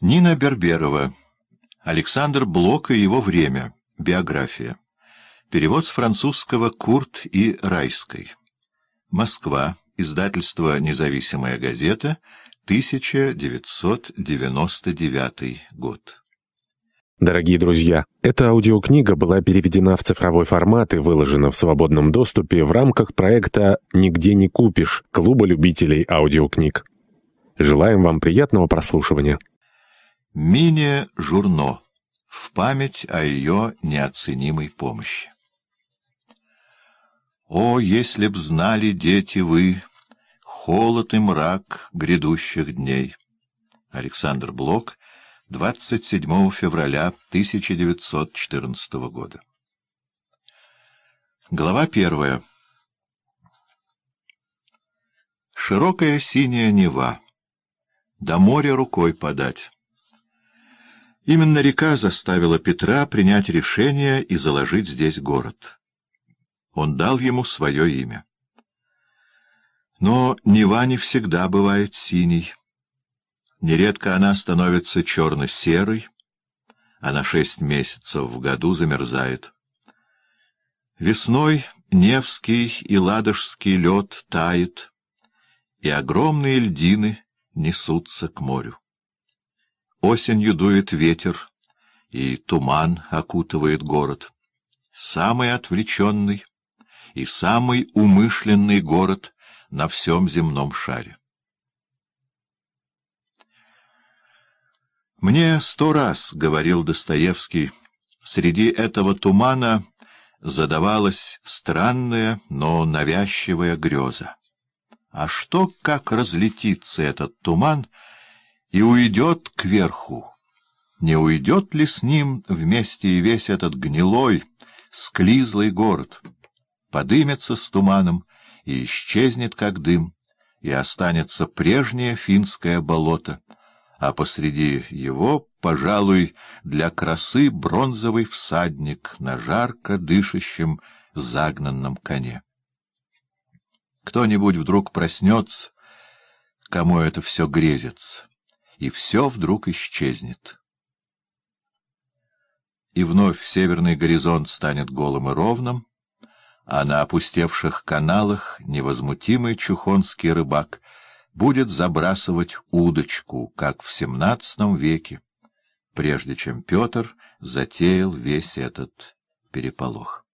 Нина Берберова. Александр Блок и его время. Биография. Перевод с французского «Курт и Райской». Москва. Издательство «Независимая газета», 1999 год. Дорогие друзья, эта аудиокнига была переведена в цифровой формат и выложена в свободном доступе в рамках проекта «Нигде не купишь» Клуба любителей аудиокниг. Желаем вам приятного прослушивания. Мини-журно в память о ее неоценимой помощи. О, если б знали, дети, вы, холод и мрак грядущих дней! Александр Блок, 27 февраля 1914 года. Глава первая. Широкая синяя Нева. До моря рукой подать. Именно река заставила Петра принять решение и заложить здесь город. Он дал ему свое имя. Но Нева не всегда бывает синей. Нередко она становится черно-серой, а на шесть месяцев в году замерзает. Весной Невский и Ладожский лед тает, и огромные льдины несутся к морю. Осенью дует ветер, и туман окутывает город. Самый отвлеченный и самый умышленный город на всем земном шаре. Мне сто раз, — говорил Достоевский, — среди этого тумана задавалась странная, но навязчивая греза. А что, как разлетится этот туман — и уйдет кверху. Не уйдет ли с ним вместе и весь этот гнилой, склизлый город? Подымется с туманом и исчезнет, как дым, и останется прежнее финское болото, а посреди его, пожалуй, для красы бронзовый всадник на жарко дышащем загнанном коне. Кто-нибудь вдруг проснется, кому это все грезится и все вдруг исчезнет. И вновь северный горизонт станет голым и ровным, а на опустевших каналах невозмутимый чухонский рыбак будет забрасывать удочку, как в XVII веке, прежде чем Петр затеял весь этот переполох.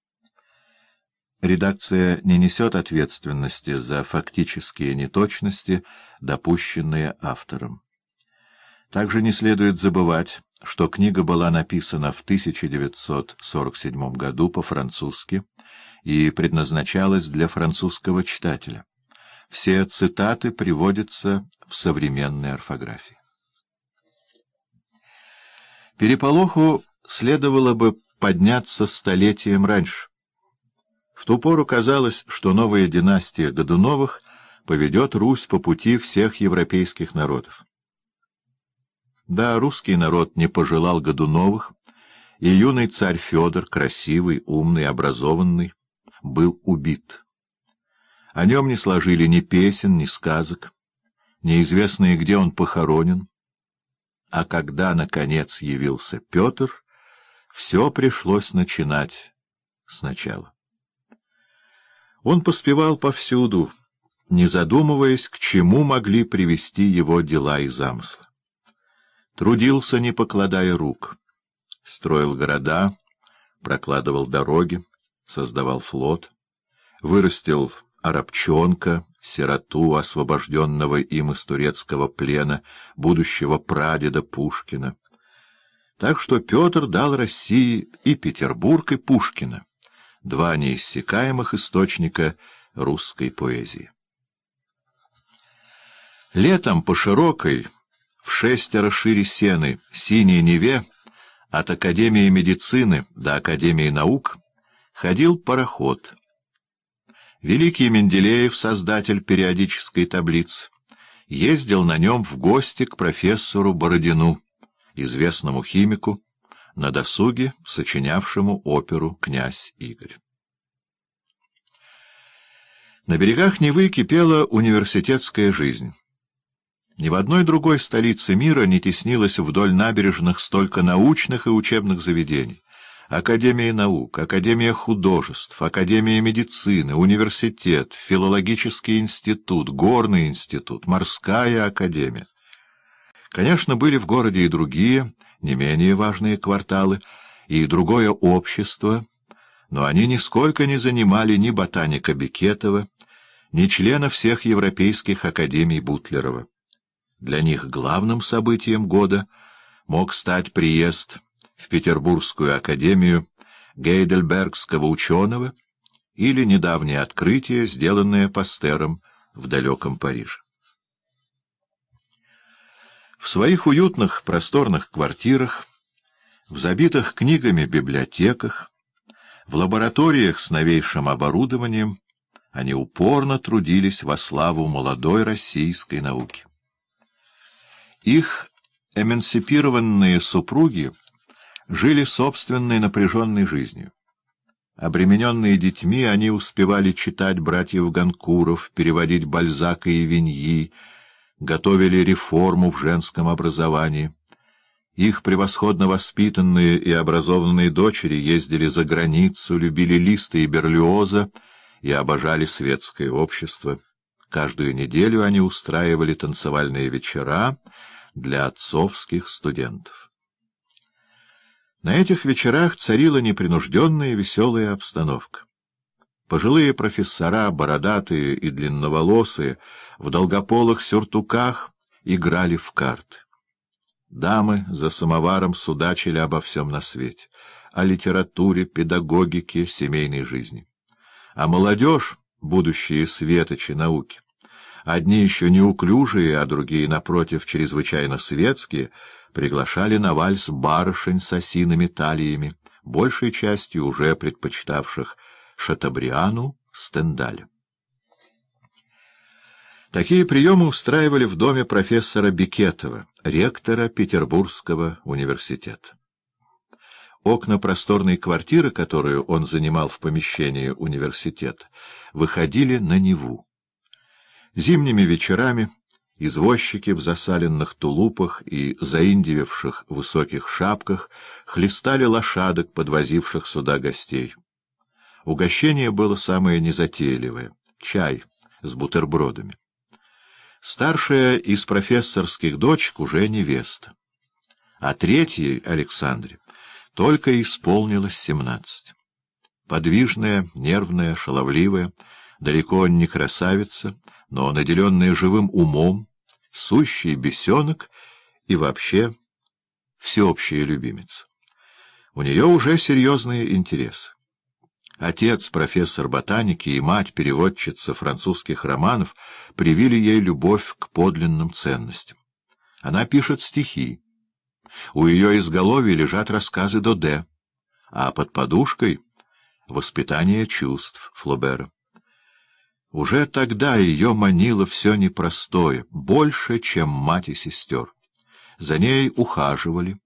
Редакция не несет ответственности за фактические неточности, допущенные автором. Также не следует забывать, что книга была написана в 1947 году по-французски и предназначалась для французского читателя. Все цитаты приводятся в современной орфографии. Переполоху следовало бы подняться столетием раньше. В ту пору казалось, что новая династия Годуновых поведет Русь по пути всех европейских народов. Да, русский народ не пожелал году новых, и юный царь Федор, красивый, умный, образованный, был убит. О нем не сложили ни песен, ни сказок, неизвестно и где он похоронен. А когда, наконец, явился Петр, все пришлось начинать сначала. Он поспевал повсюду, не задумываясь, к чему могли привести его дела и замыслы. Трудился, не покладая рук. Строил города, прокладывал дороги, создавал флот, вырастил арабчонка, сироту, освобожденного им из турецкого плена, будущего прадеда Пушкина. Так что Петр дал России и Петербург, и Пушкина, два неиссякаемых источника русской поэзии. Летом по широкой в шестеро шире сены, синей Неве, от Академии медицины до Академии наук, ходил пароход. Великий Менделеев, создатель периодической таблицы, ездил на нем в гости к профессору Бородину, известному химику, на досуге, сочинявшему оперу «Князь Игорь». На берегах Невы кипела университетская жизнь. Ни в одной другой столице мира не теснилось вдоль набережных столько научных и учебных заведений. Академия наук, Академия художеств, Академия медицины, университет, филологический институт, горный институт, морская академия. Конечно, были в городе и другие, не менее важные кварталы, и другое общество, но они нисколько не занимали ни ботаника Бекетова, ни члена всех европейских академий Бутлерова. Для них главным событием года мог стать приезд в Петербургскую академию гейдельбергского ученого или недавнее открытие, сделанное Пастером в далеком Париже. В своих уютных просторных квартирах, в забитых книгами библиотеках, в лабораториях с новейшим оборудованием они упорно трудились во славу молодой российской науки. Их эмансипированные супруги жили собственной напряженной жизнью. Обремененные детьми, они успевали читать братьев Ганкуров, переводить Бальзака и Виньи, готовили реформу в женском образовании. Их превосходно воспитанные и образованные дочери ездили за границу, любили Листы и Берлиоза и обожали светское общество. Каждую неделю они устраивали танцевальные вечера — для отцовских студентов. На этих вечерах царила непринужденная веселая обстановка. Пожилые профессора, бородатые и длинноволосые, в долгополых сюртуках играли в карты. Дамы за самоваром судачили обо всем на свете — о литературе, педагогике, семейной жизни. А молодежь — будущие светочи науки — одни еще неуклюжие, а другие, напротив, чрезвычайно светские, приглашали на вальс барышень с осиными талиями, большей частью уже предпочитавших Шатабриану Стендаля. Такие приемы устраивали в доме профессора Бикетова, ректора Петербургского университета. Окна просторной квартиры, которую он занимал в помещении университета, выходили на Неву. Зимними вечерами извозчики в засаленных тулупах и заиндевевших высоких шапках хлестали лошадок, подвозивших сюда гостей. Угощение было самое незатейливое — чай с бутербродами. Старшая из профессорских дочек уже невеста, а третьей, Александре, только исполнилось семнадцать. Подвижная, нервная, шаловливая, далеко не красавица — но наделенная живым умом, сущий бесенок и вообще всеобщая любимец. У нее уже серьезные интересы. Отец, профессор ботаники, и мать, переводчица французских романов, привили ей любовь к подлинным ценностям. Она пишет стихи. У ее изголовья лежат рассказы Доде, а под подушкой — воспитание чувств Флобера. Уже тогда ее манило все непростое, больше, чем мать и сестер. За ней ухаживали,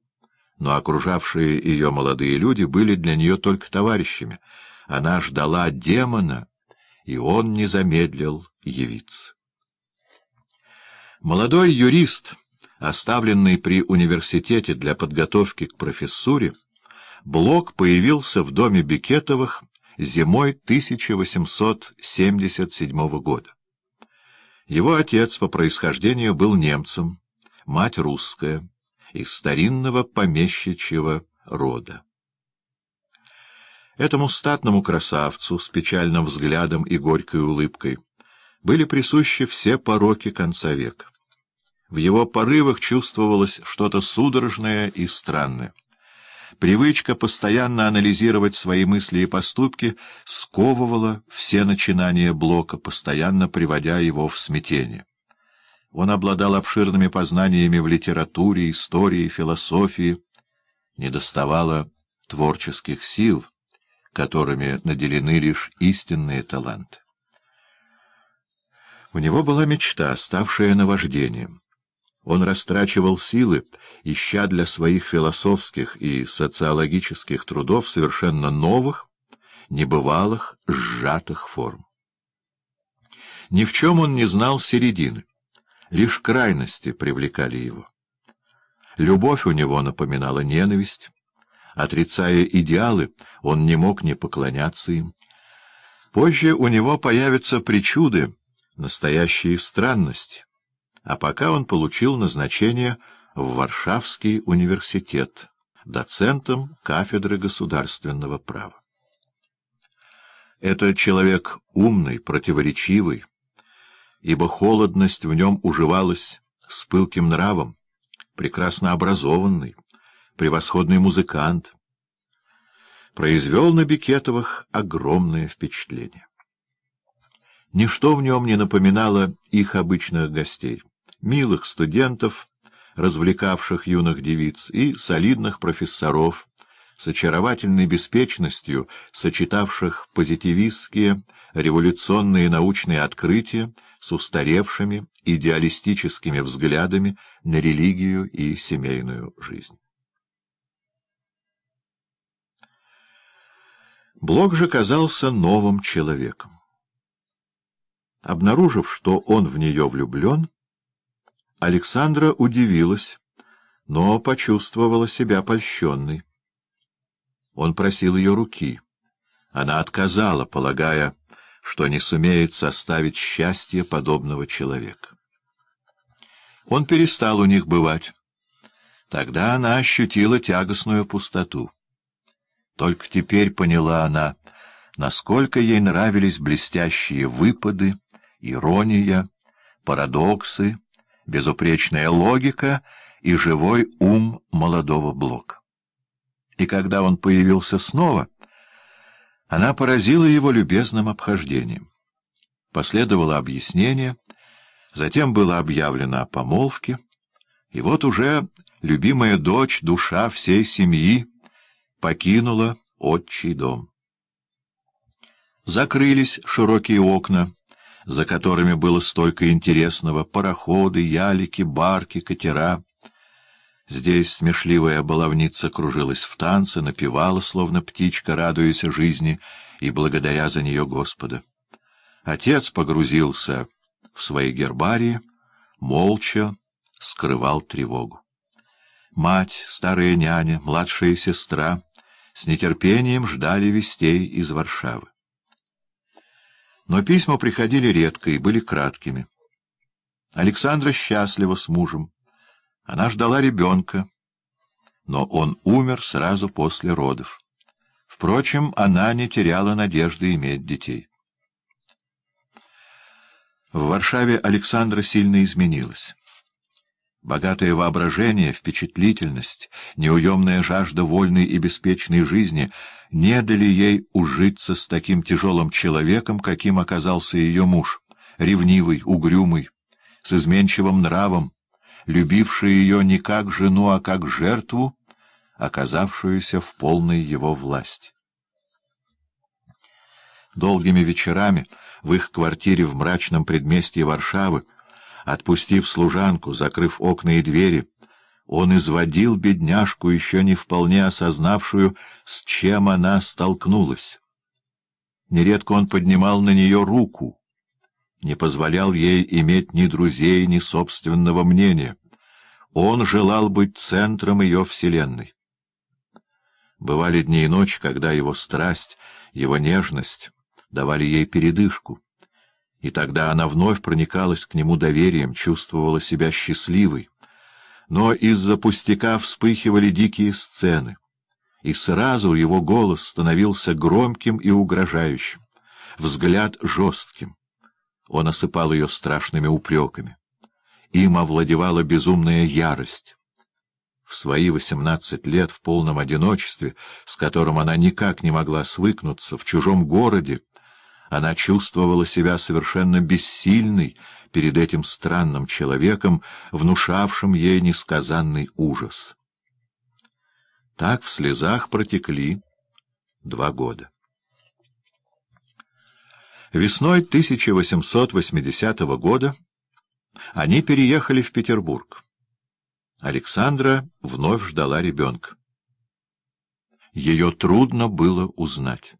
но окружавшие ее молодые люди были для нее только товарищами. Она ждала демона, и он не замедлил явиться. Молодой юрист, оставленный при университете для подготовки к профессуре, Блок появился в доме Бекетовых зимой 1877 года. Его отец по происхождению был немцем, мать русская, из старинного помещичьего рода. Этому статному красавцу с печальным взглядом и горькой улыбкой были присущи все пороки конца века. В его порывах чувствовалось что-то судорожное и странное. Привычка постоянно анализировать свои мысли и поступки сковывала все начинания Блока, постоянно приводя его в смятение. Он обладал обширными познаниями в литературе, истории, философии. Недоставало творческих сил, которыми наделены лишь истинные таланты. У него была мечта, ставшая наваждением. Он растрачивал силы, ища для своих философских и социологических трудов совершенно новых, небывалых, сжатых форм. Ни в чем он не знал середины, лишь крайности привлекали его. Любовь у него напоминала ненависть. Отрицая идеалы, он не мог не поклоняться им. Позже у него появятся причуды, настоящие странности а пока он получил назначение в Варшавский университет доцентом кафедры государственного права. Это человек умный, противоречивый, ибо холодность в нем уживалась с пылким нравом, прекрасно образованный, превосходный музыкант, произвел на Бекетовых огромное впечатление. Ничто в нем не напоминало их обычных гостей милых студентов, развлекавших юных девиц, и солидных профессоров, с очаровательной беспечностью сочетавших позитивистские, революционные научные открытия с устаревшими идеалистическими взглядами на религию и семейную жизнь. Блок же казался новым человеком. Обнаружив, что он в нее влюблен, Александра удивилась, но почувствовала себя польщенной. Он просил ее руки. Она отказала, полагая, что не сумеет составить счастье подобного человека. Он перестал у них бывать. Тогда она ощутила тягостную пустоту. Только теперь поняла она, насколько ей нравились блестящие выпады, ирония, парадоксы, безупречная логика и живой ум молодого Блока. И когда он появился снова, она поразила его любезным обхождением. Последовало объяснение, затем было объявлено о помолвке, и вот уже любимая дочь, душа всей семьи, покинула отчий дом. Закрылись широкие окна, за которыми было столько интересного — пароходы, ялики, барки, катера. Здесь смешливая баловница кружилась в танце, напевала, словно птичка, радуясь жизни и благодаря за нее Господа. Отец погрузился в свои гербарии, молча скрывал тревогу. Мать, старая няня, младшая сестра с нетерпением ждали вестей из Варшавы. Но письма приходили редко и были краткими. Александра счастлива с мужем. Она ждала ребенка, но он умер сразу после родов. Впрочем, она не теряла надежды иметь детей. В Варшаве Александра сильно изменилась. Богатое воображение, впечатлительность, неуемная жажда вольной и беспечной жизни не дали ей ужиться с таким тяжелым человеком, каким оказался ее муж, ревнивый, угрюмый, с изменчивым нравом, любивший ее не как жену, а как жертву, оказавшуюся в полной его власти. Долгими вечерами в их квартире в мрачном предместье Варшавы Отпустив служанку, закрыв окна и двери, он изводил бедняжку, еще не вполне осознавшую, с чем она столкнулась. Нередко он поднимал на нее руку, не позволял ей иметь ни друзей, ни собственного мнения. Он желал быть центром ее вселенной. Бывали дни и ночи, когда его страсть, его нежность давали ей передышку. И тогда она вновь проникалась к нему доверием, чувствовала себя счастливой. Но из-за пустяка вспыхивали дикие сцены. И сразу его голос становился громким и угрожающим, взгляд жестким. Он осыпал ее страшными упреками. Им овладевала безумная ярость. В свои восемнадцать лет в полном одиночестве, с которым она никак не могла свыкнуться, в чужом городе, она чувствовала себя совершенно бессильной перед этим странным человеком, внушавшим ей несказанный ужас. Так в слезах протекли два года. Весной 1880 года они переехали в Петербург. Александра вновь ждала ребенка. Ее трудно было узнать.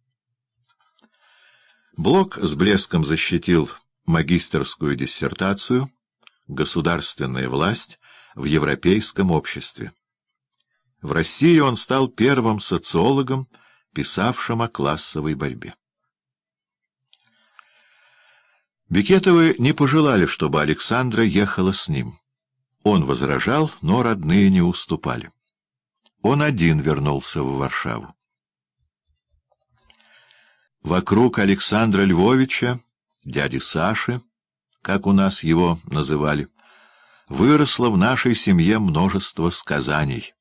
Блок с блеском защитил магистерскую диссертацию «Государственная власть в европейском обществе». В России он стал первым социологом, писавшим о классовой борьбе. Бекетовы не пожелали, чтобы Александра ехала с ним. Он возражал, но родные не уступали. Он один вернулся в Варшаву. Вокруг Александра Львовича, дяди Саши, как у нас его называли, выросло в нашей семье множество сказаний.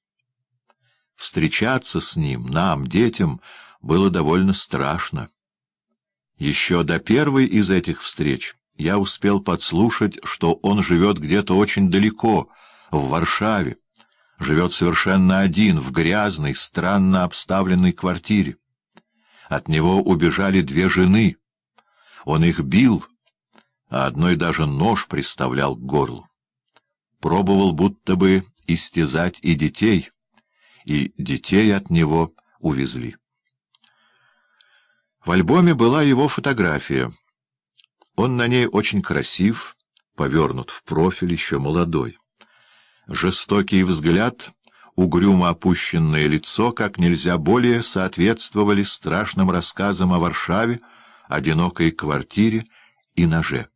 Встречаться с ним, нам, детям, было довольно страшно. Еще до первой из этих встреч я успел подслушать, что он живет где-то очень далеко, в Варшаве, живет совершенно один, в грязной, странно обставленной квартире. От него убежали две жены. Он их бил, а одной даже нож приставлял к горлу. Пробовал будто бы истязать и детей, и детей от него увезли. В альбоме была его фотография. Он на ней очень красив, повернут в профиль, еще молодой. Жестокий взгляд — угрюмо опущенное лицо как нельзя более соответствовали страшным рассказам о Варшаве, одинокой квартире и ноже.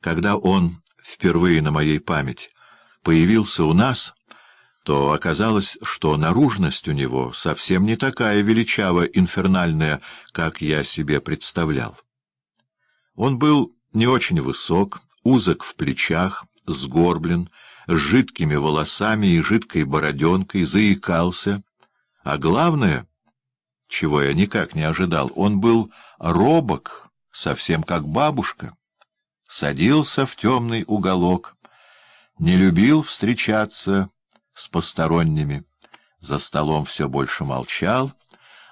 Когда он впервые на моей память появился у нас, то оказалось, что наружность у него совсем не такая величава инфернальная, как я себе представлял. Он был не очень высок, узок в плечах, сгорблен, с жидкими волосами и жидкой бороденкой, заикался. А главное, чего я никак не ожидал, он был робок, совсем как бабушка. Садился в темный уголок, не любил встречаться с посторонними, за столом все больше молчал,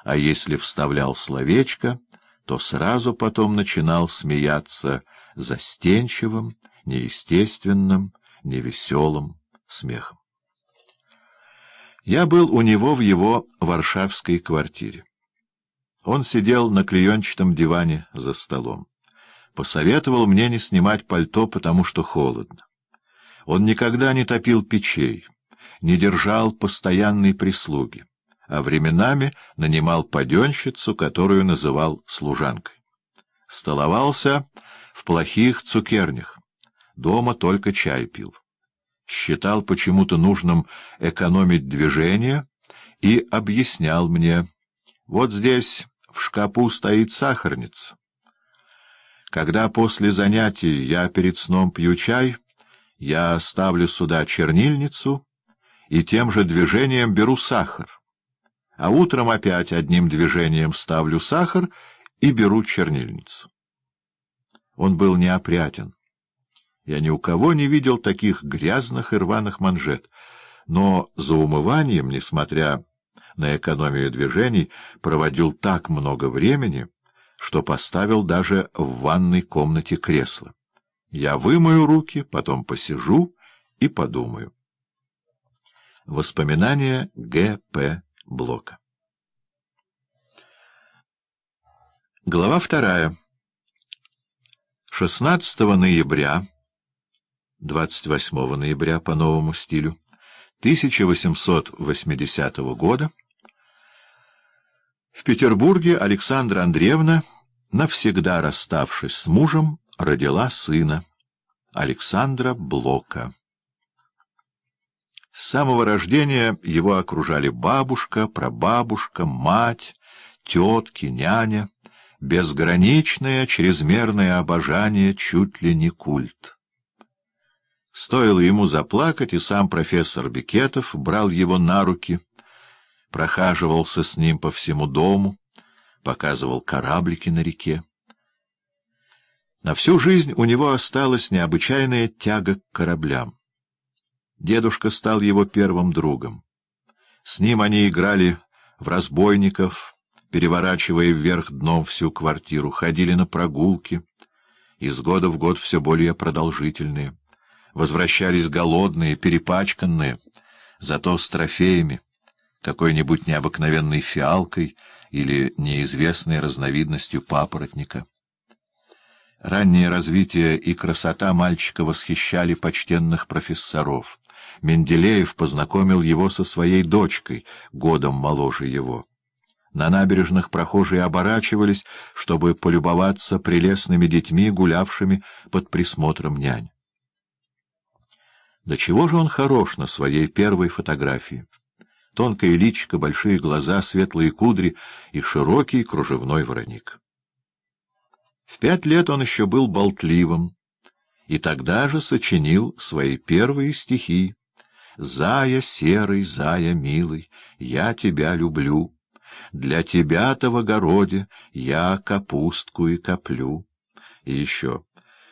а если вставлял словечко, то сразу потом начинал смеяться застенчивым, неестественным, невеселым смехом. Я был у него в его варшавской квартире. Он сидел на клеенчатом диване за столом. Посоветовал мне не снимать пальто, потому что холодно. Он никогда не топил печей, не держал постоянной прислуги, а временами нанимал паденщицу, которую называл служанкой. Столовался в плохих цукернях дома только чай пил. Считал почему-то нужным экономить движение и объяснял мне, вот здесь в шкапу стоит сахарница. Когда после занятий я перед сном пью чай, я ставлю сюда чернильницу и тем же движением беру сахар, а утром опять одним движением ставлю сахар и беру чернильницу. Он был неопрятен я ни у кого не видел таких грязных и рваных манжет. Но за умыванием, несмотря на экономию движений, проводил так много времени, что поставил даже в ванной комнате кресло. Я вымою руки, потом посижу и подумаю. Воспоминания Г.П. Блока Глава вторая. 16 ноября 28 ноября по новому стилю 1880 года в Петербурге Александра Андреевна, навсегда расставшись с мужем, родила сына, Александра Блока. С самого рождения его окружали бабушка, прабабушка, мать, тетки, няня, безграничное, чрезмерное обожание, чуть ли не культ. Стоило ему заплакать, и сам профессор Бикетов брал его на руки, прохаживался с ним по всему дому, показывал кораблики на реке. На всю жизнь у него осталась необычайная тяга к кораблям. Дедушка стал его первым другом. С ним они играли в разбойников, переворачивая вверх дном всю квартиру, ходили на прогулки, из года в год все более продолжительные возвращались голодные, перепачканные, зато с трофеями, какой-нибудь необыкновенной фиалкой или неизвестной разновидностью папоротника. Раннее развитие и красота мальчика восхищали почтенных профессоров. Менделеев познакомил его со своей дочкой, годом моложе его. На набережных прохожие оборачивались, чтобы полюбоваться прелестными детьми, гулявшими под присмотром нянь. До чего же он хорош на своей первой фотографии? Тонкое личико, большие глаза, светлые кудри и широкий кружевной воротник. В пять лет он еще был болтливым, и тогда же сочинил свои первые стихи. «Зая, серый, зая, милый, я тебя люблю. Для тебя-то в огороде я капустку и коплю». И еще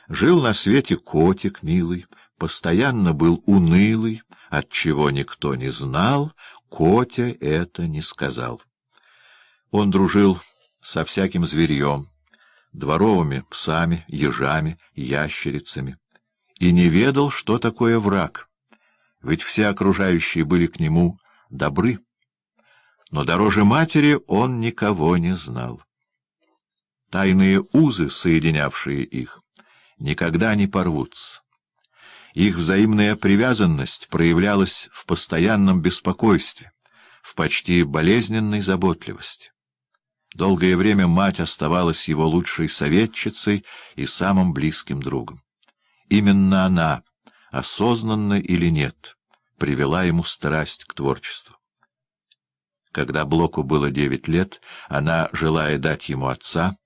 «Жил на свете котик, милый» постоянно был унылый, от чего никто не знал, Котя это не сказал. Он дружил со всяким зверьем, дворовыми псами, ежами, ящерицами, и не ведал, что такое враг, ведь все окружающие были к нему добры. Но дороже матери он никого не знал. Тайные узы, соединявшие их, никогда не порвутся. Их взаимная привязанность проявлялась в постоянном беспокойстве, в почти болезненной заботливости. Долгое время мать оставалась его лучшей советчицей и самым близким другом. Именно она, осознанно или нет, привела ему страсть к творчеству. Когда Блоку было девять лет, она, желая дать ему отца,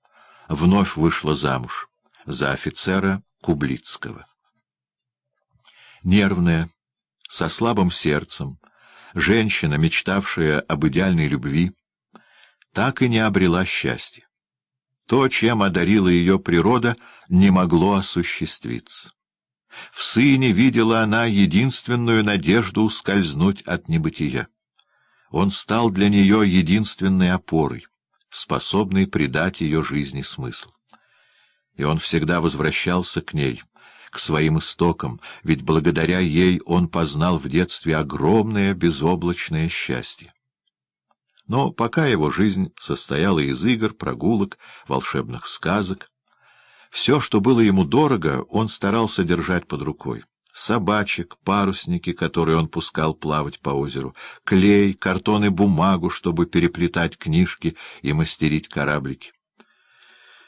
вновь вышла замуж за офицера Кублицкого нервная, со слабым сердцем, женщина, мечтавшая об идеальной любви, так и не обрела счастья. То, чем одарила ее природа, не могло осуществиться. В сыне видела она единственную надежду ускользнуть от небытия. Он стал для нее единственной опорой, способной придать ее жизни смысл. И он всегда возвращался к ней — к своим истокам, ведь благодаря ей он познал в детстве огромное безоблачное счастье. Но пока его жизнь состояла из игр, прогулок, волшебных сказок, все, что было ему дорого, он старался держать под рукой. Собачек, парусники, которые он пускал плавать по озеру, клей, картон и бумагу, чтобы переплетать книжки и мастерить кораблики.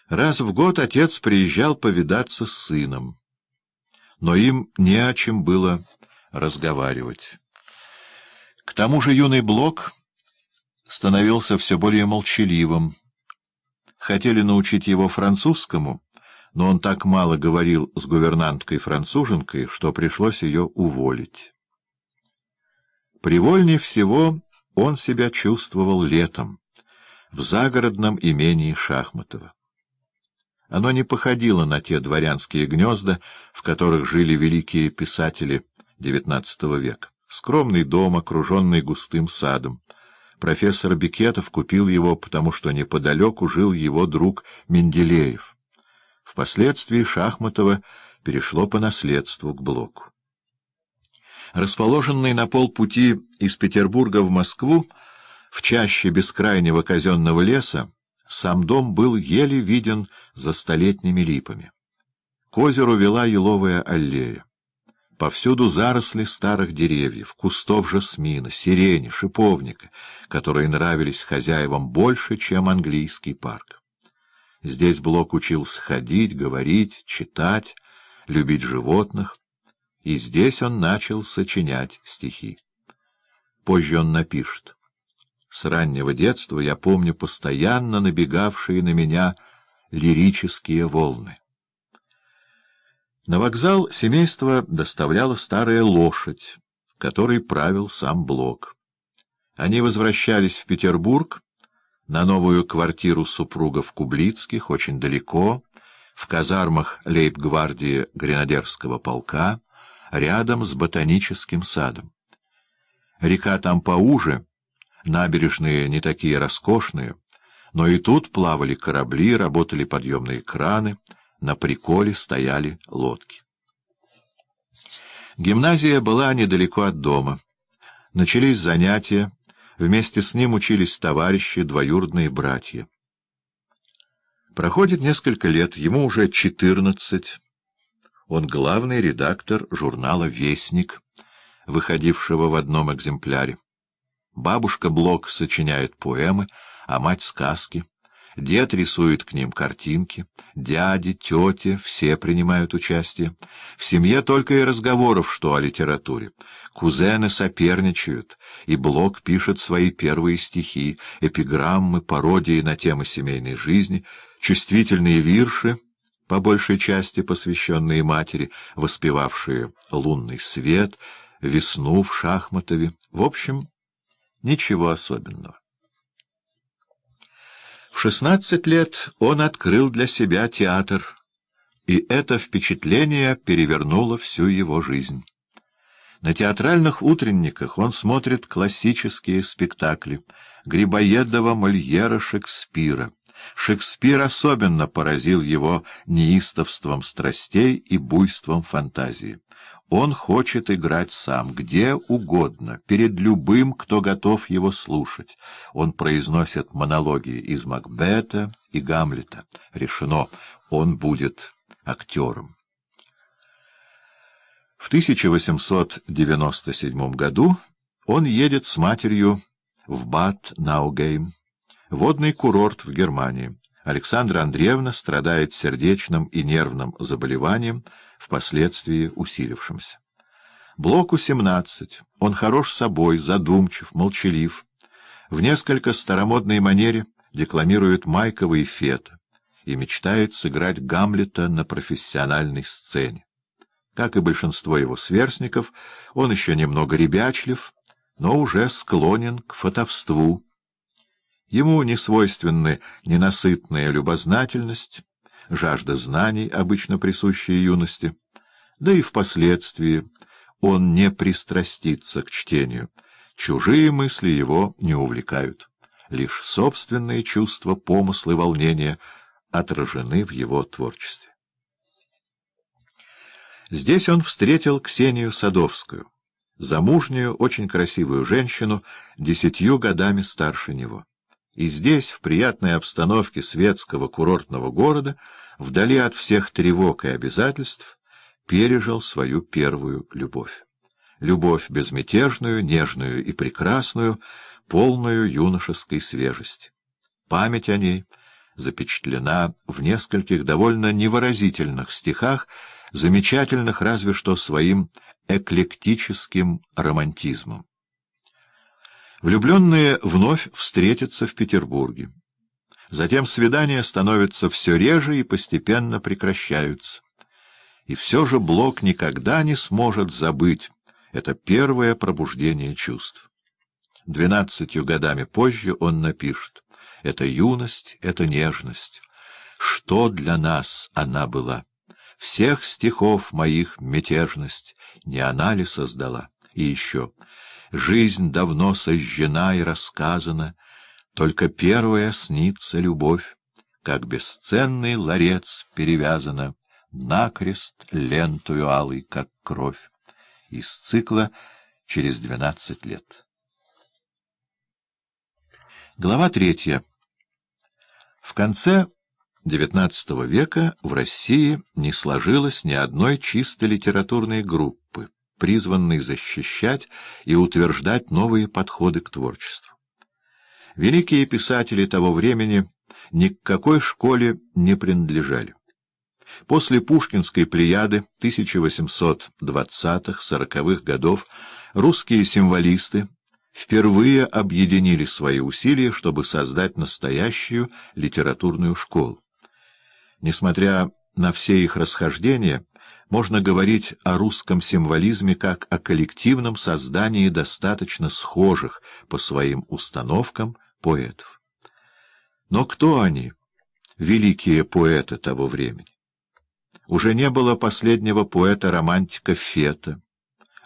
Раз в год отец приезжал повидаться с сыном но им не о чем было разговаривать. К тому же юный Блок становился все более молчаливым. Хотели научить его французскому, но он так мало говорил с гувернанткой-француженкой, что пришлось ее уволить. Привольнее всего он себя чувствовал летом, в загородном имении Шахматова. Оно не походило на те дворянские гнезда, в которых жили великие писатели XIX века. Скромный дом, окруженный густым садом. Профессор Бикетов купил его, потому что неподалеку жил его друг Менделеев. Впоследствии Шахматова перешло по наследству к Блоку. Расположенный на полпути из Петербурга в Москву, в чаще бескрайнего казенного леса, сам дом был еле виден за столетними липами. К озеру вела еловая аллея. Повсюду заросли старых деревьев, кустов жасмина, сирени, шиповника, которые нравились хозяевам больше, чем английский парк. Здесь Блок учился ходить, говорить, читать, любить животных, и здесь он начал сочинять стихи. Позже он напишет. С раннего детства я помню постоянно набегавшие на меня лирические волны. На вокзал семейство доставляло старая лошадь, которой правил сам Блок. Они возвращались в Петербург, на новую квартиру супругов Кублицких, очень далеко, в казармах лейб-гвардии гренадерского полка, рядом с ботаническим садом. Река там поуже, набережные не такие роскошные, но и тут плавали корабли, работали подъемные краны, на приколе стояли лодки. Гимназия была недалеко от дома. Начались занятия, вместе с ним учились товарищи, двоюродные братья. Проходит несколько лет, ему уже четырнадцать. Он главный редактор журнала «Вестник», выходившего в одном экземпляре. Бабушка Блок сочиняет поэмы — а мать — сказки. Дед рисует к ним картинки, дяди, тети, все принимают участие. В семье только и разговоров, что о литературе. Кузены соперничают, и Блок пишет свои первые стихи, эпиграммы, пародии на темы семейной жизни, чувствительные вирши, по большей части посвященные матери, воспевавшие лунный свет, весну в шахматове. В общем, ничего особенного. В шестнадцать лет он открыл для себя театр, и это впечатление перевернуло всю его жизнь. На театральных утренниках он смотрит классические спектакли Грибоедова, Мольера, Шекспира. Шекспир особенно поразил его неистовством страстей и буйством фантазии. Он хочет играть сам, где угодно, перед любым, кто готов его слушать. Он произносит монологи из Макбета и Гамлета. Решено, он будет актером. В 1897 году он едет с матерью в Бад-Наугейм, водный курорт в Германии. Александра Андреевна страдает сердечным и нервным заболеванием, впоследствии усилившимся. Блоку 17. Он хорош собой, задумчив, молчалив. В несколько старомодной манере декламирует Майкова и Фета и мечтает сыграть Гамлета на профессиональной сцене. Как и большинство его сверстников, он еще немного ребячлив, но уже склонен к фотовству. Ему не свойственны ненасытная любознательность, жажда знаний, обычно присущая юности, да и впоследствии он не пристрастится к чтению. Чужие мысли его не увлекают. Лишь собственные чувства, помыслы, волнения отражены в его творчестве. Здесь он встретил Ксению Садовскую, замужнюю, очень красивую женщину, десятью годами старше него. И здесь, в приятной обстановке светского курортного города, вдали от всех тревог и обязательств, пережил свою первую любовь. Любовь безмятежную, нежную и прекрасную, полную юношеской свежести. Память о ней запечатлена в нескольких довольно невыразительных стихах, замечательных разве что своим эклектическим романтизмом. Влюбленные вновь встретятся в Петербурге. Затем свидания становятся все реже и постепенно прекращаются. И все же Блок никогда не сможет забыть это первое пробуждение чувств. Двенадцатью годами позже он напишет «Это юность, это нежность. Что для нас она была? Всех стихов моих мятежность не она ли создала? И еще...» Жизнь давно сожжена и рассказана, Только первая снится любовь, Как бесценный ларец перевязана, Накрест лентую алый, как кровь. Из цикла «Через двенадцать лет». Глава третья. В конце XIX века в России не сложилось ни одной чисто литературной группы призванный защищать и утверждать новые подходы к творчеству. Великие писатели того времени ни к какой школе не принадлежали. После Пушкинской плеяды 1820-40-х годов русские символисты впервые объединили свои усилия, чтобы создать настоящую литературную школу. Несмотря на все их расхождения, можно говорить о русском символизме как о коллективном создании достаточно схожих по своим установкам поэтов. Но кто они, великие поэты того времени? Уже не было последнего поэта-романтика Фета,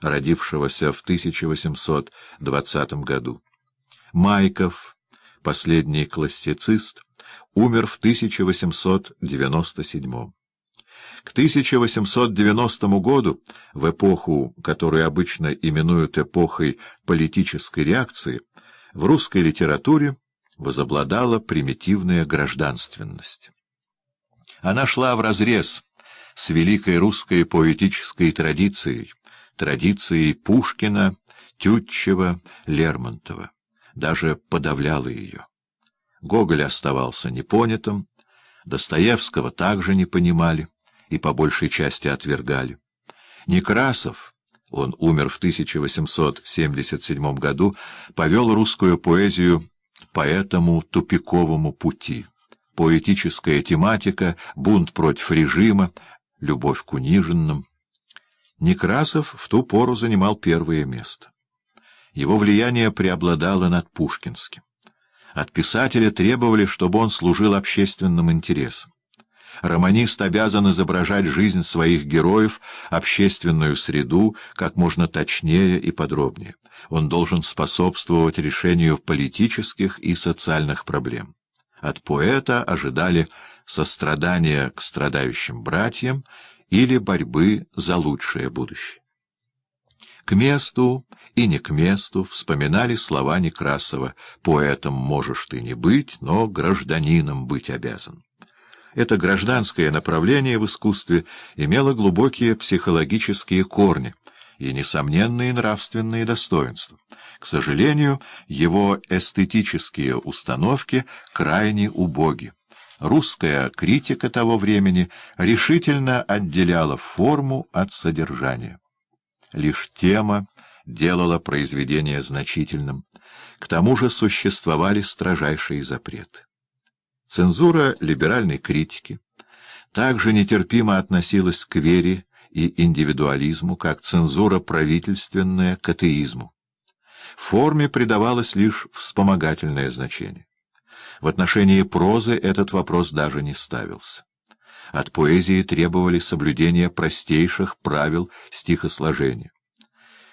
родившегося в 1820 году. Майков, последний классицист, умер в 1897 к 1890 году, в эпоху, которую обычно именуют эпохой политической реакции, в русской литературе возобладала примитивная гражданственность. Она шла вразрез с великой русской поэтической традицией, традицией Пушкина, Тютчева, Лермонтова, даже подавляла ее. Гоголь оставался непонятым, Достоевского также не понимали и по большей части отвергали. Некрасов, он умер в 1877 году, повел русскую поэзию по этому тупиковому пути. Поэтическая тематика, бунт против режима, любовь к униженным. Некрасов в ту пору занимал первое место. Его влияние преобладало над Пушкинским. От писателя требовали, чтобы он служил общественным интересам. Романист обязан изображать жизнь своих героев, общественную среду, как можно точнее и подробнее. Он должен способствовать решению политических и социальных проблем. От поэта ожидали сострадания к страдающим братьям или борьбы за лучшее будущее. К месту и не к месту вспоминали слова Некрасова «Поэтом можешь ты не быть, но гражданином быть обязан» это гражданское направление в искусстве имело глубокие психологические корни и несомненные нравственные достоинства. К сожалению, его эстетические установки крайне убоги. Русская критика того времени решительно отделяла форму от содержания. Лишь тема делала произведение значительным. К тому же существовали строжайшие запреты. Цензура либеральной критики также нетерпимо относилась к вере и индивидуализму, как цензура правительственная к атеизму. Форме придавалось лишь вспомогательное значение. В отношении прозы этот вопрос даже не ставился. От поэзии требовали соблюдения простейших правил стихосложения.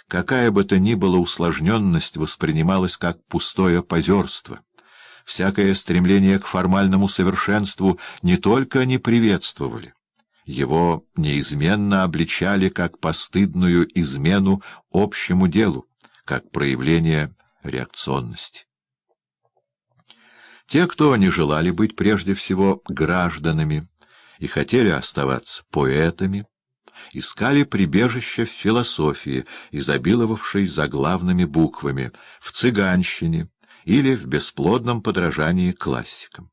Какая бы то ни была усложненность воспринималась как пустое позерство всякое стремление к формальному совершенству не только не приветствовали, его неизменно обличали как постыдную измену общему делу, как проявление реакционности. Те, кто не желали быть прежде всего гражданами и хотели оставаться поэтами, искали прибежище в философии, изобиловавшей заглавными буквами, в цыганщине, или в бесплодном подражании классикам.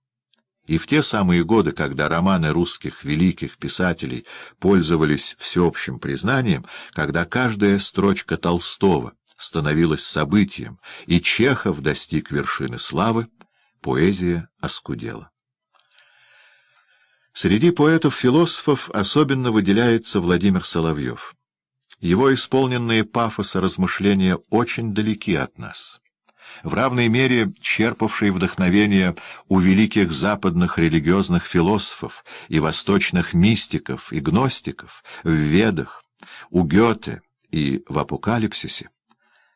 И в те самые годы, когда романы русских великих писателей пользовались всеобщим признанием, когда каждая строчка Толстого становилась событием, и Чехов достиг вершины славы, поэзия оскудела. Среди поэтов-философов особенно выделяется Владимир Соловьев. Его исполненные пафоса размышления очень далеки от нас в равной мере черпавший вдохновение у великих западных религиозных философов и восточных мистиков и гностиков в Ведах, у Гёте и в Апокалипсисе.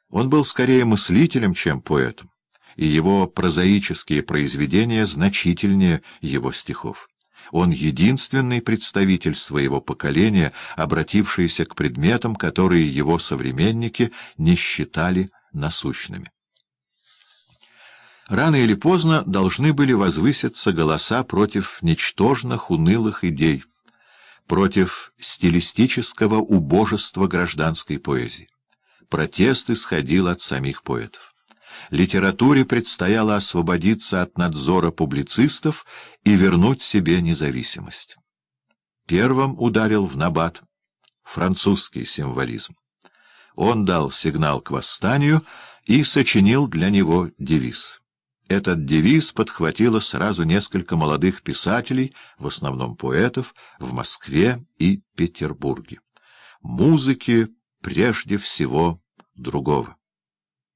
Он был скорее мыслителем, чем поэтом, и его прозаические произведения значительнее его стихов. Он единственный представитель своего поколения, обратившийся к предметам, которые его современники не считали насущными рано или поздно должны были возвыситься голоса против ничтожных, унылых идей, против стилистического убожества гражданской поэзии. Протест исходил от самих поэтов. Литературе предстояло освободиться от надзора публицистов и вернуть себе независимость. Первым ударил в набат французский символизм. Он дал сигнал к восстанию и сочинил для него девиз — этот девиз подхватило сразу несколько молодых писателей, в основном поэтов, в Москве и Петербурге. «Музыки прежде всего другого».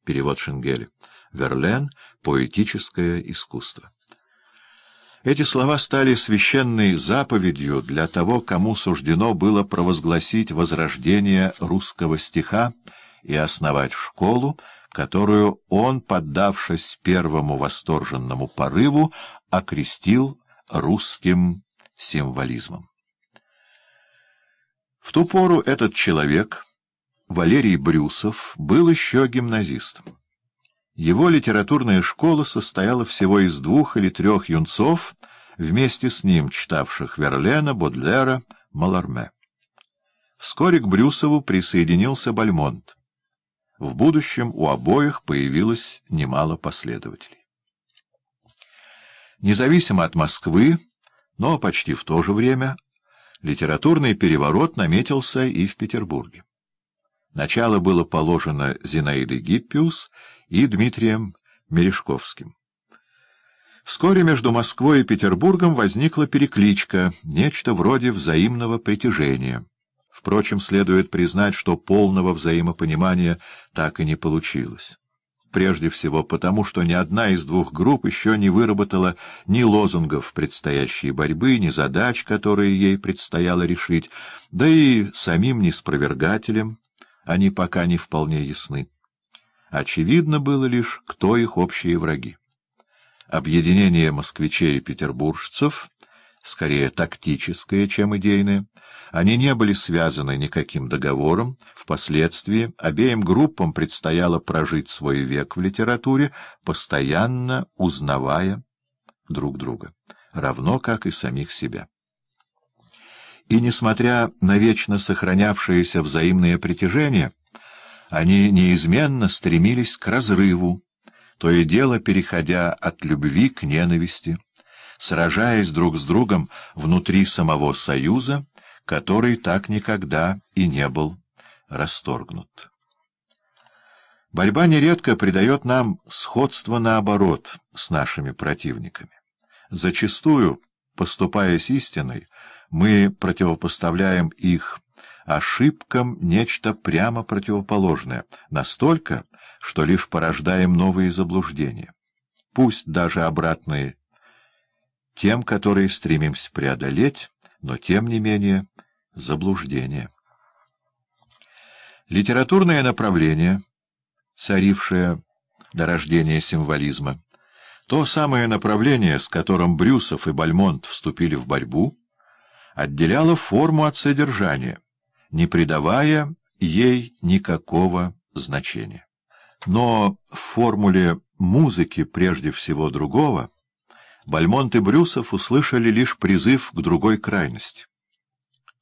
Перевод Шенгеля. Верлен «Поэтическое искусство». Эти слова стали священной заповедью для того, кому суждено было провозгласить возрождение русского стиха и основать школу, которую он, поддавшись первому восторженному порыву, окрестил русским символизмом. В ту пору этот человек, Валерий Брюсов, был еще гимназистом. Его литературная школа состояла всего из двух или трех юнцов, вместе с ним читавших Верлена, Бодлера, Маларме. Вскоре к Брюсову присоединился Бальмонт в будущем у обоих появилось немало последователей. Независимо от Москвы, но почти в то же время, литературный переворот наметился и в Петербурге. Начало было положено Зинаидой Гиппиус и Дмитрием Мережковским. Вскоре между Москвой и Петербургом возникла перекличка, нечто вроде взаимного притяжения — Впрочем, следует признать, что полного взаимопонимания так и не получилось. Прежде всего потому, что ни одна из двух групп еще не выработала ни лозунгов предстоящей борьбы, ни задач, которые ей предстояло решить, да и самим неспровергателям они пока не вполне ясны. Очевидно было лишь, кто их общие враги. Объединение москвичей и петербуржцев, скорее тактическое, чем идейное, они не были связаны никаким договором, впоследствии обеим группам предстояло прожить свой век в литературе, постоянно узнавая друг друга, равно как и самих себя. И несмотря на вечно сохранявшееся взаимное притяжение, они неизменно стремились к разрыву, то и дело переходя от любви к ненависти, сражаясь друг с другом внутри самого союза — который так никогда и не был расторгнут. Борьба нередко придает нам сходство наоборот с нашими противниками. Зачастую, поступая с истиной, мы противопоставляем их ошибкам нечто прямо противоположное, настолько, что лишь порождаем новые заблуждения, пусть даже обратные тем, которые стремимся преодолеть, но, тем не менее, заблуждение. Литературное направление, царившее до рождения символизма, то самое направление, с которым Брюсов и Бальмонт вступили в борьбу, отделяло форму от содержания, не придавая ей никакого значения. Но в формуле музыки прежде всего другого — Бальмонт и Брюсов услышали лишь призыв к другой крайности.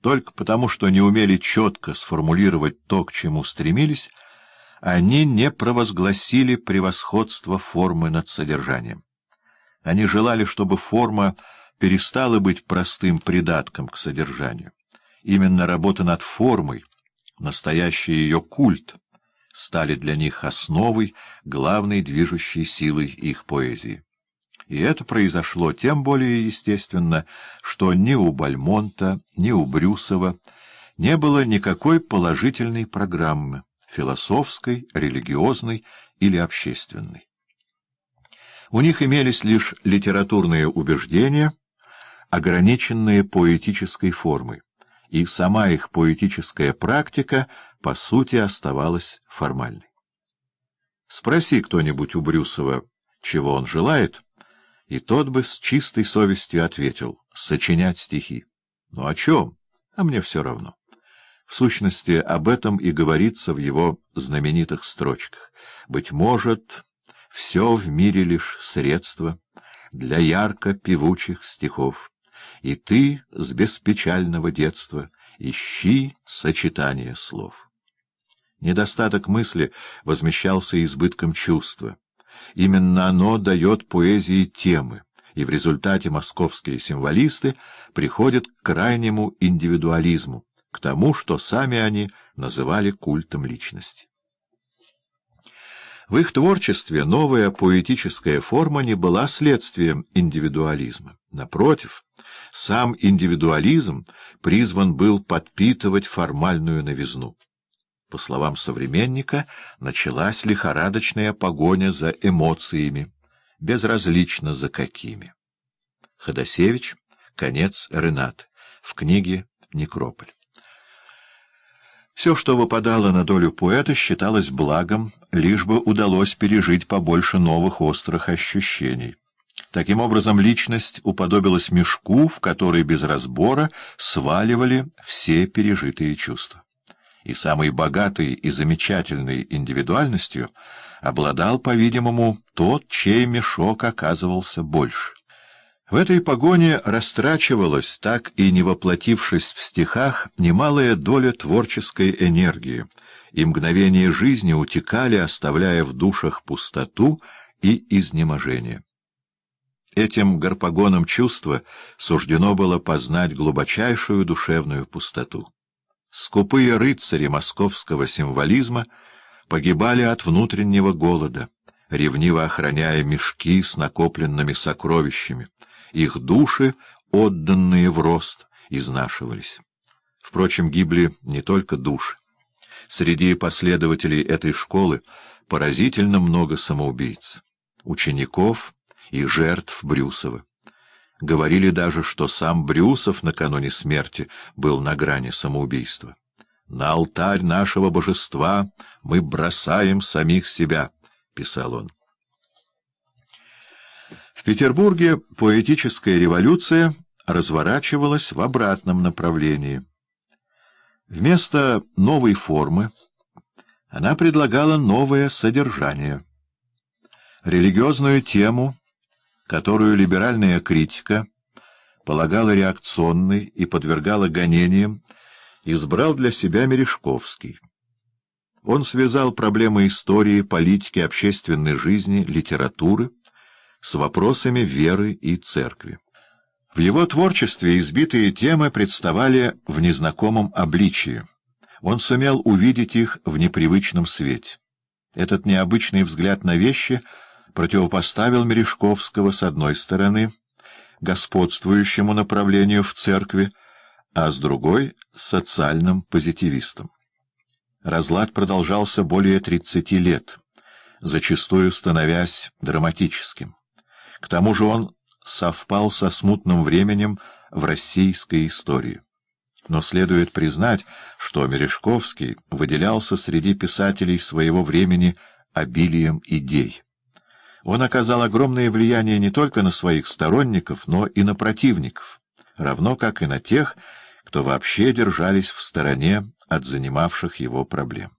Только потому, что не умели четко сформулировать то, к чему стремились, они не провозгласили превосходство формы над содержанием. Они желали, чтобы форма перестала быть простым придатком к содержанию. Именно работа над формой, настоящий ее культ, стали для них основой, главной движущей силой их поэзии. И это произошло тем более естественно, что ни у Бальмонта, ни у Брюсова не было никакой положительной программы — философской, религиозной или общественной. У них имелись лишь литературные убеждения, ограниченные поэтической формой, и сама их поэтическая практика, по сути, оставалась формальной. Спроси кто-нибудь у Брюсова, чего он желает — и тот бы с чистой совестью ответил — сочинять стихи. Ну о чем? А мне все равно. В сущности, об этом и говорится в его знаменитых строчках. Быть может, все в мире лишь средство для ярко певучих стихов, и ты с беспечального детства ищи сочетание слов. Недостаток мысли возмещался избытком чувства. Именно оно дает поэзии темы, и в результате московские символисты приходят к крайнему индивидуализму, к тому, что сами они называли культом личности. В их творчестве новая поэтическая форма не была следствием индивидуализма. Напротив, сам индивидуализм призван был подпитывать формальную новизну. По словам современника, началась лихорадочная погоня за эмоциями, безразлично за какими. Ходосевич, конец Ренат, в книге «Некрополь». Все, что выпадало на долю поэта, считалось благом, лишь бы удалось пережить побольше новых острых ощущений. Таким образом, личность уподобилась мешку, в который без разбора сваливали все пережитые чувства и самой богатой и замечательной индивидуальностью обладал, по-видимому, тот, чей мешок оказывался больше. В этой погоне растрачивалась, так и не воплотившись в стихах, немалая доля творческой энергии, и мгновения жизни утекали, оставляя в душах пустоту и изнеможение. Этим гарпагоном чувства суждено было познать глубочайшую душевную пустоту. Скупые рыцари московского символизма погибали от внутреннего голода, ревниво охраняя мешки с накопленными сокровищами. Их души, отданные в рост, изнашивались. Впрочем, гибли не только души. Среди последователей этой школы поразительно много самоубийц, учеников и жертв Брюсова. Говорили даже, что сам Брюсов накануне смерти был на грани самоубийства. «На алтарь нашего божества мы бросаем самих себя», — писал он. В Петербурге поэтическая революция разворачивалась в обратном направлении. Вместо новой формы она предлагала новое содержание. Религиозную тему — которую либеральная критика полагала реакционной и подвергала гонениям, избрал для себя Мережковский. Он связал проблемы истории, политики, общественной жизни, литературы с вопросами веры и церкви. В его творчестве избитые темы представали в незнакомом обличии. Он сумел увидеть их в непривычном свете. Этот необычный взгляд на вещи — противопоставил Мережковского с одной стороны господствующему направлению в церкви, а с другой — социальным позитивистам. Разлад продолжался более 30 лет, зачастую становясь драматическим. К тому же он совпал со смутным временем в российской истории. Но следует признать, что Мережковский выделялся среди писателей своего времени обилием идей он оказал огромное влияние не только на своих сторонников, но и на противников, равно как и на тех, кто вообще держались в стороне от занимавших его проблем.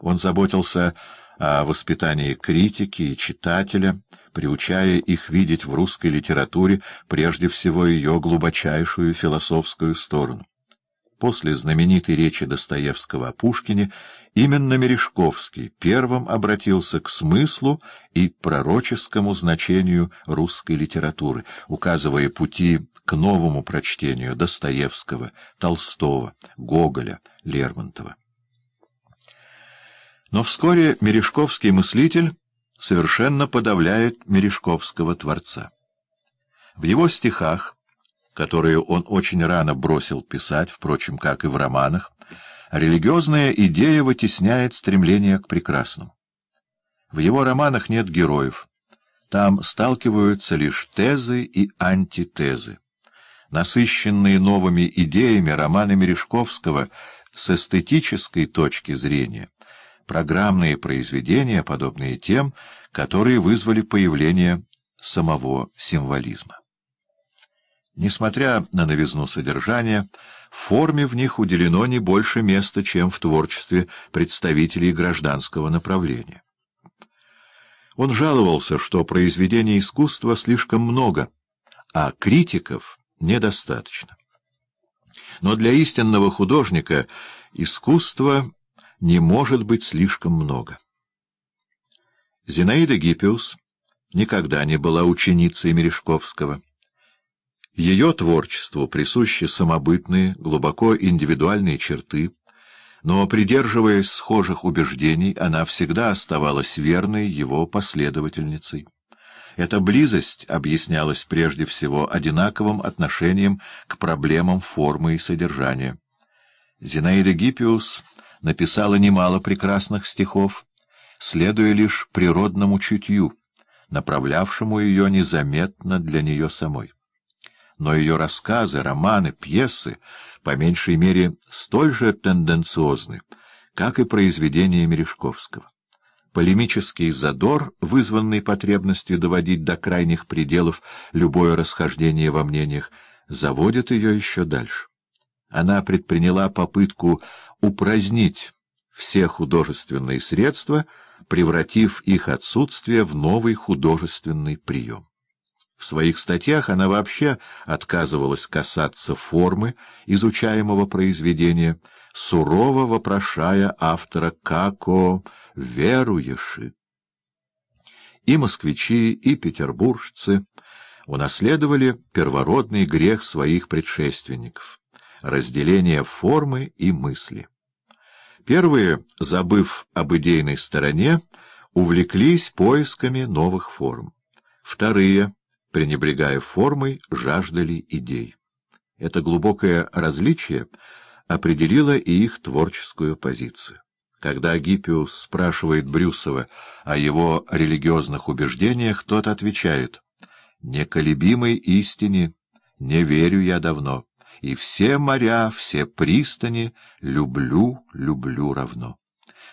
Он заботился о воспитании критики и читателя, приучая их видеть в русской литературе прежде всего ее глубочайшую философскую сторону. После знаменитой речи Достоевского о Пушкине Именно Мережковский первым обратился к смыслу и пророческому значению русской литературы, указывая пути к новому прочтению Достоевского, Толстого, Гоголя, Лермонтова. Но вскоре Мережковский мыслитель совершенно подавляет Мережковского творца. В его стихах, которые он очень рано бросил писать, впрочем, как и в романах, религиозная идея вытесняет стремление к прекрасному. В его романах нет героев. Там сталкиваются лишь тезы и антитезы. Насыщенные новыми идеями романы Мережковского с эстетической точки зрения, программные произведения, подобные тем, которые вызвали появление самого символизма. Несмотря на новизну содержания, форме в них уделено не больше места, чем в творчестве представителей гражданского направления. Он жаловался, что произведений искусства слишком много, а критиков недостаточно. Но для истинного художника искусства не может быть слишком много. Зинаида Гиппиус никогда не была ученицей Мережковского. Ее творчеству присущи самобытные, глубоко индивидуальные черты, но, придерживаясь схожих убеждений, она всегда оставалась верной его последовательницей. Эта близость объяснялась прежде всего одинаковым отношением к проблемам формы и содержания. Зинаида Гиппиус написала немало прекрасных стихов, следуя лишь природному чутью, направлявшему ее незаметно для нее самой но ее рассказы, романы, пьесы, по меньшей мере, столь же тенденциозны, как и произведения Мережковского. Полемический задор, вызванный потребностью доводить до крайних пределов любое расхождение во мнениях, заводит ее еще дальше. Она предприняла попытку упразднить все художественные средства, превратив их отсутствие в новый художественный прием. В своих статьях она вообще отказывалась касаться формы изучаемого произведения, сурово вопрошая автора «како веруеши». И москвичи, и петербуржцы унаследовали первородный грех своих предшественников — разделение формы и мысли. Первые, забыв об идейной стороне, увлеклись поисками новых форм. Вторые — пренебрегая формой, жаждали идей. Это глубокое различие определило и их творческую позицию. Когда Гиппиус спрашивает Брюсова о его религиозных убеждениях, тот отвечает «Неколебимой истине не верю я давно, и все моря, все пристани люблю, люблю равно.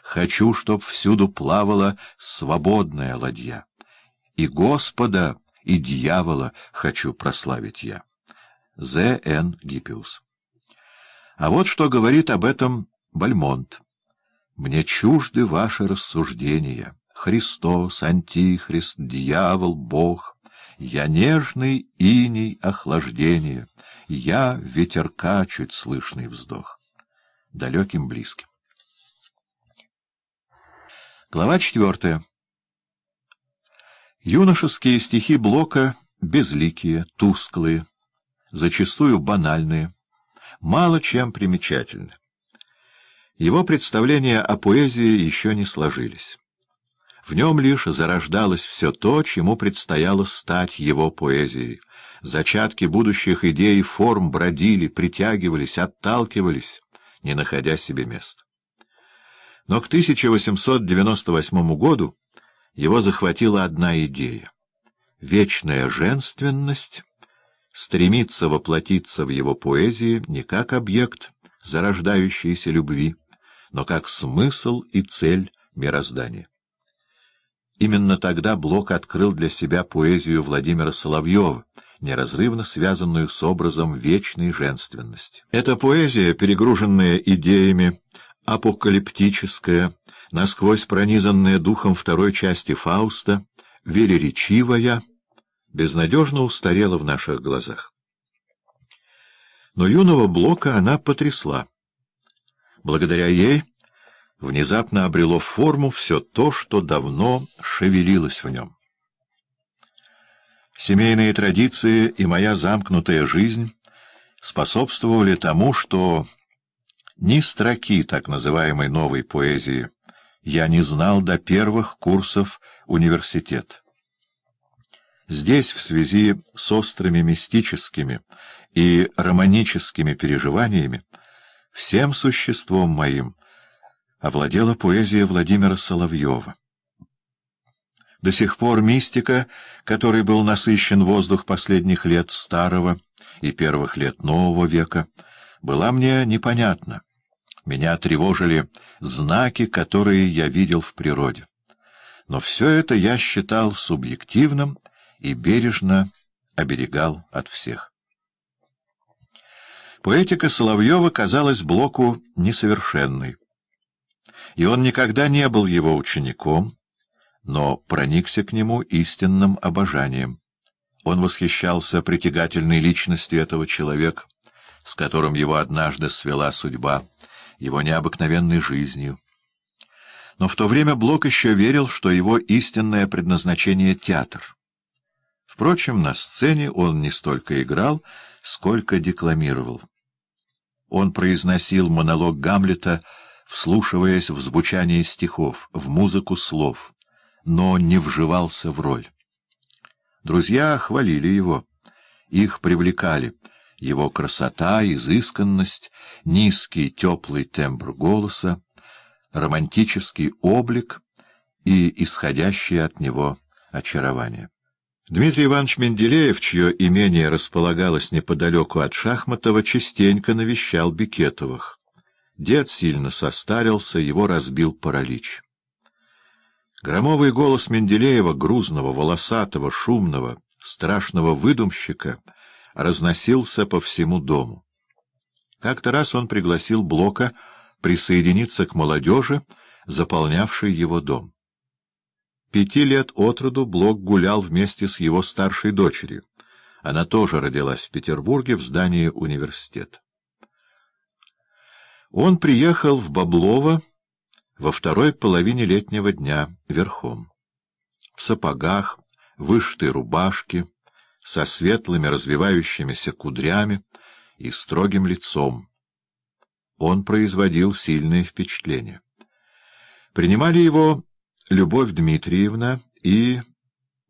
Хочу, чтоб всюду плавала свободная ладья, и Господа и дьявола хочу прославить я. З. Н. Гиппиус. А вот что говорит об этом Бальмонт. «Мне чужды ваши рассуждения. Христос, Антихрист, дьявол, Бог. Я нежный иней охлаждения. Я ветерка чуть слышный вздох». Далеким близким. Глава четвертая. Юношеские стихи Блока безликие, тусклые, зачастую банальные, мало чем примечательны. Его представления о поэзии еще не сложились. В нем лишь зарождалось все то, чему предстояло стать его поэзией. Зачатки будущих идей и форм бродили, притягивались, отталкивались, не находя себе места. Но к 1898 году его захватила одна идея. Вечная женственность стремится воплотиться в его поэзии не как объект зарождающейся любви, но как смысл и цель мироздания. Именно тогда Блок открыл для себя поэзию Владимира Соловьева, неразрывно связанную с образом вечной женственности. Эта поэзия, перегруженная идеями, апокалиптическая, насквозь пронизанная духом второй части Фауста, велеречивая, безнадежно устарела в наших глазах. Но юного Блока она потрясла. Благодаря ей внезапно обрело форму все то, что давно шевелилось в нем. Семейные традиции и моя замкнутая жизнь способствовали тому, что ни строки так называемой новой поэзии я не знал до первых курсов университета. Здесь, в связи с острыми мистическими и романическими переживаниями, всем существом моим овладела поэзия Владимира Соловьева. До сих пор мистика, которой был насыщен воздух последних лет старого и первых лет нового века, была мне непонятна. Меня тревожили знаки, которые я видел в природе. Но все это я считал субъективным и бережно оберегал от всех. Поэтика Соловьева казалась Блоку несовершенной. И он никогда не был его учеником, но проникся к нему истинным обожанием. Он восхищался притягательной личностью этого человека, с которым его однажды свела судьба его необыкновенной жизнью. Но в то время Блок еще верил, что его истинное предназначение — театр. Впрочем, на сцене он не столько играл, сколько декламировал. Он произносил монолог Гамлета, вслушиваясь в звучание стихов, в музыку слов, но не вживался в роль. Друзья хвалили его, их привлекали — его красота, изысканность, низкий теплый тембр голоса, романтический облик и исходящее от него очарование. Дмитрий Иванович Менделеев, чье имение располагалось неподалеку от Шахматова, частенько навещал Бекетовых. Дед сильно состарился, его разбил паралич. Громовый голос Менделеева, грузного, волосатого, шумного, страшного выдумщика — разносился по всему дому. Как-то раз он пригласил Блока присоединиться к молодежи, заполнявшей его дом. Пяти лет от роду Блок гулял вместе с его старшей дочерью. Она тоже родилась в Петербурге в здании университета. Он приехал в Баблово во второй половине летнего дня верхом. В сапогах, вышитой рубашке, со светлыми развивающимися кудрями и строгим лицом. Он производил сильное впечатление. Принимали его Любовь Дмитриевна и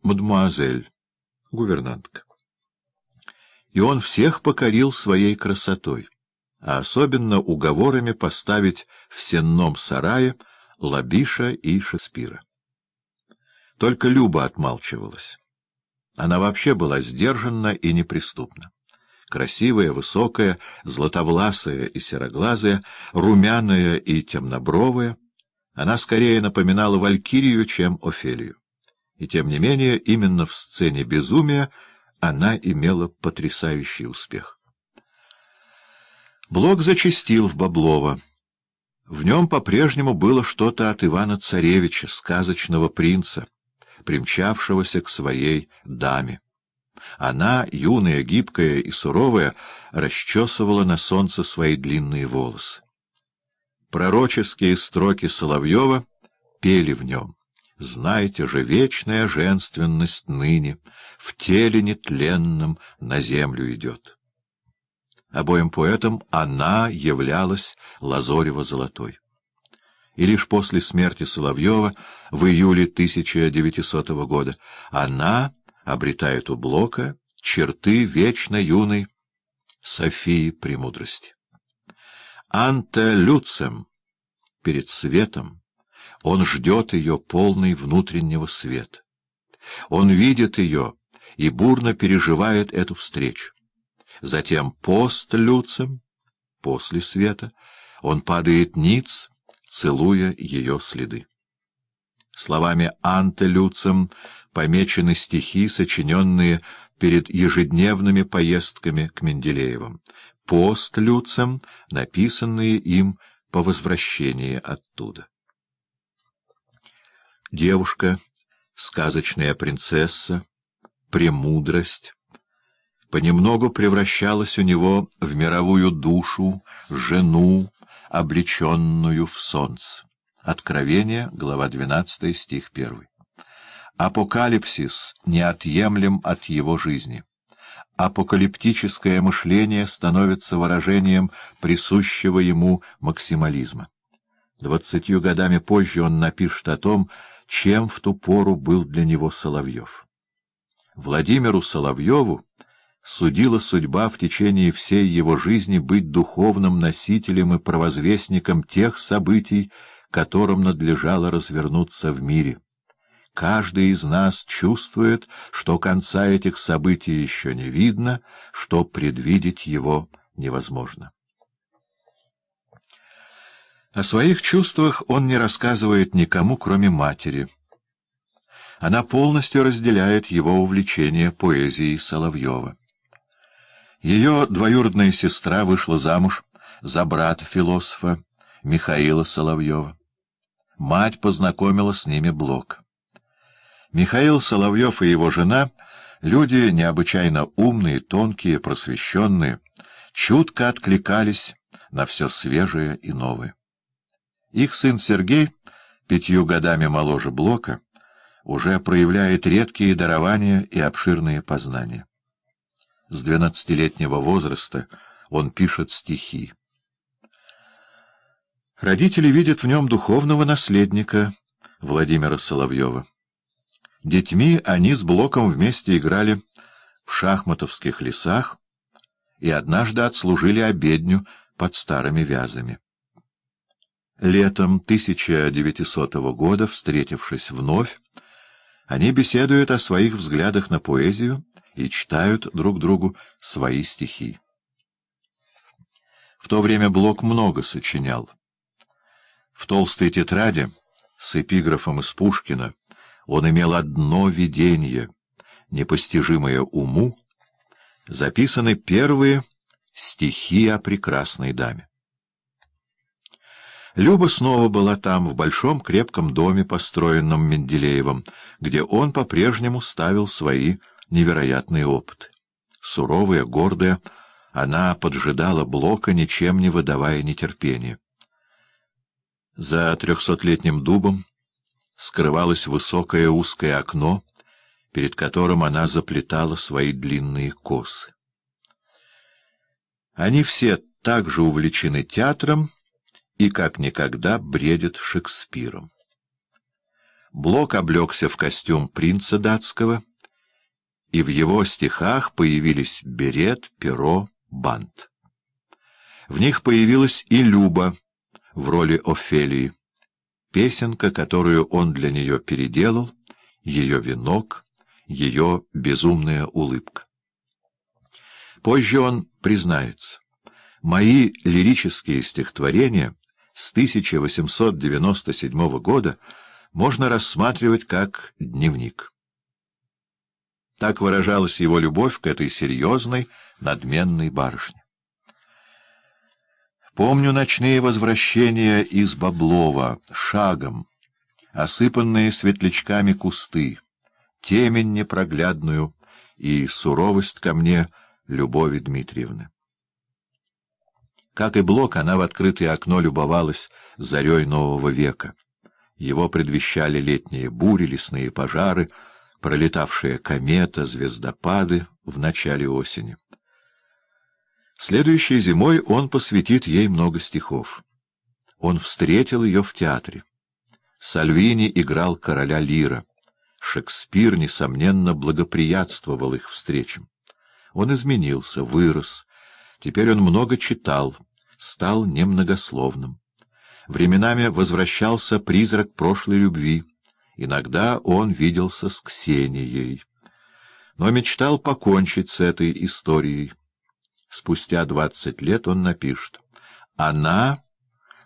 мадемуазель, гувернантка. И он всех покорил своей красотой, а особенно уговорами поставить в сенном сарае Лабиша и Шекспира. Только Люба отмалчивалась. Она вообще была сдержанна и неприступна. Красивая, высокая, златовласая и сероглазая, румяная и темнобровая, она скорее напоминала Валькирию, чем Офелию. И тем не менее, именно в сцене безумия она имела потрясающий успех. Блок зачастил в Баблова. В нем по-прежнему было что-то от Ивана Царевича, сказочного принца примчавшегося к своей даме. Она, юная, гибкая и суровая, расчесывала на солнце свои длинные волосы. Пророческие строки Соловьева пели в нем. «Знайте же, вечная женственность ныне, в теле нетленном на землю идет». Обоим поэтам она являлась Лазорева-Золотой и лишь после смерти Соловьева в июле 1900 года она обретает у Блока черты вечно юной Софии Премудрости. Анте Люцем перед светом он ждет ее полный внутреннего света. Он видит ее и бурно переживает эту встречу. Затем пост Люцем, после света, он падает ниц — целуя ее следы. Словами Анте Люцем помечены стихи, сочиненные перед ежедневными поездками к Менделеевым, пост Люцем, написанные им по возвращении оттуда. Девушка, сказочная принцесса, премудрость, понемногу превращалась у него в мировую душу, жену, облеченную в солнце. Откровение, глава 12, стих 1. Апокалипсис неотъемлем от его жизни. Апокалиптическое мышление становится выражением присущего ему максимализма. Двадцатью годами позже он напишет о том, чем в ту пору был для него Соловьев. Владимиру Соловьеву судила судьба в течение всей его жизни быть духовным носителем и провозвестником тех событий, которым надлежало развернуться в мире. Каждый из нас чувствует, что конца этих событий еще не видно, что предвидеть его невозможно. О своих чувствах он не рассказывает никому, кроме матери. Она полностью разделяет его увлечение поэзией Соловьева. Ее двоюродная сестра вышла замуж за брата философа Михаила Соловьева. Мать познакомила с ними Блок. Михаил Соловьев и его жена — люди необычайно умные, тонкие, просвещенные, чутко откликались на все свежее и новое. Их сын Сергей, пятью годами моложе Блока, уже проявляет редкие дарования и обширные познания. С двенадцатилетнего возраста он пишет стихи. Родители видят в нем духовного наследника Владимира Соловьева. Детьми они с Блоком вместе играли в шахматовских лесах и однажды отслужили обедню под старыми вязами. Летом 1900 года, встретившись вновь, они беседуют о своих взглядах на поэзию и читают друг другу свои стихи. В то время Блок много сочинял. В толстой тетради с эпиграфом из Пушкина он имел одно видение, непостижимое уму, записаны первые стихи о прекрасной даме. Люба снова была там, в большом крепком доме, построенном Менделеевым, где он по-прежнему ставил свои невероятный опыт. Суровая, гордая, она поджидала Блока, ничем не выдавая нетерпения. За трехсотлетним дубом скрывалось высокое узкое окно, перед которым она заплетала свои длинные косы. Они все так же увлечены театром и как никогда бредят Шекспиром. Блок облегся в костюм принца датского — и в его стихах появились берет, перо, бант. В них появилась и Люба в роли Офелии, песенка, которую он для нее переделал, ее венок, ее безумная улыбка. Позже он признается. Мои лирические стихотворения с 1897 года можно рассматривать как дневник. Так выражалась его любовь к этой серьезной, надменной барышне. Помню ночные возвращения из Баблова, шагом, осыпанные светлячками кусты, темень непроглядную и суровость ко мне Любови Дмитриевны. Как и Блок, она в открытое окно любовалась зарей нового века. Его предвещали летние бури, лесные пожары — пролетавшая комета, звездопады в начале осени. Следующей зимой он посвятит ей много стихов. Он встретил ее в театре. Сальвини играл короля Лира. Шекспир, несомненно, благоприятствовал их встречам. Он изменился, вырос. Теперь он много читал, стал немногословным. Временами возвращался призрак прошлой любви — Иногда он виделся с Ксенией, но мечтал покончить с этой историей. Спустя двадцать лет он напишет. Она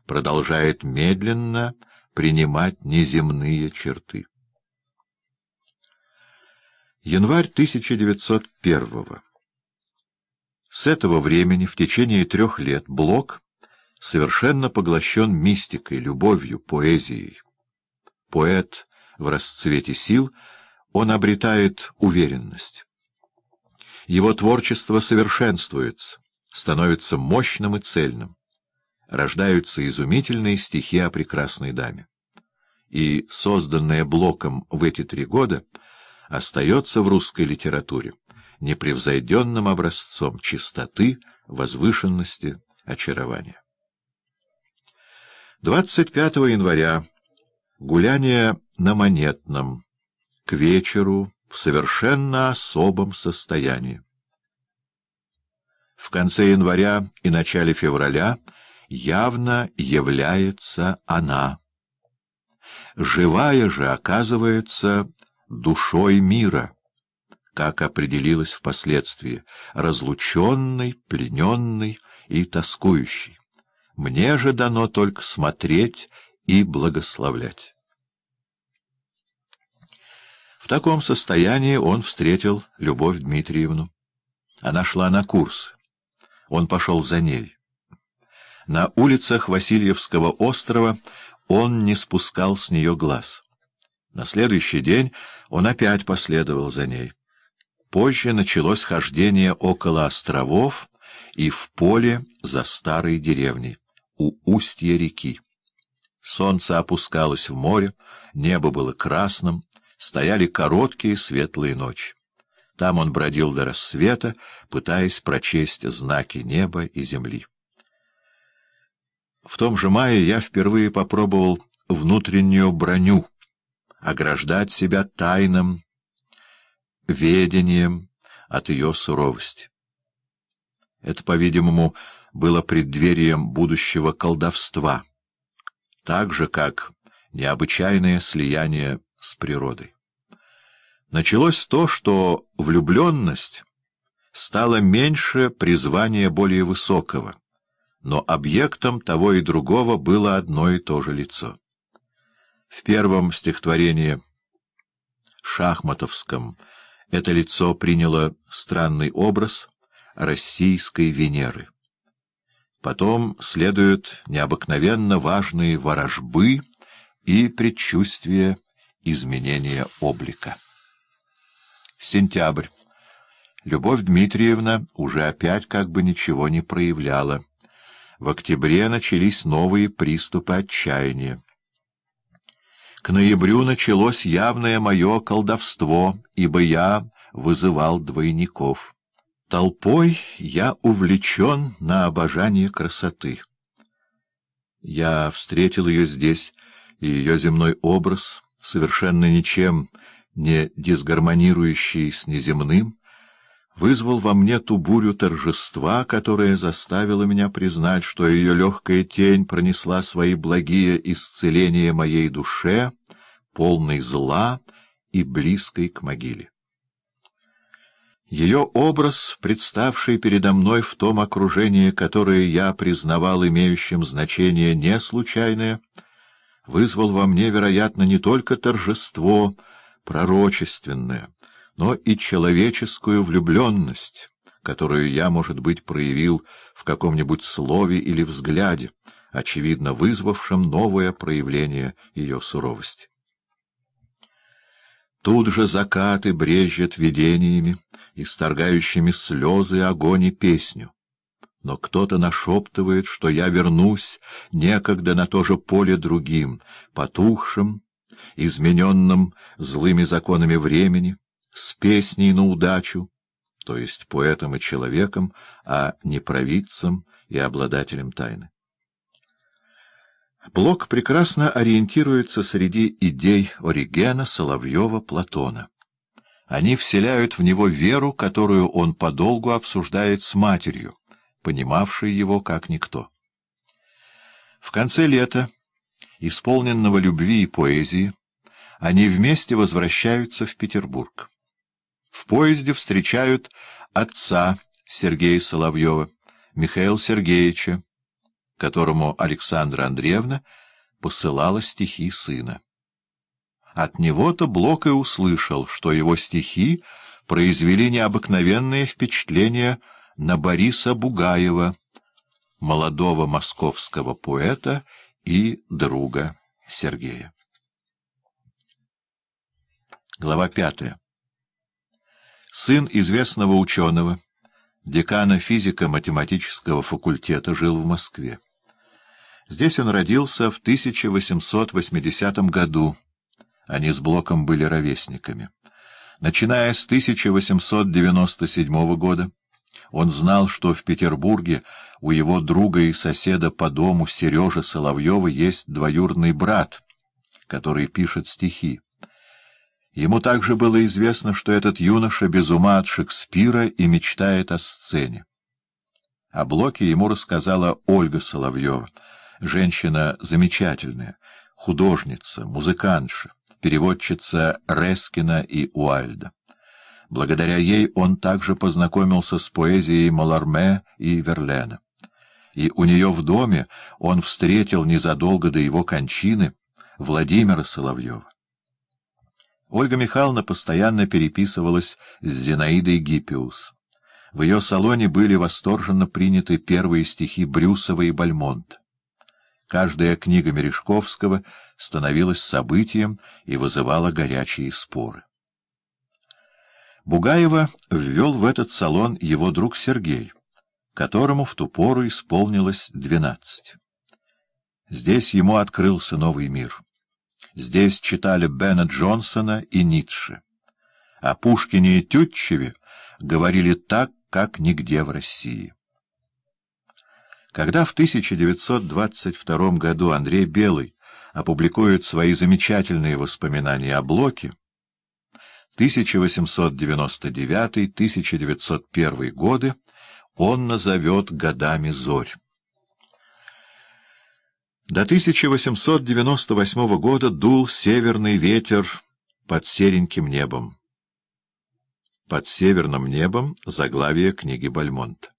продолжает медленно принимать неземные черты. Январь 1901 -го. С этого времени в течение трех лет Блок совершенно поглощен мистикой, любовью, поэзией. Поэт — в расцвете сил, он обретает уверенность. Его творчество совершенствуется, становится мощным и цельным. Рождаются изумительные стихи о прекрасной даме. И созданное Блоком в эти три года остается в русской литературе непревзойденным образцом чистоты, возвышенности, очарования. 25 января Гуляние на Монетном. К вечеру в совершенно особом состоянии. В конце января и начале февраля явно является она. Живая же оказывается душой мира, как определилось впоследствии, разлученной, плененной и тоскующей. Мне же дано только смотреть и благословлять. В таком состоянии он встретил Любовь Дмитриевну. Она шла на курс. Он пошел за ней. На улицах Васильевского острова он не спускал с нее глаз. На следующий день он опять последовал за ней. Позже началось хождение около островов и в поле за старой деревней, у устья реки. Солнце опускалось в море, небо было красным, стояли короткие светлые ночи. Там он бродил до рассвета, пытаясь прочесть знаки неба и земли. В том же мае я впервые попробовал внутреннюю броню, ограждать себя тайным ведением от ее суровости. Это, по-видимому, было преддверием будущего колдовства — так же, как необычайное слияние с природой. Началось то, что влюбленность стала меньше призвания более высокого, но объектом того и другого было одно и то же лицо. В первом стихотворении «Шахматовском» это лицо приняло странный образ российской Венеры. Потом следуют необыкновенно важные ворожбы и предчувствие изменения облика. Сентябрь. Любовь Дмитриевна уже опять как бы ничего не проявляла. В октябре начались новые приступы отчаяния. К ноябрю началось явное мое колдовство, ибо я вызывал двойников. Толпой я увлечен на обожание красоты. Я встретил ее здесь, и ее земной образ, совершенно ничем не дисгармонирующий с неземным, вызвал во мне ту бурю торжества, которая заставила меня признать, что ее легкая тень пронесла свои благие исцеления моей душе, полной зла и близкой к могиле. Ее образ, представший передо мной в том окружении, которое я признавал имеющим значение не случайное, вызвал во мне, вероятно, не только торжество пророчественное, но и человеческую влюбленность, которую я, может быть, проявил в каком-нибудь слове или взгляде, очевидно вызвавшем новое проявление ее суровости. Тут же закаты брежет видениями, исторгающими слезы, огонь и песню. Но кто-то нашептывает, что я вернусь некогда на то же поле другим, потухшим, измененным злыми законами времени, с песней на удачу, то есть поэтом и человеком, а не провидцем и обладателем тайны. Блок прекрасно ориентируется среди идей Оригена, Соловьева, Платона. Они вселяют в него веру, которую он подолгу обсуждает с матерью, понимавшей его как никто. В конце лета, исполненного любви и поэзии, они вместе возвращаются в Петербург. В поезде встречают отца Сергея Соловьева, Михаила Сергеевича, которому Александра Андреевна посылала стихи сына. От него-то Блок и услышал, что его стихи произвели необыкновенное впечатление на Бориса Бугаева, молодого московского поэта и друга Сергея. Глава пятая. Сын известного ученого, декана физико-математического факультета, жил в Москве. Здесь он родился в 1880 году, они с Блоком были ровесниками. Начиная с 1897 года, он знал, что в Петербурге у его друга и соседа по дому Сережи Соловьева есть двоюродный брат, который пишет стихи. Ему также было известно, что этот юноша без ума от Шекспира и мечтает о сцене. О Блоке ему рассказала Ольга Соловьева, женщина замечательная, художница, музыкантша переводчица Рескина и Уальда. Благодаря ей он также познакомился с поэзией Маларме и Верлена. И у нее в доме он встретил незадолго до его кончины Владимира Соловьева. Ольга Михайловна постоянно переписывалась с Зинаидой Гиппиус. В ее салоне были восторженно приняты первые стихи Брюсова и Бальмонта. Каждая книга Мережковского — становилось событием и вызывало горячие споры. Бугаева ввел в этот салон его друг Сергей, которому в ту пору исполнилось двенадцать. Здесь ему открылся новый мир. Здесь читали Бена Джонсона и Ницше. О Пушкине и Тютчеве говорили так, как нигде в России. Когда в 1922 году Андрей Белый опубликует свои замечательные воспоминания о Блоке, 1899-1901 годы он назовет годами зорь. До 1898 года дул северный ветер под сереньким небом. «Под северным небом» — заглавие книги Бальмонта.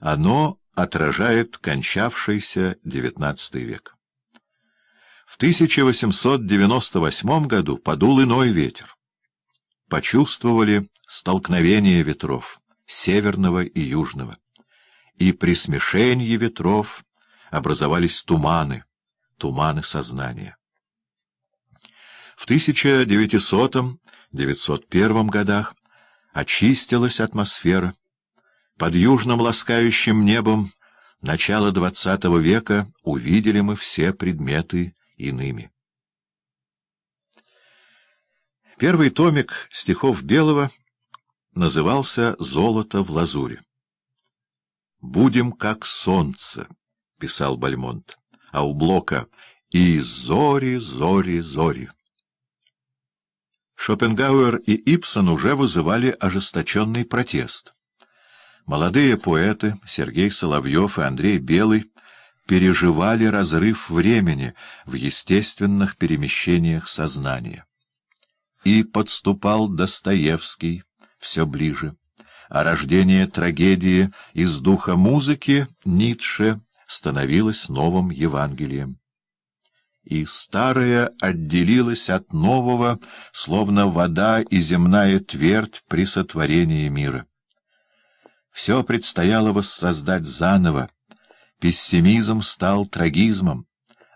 Оно отражает кончавшийся XIX век. В 1898 году подул иной ветер. Почувствовали столкновение ветров, северного и южного. И при смешении ветров образовались туманы, туманы сознания. В 1900-1901 годах очистилась атмосфера. Под южным ласкающим небом начала XX века увидели мы все предметы иными. Первый томик стихов Белого назывался «Золото в лазуре». «Будем как солнце», — писал Бальмонт, а у Блока «И зори, зори, зори». Шопенгауэр и Ипсон уже вызывали ожесточенный протест. Молодые поэты Сергей Соловьев и Андрей Белый — переживали разрыв времени в естественных перемещениях сознания. И подступал Достоевский все ближе, а рождение трагедии из духа музыки Ницше становилось новым Евангелием. И старое отделилось от нового, словно вода и земная твердь при сотворении мира. Все предстояло воссоздать заново, Пессимизм стал трагизмом,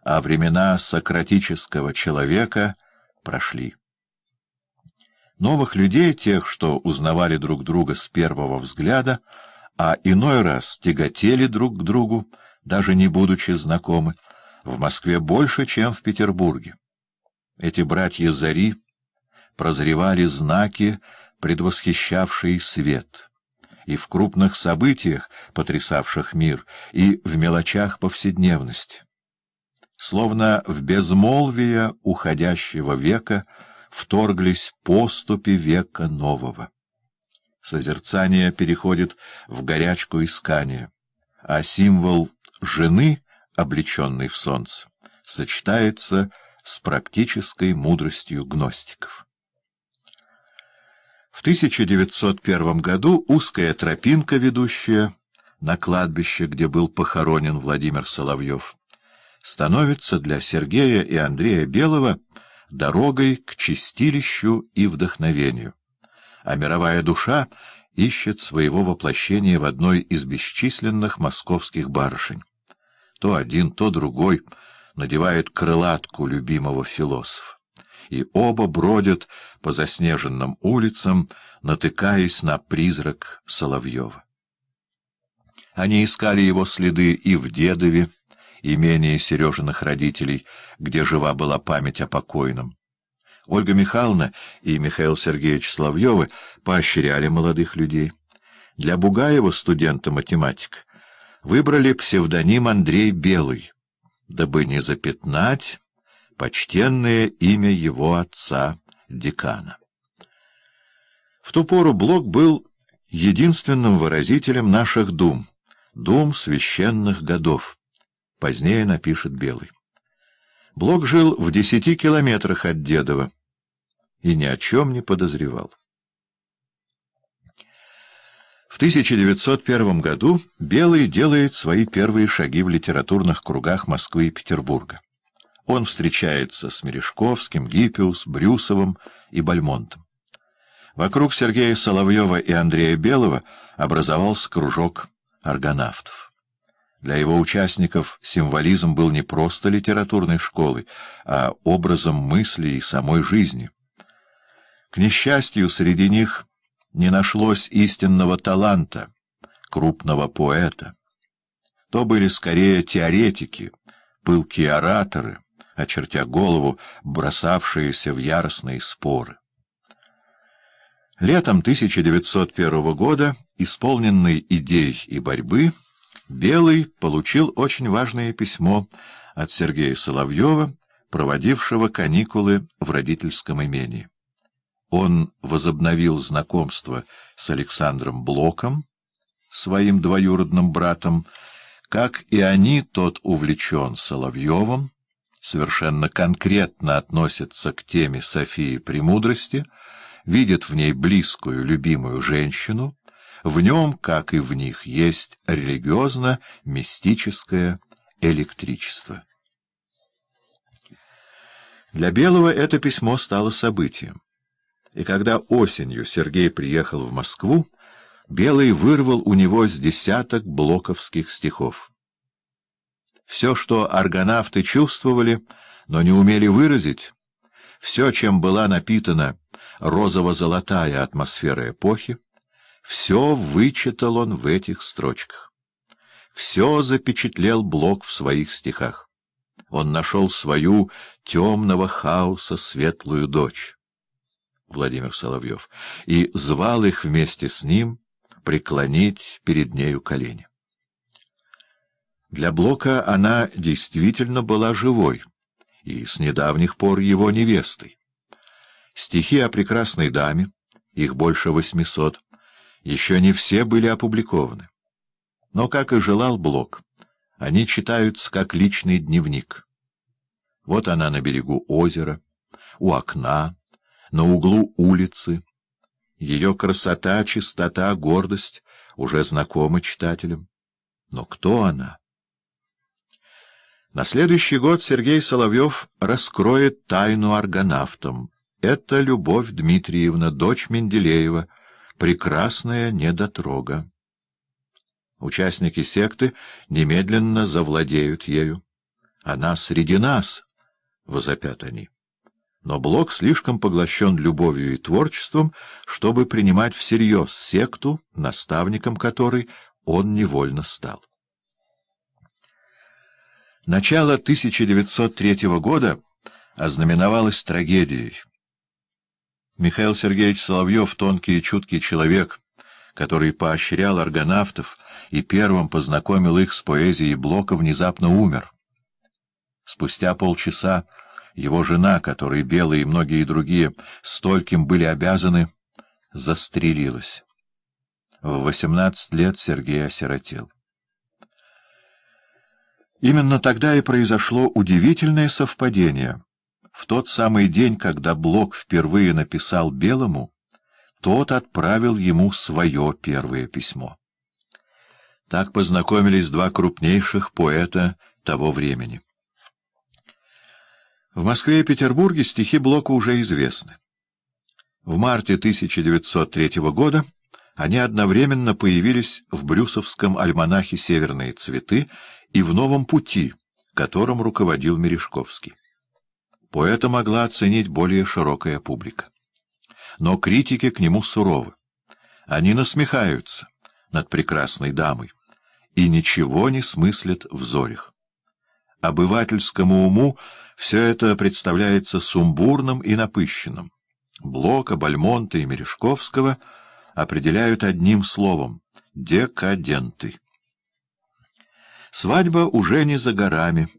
а времена сократического человека прошли. Новых людей, тех, что узнавали друг друга с первого взгляда, а иной раз тяготели друг к другу, даже не будучи знакомы, в Москве больше, чем в Петербурге. Эти братья Зари прозревали знаки, предвосхищавшие свет — и в крупных событиях, потрясавших мир, и в мелочах повседневности. Словно в безмолвие уходящего века вторглись поступи века нового. Созерцание переходит в горячку искания, а символ жены, облеченный в солнце, сочетается с практической мудростью гностиков. В 1901 году узкая тропинка, ведущая на кладбище, где был похоронен Владимир Соловьев, становится для Сергея и Андрея Белого дорогой к чистилищу и вдохновению. А мировая душа ищет своего воплощения в одной из бесчисленных московских барышень. То один, то другой надевает крылатку любимого философа. И оба бродят по заснеженным улицам, натыкаясь на призрак Соловьева. Они искали его следы и в Дедове, имении Сережиных родителей, где жива была память о покойном. Ольга Михайловна и Михаил Сергеевич Соловьевы поощряли молодых людей. Для Бугаева, студента математик выбрали псевдоним Андрей Белый, дабы не запятнать почтенное имя его отца декана. В ту пору Блок был единственным выразителем наших дум, дум священных годов. Позднее напишет Белый. Блок жил в десяти километрах от Дедова и ни о чем не подозревал. В 1901 году Белый делает свои первые шаги в литературных кругах Москвы и Петербурга он встречается с Мережковским, Гиппиус, Брюсовым и Бальмонтом. Вокруг Сергея Соловьева и Андрея Белого образовался кружок аргонавтов. Для его участников символизм был не просто литературной школой, а образом мысли и самой жизни. К несчастью, среди них не нашлось истинного таланта, крупного поэта. То были скорее теоретики, пылкие ораторы — очертя голову, бросавшиеся в яростные споры. Летом 1901 года, исполненный идей и борьбы, Белый получил очень важное письмо от Сергея Соловьева, проводившего каникулы в родительском имении. Он возобновил знакомство с Александром Блоком, своим двоюродным братом, как и они, тот увлечен Соловьевым, совершенно конкретно относится к теме Софии Премудрости, видит в ней близкую, любимую женщину, в нем, как и в них, есть религиозно-мистическое электричество. Для Белого это письмо стало событием. И когда осенью Сергей приехал в Москву, Белый вырвал у него с десяток блоковских стихов. Все, что аргонавты чувствовали, но не умели выразить, все, чем была напитана розово-золотая атмосфера эпохи, все вычитал он в этих строчках. Все запечатлел Блок в своих стихах. Он нашел свою темного хаоса светлую дочь, Владимир Соловьев, и звал их вместе с ним преклонить перед нею колени. Для Блока она действительно была живой и с недавних пор его невестой. Стихи о прекрасной даме, их больше восьмисот, еще не все были опубликованы. Но, как и желал Блок, они читаются как личный дневник. Вот она на берегу озера, у окна, на углу улицы. Ее красота, чистота, гордость уже знакомы читателям. Но кто она? На следующий год Сергей Соловьев раскроет тайну аргонавтам. Это Любовь Дмитриевна, дочь Менделеева, прекрасная недотрога. Участники секты немедленно завладеют ею. «Она среди нас!» — возопят они. Но Блок слишком поглощен любовью и творчеством, чтобы принимать всерьез секту, наставником которой он невольно стал. Начало 1903 года ознаменовалось трагедией. Михаил Сергеевич Соловьев — тонкий и чуткий человек, который поощрял аргонавтов и первым познакомил их с поэзией Блока, внезапно умер. Спустя полчаса его жена, которой Белый и многие другие стольким были обязаны, застрелилась. В 18 лет Сергей осиротел. Именно тогда и произошло удивительное совпадение. В тот самый день, когда Блок впервые написал Белому, тот отправил ему свое первое письмо. Так познакомились два крупнейших поэта того времени. В Москве и Петербурге стихи Блока уже известны. В марте 1903 года они одновременно появились в брюсовском альманахе «Северные цветы» и в новом пути, которым руководил Мережковский. Поэта могла оценить более широкая публика. Но критики к нему суровы. Они насмехаются над прекрасной дамой и ничего не смыслят в зорях. Обывательскому уму все это представляется сумбурным и напыщенным. Блока, Бальмонта и Мережковского определяют одним словом — декаденты. Свадьба уже не за горами.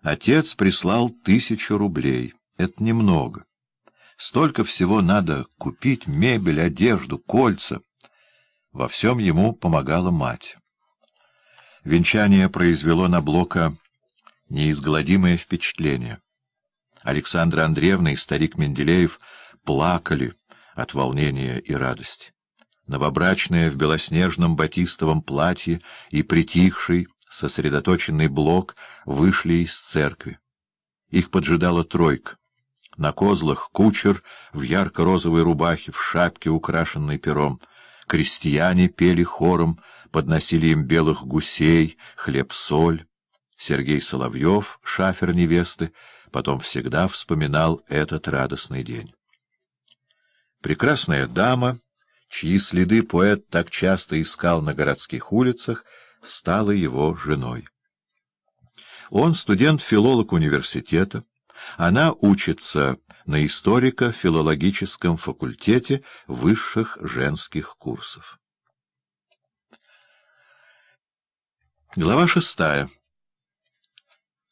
Отец прислал тысячу рублей. Это немного. Столько всего надо купить — мебель, одежду, кольца. Во всем ему помогала мать. Венчание произвело на Блока неизгладимое впечатление. Александра Андреевна и старик Менделеев плакали от волнения и радости. Новобрачная в белоснежном батистовом платье и притихший — сосредоточенный блок вышли из церкви. Их поджидала тройка. На козлах кучер в ярко-розовой рубахе, в шапке, украшенной пером. Крестьяне пели хором, подносили им белых гусей, хлеб-соль. Сергей Соловьев, шафер невесты, потом всегда вспоминал этот радостный день. Прекрасная дама, чьи следы поэт так часто искал на городских улицах, — стала его женой. Он студент-филолог университета, она учится на историко-филологическом факультете высших женских курсов. Глава шестая.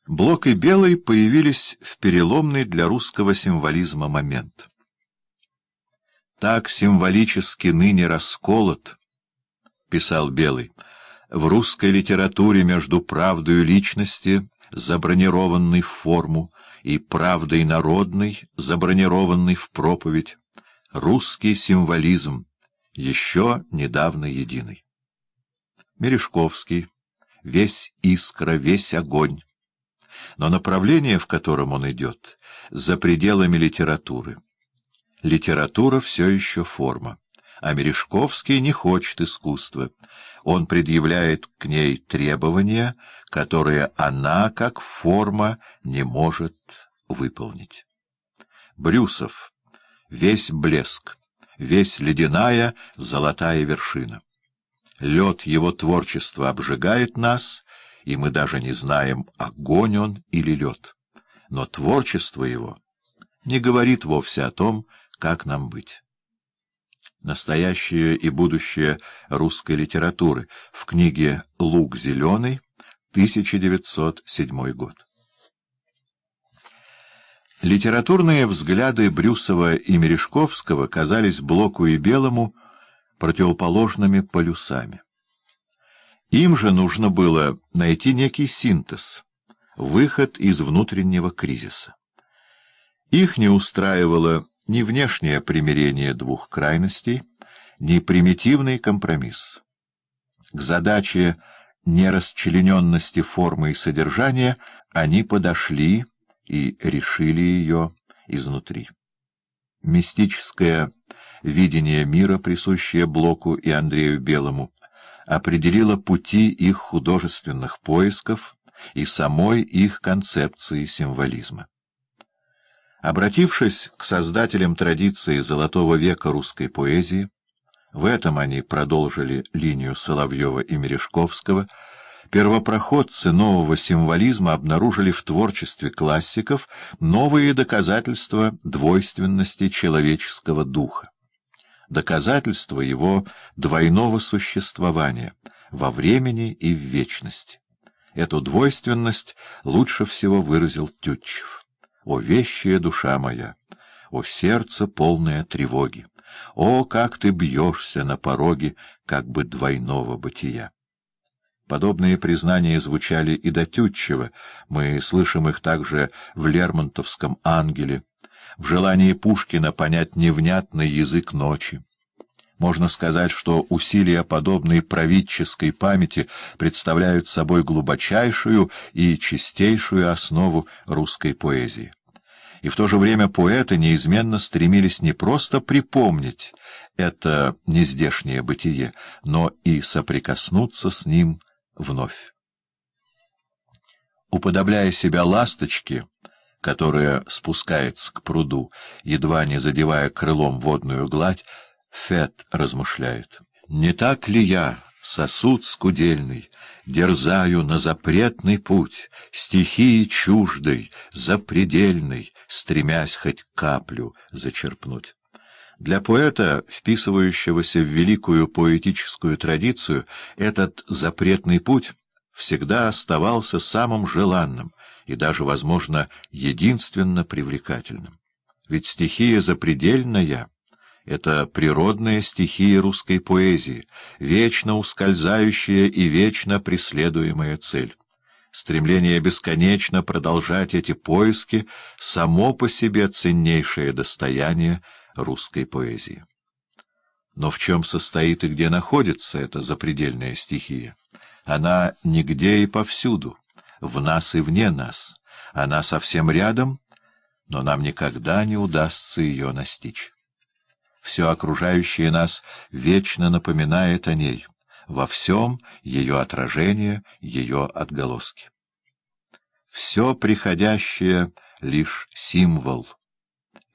Блок и Белый появились в переломный для русского символизма момент. Так символически ныне расколот, — писал Белый, в русской литературе между правдой личности, забронированной в форму, и правдой народной, забронированной в проповедь, русский символизм, еще недавно единый. Мережковский, весь искра, весь огонь, но направление, в котором он идет, за пределами литературы. Литература все еще форма а Мережковский не хочет искусства. Он предъявляет к ней требования, которые она, как форма, не может выполнить. Брюсов. Весь блеск, весь ледяная золотая вершина. Лед его творчества обжигает нас, и мы даже не знаем, огонь он или лед. Но творчество его не говорит вовсе о том, как нам быть. Настоящее и будущее русской литературы в книге «Лук зеленый», 1907 год. Литературные взгляды Брюсова и Мережковского казались Блоку и Белому противоположными полюсами. Им же нужно было найти некий синтез, выход из внутреннего кризиса. Их не устраивало ни внешнее примирение двух крайностей, ни примитивный компромисс. К задаче нерасчлененности формы и содержания они подошли и решили ее изнутри. Мистическое видение мира, присущее Блоку и Андрею Белому, определило пути их художественных поисков и самой их концепции символизма. Обратившись к создателям традиции золотого века русской поэзии, в этом они продолжили линию Соловьева и Мережковского, первопроходцы нового символизма обнаружили в творчестве классиков новые доказательства двойственности человеческого духа, доказательства его двойного существования во времени и в вечности. Эту двойственность лучше всего выразил Тютчев. О, вещая душа моя! О, сердце, полное тревоги! О, как ты бьешься на пороге как бы двойного бытия! Подобные признания звучали и дотютчиво, мы слышим их также в Лермонтовском «Ангеле», в желании Пушкина понять невнятный язык ночи. Можно сказать, что усилия подобной правительской памяти представляют собой глубочайшую и чистейшую основу русской поэзии и в то же время поэты неизменно стремились не просто припомнить это нездешнее бытие, но и соприкоснуться с ним вновь. Уподобляя себя ласточке, которая спускается к пруду, едва не задевая крылом водную гладь, Фет размышляет. «Не так ли я, сосуд скудельный?» дерзаю на запретный путь, стихии чуждой, запредельной, стремясь хоть каплю зачерпнуть. Для поэта, вписывающегося в великую поэтическую традицию, этот запретный путь всегда оставался самым желанным и даже, возможно, единственно привлекательным. Ведь стихия запредельная — это природная стихия русской поэзии, вечно ускользающая и вечно преследуемая цель. Стремление бесконечно продолжать эти поиски — само по себе ценнейшее достояние русской поэзии. Но в чем состоит и где находится эта запредельная стихия? Она нигде и повсюду, в нас и вне нас. Она совсем рядом, но нам никогда не удастся ее настичь все окружающее нас вечно напоминает о ней, во всем ее отражение, ее отголоски. Все приходящее — лишь символ.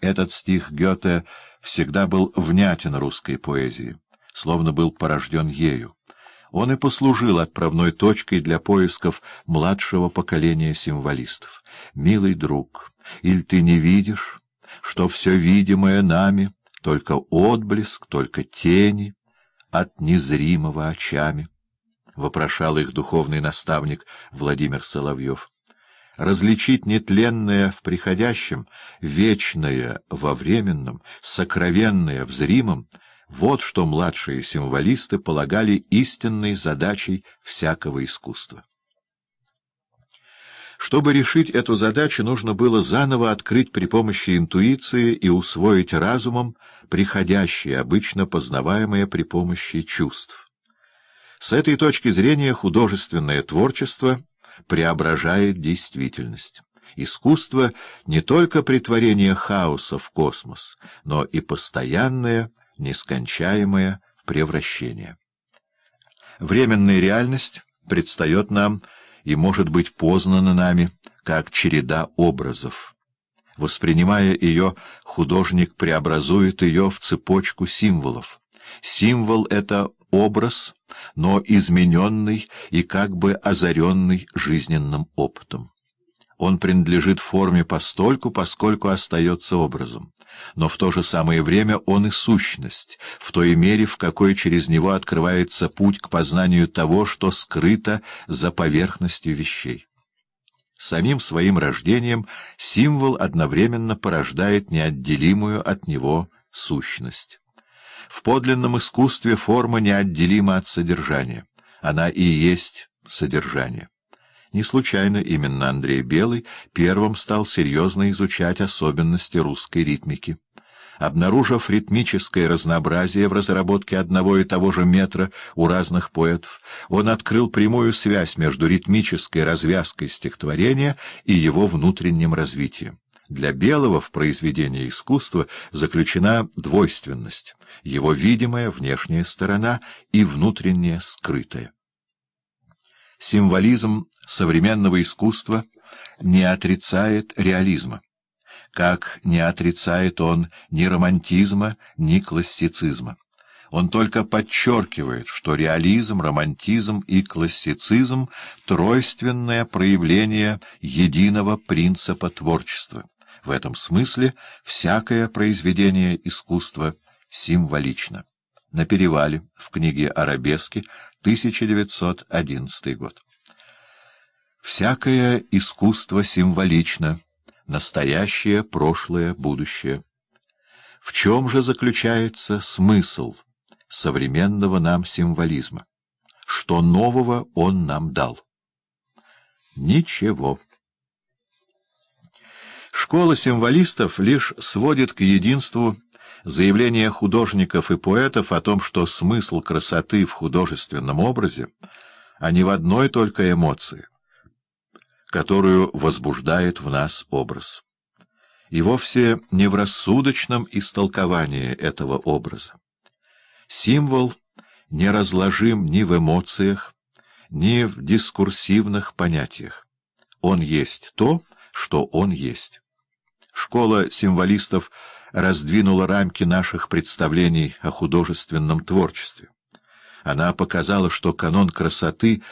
Этот стих Гёте всегда был внятен русской поэзии, словно был порожден ею. Он и послужил отправной точкой для поисков младшего поколения символистов. «Милый друг, иль ты не видишь, что все видимое нами...» только отблеск, только тени от незримого очами, — вопрошал их духовный наставник Владимир Соловьев. Различить нетленное в приходящем, вечное во временном, сокровенное в зримом — вот что младшие символисты полагали истинной задачей всякого искусства. Чтобы решить эту задачу, нужно было заново открыть при помощи интуиции и усвоить разумом приходящее, обычно познаваемое при помощи чувств. С этой точки зрения художественное творчество преображает действительность. Искусство — не только притворение хаоса в космос, но и постоянное, нескончаемое превращение. Временная реальность предстает нам — и может быть познана нами как череда образов. Воспринимая ее, художник преобразует ее в цепочку символов. Символ — это образ, но измененный и как бы озаренный жизненным опытом он принадлежит форме постольку, поскольку остается образом. Но в то же самое время он и сущность, в той мере, в какой через него открывается путь к познанию того, что скрыто за поверхностью вещей. Самим своим рождением символ одновременно порождает неотделимую от него сущность. В подлинном искусстве форма неотделима от содержания. Она и есть содержание. Не случайно именно Андрей Белый первым стал серьезно изучать особенности русской ритмики. Обнаружив ритмическое разнообразие в разработке одного и того же метра у разных поэтов, он открыл прямую связь между ритмической развязкой стихотворения и его внутренним развитием. Для Белого в произведении искусства заключена двойственность, его видимая внешняя сторона и внутренняя скрытая. Символизм современного искусства не отрицает реализма, как не отрицает он ни романтизма, ни классицизма. Он только подчеркивает, что реализм, романтизм и классицизм — тройственное проявление единого принципа творчества. В этом смысле всякое произведение искусства символично. На перевале в книге «Арабески» 1911 год. Всякое искусство символично, настоящее, прошлое, будущее. В чем же заключается смысл современного нам символизма? Что нового он нам дал? Ничего. Школа символистов лишь сводит к единству заявления художников и поэтов о том, что смысл красоты в художественном образе, а не в одной только эмоции которую возбуждает в нас образ. И вовсе не в рассудочном истолковании этого образа. Символ не разложим ни в эмоциях, ни в дискурсивных понятиях. Он есть то, что он есть. Школа символистов раздвинула рамки наших представлений о художественном творчестве. Она показала, что канон красоты —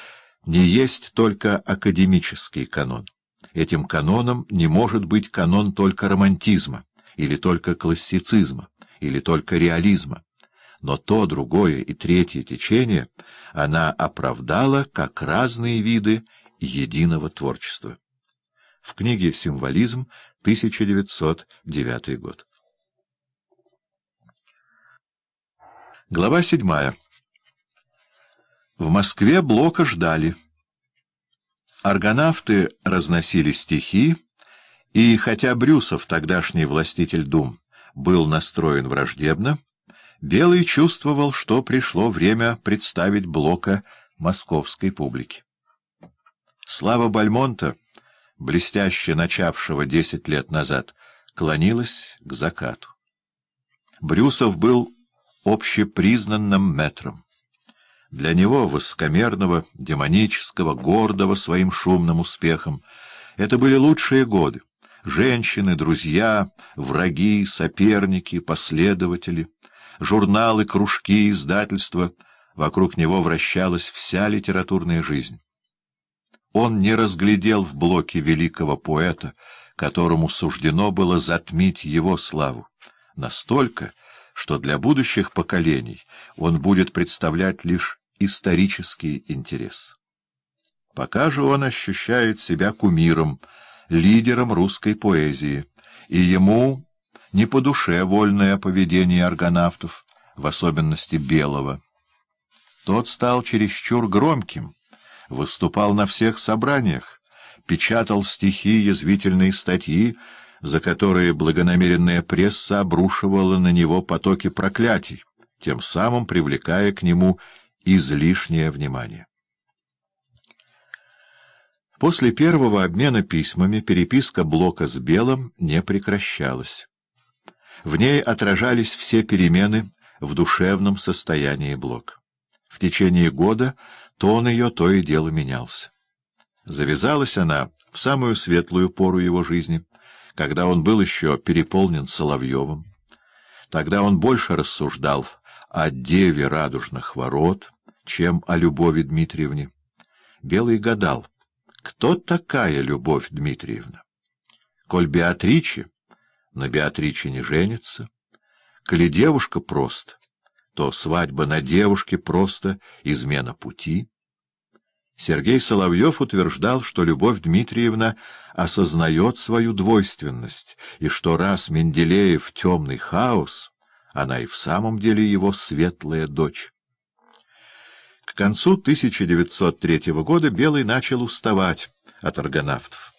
не есть только академический канон. Этим каноном не может быть канон только романтизма, или только классицизма, или только реализма. Но то, другое и третье течение она оправдала как разные виды единого творчества. В книге «Символизм» 1909 год. Глава седьмая в Москве Блока ждали. Аргонавты разносили стихи, и хотя Брюсов, тогдашний властитель дум, был настроен враждебно, Белый чувствовал, что пришло время представить Блока московской публике. Слава Бальмонта, блестяще начавшего десять лет назад, клонилась к закату. Брюсов был общепризнанным метром. Для него, воскомерного, демонического, гордого своим шумным успехом, это были лучшие годы. Женщины, друзья, враги, соперники, последователи, журналы, кружки, издательства. Вокруг него вращалась вся литературная жизнь. Он не разглядел в блоке великого поэта, которому суждено было затмить его славу. Настолько, что для будущих поколений он будет представлять лишь исторический интерес. Пока же он ощущает себя кумиром, лидером русской поэзии, и ему не по душе вольное поведение аргонавтов, в особенности Белого. Тот стал чересчур громким, выступал на всех собраниях, печатал стихи, язвительные статьи, за которые благонамеренная пресса обрушивала на него потоки проклятий, тем самым привлекая к нему излишнее внимание. После первого обмена письмами переписка Блока с Белым не прекращалась. В ней отражались все перемены в душевном состоянии Блока. В течение года тон ее то и дело менялся. Завязалась она в самую светлую пору его жизни, когда он был еще переполнен Соловьевым. Тогда он больше рассуждал о деве радужных ворот — чем о Любови Дмитриевне. Белый гадал, кто такая Любовь Дмитриевна? Коль Беатриче, на Беатриче не женится, коли девушка прост, то свадьба на девушке просто измена пути. Сергей Соловьев утверждал, что Любовь Дмитриевна осознает свою двойственность, и что раз Менделеев — темный хаос, она и в самом деле его светлая дочь. К концу 1903 года Белый начал уставать от аргонавтов,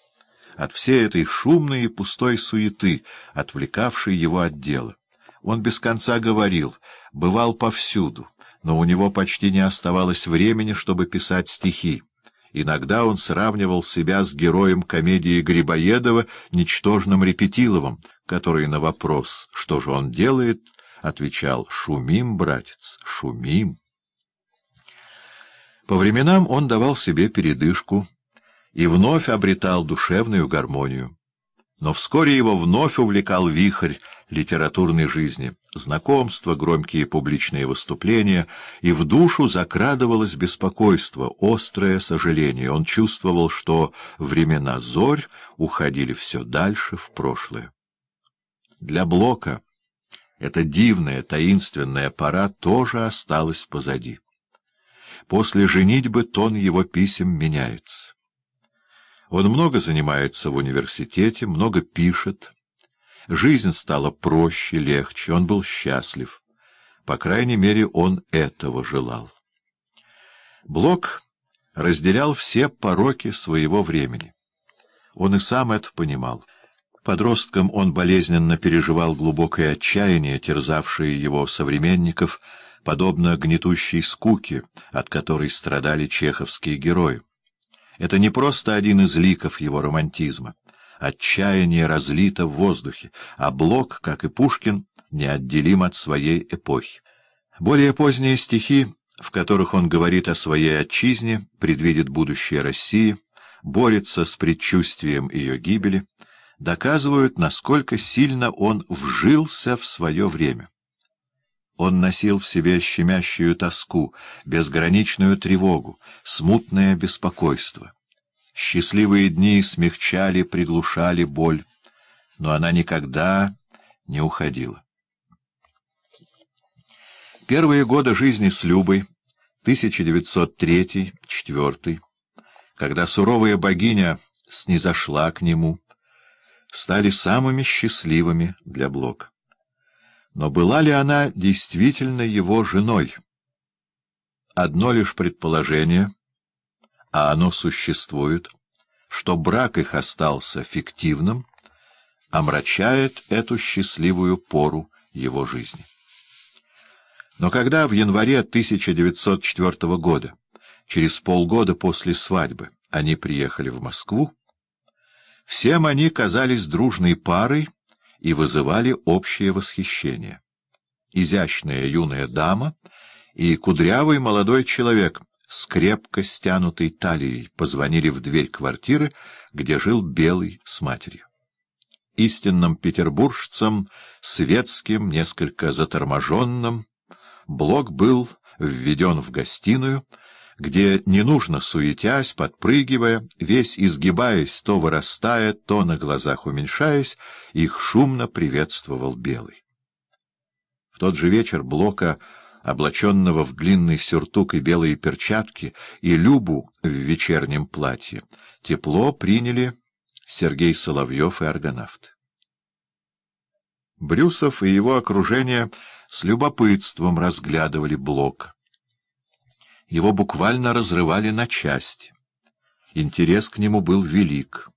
от всей этой шумной и пустой суеты, отвлекавшей его от дела. Он без конца говорил, бывал повсюду, но у него почти не оставалось времени, чтобы писать стихи. Иногда он сравнивал себя с героем комедии Грибоедова, ничтожным Репетиловым, который на вопрос «Что же он делает?» отвечал «Шумим, братец, шумим». По временам он давал себе передышку и вновь обретал душевную гармонию. Но вскоре его вновь увлекал вихрь литературной жизни, знакомства, громкие публичные выступления, и в душу закрадывалось беспокойство, острое сожаление. Он чувствовал, что времена зорь уходили все дальше в прошлое. Для Блока эта дивная, таинственная пора тоже осталась позади. После женитьбы тон его писем меняется. Он много занимается в университете, много пишет. Жизнь стала проще, легче, он был счастлив. По крайней мере, он этого желал. Блок разделял все пороки своего времени. Он и сам это понимал. Подростком он болезненно переживал глубокое отчаяние, терзавшее его современников — подобно гнетущей скуке, от которой страдали чеховские герои. Это не просто один из ликов его романтизма. Отчаяние разлито в воздухе, а Блок, как и Пушкин, неотделим от своей эпохи. Более поздние стихи, в которых он говорит о своей отчизне, предвидит будущее России, борется с предчувствием ее гибели, доказывают, насколько сильно он вжился в свое время. Он носил в себе щемящую тоску, безграничную тревогу, смутное беспокойство. Счастливые дни смягчали, приглушали боль, но она никогда не уходила. Первые годы жизни с Любой, 1903-1904, когда суровая богиня снизошла к нему, стали самыми счастливыми для Блока. Но была ли она действительно его женой? Одно лишь предположение, а оно существует, что брак их остался фиктивным, омрачает эту счастливую пору его жизни. Но когда в январе 1904 года, через полгода после свадьбы, они приехали в Москву, всем они казались дружной парой, и вызывали общее восхищение. Изящная юная дама и кудрявый молодой человек с крепко стянутой талией позвонили в дверь квартиры, где жил Белый с матерью. Истинным петербуржцем, светским, несколько заторможенным, Блок был введен в гостиную — где не нужно, суетясь, подпрыгивая, весь изгибаясь, то вырастая, то на глазах уменьшаясь, их шумно приветствовал Белый. В тот же вечер Блока, облаченного в длинный сюртук и белые перчатки, и Любу в вечернем платье, тепло приняли Сергей Соловьев и Аргонавт. Брюсов и его окружение с любопытством разглядывали Блока его буквально разрывали на части. Интерес к нему был велик,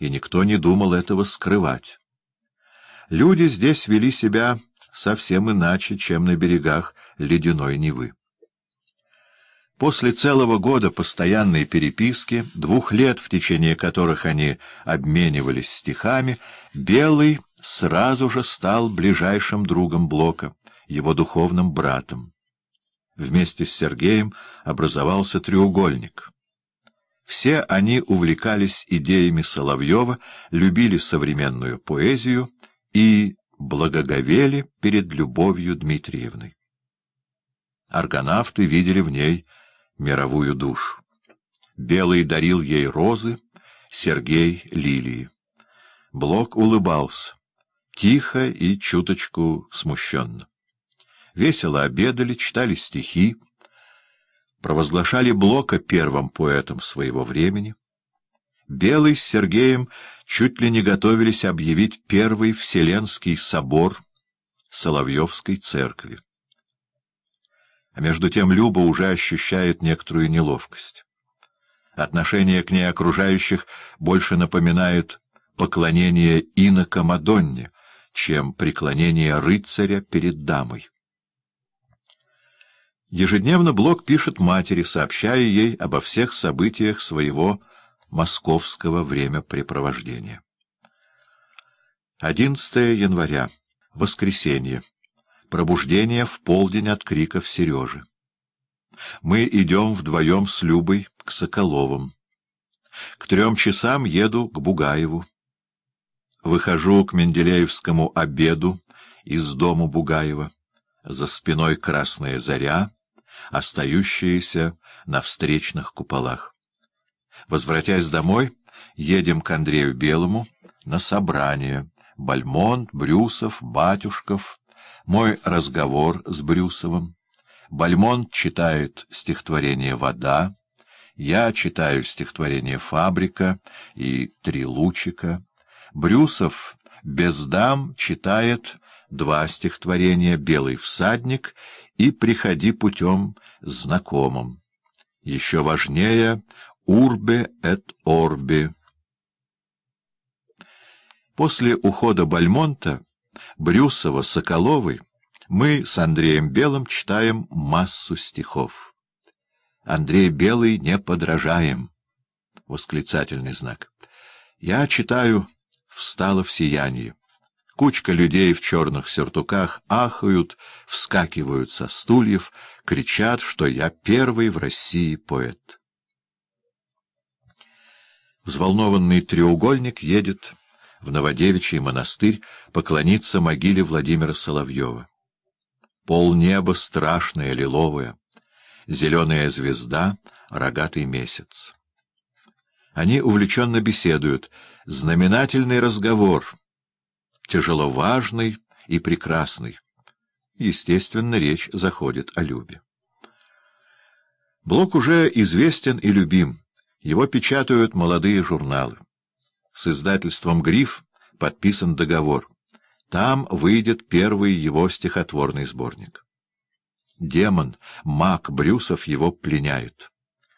и никто не думал этого скрывать. Люди здесь вели себя совсем иначе, чем на берегах ледяной Невы. После целого года постоянной переписки, двух лет, в течение которых они обменивались стихами, Белый сразу же стал ближайшим другом Блока, его духовным братом. Вместе с Сергеем образовался треугольник. Все они увлекались идеями Соловьева, любили современную поэзию и благоговели перед любовью Дмитриевной. Аргонавты видели в ней мировую душу. Белый дарил ей розы, Сергей — лилии. Блок улыбался, тихо и чуточку смущенно весело обедали, читали стихи, провозглашали Блока первым поэтом своего времени. Белый с Сергеем чуть ли не готовились объявить Первый Вселенский собор Соловьевской церкви. А между тем Люба уже ощущает некоторую неловкость. Отношение к ней окружающих больше напоминает поклонение инока Мадонне, чем преклонение рыцаря перед дамой. Ежедневно Блок пишет матери, сообщая ей обо всех событиях своего московского времяпрепровождения. 11 января. Воскресенье. Пробуждение в полдень от криков Сережи. Мы идем вдвоем с Любой к Соколовым. К трем часам еду к Бугаеву. Выхожу к Менделеевскому обеду из дому Бугаева. За спиной красная заря — остающиеся на встречных куполах. Возвратясь домой, едем к Андрею Белому на собрание. Бальмонт, Брюсов, Батюшков. Мой разговор с Брюсовым. Бальмонт читает стихотворение «Вода». Я читаю стихотворение «Фабрика» и «Три лучика». Брюсов без дам читает два стихотворения «Белый всадник» и приходи путем знакомым. Еще важнее — урбе эт орби. После ухода Бальмонта, Брюсова, Соколовой мы с Андреем Белым читаем массу стихов. Андрей Белый не подражаем. Восклицательный знак. Я читаю «Встала в сиянии». Кучка людей в черных сертуках ахают, вскакивают со стульев, кричат, что я первый в России поэт. Взволнованный треугольник едет в Новодевичий монастырь поклониться могиле Владимира Соловьева. Полнеба страшное лиловое, зеленая звезда, рогатый месяц. Они увлеченно беседуют. Знаменательный разговор — тяжеловажный и прекрасный. Естественно, речь заходит о Любе. Блок уже известен и любим. Его печатают молодые журналы. С издательством «Гриф» подписан договор. Там выйдет первый его стихотворный сборник. Демон, маг Брюсов его пленяют.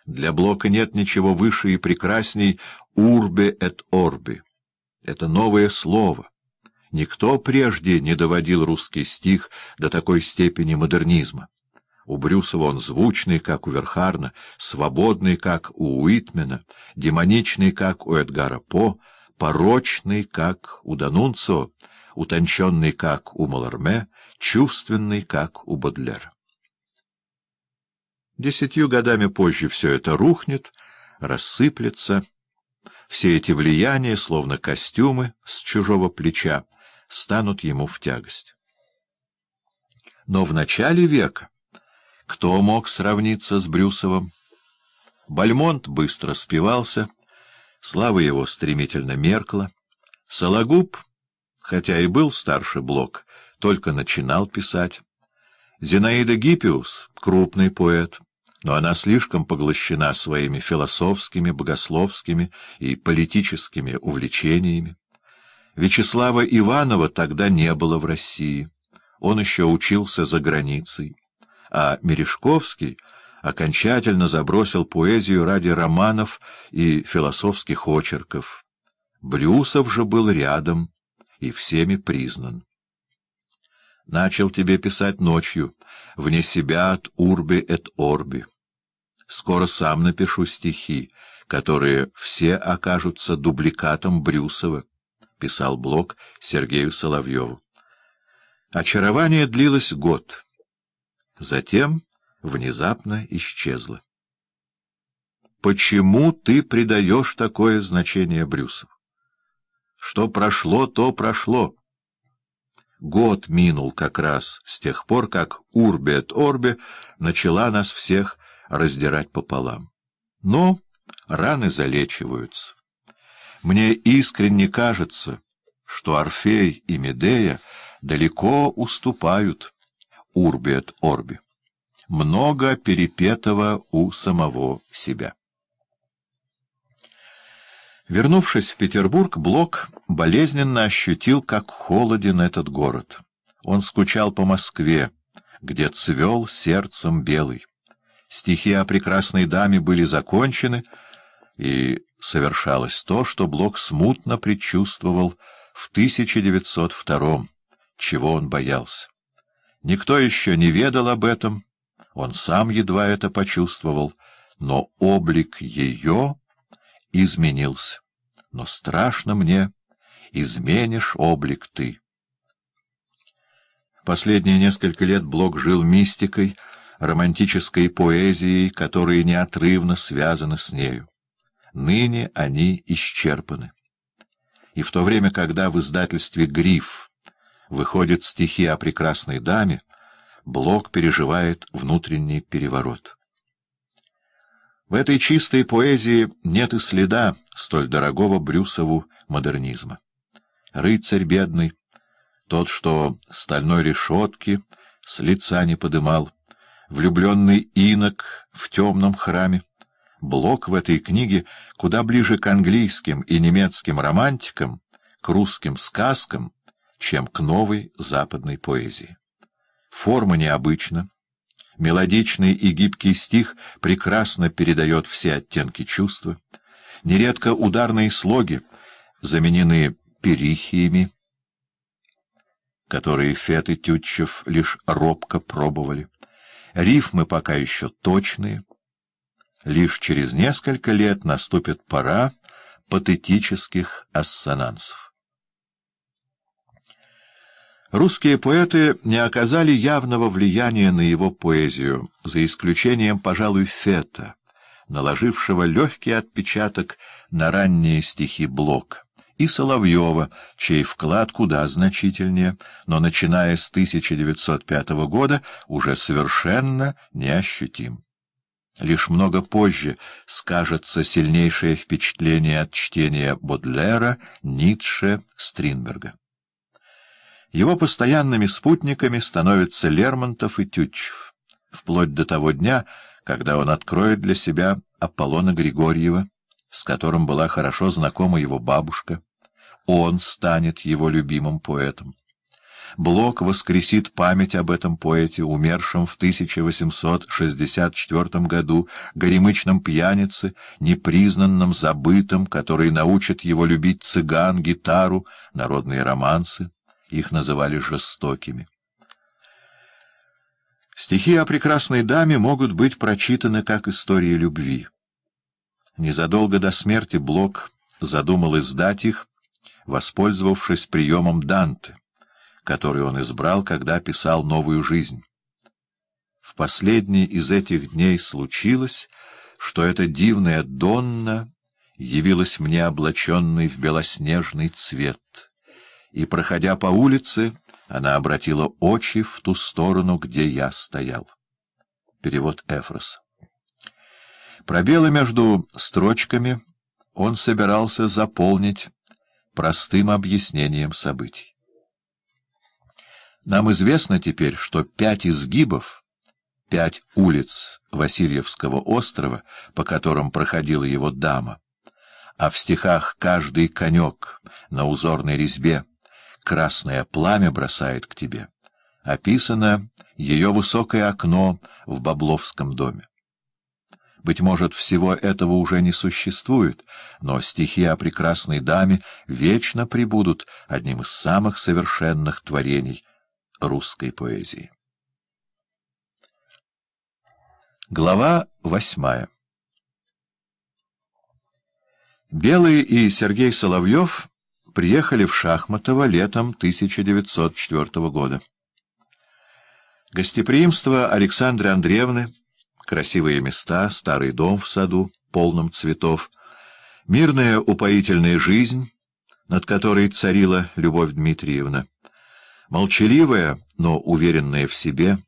Для Блока нет ничего выше и прекрасней «урбе эт орби». Это новое слово — Никто прежде не доводил русский стих до такой степени модернизма. У Брюсова он звучный, как у Верхарна, свободный, как у Уитмена, демоничный, как у Эдгара По, порочный, как у Данунцо, утонченный, как у Маларме, чувственный, как у Бодлера. Десятью годами позже все это рухнет, рассыплется. Все эти влияния, словно костюмы с чужого плеча, станут ему в тягость. Но в начале века кто мог сравниться с Брюсовым? Бальмонт быстро спивался, слава его стремительно меркла. Сологуб, хотя и был старше Блок, только начинал писать. Зинаида Гиппиус — крупный поэт, но она слишком поглощена своими философскими, богословскими и политическими увлечениями. Вячеслава Иванова тогда не было в России. Он еще учился за границей. А Мережковский окончательно забросил поэзию ради романов и философских очерков. Брюсов же был рядом и всеми признан. Начал тебе писать ночью, вне себя от урби et орби. Скоро сам напишу стихи, которые все окажутся дубликатом Брюсова. — писал Блок Сергею Соловьеву. Очарование длилось год. Затем внезапно исчезло. «Почему ты придаешь такое значение Брюсов? Что прошло, то прошло». Год минул как раз с тех пор, как Урбет от Орбе начала нас всех раздирать пополам. Но раны залечиваются. Мне искренне кажется, что Орфей и Медея далеко уступают Урби от Орби. Много перепетого у самого себя. Вернувшись в Петербург, Блок болезненно ощутил, как холоден этот город. Он скучал по Москве, где цвел сердцем белый. Стихи о прекрасной даме были закончены — и совершалось то, что Блок смутно предчувствовал в 1902 чего он боялся. Никто еще не ведал об этом, он сам едва это почувствовал, но облик ее изменился. Но страшно мне, изменишь облик ты. Последние несколько лет Блок жил мистикой, романтической поэзией, которые неотрывно связаны с нею. Ныне они исчерпаны. И в то время, когда в издательстве «Гриф» выходят стихи о прекрасной даме, Блок переживает внутренний переворот. В этой чистой поэзии нет и следа столь дорогого Брюсову модернизма. Рыцарь бедный, тот, что стальной решетки с лица не подымал, влюбленный инок в темном храме, Блок в этой книге куда ближе к английским и немецким романтикам, к русским сказкам, чем к новой западной поэзии. Форма необычна. Мелодичный и гибкий стих прекрасно передает все оттенки чувства. Нередко ударные слоги заменены перихиями, которые Фет и Тютчев лишь робко пробовали. Рифмы пока еще точные, лишь через несколько лет наступит пора патетических ассонансов. Русские поэты не оказали явного влияния на его поэзию, за исключением, пожалуй, Фета, наложившего легкий отпечаток на ранние стихи Блок и Соловьева, чей вклад куда значительнее, но, начиная с 1905 года, уже совершенно неощутим. Лишь много позже скажется сильнейшее впечатление от чтения Бодлера, Ницше, Стринберга. Его постоянными спутниками становятся Лермонтов и Тютчев, вплоть до того дня, когда он откроет для себя Аполлона Григорьева, с которым была хорошо знакома его бабушка. Он станет его любимым поэтом. Блок воскресит память об этом поэте, умершем в 1864 году, горемычном пьянице, непризнанном, забытом, который научит его любить цыган, гитару, народные романсы. Их называли жестокими. Стихи о прекрасной даме могут быть прочитаны как истории любви. Незадолго до смерти Блок задумал издать их, воспользовавшись приемом Данте — который он избрал, когда писал новую жизнь. В последний из этих дней случилось, что эта дивная Донна явилась мне облаченной в белоснежный цвет, и, проходя по улице, она обратила очи в ту сторону, где я стоял. Перевод Эфрос. Пробелы между строчками он собирался заполнить простым объяснением событий. Нам известно теперь, что пять изгибов, пять улиц Васильевского острова, по которым проходила его дама, а в стихах «Каждый конек на узорной резьбе красное пламя бросает к тебе» описано ее высокое окно в Бабловском доме. Быть может, всего этого уже не существует, но стихи о прекрасной даме вечно прибудут одним из самых совершенных творений — русской поэзии. Глава восьмая Белый и Сергей Соловьев приехали в Шахматово летом 1904 года. Гостеприимство Александры Андреевны, красивые места, старый дом в саду, полном цветов, мирная упоительная жизнь, над которой царила Любовь Дмитриевна, Молчаливая, но уверенная в себе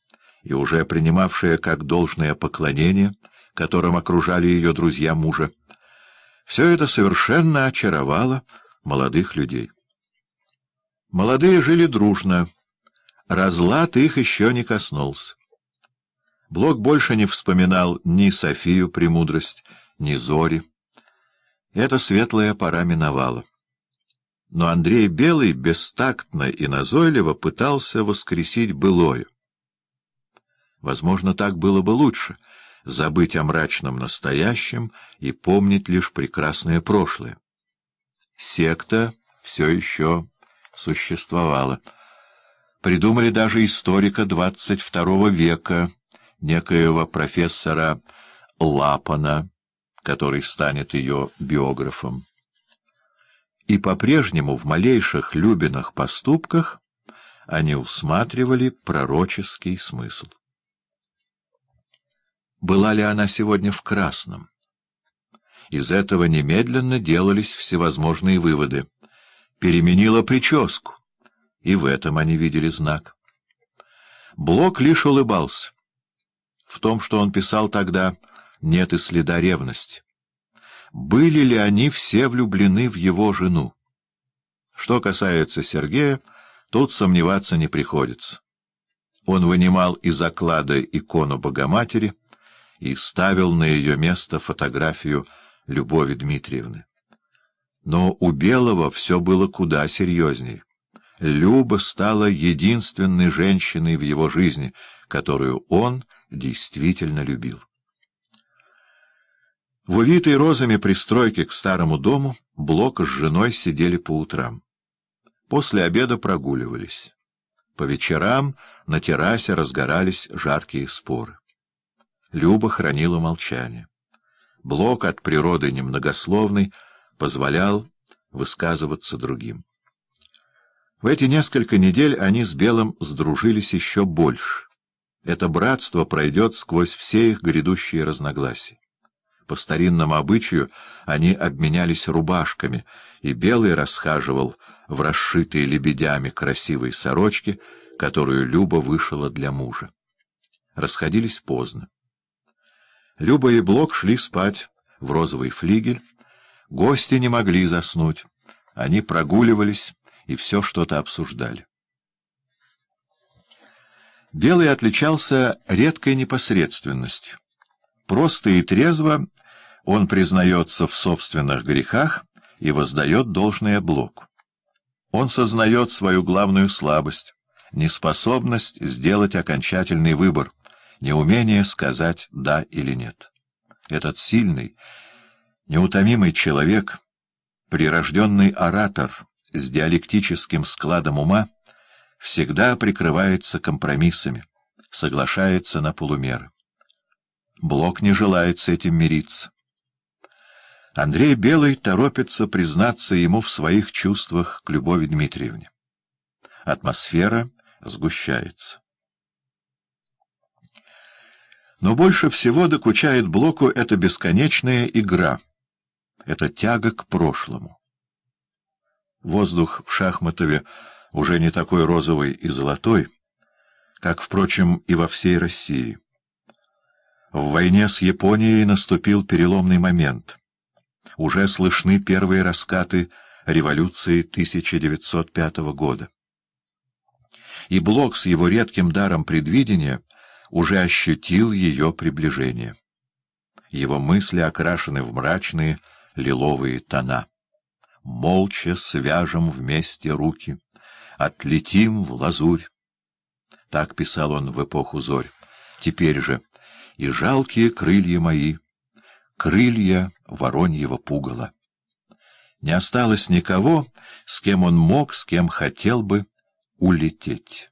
и уже принимавшая как должное поклонение, которым окружали ее друзья мужа, все это совершенно очаровало молодых людей. Молодые жили дружно, разлад их еще не коснулся. Блок больше не вспоминал ни Софию Премудрость, ни Зори. Эта светлая пора миновала но Андрей Белый бестактно и назойливо пытался воскресить былое. Возможно, так было бы лучше — забыть о мрачном настоящем и помнить лишь прекрасное прошлое. Секта все еще существовала. Придумали даже историка XXII века, некоего профессора Лапана, который станет ее биографом и по-прежнему в малейших любинах поступках они усматривали пророческий смысл. Была ли она сегодня в красном? Из этого немедленно делались всевозможные выводы. Переменила прическу, и в этом они видели знак. Блок лишь улыбался. В том, что он писал тогда, нет и следа ревности были ли они все влюблены в его жену. Что касается Сергея, тут сомневаться не приходится. Он вынимал из оклада икону Богоматери и ставил на ее место фотографию Любови Дмитриевны. Но у Белого все было куда серьезней. Люба стала единственной женщиной в его жизни, которую он действительно любил. В увитой розами пристройке к старому дому Блок с женой сидели по утрам. После обеда прогуливались. По вечерам на террасе разгорались жаркие споры. Люба хранила молчание. Блок от природы немногословный позволял высказываться другим. В эти несколько недель они с Белым сдружились еще больше. Это братство пройдет сквозь все их грядущие разногласия. По старинному обычаю они обменялись рубашками, и Белый расхаживал в расшитой лебедями красивой сорочке, которую Люба вышила для мужа. Расходились поздно. Люба и Блок шли спать в розовый флигель. Гости не могли заснуть. Они прогуливались и все что-то обсуждали. Белый отличался редкой непосредственностью. Просто и трезво он признается в собственных грехах и воздает должное Блоку. Он сознает свою главную слабость, неспособность сделать окончательный выбор, неумение сказать «да» или «нет». Этот сильный, неутомимый человек, прирожденный оратор с диалектическим складом ума, всегда прикрывается компромиссами, соглашается на полумеры. Блок не желает с этим мириться. Андрей Белый торопится признаться ему в своих чувствах к Любови Дмитриевне. Атмосфера сгущается. Но больше всего докучает Блоку эта бесконечная игра, эта тяга к прошлому. Воздух в Шахматове уже не такой розовый и золотой, как, впрочем, и во всей России. В войне с Японией наступил переломный момент. Уже слышны первые раскаты революции 1905 года. И Блок с его редким даром предвидения уже ощутил ее приближение. Его мысли окрашены в мрачные лиловые тона. «Молча свяжем вместе руки, отлетим в лазурь». Так писал он в эпоху Зорь. Теперь же и жалкие крылья мои, крылья вороньего пугала. Не осталось никого, с кем он мог, с кем хотел бы улететь.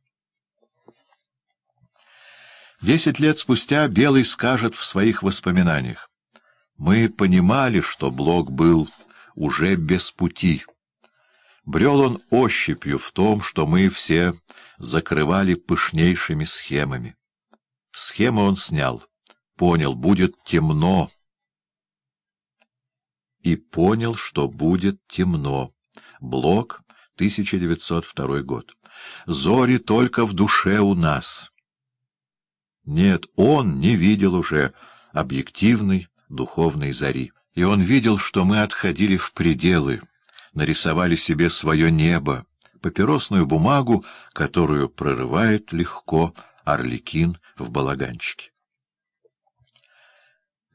Десять лет спустя Белый скажет в своих воспоминаниях. Мы понимали, что Блок был уже без пути. Брел он ощупью в том, что мы все закрывали пышнейшими схемами. Схемы он снял понял, будет темно. И понял, что будет темно. Блок, 1902 год. Зори только в душе у нас. Нет, он не видел уже объективной духовной зари. И он видел, что мы отходили в пределы, нарисовали себе свое небо, папиросную бумагу, которую прорывает легко орликин в балаганчике.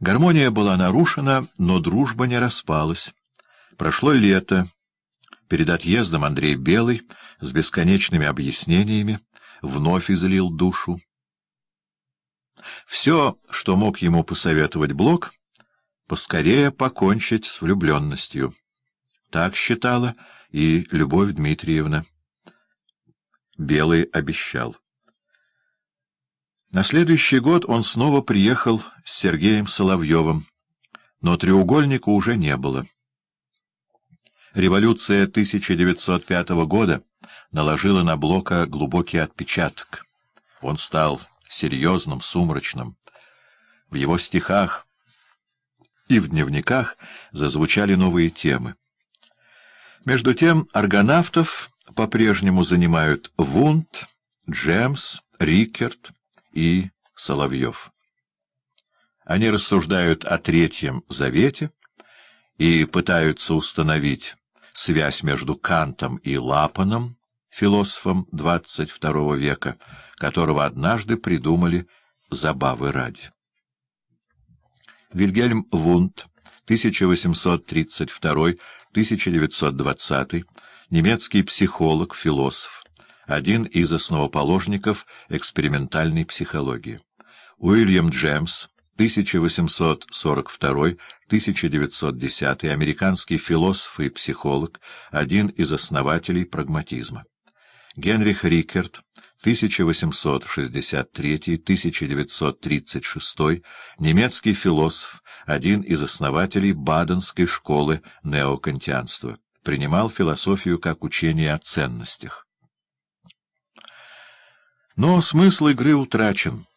Гармония была нарушена, но дружба не распалась. Прошло лето. Перед отъездом Андрей Белый с бесконечными объяснениями вновь излил душу. Все, что мог ему посоветовать Блок, поскорее покончить с влюбленностью. Так считала и Любовь Дмитриевна. Белый обещал. На следующий год он снова приехал с Сергеем Соловьевым, но треугольника уже не было. Революция 1905 года наложила на Блока глубокий отпечаток. Он стал серьезным, сумрачным. В его стихах и в дневниках зазвучали новые темы. Между тем аргонавтов по-прежнему занимают Вунт, Джемс, Рикерт, и Соловьев. Они рассуждают о Третьем Завете и пытаются установить связь между Кантом и Лапаном, философом XXII века, которого однажды придумали забавы ради. Вильгельм Вунд, 1832-1920, немецкий психолог, философ, один из основоположников экспериментальной психологии. Уильям Джемс, 1842-1910, американский философ и психолог, один из основателей прагматизма. Генрих Рикерт, 1863-1936, немецкий философ, один из основателей Баденской школы неокантианства. Принимал философию как учение о ценностях. Но смысл игры утрачен.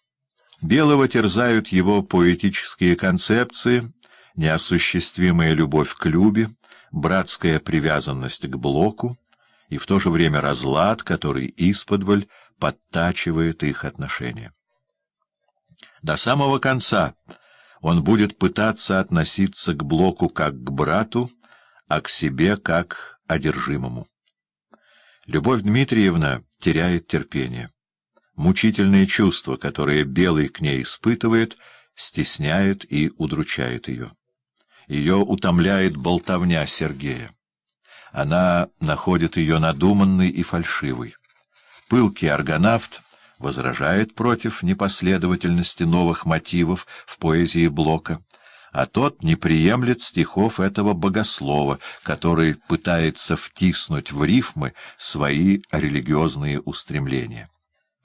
Белого терзают его поэтические концепции, неосуществимая любовь к Любе, братская привязанность к Блоку и в то же время разлад, который исподволь подтачивает их отношения. До самого конца он будет пытаться относиться к Блоку как к брату, а к себе как одержимому. Любовь Дмитриевна теряет терпение. Мучительные чувства, которые Белый к ней испытывает, стесняет и удручает ее. Ее утомляет болтовня Сергея. Она находит ее надуманной и фальшивой. Пылкий аргонавт возражает против непоследовательности новых мотивов в поэзии Блока, а тот не приемлет стихов этого богослова, который пытается втиснуть в рифмы свои религиозные устремления.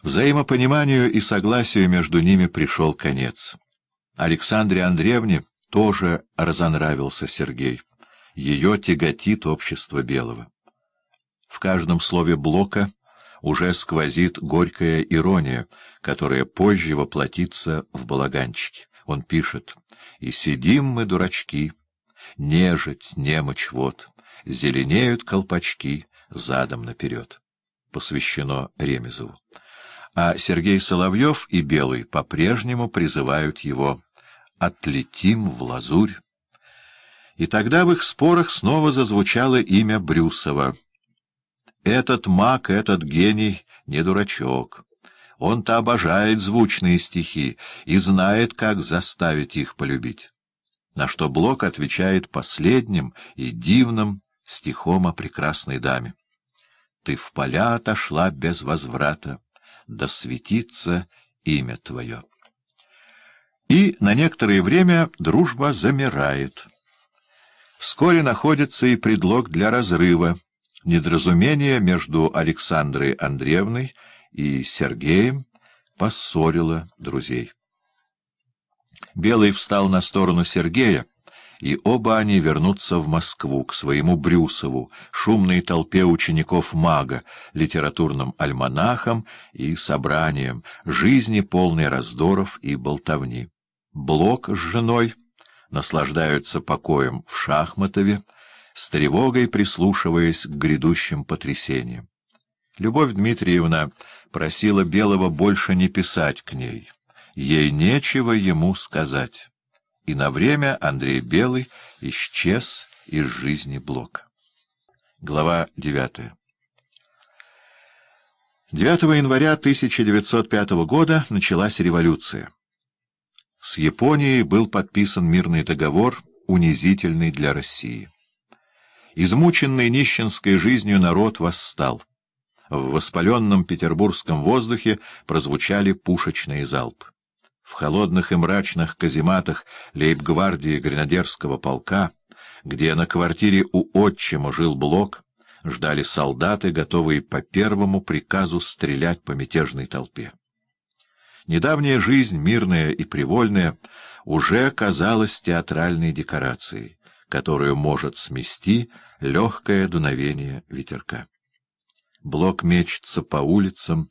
Взаимопониманию и согласию между ними пришел конец. Александре Андреевне тоже разонравился Сергей. Ее тяготит общество Белого. В каждом слове Блока уже сквозит горькая ирония, которая позже воплотится в балаганчике. Он пишет «И сидим мы, дурачки, нежить, немочь, вот, зеленеют колпачки задом наперед». Посвящено Ремезову а Сергей Соловьев и Белый по-прежнему призывают его «Отлетим в лазурь». И тогда в их спорах снова зазвучало имя Брюсова. «Этот маг, этот гений не дурачок. Он-то обожает звучные стихи и знает, как заставить их полюбить». На что Блок отвечает последним и дивным стихом о прекрасной даме. «Ты в поля отошла без возврата» да светится имя твое. И на некоторое время дружба замирает. Вскоре находится и предлог для разрыва, недоразумение между Александрой Андреевной и Сергеем поссорило друзей. Белый встал на сторону Сергея, и оба они вернутся в Москву, к своему Брюсову, шумной толпе учеников мага, литературным альманахам и собраниям, жизни полной раздоров и болтовни. Блок с женой наслаждаются покоем в Шахматове, с тревогой прислушиваясь к грядущим потрясениям. Любовь Дмитриевна просила Белого больше не писать к ней. Ей нечего ему сказать и на время Андрей Белый исчез из жизни Блока. Глава 9. 9 января 1905 года началась революция. С Японией был подписан мирный договор, унизительный для России. Измученный нищенской жизнью народ восстал. В воспаленном петербургском воздухе прозвучали пушечные залпы в холодных и мрачных казематах лейб-гвардии гренадерского полка, где на квартире у отчима жил Блок, ждали солдаты, готовые по первому приказу стрелять по мятежной толпе. Недавняя жизнь, мирная и привольная, уже казалась театральной декорацией, которую может смести легкое дуновение ветерка. Блок мечется по улицам,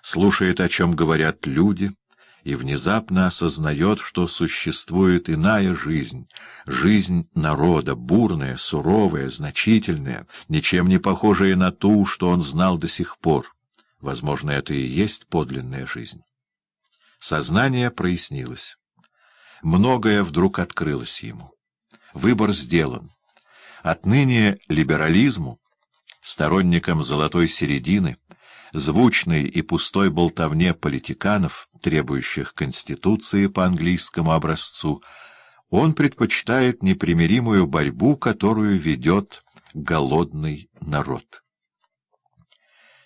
слушает, о чем говорят люди — и внезапно осознает, что существует иная жизнь, жизнь народа, бурная, суровая, значительная, ничем не похожая на ту, что он знал до сих пор. Возможно, это и есть подлинная жизнь. Сознание прояснилось. Многое вдруг открылось ему. Выбор сделан. Отныне либерализму, сторонникам золотой середины, звучной и пустой болтовне политиканов — требующих Конституции по английскому образцу, он предпочитает непримиримую борьбу, которую ведет голодный народ.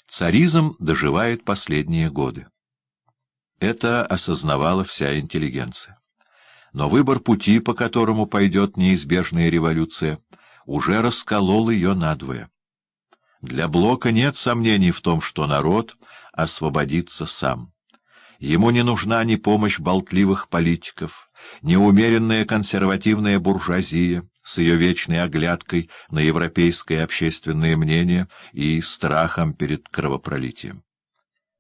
Царизм доживает последние годы. Это осознавала вся интеллигенция. Но выбор пути, по которому пойдет неизбежная революция, уже расколол ее надвое. Для Блока нет сомнений в том, что народ освободится сам. Ему не нужна ни помощь болтливых политиков, ни умеренная консервативная буржуазия с ее вечной оглядкой на европейское общественное мнение и страхом перед кровопролитием.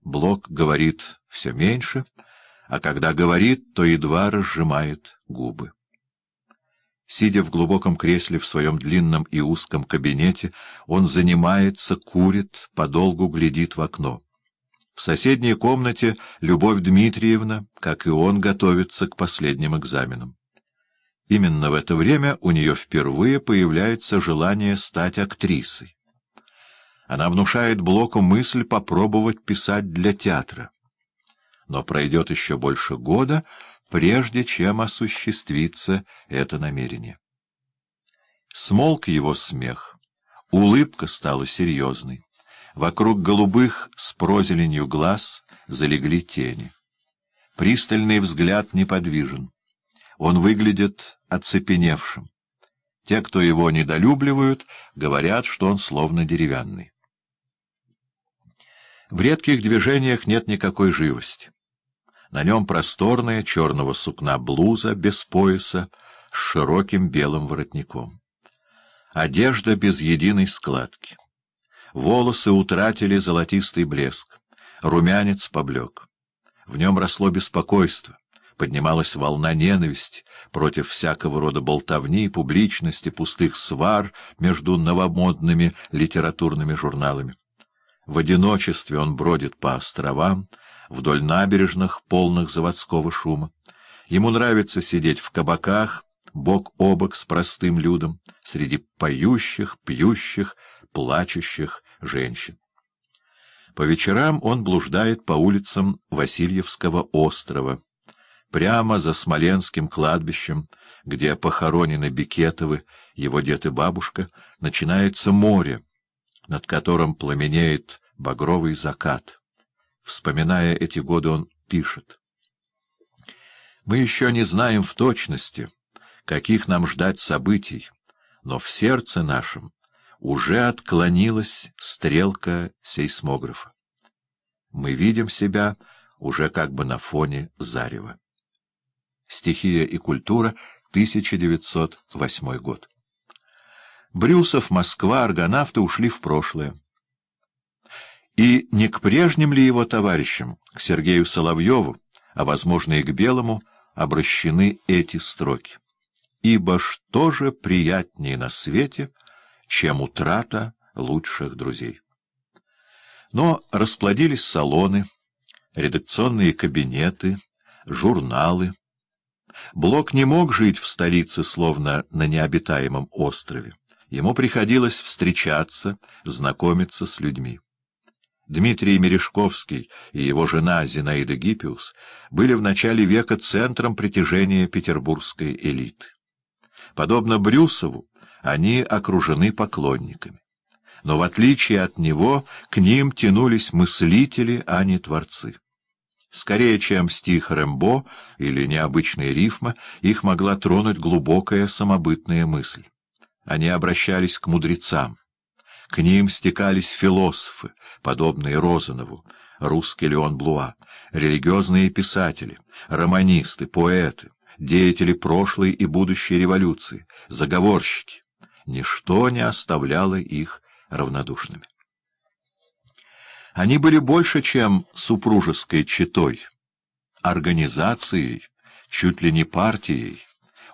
Блок говорит все меньше, а когда говорит, то едва разжимает губы. Сидя в глубоком кресле в своем длинном и узком кабинете, он занимается, курит, подолгу глядит в окно. В соседней комнате Любовь Дмитриевна, как и он, готовится к последним экзаменам. Именно в это время у нее впервые появляется желание стать актрисой. Она внушает Блоку мысль попробовать писать для театра. Но пройдет еще больше года, прежде чем осуществится это намерение. Смолк его смех. Улыбка стала серьезной. Вокруг голубых с прозеленью глаз залегли тени. Пристальный взгляд неподвижен. Он выглядит оцепеневшим. Те, кто его недолюбливают, говорят, что он словно деревянный. В редких движениях нет никакой живости. На нем просторная черного сукна блуза без пояса с широким белым воротником. Одежда без единой складки волосы утратили золотистый блеск, румянец поблек. В нем росло беспокойство, поднималась волна ненависти против всякого рода болтовни, публичности, пустых свар между новомодными литературными журналами. В одиночестве он бродит по островам, вдоль набережных, полных заводского шума. Ему нравится сидеть в кабаках, бок о бок с простым людом, среди поющих, пьющих, плачущих женщин. По вечерам он блуждает по улицам Васильевского острова, прямо за Смоленским кладбищем, где похоронены Бекетовы, его дед и бабушка, начинается море, над которым пламенеет багровый закат. Вспоминая эти годы, он пишет. «Мы еще не знаем в точности, каких нам ждать событий, но в сердце нашем уже отклонилась стрелка сейсмографа. Мы видим себя уже как бы на фоне зарева. Стихия и культура, 1908 год. Брюсов, Москва, аргонавты ушли в прошлое. И не к прежним ли его товарищам, к Сергею Соловьеву, а, возможно, и к Белому, обращены эти строки? «Ибо что же приятнее на свете — чем утрата лучших друзей. Но расплодились салоны, редакционные кабинеты, журналы. Блок не мог жить в столице, словно на необитаемом острове. Ему приходилось встречаться, знакомиться с людьми. Дмитрий Мережковский и его жена Зинаида Гиппиус были в начале века центром притяжения петербургской элиты. Подобно Брюсову, они окружены поклонниками. Но в отличие от него к ним тянулись мыслители, а не творцы. Скорее, чем стих Рэмбо или необычная рифма, их могла тронуть глубокая самобытная мысль. Они обращались к мудрецам. К ним стекались философы, подобные Розанову, русский Леон Блуа, религиозные писатели, романисты, поэты, деятели прошлой и будущей революции, заговорщики ничто не оставляло их равнодушными. Они были больше, чем супружеской четой, организацией, чуть ли не партией.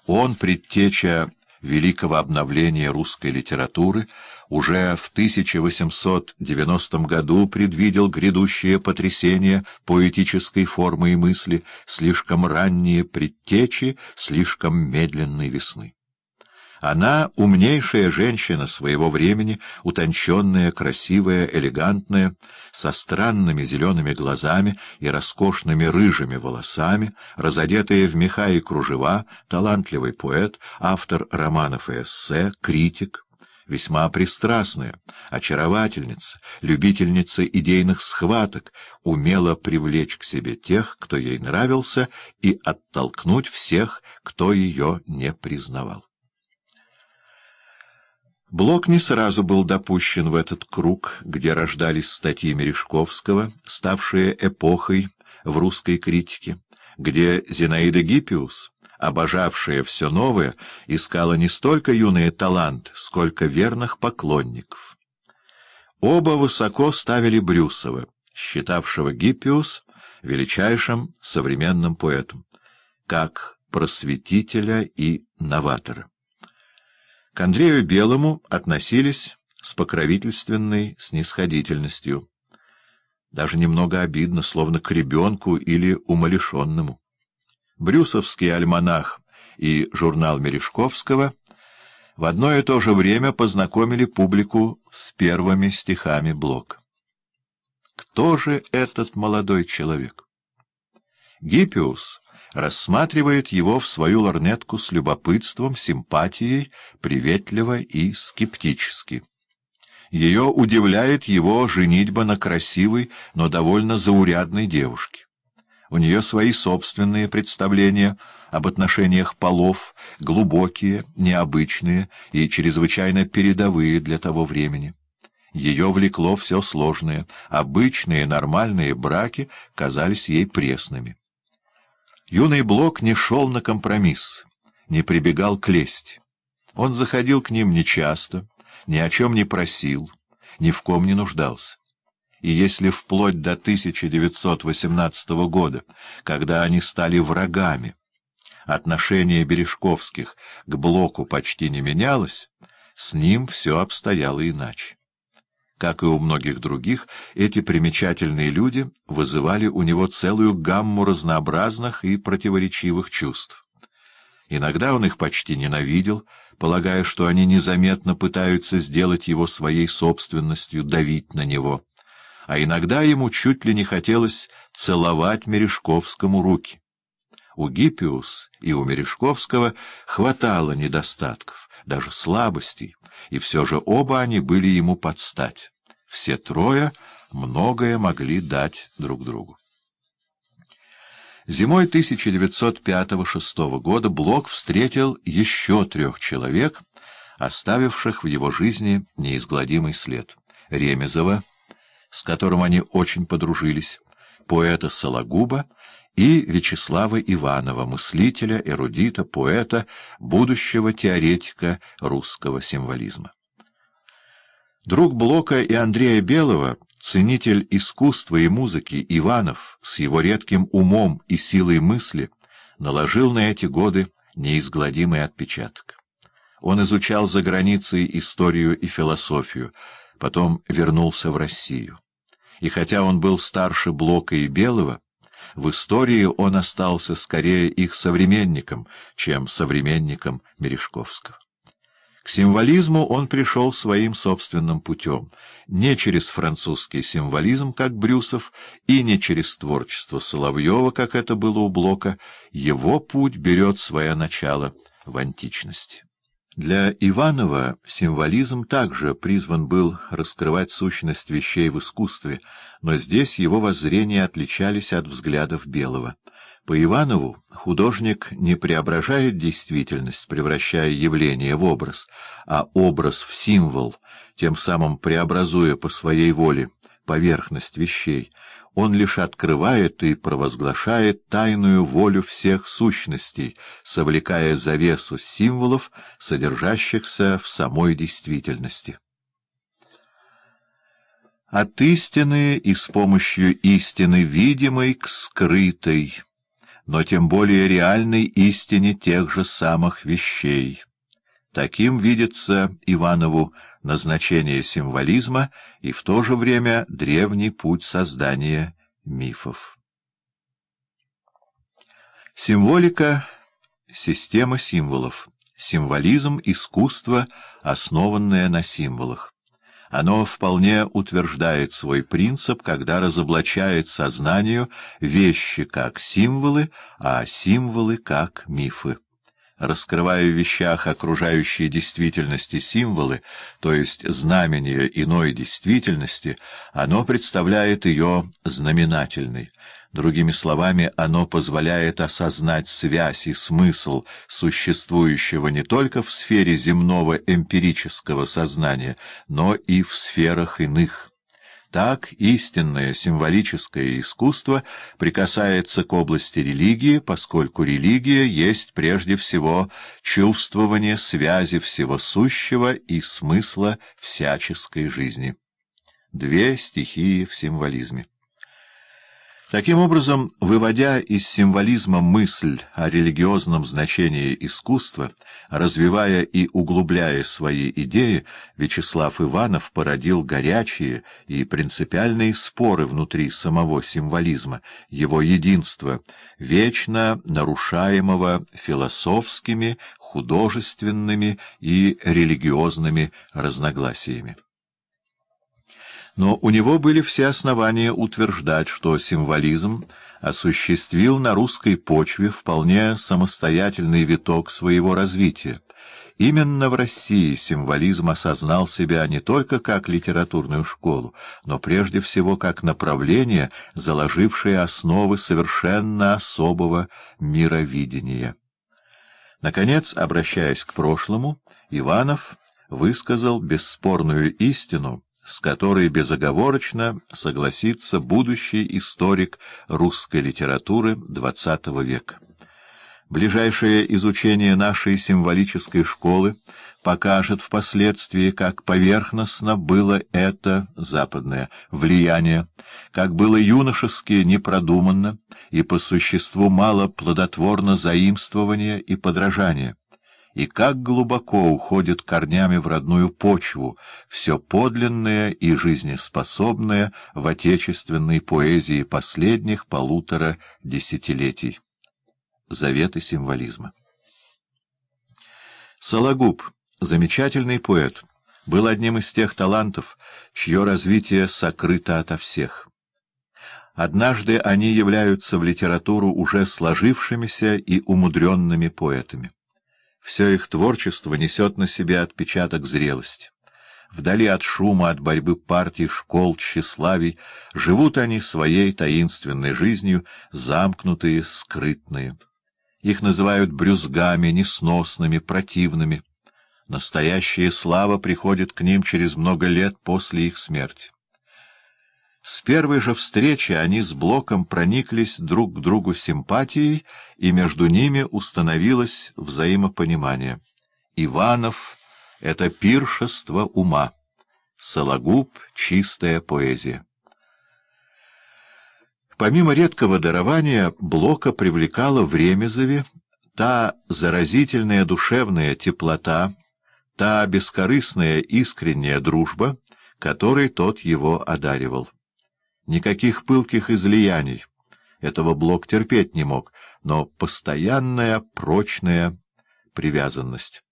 Он, предтеча великого обновления русской литературы, уже в 1890 году предвидел грядущее потрясение поэтической формы и мысли, слишком ранние предтечи, слишком медленной весны. Она — умнейшая женщина своего времени, утонченная, красивая, элегантная, со странными зелеными глазами и роскошными рыжими волосами, разодетая в меха и кружева, талантливый поэт, автор романов и эссе, критик весьма пристрастная, очаровательница, любительница идейных схваток, умела привлечь к себе тех, кто ей нравился, и оттолкнуть всех, кто ее не признавал. Блок не сразу был допущен в этот круг, где рождались статьи Мережковского, ставшие эпохой в русской критике, где Зинаида Гиппиус, обожавшая все новое, искала не столько юный талант, сколько верных поклонников. Оба высоко ставили Брюсова, считавшего Гиппиус величайшим современным поэтом, как просветителя и новатора. К Андрею Белому относились с покровительственной снисходительностью. Даже немного обидно, словно к ребенку или умалишенному. Брюсовский альманах и журнал Мережковского в одно и то же время познакомили публику с первыми стихами Блок. Кто же этот молодой человек? Гиппиус — рассматривает его в свою лорнетку с любопытством, симпатией, приветливо и скептически. Ее удивляет его женитьба на красивой, но довольно заурядной девушке. У нее свои собственные представления об отношениях полов, глубокие, необычные и чрезвычайно передовые для того времени. Ее влекло все сложное, обычные нормальные браки казались ей пресными. Юный Блок не шел на компромисс, не прибегал к лесть. Он заходил к ним нечасто, ни о чем не просил, ни в ком не нуждался. И если вплоть до 1918 года, когда они стали врагами, отношение Бережковских к Блоку почти не менялось, с ним все обстояло иначе. Как и у многих других, эти примечательные люди вызывали у него целую гамму разнообразных и противоречивых чувств. Иногда он их почти ненавидел, полагая, что они незаметно пытаются сделать его своей собственностью, давить на него. А иногда ему чуть ли не хотелось целовать Мережковскому руки. У Гиппиус и у Мережковского хватало недостатков даже слабостей, и все же оба они были ему под стать. Все трое многое могли дать друг другу. Зимой 1905-6 года Блок встретил еще трех человек, оставивших в его жизни неизгладимый след. Ремезова, с которым они очень подружились, поэта Сологуба и Вячеслава Иванова, мыслителя, эрудита, поэта, будущего теоретика русского символизма. Друг Блока и Андрея Белого, ценитель искусства и музыки Иванов с его редким умом и силой мысли, наложил на эти годы неизгладимый отпечаток. Он изучал за границей историю и философию, потом вернулся в Россию. И хотя он был старше Блока и Белого, в истории он остался скорее их современником, чем современником Мережковского. К символизму он пришел своим собственным путем, не через французский символизм, как Брюсов, и не через творчество Соловьева, как это было у Блока. Его путь берет свое начало в античности. Для Иванова символизм также призван был раскрывать сущность вещей в искусстве, но здесь его воззрения отличались от взглядов Белого. По Иванову художник не преображает действительность, превращая явление в образ, а образ в символ, тем самым преобразуя по своей воле поверхность вещей, он лишь открывает и провозглашает тайную волю всех сущностей, совлекая завесу символов, содержащихся в самой действительности. От истины и с помощью истины видимой к скрытой, но тем более реальной истине тех же самых вещей. Таким видится Иванову назначение символизма и в то же время древний путь создания мифов. Символика — система символов, символизм — искусство, основанное на символах. Оно вполне утверждает свой принцип, когда разоблачает сознанию вещи как символы, а символы как мифы раскрывая в вещах окружающей действительности символы, то есть знамения иной действительности, оно представляет ее знаменательной. Другими словами, оно позволяет осознать связь и смысл существующего не только в сфере земного эмпирического сознания, но и в сферах иных. Так истинное символическое искусство прикасается к области религии, поскольку религия есть прежде всего чувствование связи всего сущего и смысла всяческой жизни. Две стихии в символизме. Таким образом, выводя из символизма мысль о религиозном значении искусства, развивая и углубляя свои идеи, Вячеслав Иванов породил горячие и принципиальные споры внутри самого символизма, его единства, вечно нарушаемого философскими, художественными и религиозными разногласиями но у него были все основания утверждать, что символизм осуществил на русской почве вполне самостоятельный виток своего развития. Именно в России символизм осознал себя не только как литературную школу, но прежде всего как направление, заложившее основы совершенно особого мировидения. Наконец, обращаясь к прошлому, Иванов высказал бесспорную истину, с которой безоговорочно согласится будущий историк русской литературы XX века. Ближайшее изучение нашей символической школы покажет впоследствии, как поверхностно было это западное влияние, как было юношески непродуманно и по существу мало плодотворно заимствование и подражание, и как глубоко уходит корнями в родную почву все подлинное и жизнеспособное в отечественной поэзии последних полутора десятилетий. Заветы символизма. Сологуб, замечательный поэт, был одним из тех талантов, чье развитие сокрыто ото всех. Однажды они являются в литературу уже сложившимися и умудренными поэтами. Все их творчество несет на себе отпечаток зрелости. Вдали от шума, от борьбы партий, школ, тщеславий, живут они своей таинственной жизнью, замкнутые, скрытные. Их называют брюзгами, несносными, противными. Настоящая слава приходит к ним через много лет после их смерти. С первой же встречи они с Блоком прониклись друг к другу симпатией, и между ними установилось взаимопонимание. Иванов — это пиршество ума, Сологуб — чистая поэзия. Помимо редкого дарования, Блока привлекала в Ремезове та заразительная душевная теплота, та бескорыстная искренняя дружба, которой тот его одаривал. Никаких пылких излияний. Этого Блок терпеть не мог, но постоянная прочная привязанность.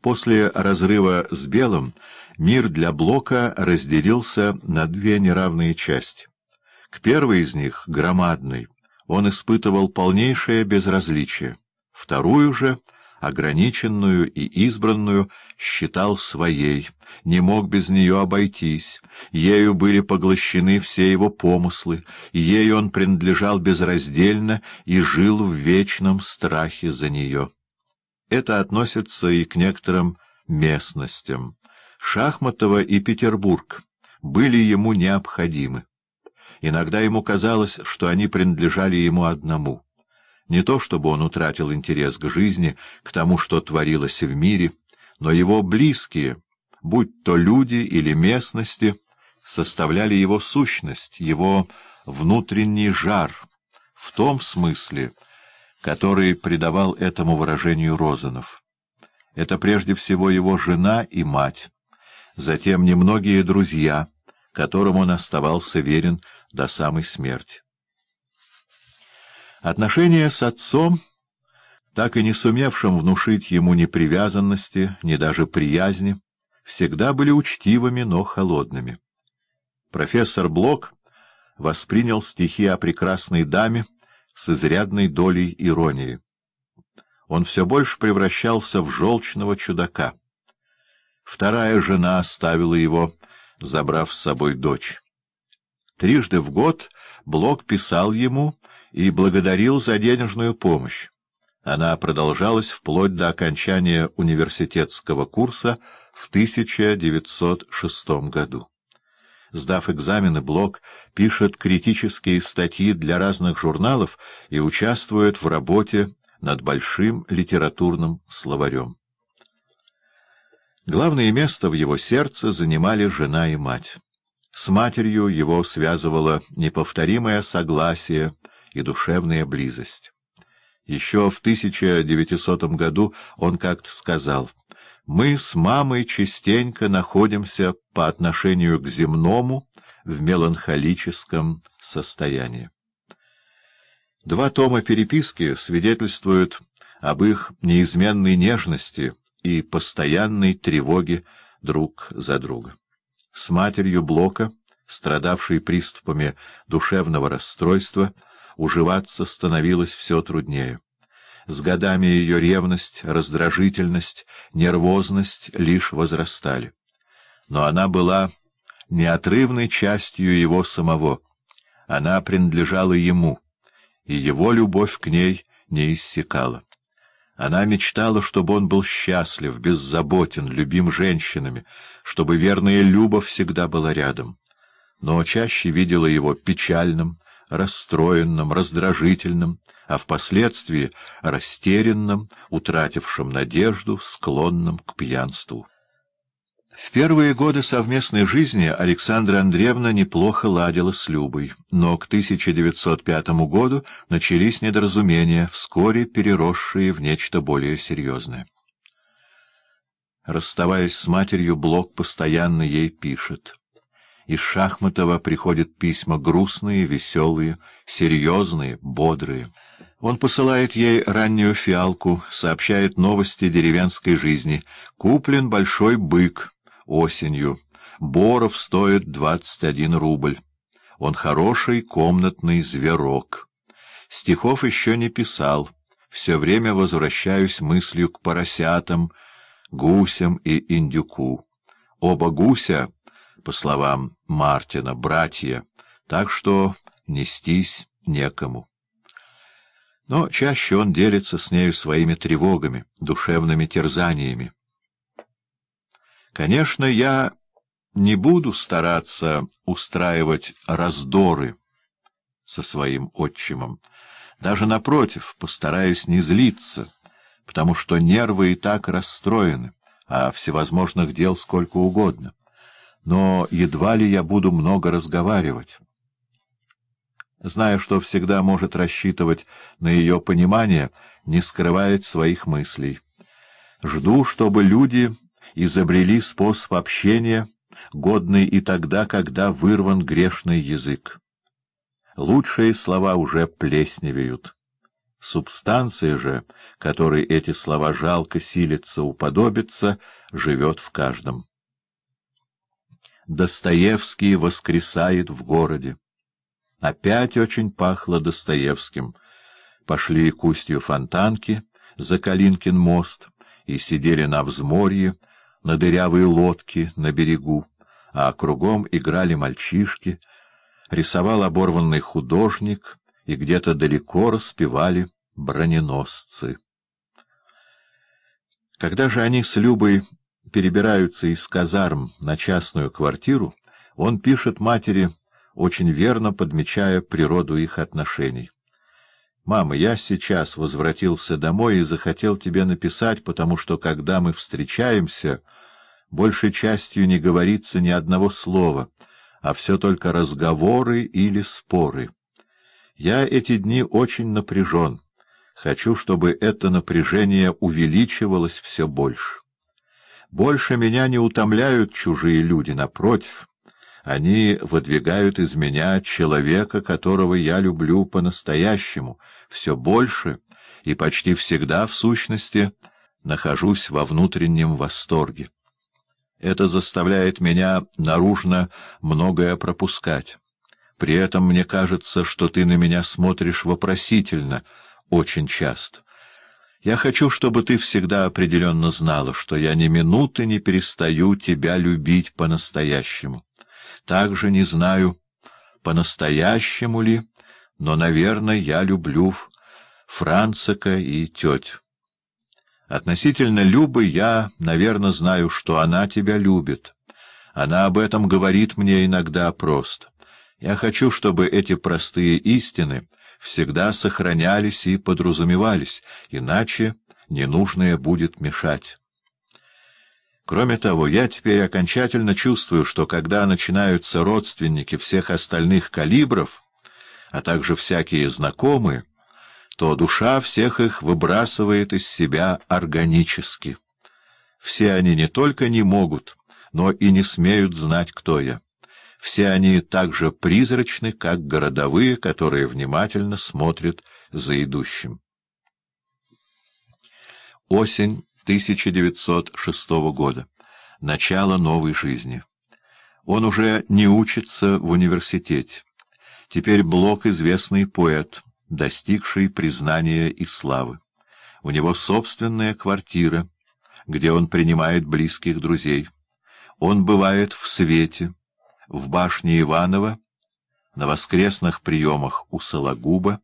После разрыва с Белым мир для Блока разделился на две неравные части. К первой из них, громадной, он испытывал полнейшее безразличие. Вторую же, ограниченную и избранную, считал своей, не мог без нее обойтись, ею были поглощены все его помыслы, ей он принадлежал безраздельно и жил в вечном страхе за нее. Это относится и к некоторым местностям. Шахматово и Петербург были ему необходимы. Иногда ему казалось, что они принадлежали ему одному. Не то чтобы он утратил интерес к жизни, к тому, что творилось в мире, но его близкие — будь то люди или местности, составляли его сущность, его внутренний жар, в том смысле, который придавал этому выражению Розанов. Это прежде всего его жена и мать, затем немногие друзья, которым он оставался верен до самой смерти. Отношения с отцом, так и не сумевшим внушить ему ни привязанности, ни даже приязни, всегда были учтивыми, но холодными. Профессор Блок воспринял стихи о прекрасной даме с изрядной долей иронии. Он все больше превращался в желчного чудака. Вторая жена оставила его, забрав с собой дочь. Трижды в год Блок писал ему и благодарил за денежную помощь. Она продолжалась вплоть до окончания университетского курса — в 1906 году. Сдав экзамены, Блок пишет критические статьи для разных журналов и участвует в работе над большим литературным словарем. Главное место в его сердце занимали жена и мать. С матерью его связывало неповторимое согласие и душевная близость. Еще в 1900 году он как-то сказал — мы с мамой частенько находимся по отношению к земному в меланхолическом состоянии. Два тома переписки свидетельствуют об их неизменной нежности и постоянной тревоге друг за друга. С матерью Блока, страдавшей приступами душевного расстройства, уживаться становилось все труднее. С годами ее ревность, раздражительность, нервозность лишь возрастали. Но она была неотрывной частью его самого. Она принадлежала ему, и его любовь к ней не иссякала. Она мечтала, чтобы он был счастлив, беззаботен, любим женщинами, чтобы верная Люба всегда была рядом. Но чаще видела его печальным, расстроенным, раздражительным, а впоследствии растерянным, утратившим надежду, склонным к пьянству. В первые годы совместной жизни Александра Андреевна неплохо ладила с Любой, но к 1905 году начались недоразумения, вскоре переросшие в нечто более серьезное. Расставаясь с матерью, Блок постоянно ей пишет — из Шахматова приходят письма грустные, веселые, серьезные, бодрые. Он посылает ей раннюю фиалку, сообщает новости деревенской жизни. Куплен большой бык осенью. Боров стоит 21 рубль. Он хороший комнатный зверок. Стихов еще не писал. Все время возвращаюсь мыслью к поросятам, гусям и индюку. Оба гуся по словам Мартина, братья, так что нестись некому. Но чаще он делится с нею своими тревогами, душевными терзаниями. Конечно, я не буду стараться устраивать раздоры со своим отчимом. Даже напротив, постараюсь не злиться, потому что нервы и так расстроены, а всевозможных дел сколько угодно но едва ли я буду много разговаривать. Зная, что всегда может рассчитывать на ее понимание, не скрывает своих мыслей. Жду, чтобы люди изобрели способ общения, годный и тогда, когда вырван грешный язык. Лучшие слова уже плесневеют. Субстанция же, которой эти слова жалко силится уподобиться, живет в каждом. Достоевский воскресает в городе. Опять очень пахло Достоевским. Пошли к устью фонтанки, за Калинкин мост, и сидели на взморье, на дырявые лодки на берегу, а кругом играли мальчишки, рисовал оборванный художник, и где-то далеко распевали броненосцы. Когда же они с Любой перебираются из казарм на частную квартиру, он пишет матери, очень верно подмечая природу их отношений. «Мама, я сейчас возвратился домой и захотел тебе написать, потому что, когда мы встречаемся, большей частью не говорится ни одного слова, а все только разговоры или споры. Я эти дни очень напряжен. Хочу, чтобы это напряжение увеличивалось все больше». Больше меня не утомляют чужие люди, напротив. Они выдвигают из меня человека, которого я люблю по-настоящему, все больше и почти всегда, в сущности, нахожусь во внутреннем восторге. Это заставляет меня наружно многое пропускать. При этом мне кажется, что ты на меня смотришь вопросительно очень часто. Я хочу, чтобы ты всегда определенно знала, что я ни минуты не перестаю тебя любить по-настоящему. Также не знаю, по-настоящему ли, но, наверное, я люблю Францика и тетю. Относительно Любы я, наверное, знаю, что она тебя любит. Она об этом говорит мне иногда просто. Я хочу, чтобы эти простые истины всегда сохранялись и подразумевались, иначе ненужное будет мешать. Кроме того, я теперь окончательно чувствую, что когда начинаются родственники всех остальных калибров, а также всякие знакомые, то душа всех их выбрасывает из себя органически. Все они не только не могут, но и не смеют знать, кто я. Все они так же призрачны, как городовые, которые внимательно смотрят за идущим. Осень 1906 года. Начало новой жизни. Он уже не учится в университете. Теперь Блок — известный поэт, достигший признания и славы. У него собственная квартира, где он принимает близких друзей. Он бывает в свете в башне Иванова, на воскресных приемах у Сологуба,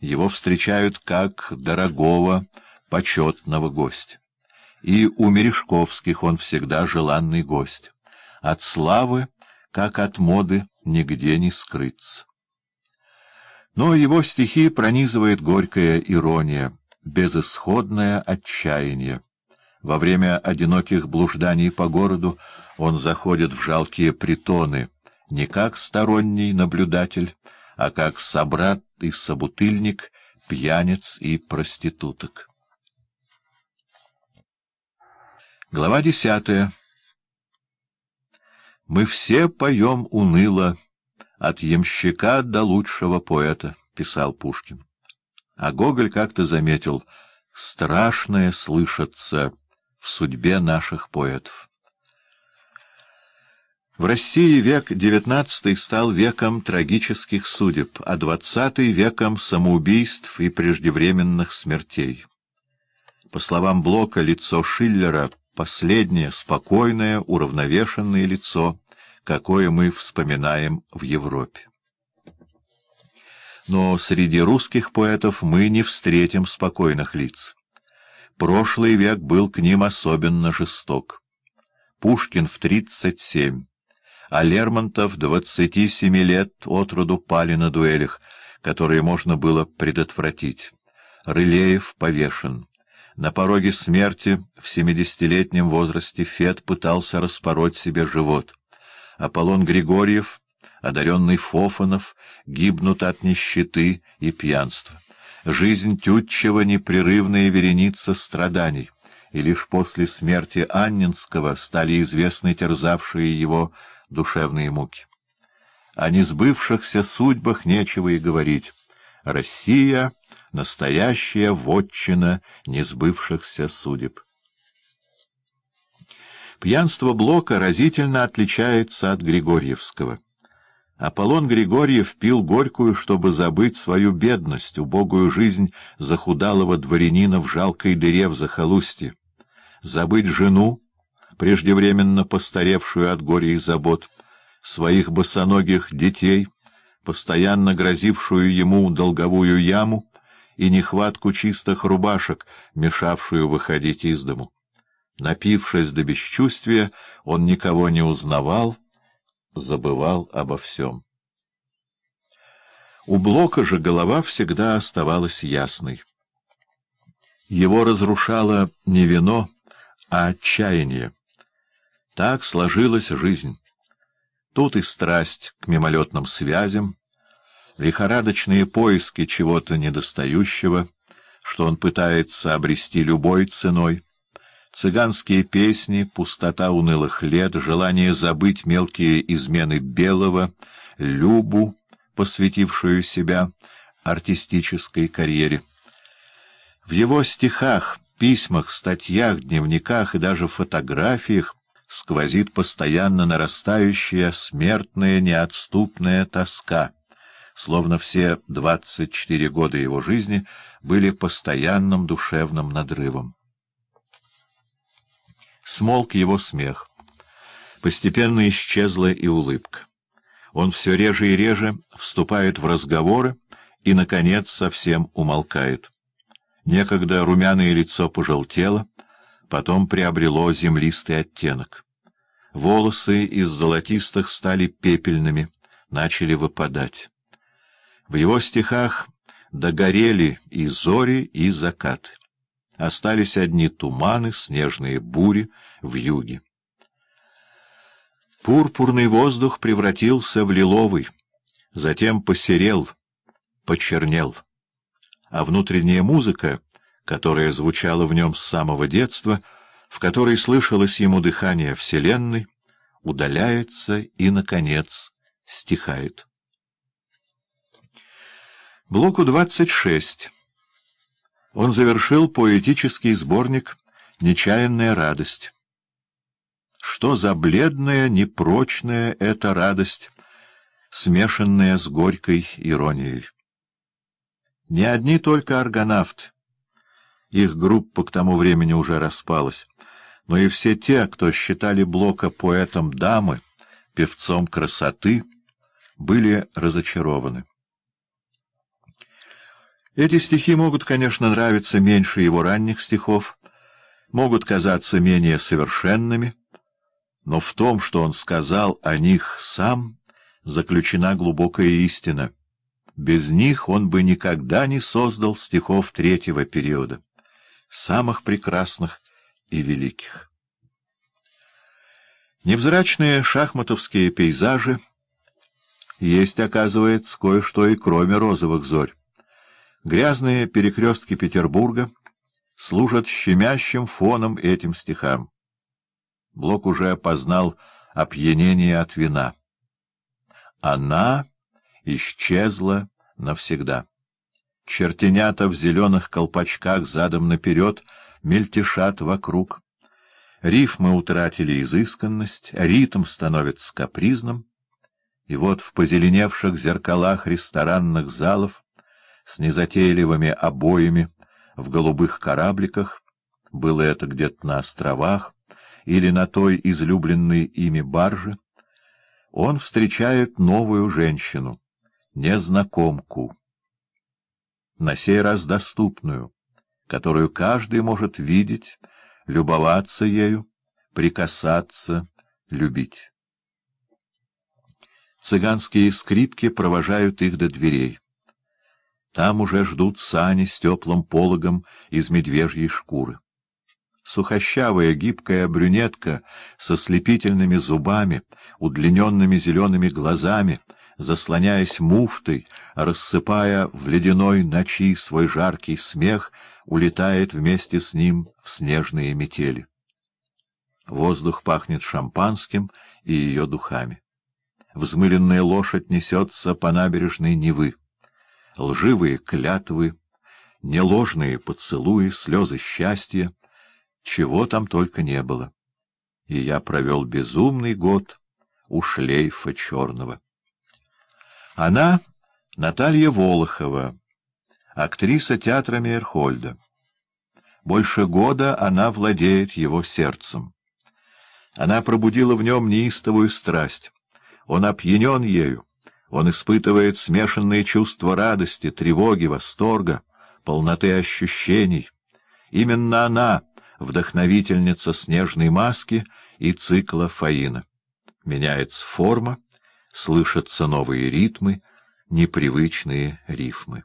его встречают как дорогого, почетного гостя. И у Мережковских он всегда желанный гость. От славы, как от моды, нигде не скрыться. Но его стихи пронизывает горькая ирония, безысходное отчаяние. Во время одиноких блужданий по городу он заходит в жалкие притоны не как сторонний наблюдатель, а как собрат и собутыльник, пьянец и проституток. Глава десятая. Мы все поем уныло, от ямщика до лучшего поэта, — писал Пушкин. А Гоголь как-то заметил, страшное слышится в судьбе наших поэтов. В России век XIX стал веком трагических судеб, а XX — веком самоубийств и преждевременных смертей. По словам Блока, лицо Шиллера — последнее спокойное, уравновешенное лицо, какое мы вспоминаем в Европе. Но среди русских поэтов мы не встретим спокойных лиц. Прошлый век был к ним особенно жесток. Пушкин в 37, а Лермонтов двадцати семи лет от роду пали на дуэлях, которые можно было предотвратить. Рылеев повешен. На пороге смерти в семидесятилетнем возрасте Фет пытался распороть себе живот. Аполлон Григорьев, одаренный Фофанов, гибнут от нищеты и пьянства. Жизнь Тютчева — непрерывная вереница страданий, и лишь после смерти Анненского стали известны терзавшие его душевные муки. О несбывшихся судьбах нечего и говорить. Россия — настоящая вотчина несбывшихся судеб. Пьянство Блока разительно отличается от Григорьевского. Аполлон Григорьев пил горькую, чтобы забыть свою бедность, убогую жизнь захудалого дворянина в жалкой дыре в захолустье, забыть жену, преждевременно постаревшую от горя и забот, своих босоногих детей, постоянно грозившую ему долговую яму и нехватку чистых рубашек, мешавшую выходить из дому. Напившись до бесчувствия, он никого не узнавал, забывал обо всем. У Блока же голова всегда оставалась ясной. Его разрушало не вино, а отчаяние. Так сложилась жизнь. Тут и страсть к мимолетным связям, лихорадочные поиски чего-то недостающего, что он пытается обрести любой ценой, цыганские песни, пустота унылых лет, желание забыть мелкие измены белого, любу, посвятившую себя артистической карьере. В его стихах, письмах, статьях, дневниках и даже фотографиях сквозит постоянно нарастающая смертная неотступная тоска, словно все двадцать четыре года его жизни были постоянным душевным надрывом. Смолк его смех. Постепенно исчезла и улыбка. Он все реже и реже вступает в разговоры и, наконец, совсем умолкает. Некогда румяное лицо пожелтело — потом приобрело землистый оттенок. Волосы из золотистых стали пепельными, начали выпадать. В его стихах догорели и зори, и закаты. Остались одни туманы, снежные бури в юге. Пурпурный воздух превратился в лиловый, затем посерел, почернел. А внутренняя музыка — которая звучала в нем с самого детства, в которой слышалось ему дыхание Вселенной, удаляется и, наконец, стихает. Блоку 26. Он завершил поэтический сборник «Нечаянная радость». Что за бледная, непрочная эта радость, смешанная с горькой иронией? Не одни только аргонавты их группа к тому времени уже распалась. Но и все те, кто считали Блока поэтом дамы, певцом красоты, были разочарованы. Эти стихи могут, конечно, нравиться меньше его ранних стихов, могут казаться менее совершенными, но в том, что он сказал о них сам, заключена глубокая истина. Без них он бы никогда не создал стихов третьего периода самых прекрасных и великих. Невзрачные шахматовские пейзажи есть, оказывается, кое-что и кроме розовых зорь. Грязные перекрестки Петербурга служат щемящим фоном этим стихам. Блок уже опознал опьянение от вина. Она исчезла навсегда. Чертенята в зеленых колпачках задом наперед мельтешат вокруг. Рифмы утратили изысканность, ритм становится капризным. И вот в позеленевших зеркалах ресторанных залов с незатейливыми обоями в голубых корабликах, было это где-то на островах или на той излюбленной ими барже, он встречает новую женщину, незнакомку на сей раз доступную, которую каждый может видеть, любоваться ею, прикасаться, любить. Цыганские скрипки провожают их до дверей. Там уже ждут сани с теплым пологом из медвежьей шкуры. Сухощавая гибкая брюнетка со слепительными зубами, удлиненными зелеными глазами — заслоняясь муфтой, рассыпая в ледяной ночи свой жаркий смех, улетает вместе с ним в снежные метели. Воздух пахнет шампанским и ее духами. Взмыленная лошадь несется по набережной Невы. Лживые клятвы, неложные поцелуи, слезы счастья, чего там только не было. И я провел безумный год у шлейфа черного. Она — Наталья Волохова, актриса театра Мейерхольда. Больше года она владеет его сердцем. Она пробудила в нем неистовую страсть. Он опьянен ею. Он испытывает смешанные чувства радости, тревоги, восторга, полноты ощущений. Именно она — вдохновительница снежной маски и цикла Фаина. Меняется форма — слышатся новые ритмы, непривычные рифмы.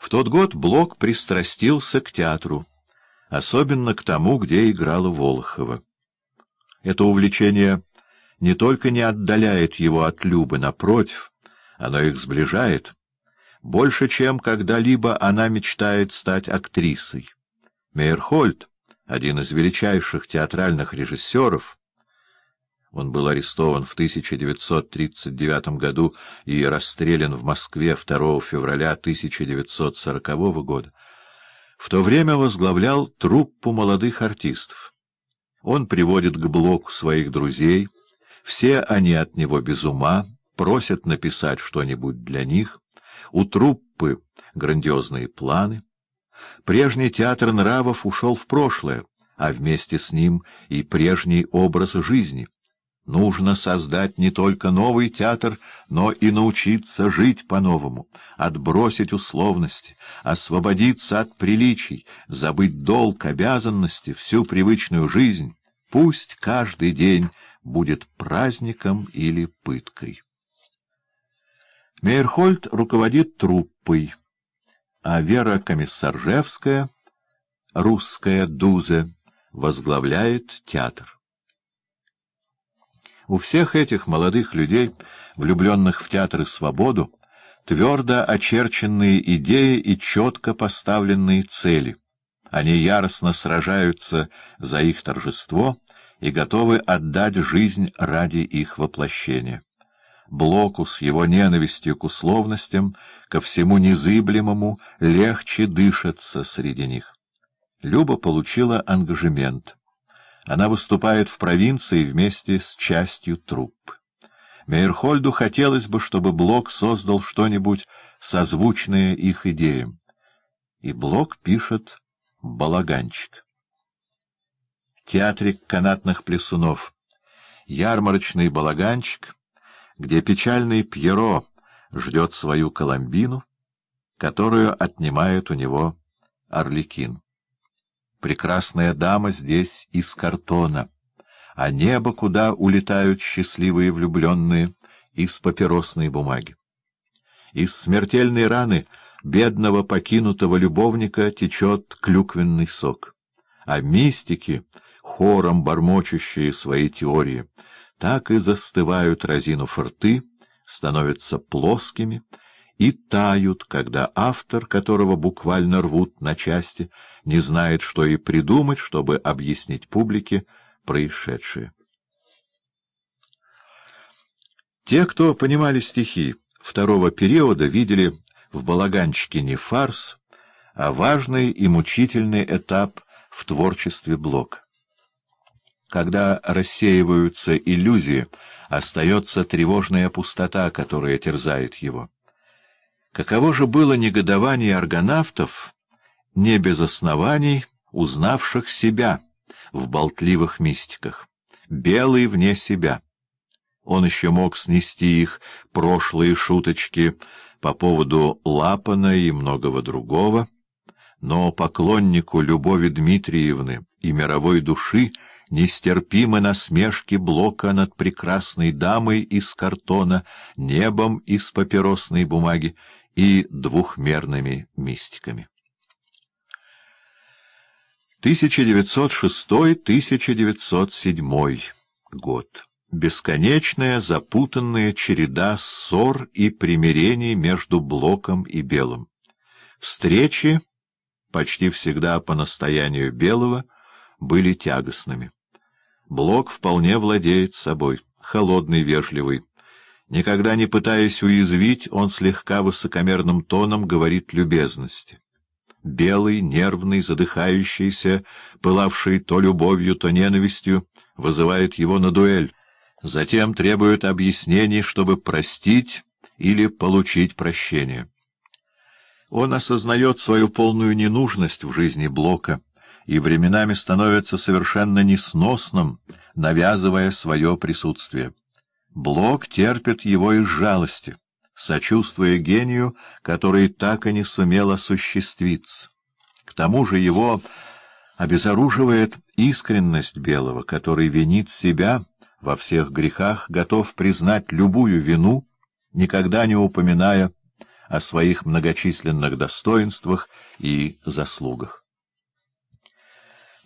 В тот год Блок пристрастился к театру, особенно к тому, где играла Волохова. Это увлечение не только не отдаляет его от Любы, напротив, оно их сближает. Больше, чем когда-либо она мечтает стать актрисой. Мейерхольд, один из величайших театральных режиссеров, он был арестован в 1939 году и расстрелян в Москве 2 февраля 1940 года. В то время возглавлял труппу молодых артистов. Он приводит к блоку своих друзей, все они от него без ума, просят написать что-нибудь для них, у труппы грандиозные планы. Прежний театр нравов ушел в прошлое, а вместе с ним и прежний образ жизни. Нужно создать не только новый театр, но и научиться жить по-новому, отбросить условности, освободиться от приличий, забыть долг, обязанности, всю привычную жизнь. Пусть каждый день будет праздником или пыткой. Мейерхольд руководит труппой, а Вера Комиссаржевская, русская Дуза, возглавляет театр. У всех этих молодых людей, влюбленных в театр и свободу, твердо очерченные идеи и четко поставленные цели. Они яростно сражаются за их торжество и готовы отдать жизнь ради их воплощения. Блоку с его ненавистью к условностям, ко всему незыблемому, легче дышится среди них. Люба получила ангажемент — она выступает в провинции вместе с частью труп. Мейерхольду хотелось бы, чтобы Блок создал что-нибудь созвучное их идеям. И Блок пишет «Балаганчик». Театрик канатных плесунов. Ярмарочный балаганчик, где печальный Пьеро ждет свою Коломбину, которую отнимает у него Орликин. Прекрасная дама здесь из картона, а небо, куда улетают счастливые влюбленные, из папиросной бумаги. Из смертельной раны бедного покинутого любовника течет клюквенный сок. А мистики, хором бормочущие свои теории, так и застывают разину форты, становятся плоскими, и тают, когда автор, которого буквально рвут на части, не знает, что и придумать, чтобы объяснить публике происшедшее. Те, кто понимали стихи второго периода, видели в балаганчике не фарс, а важный и мучительный этап в творчестве Блока. Когда рассеиваются иллюзии, остается тревожная пустота, которая терзает его. Каково же было негодование аргонавтов, не без оснований узнавших себя в болтливых мистиках, белый вне себя. Он еще мог снести их прошлые шуточки по поводу Лапана и многого другого, но поклоннику Любови Дмитриевны и мировой души нестерпимы насмешки Блока над прекрасной дамой из картона, небом из папиросной бумаги и двухмерными мистиками. 1906-1907 год. Бесконечная запутанная череда ссор и примирений между Блоком и Белым. Встречи, почти всегда по настоянию Белого, были тягостными. Блок вполне владеет собой, холодный, вежливый, Никогда не пытаясь уязвить, он слегка высокомерным тоном говорит любезности. Белый, нервный, задыхающийся, пылавший то любовью, то ненавистью, вызывает его на дуэль. Затем требует объяснений, чтобы простить или получить прощение. Он осознает свою полную ненужность в жизни Блока и временами становится совершенно несносным, навязывая свое присутствие. Блок терпит его из жалости, сочувствуя гению, который так и не сумел осуществиться. К тому же его обезоруживает искренность Белого, который винит себя во всех грехах, готов признать любую вину, никогда не упоминая о своих многочисленных достоинствах и заслугах.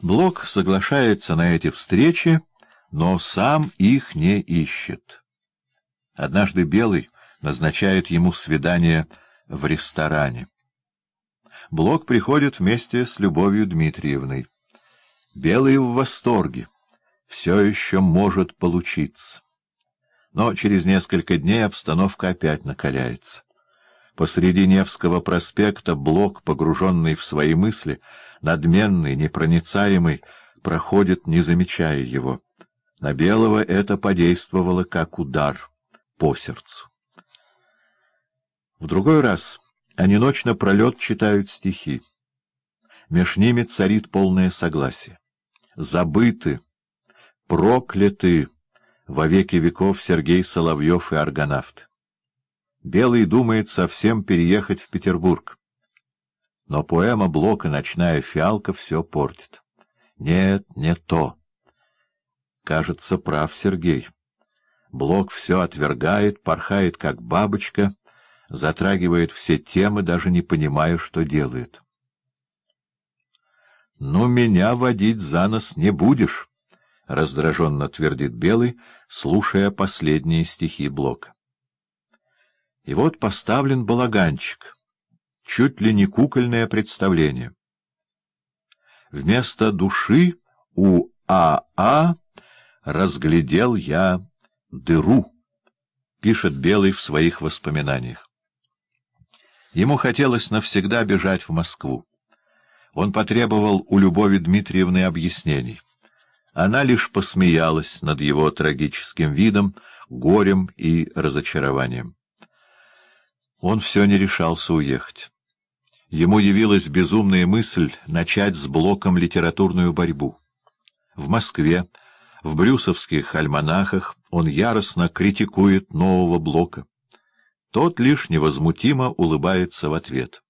Блок соглашается на эти встречи, но сам их не ищет. Однажды Белый назначает ему свидание в ресторане. Блок приходит вместе с Любовью Дмитриевной. Белый в восторге. Все еще может получиться. Но через несколько дней обстановка опять накаляется. Посреди Невского проспекта Блок, погруженный в свои мысли, надменный, непроницаемый, проходит, не замечая его. На Белого это подействовало как удар по сердцу. В другой раз они ночь напролет читают стихи. Меж ними царит полное согласие. Забыты, прокляты во веки веков Сергей Соловьев и Аргонавт. Белый думает совсем переехать в Петербург. Но поэма Блока «Ночная фиалка» все портит. Нет, не то. Кажется, прав Сергей. Блок все отвергает, порхает, как бабочка, затрагивает все темы, даже не понимая, что делает. — Ну, меня водить за нос не будешь, — раздраженно твердит Белый, слушая последние стихи Блока. И вот поставлен балаганчик, чуть ли не кукольное представление. Вместо души у АА... -А, а разглядел я дыру, — пишет Белый в своих воспоминаниях. Ему хотелось навсегда бежать в Москву. Он потребовал у Любови Дмитриевны объяснений. Она лишь посмеялась над его трагическим видом, горем и разочарованием. Он все не решался уехать. Ему явилась безумная мысль начать с блоком литературную борьбу. В Москве в брюсовских альманахах он яростно критикует нового блока. Тот лишь невозмутимо улыбается в ответ.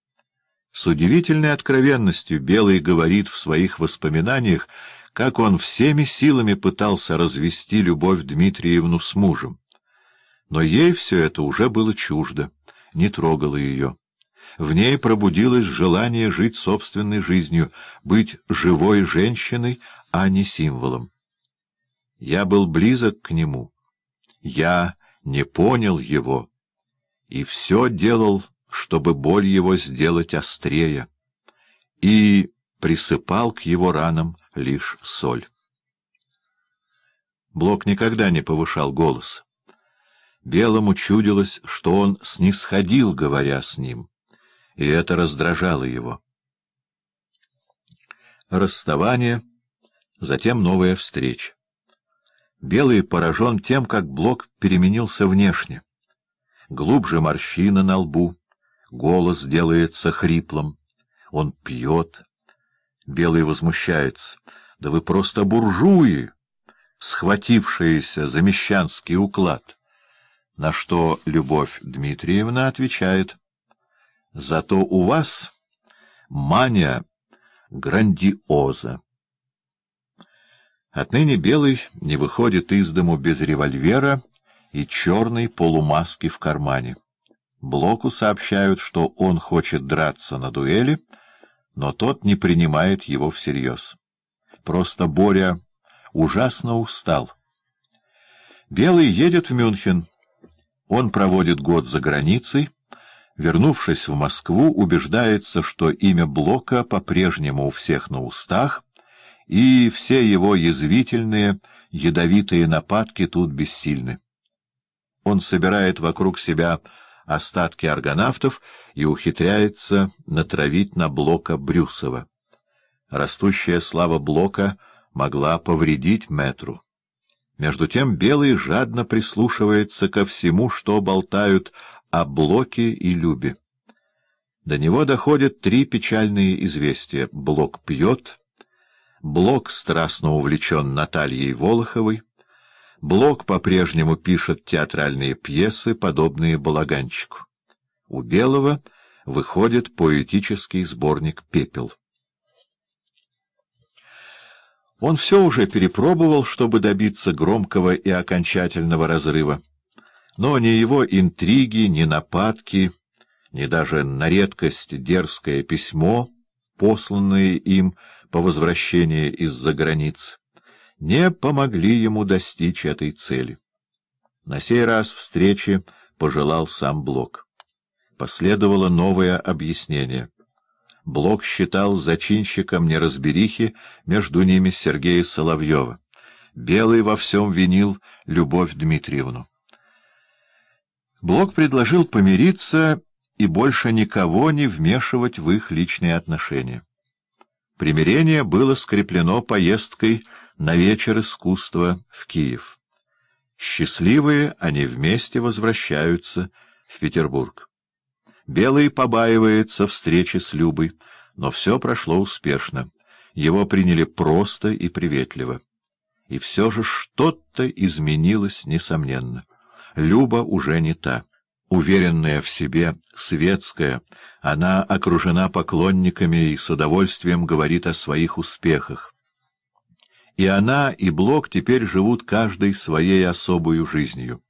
С удивительной откровенностью Белый говорит в своих воспоминаниях, как он всеми силами пытался развести Любовь Дмитриевну с мужем. Но ей все это уже было чуждо, не трогало ее. В ней пробудилось желание жить собственной жизнью, быть живой женщиной, а не символом. Я был близок к нему. Я не понял его. И все делал, чтобы боль его сделать острее. И присыпал к его ранам лишь соль. Блок никогда не повышал голос. Белому чудилось, что он снисходил, говоря с ним, и это раздражало его. Расставание, затем новая встреча. Белый поражен тем, как Блок переменился внешне. Глубже морщина на лбу, голос делается хриплым. Он пьет. Белый возмущается. «Да вы просто буржуи, схватившиеся за мещанский уклад!» На что Любовь Дмитриевна отвечает. «Зато у вас мания грандиоза». Отныне Белый не выходит из дому без револьвера и черной полумаски в кармане. Блоку сообщают, что он хочет драться на дуэли, но тот не принимает его всерьез. Просто Боря ужасно устал. Белый едет в Мюнхен. Он проводит год за границей, вернувшись в Москву, убеждается, что имя Блока по-прежнему у всех на устах, и все его язвительные, ядовитые нападки тут бессильны. Он собирает вокруг себя остатки аргонавтов и ухитряется натравить на Блока Брюсова. Растущая слава Блока могла повредить Метру. Между тем Белый жадно прислушивается ко всему, что болтают о Блоке и Любе. До него доходят три печальные известия. Блок пьет, Блок страстно увлечен Натальей Волоховой. Блок по-прежнему пишет театральные пьесы, подобные балаганчику. У Белого выходит поэтический сборник «Пепел». Он все уже перепробовал, чтобы добиться громкого и окончательного разрыва. Но ни его интриги, ни нападки, ни даже на редкость дерзкое письмо, посланное им, — по возвращении из-за границ, не помогли ему достичь этой цели. На сей раз встречи пожелал сам Блок. Последовало новое объяснение. Блок считал зачинщиком неразберихи между ними Сергея Соловьева. Белый во всем винил Любовь Дмитриевну. Блок предложил помириться и больше никого не вмешивать в их личные отношения. Примирение было скреплено поездкой на вечер искусства в Киев. Счастливые они вместе возвращаются в Петербург. Белый побаивается встречи с Любой, но все прошло успешно. Его приняли просто и приветливо. И все же что-то изменилось, несомненно. Люба уже не та. Уверенная в себе, светская, она окружена поклонниками и с удовольствием говорит о своих успехах. И она, и Блок теперь живут каждой своей особую жизнью.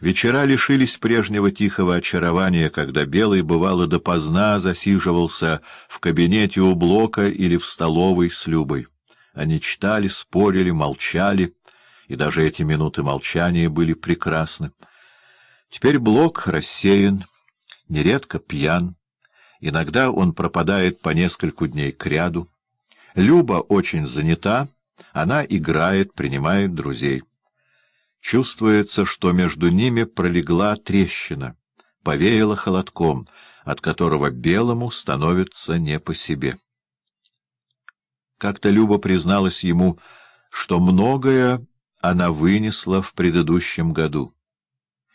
Вечера лишились прежнего тихого очарования, когда Белый, бывало, допоздна засиживался в кабинете у Блока или в столовой с Любой. Они читали, спорили, молчали, и даже эти минуты молчания были прекрасны. Теперь Блок рассеян, нередко пьян. Иногда он пропадает по нескольку дней кряду. Люба очень занята, она играет, принимает друзей. Чувствуется, что между ними пролегла трещина, повеяло холодком, от которого белому становится не по себе. Как-то Люба призналась ему, что многое она вынесла в предыдущем году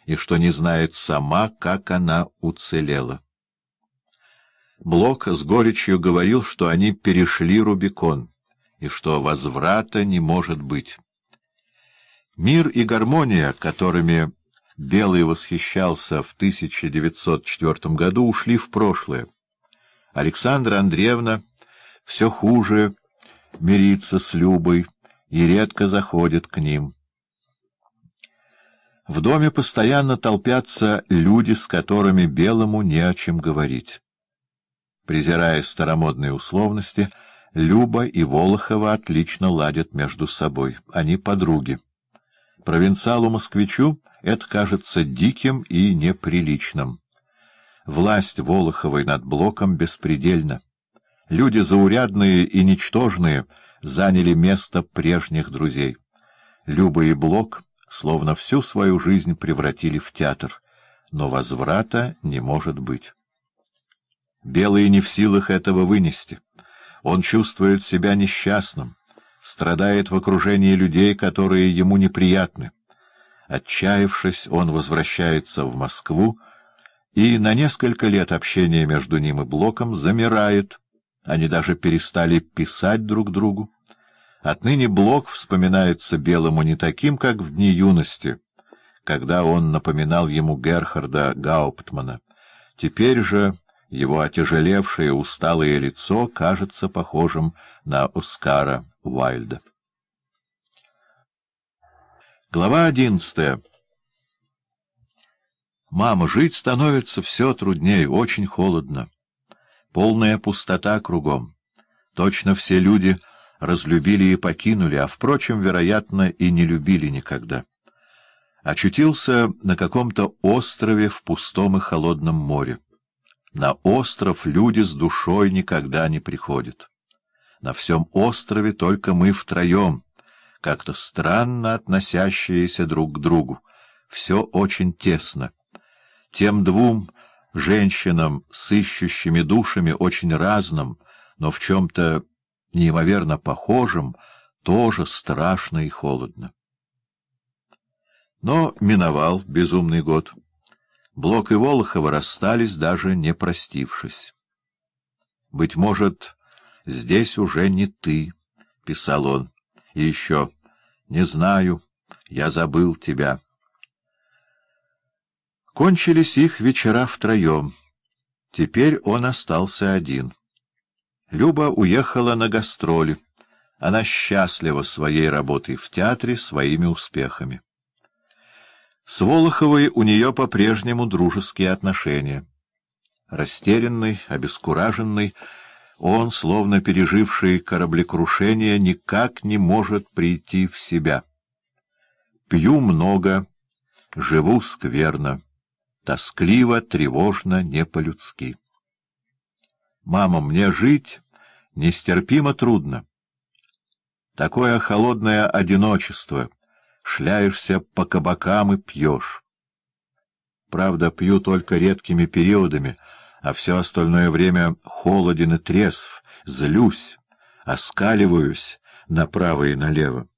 и что не знает сама, как она уцелела. Блок с горечью говорил, что они перешли Рубикон, и что возврата не может быть. Мир и гармония, которыми Белый восхищался в 1904 году, ушли в прошлое. Александра Андреевна все хуже мирится с Любой и редко заходит к ним. В доме постоянно толпятся люди, с которыми белому не о чем говорить. Презирая старомодные условности, Люба и Волохова отлично ладят между собой. Они подруги. Провинциалу-москвичу это кажется диким и неприличным. Власть Волоховой над Блоком беспредельна. Люди заурядные и ничтожные заняли место прежних друзей. Люба и Блок — словно всю свою жизнь превратили в театр, но возврата не может быть. Белый не в силах этого вынести. Он чувствует себя несчастным, страдает в окружении людей, которые ему неприятны. Отчаявшись, он возвращается в Москву, и на несколько лет общение между ним и Блоком замирает. Они даже перестали писать друг другу. Отныне Блок вспоминается Белому не таким, как в дни юности, когда он напоминал ему Герхарда Гауптмана. Теперь же его отяжелевшее усталое лицо кажется похожим на Оскара Уайльда. Глава одиннадцатая. «Мама, жить становится все труднее, очень холодно. Полная пустота кругом. Точно все люди — разлюбили и покинули, а, впрочем, вероятно, и не любили никогда. Очутился на каком-то острове в пустом и холодном море. На остров люди с душой никогда не приходят. На всем острове только мы втроем, как-то странно относящиеся друг к другу. Все очень тесно. Тем двум женщинам с ищущими душами очень разным, но в чем-то неимоверно похожим, тоже страшно и холодно. Но миновал безумный год. Блок и Волохова расстались, даже не простившись. «Быть может, здесь уже не ты», — писал он. «И еще, не знаю, я забыл тебя». Кончились их вечера втроем. Теперь он остался один — Люба уехала на гастроли. Она счастлива своей работой в театре, своими успехами. С Волоховой у нее по-прежнему дружеские отношения. Растерянный, обескураженный, он, словно переживший кораблекрушение, никак не может прийти в себя. «Пью много, живу скверно, тоскливо, тревожно, не по-людски». «Мама, мне жить нестерпимо трудно. Такое холодное одиночество. Шляешься по кабакам и пьешь. Правда, пью только редкими периодами, а все остальное время холоден и трезв, злюсь, оскаливаюсь направо и налево.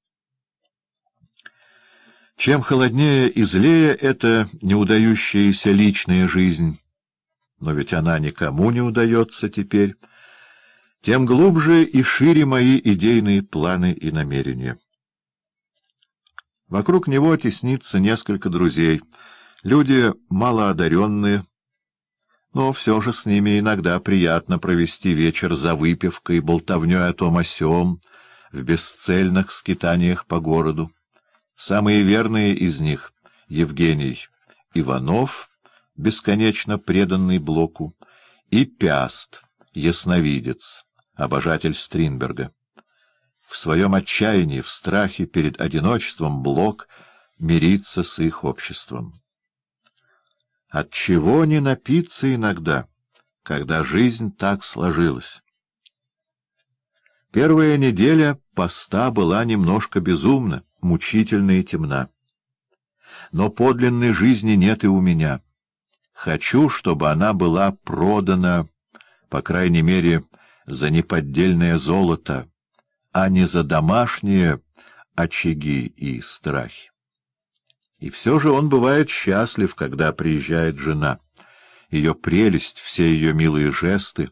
Чем холоднее и злее эта неудающаяся личная жизнь, но ведь она никому не удается теперь, тем глубже и шире мои идейные планы и намерения. Вокруг него теснится несколько друзей, люди малоодаренные, но все же с ними иногда приятно провести вечер за выпивкой, болтовней о том о сём, в бесцельных скитаниях по городу. Самые верные из них — Евгений Иванов — бесконечно преданный Блоку, и Пяст, ясновидец, обожатель Стринберга. В своем отчаянии, в страхе перед одиночеством Блок мирится с их обществом. От чего не напиться иногда, когда жизнь так сложилась? Первая неделя поста была немножко безумна, мучительна и темна. Но подлинной жизни нет и у меня — Хочу, чтобы она была продана, по крайней мере, за неподдельное золото, а не за домашние очаги и страхи. И все же он бывает счастлив, когда приезжает жена. Ее прелесть, все ее милые жесты,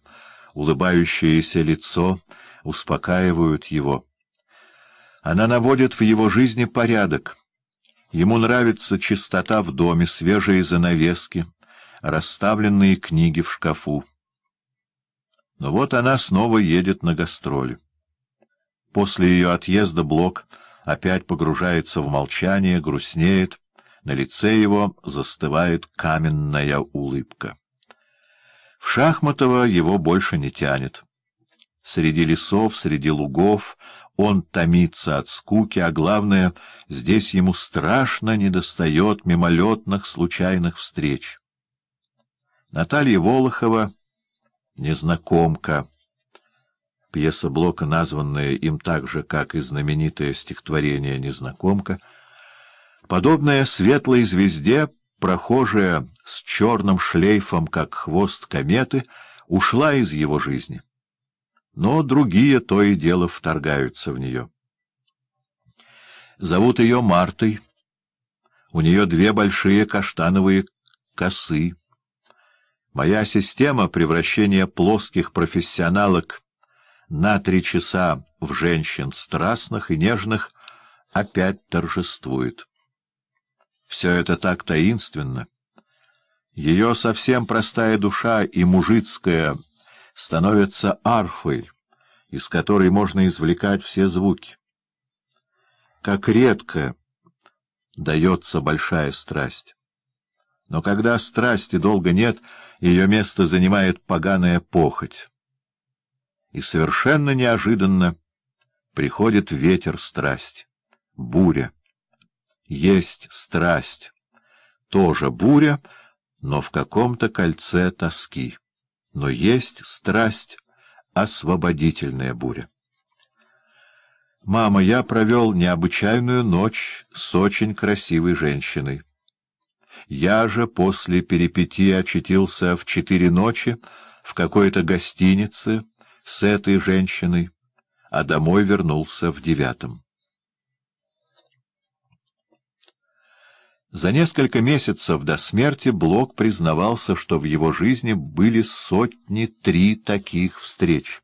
улыбающееся лицо успокаивают его. Она наводит в его жизни порядок. Ему нравится чистота в доме, свежие занавески — расставленные книги в шкафу. Но вот она снова едет на гастроли. После ее отъезда Блок опять погружается в молчание, грустнеет, на лице его застывает каменная улыбка. В Шахматова его больше не тянет. Среди лесов, среди лугов он томится от скуки, а главное, здесь ему страшно недостает мимолетных случайных встреч. Наталья Волохова «Незнакомка». Пьеса Блока, названная им так же, как и знаменитое стихотворение «Незнакомка», подобная светлой звезде, прохожая с черным шлейфом, как хвост кометы, ушла из его жизни. Но другие то и дело вторгаются в нее. Зовут ее Мартой. У нее две большие каштановые косы. Моя система превращения плоских профессионалок на три часа в женщин страстных и нежных опять торжествует. Все это так таинственно. Ее совсем простая душа и мужицкая становятся арфой, из которой можно извлекать все звуки. Как редко дается большая страсть. Но когда страсти долго нет — ее место занимает поганая похоть. И совершенно неожиданно приходит ветер страсть, буря. Есть страсть, тоже буря, но в каком-то кольце тоски. Но есть страсть, освободительная буря. «Мама, я провел необычайную ночь с очень красивой женщиной. Я же после перипетии очутился в четыре ночи в какой-то гостинице с этой женщиной, а домой вернулся в девятом. За несколько месяцев до смерти Блок признавался, что в его жизни были сотни три таких встреч.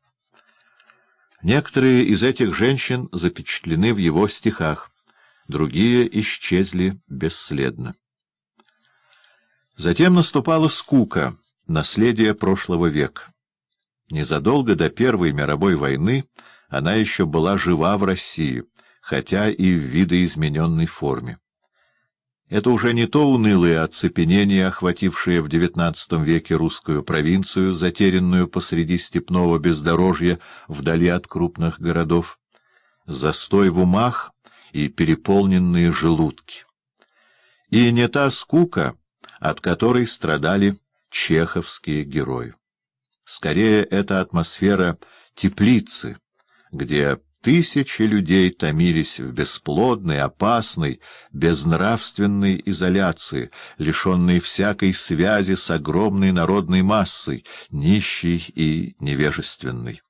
Некоторые из этих женщин запечатлены в его стихах, другие исчезли бесследно. Затем наступала скука, наследие прошлого века. Незадолго до Первой мировой войны она еще была жива в России, хотя и в видоизмененной форме. Это уже не то унылое оцепенение, охватившее в XIX веке русскую провинцию, затерянную посреди степного бездорожья вдали от крупных городов, застой в умах и переполненные желудки. И не та скука от которой страдали чеховские герои. Скорее, это атмосфера теплицы, где тысячи людей томились в бесплодной, опасной, безнравственной изоляции, лишенной всякой связи с огромной народной массой, нищей и невежественной.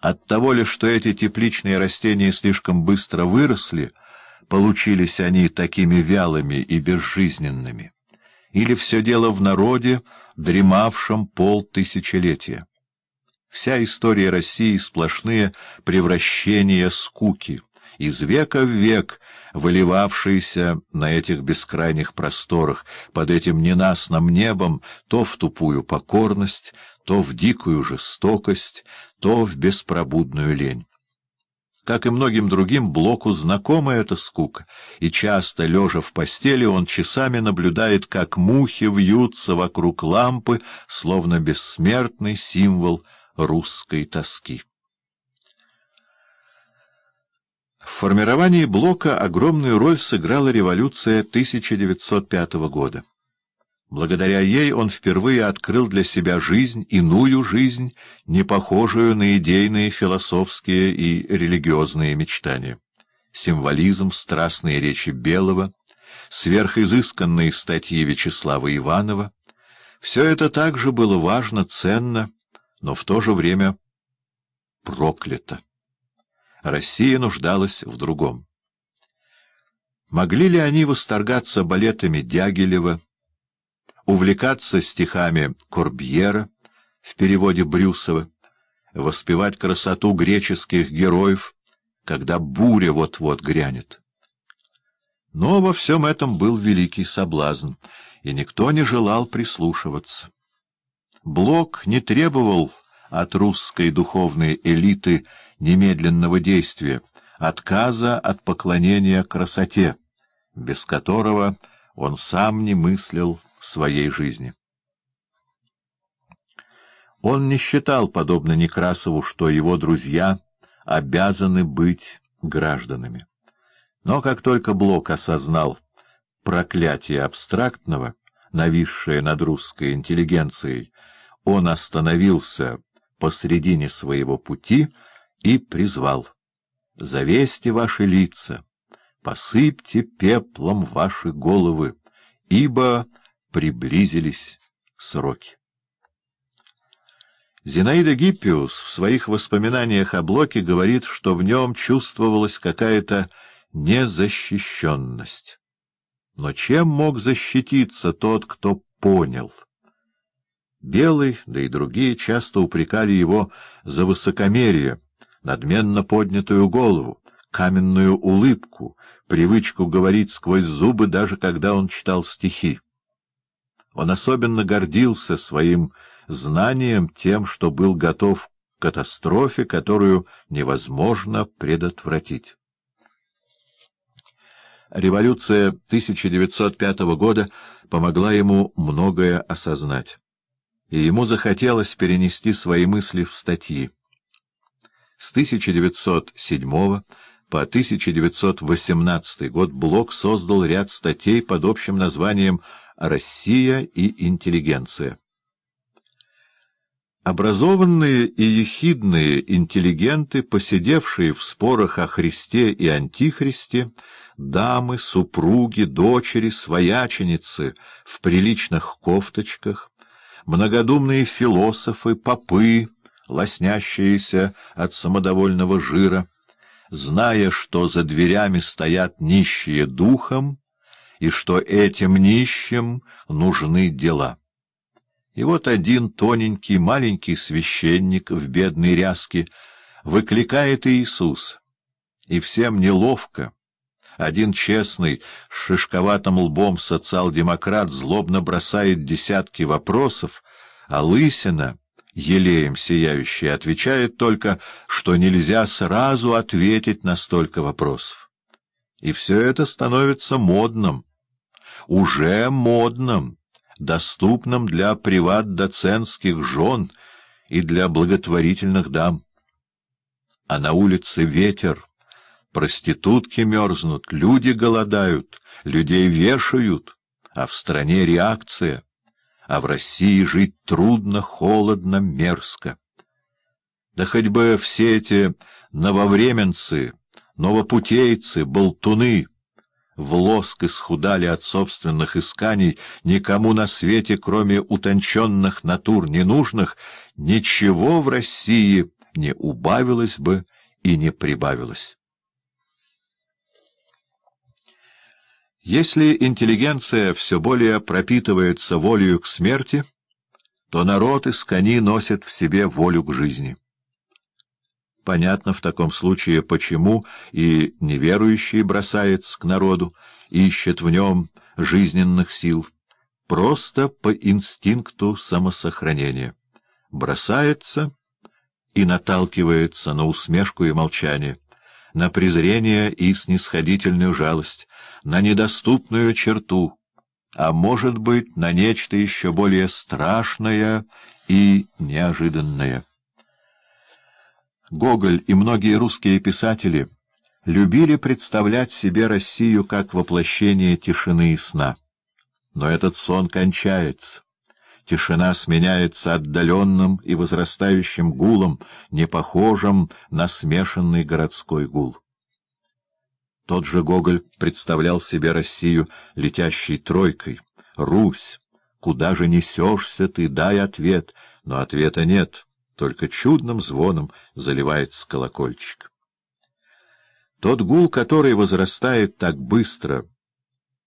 От того ли, что эти тепличные растения слишком быстро выросли — получились они такими вялыми и безжизненными? Или все дело в народе, дремавшем полтысячелетия? Вся история России — сплошные превращения скуки, из века в век выливавшиеся на этих бескрайних просторах, под этим ненастным небом, то в тупую покорность, то в дикую жестокость, то в беспробудную лень. Как и многим другим, Блоку знакома эта скука, и часто, лежа в постели, он часами наблюдает, как мухи вьются вокруг лампы, словно бессмертный символ русской тоски. В формировании Блока огромную роль сыграла революция 1905 года. Благодаря ей он впервые открыл для себя жизнь, иную жизнь, не похожую на идейные, философские и религиозные мечтания. Символизм, страстные речи Белого, сверхизысканные статьи Вячеслава Иванова — все это также было важно, ценно, но в то же время проклято. Россия нуждалась в другом. Могли ли они восторгаться балетами Дягилева, увлекаться стихами Корбьера в переводе Брюсова, воспевать красоту греческих героев, когда буря вот-вот грянет. Но во всем этом был великий соблазн, и никто не желал прислушиваться. Блок не требовал от русской духовной элиты немедленного действия, отказа от поклонения красоте, без которого он сам не мыслил своей жизни. Он не считал, подобно Некрасову, что его друзья обязаны быть гражданами. Но как только Блок осознал проклятие абстрактного, нависшее над русской интеллигенцией, он остановился посредине своего пути и призвал «Завесьте ваши лица, посыпьте пеплом ваши головы, ибо...» приблизились сроки. Зинаида Гиппиус в своих воспоминаниях о Блоке говорит, что в нем чувствовалась какая-то незащищенность. Но чем мог защититься тот, кто понял? Белый, да и другие часто упрекали его за высокомерие, надменно поднятую голову, каменную улыбку, привычку говорить сквозь зубы, даже когда он читал стихи. Он особенно гордился своим знанием тем, что был готов к катастрофе, которую невозможно предотвратить. Революция 1905 года помогла ему многое осознать, и ему захотелось перенести свои мысли в статьи. С 1907 по 1918 год Блок создал ряд статей под общим названием «Связь» Россия и интеллигенция. Образованные и ехидные интеллигенты, посидевшие в спорах о Христе и Антихристе, дамы, супруги, дочери, свояченицы в приличных кофточках, многодумные философы, попы, лоснящиеся от самодовольного жира, зная, что за дверями стоят нищие духом, и что этим нищим нужны дела. И вот один тоненький маленький священник в бедной ряске выкликает Иисус. и всем неловко. Один честный, с шишковатым лбом социал-демократ злобно бросает десятки вопросов, а Лысина, елеем сияющий, отвечает только, что нельзя сразу ответить на столько вопросов. И все это становится модным уже модным, доступным для приват-доцентских жен и для благотворительных дам. А на улице ветер, проститутки мерзнут, люди голодают, людей вешают, а в стране реакция, а в России жить трудно, холодно, мерзко. Да хоть бы все эти нововременцы, новопутейцы, болтуны — в лоск исхудали от собственных исканий, никому на свете, кроме утонченных натур ненужных, ничего в России не убавилось бы и не прибавилось. Если интеллигенция все более пропитывается волею к смерти, то народ из носит в себе волю к жизни. Понятно в таком случае, почему и неверующий бросается к народу, ищет в нем жизненных сил. Просто по инстинкту самосохранения. Бросается и наталкивается на усмешку и молчание, на презрение и снисходительную жалость, на недоступную черту, а, может быть, на нечто еще более страшное и неожиданное. Гоголь и многие русские писатели любили представлять себе Россию как воплощение тишины и сна. Но этот сон кончается. Тишина сменяется отдаленным и возрастающим гулом, не похожим на смешанный городской гул. Тот же Гоголь представлял себе Россию летящей тройкой. «Русь, куда же несешься ты, дай ответ!» Но ответа нет только чудным звоном заливается колокольчик. Тот гул, который возрастает так быстро,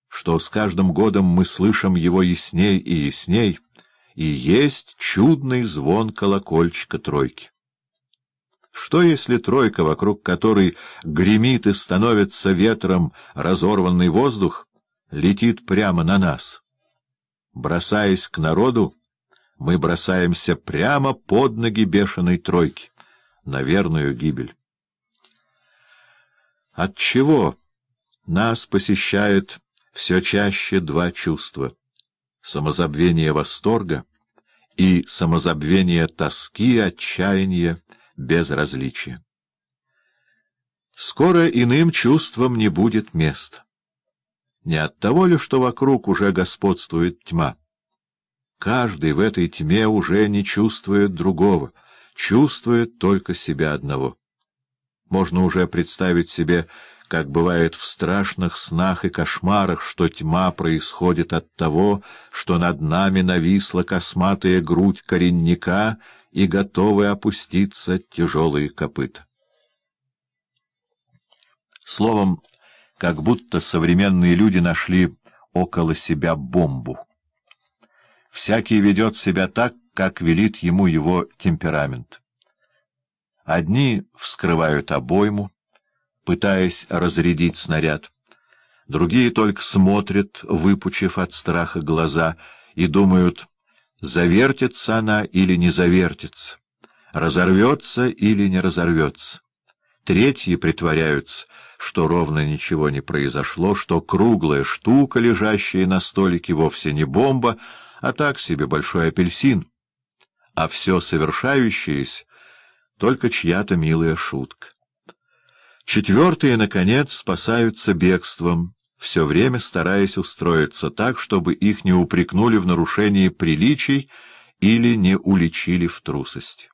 что с каждым годом мы слышим его ясней и ясней, и есть чудный звон колокольчика тройки. Что если тройка, вокруг которой гремит и становится ветром разорванный воздух, летит прямо на нас? Бросаясь к народу, мы бросаемся прямо под ноги бешеной тройки, на верную гибель. чего нас посещают все чаще два чувства — самозабвение восторга и самозабвение тоски, отчаяния, безразличия. Скоро иным чувствам не будет места. Не от того ли, что вокруг уже господствует тьма? Каждый в этой тьме уже не чувствует другого, чувствует только себя одного. Можно уже представить себе, как бывает в страшных снах и кошмарах, что тьма происходит от того, что над нами нависла косматая грудь коренника и готовы опуститься тяжелые копыта. Словом, как будто современные люди нашли около себя бомбу всякий ведет себя так, как велит ему его темперамент. Одни вскрывают обойму, пытаясь разрядить снаряд, другие только смотрят, выпучив от страха глаза, и думают, завертится она или не завертится, разорвется или не разорвется. Третьи притворяются, что ровно ничего не произошло, что круглая штука, лежащая на столике, вовсе не бомба — а так себе большой апельсин. А все совершающееся — только чья-то милая шутка. Четвертые, наконец, спасаются бегством, все время стараясь устроиться так, чтобы их не упрекнули в нарушении приличий или не уличили в трусости.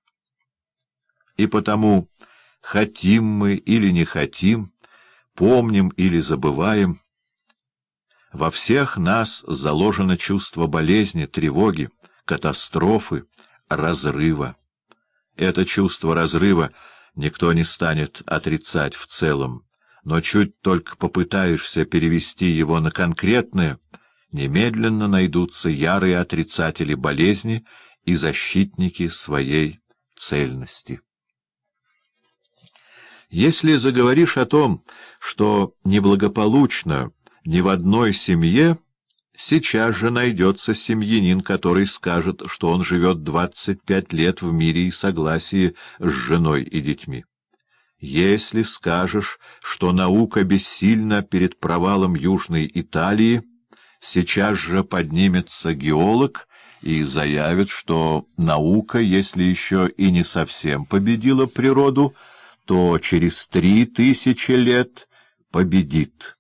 И потому, хотим мы или не хотим, помним или забываем — во всех нас заложено чувство болезни, тревоги, катастрофы, разрыва. Это чувство разрыва никто не станет отрицать в целом, но чуть только попытаешься перевести его на конкретное, немедленно найдутся ярые отрицатели болезни и защитники своей цельности. Если заговоришь о том, что неблагополучно, ни в одной семье сейчас же найдется семьянин, который скажет, что он живет 25 лет в мире и согласии с женой и детьми. Если скажешь, что наука бессильна перед провалом Южной Италии, сейчас же поднимется геолог и заявит, что наука, если еще и не совсем победила природу, то через три тысячи лет победит.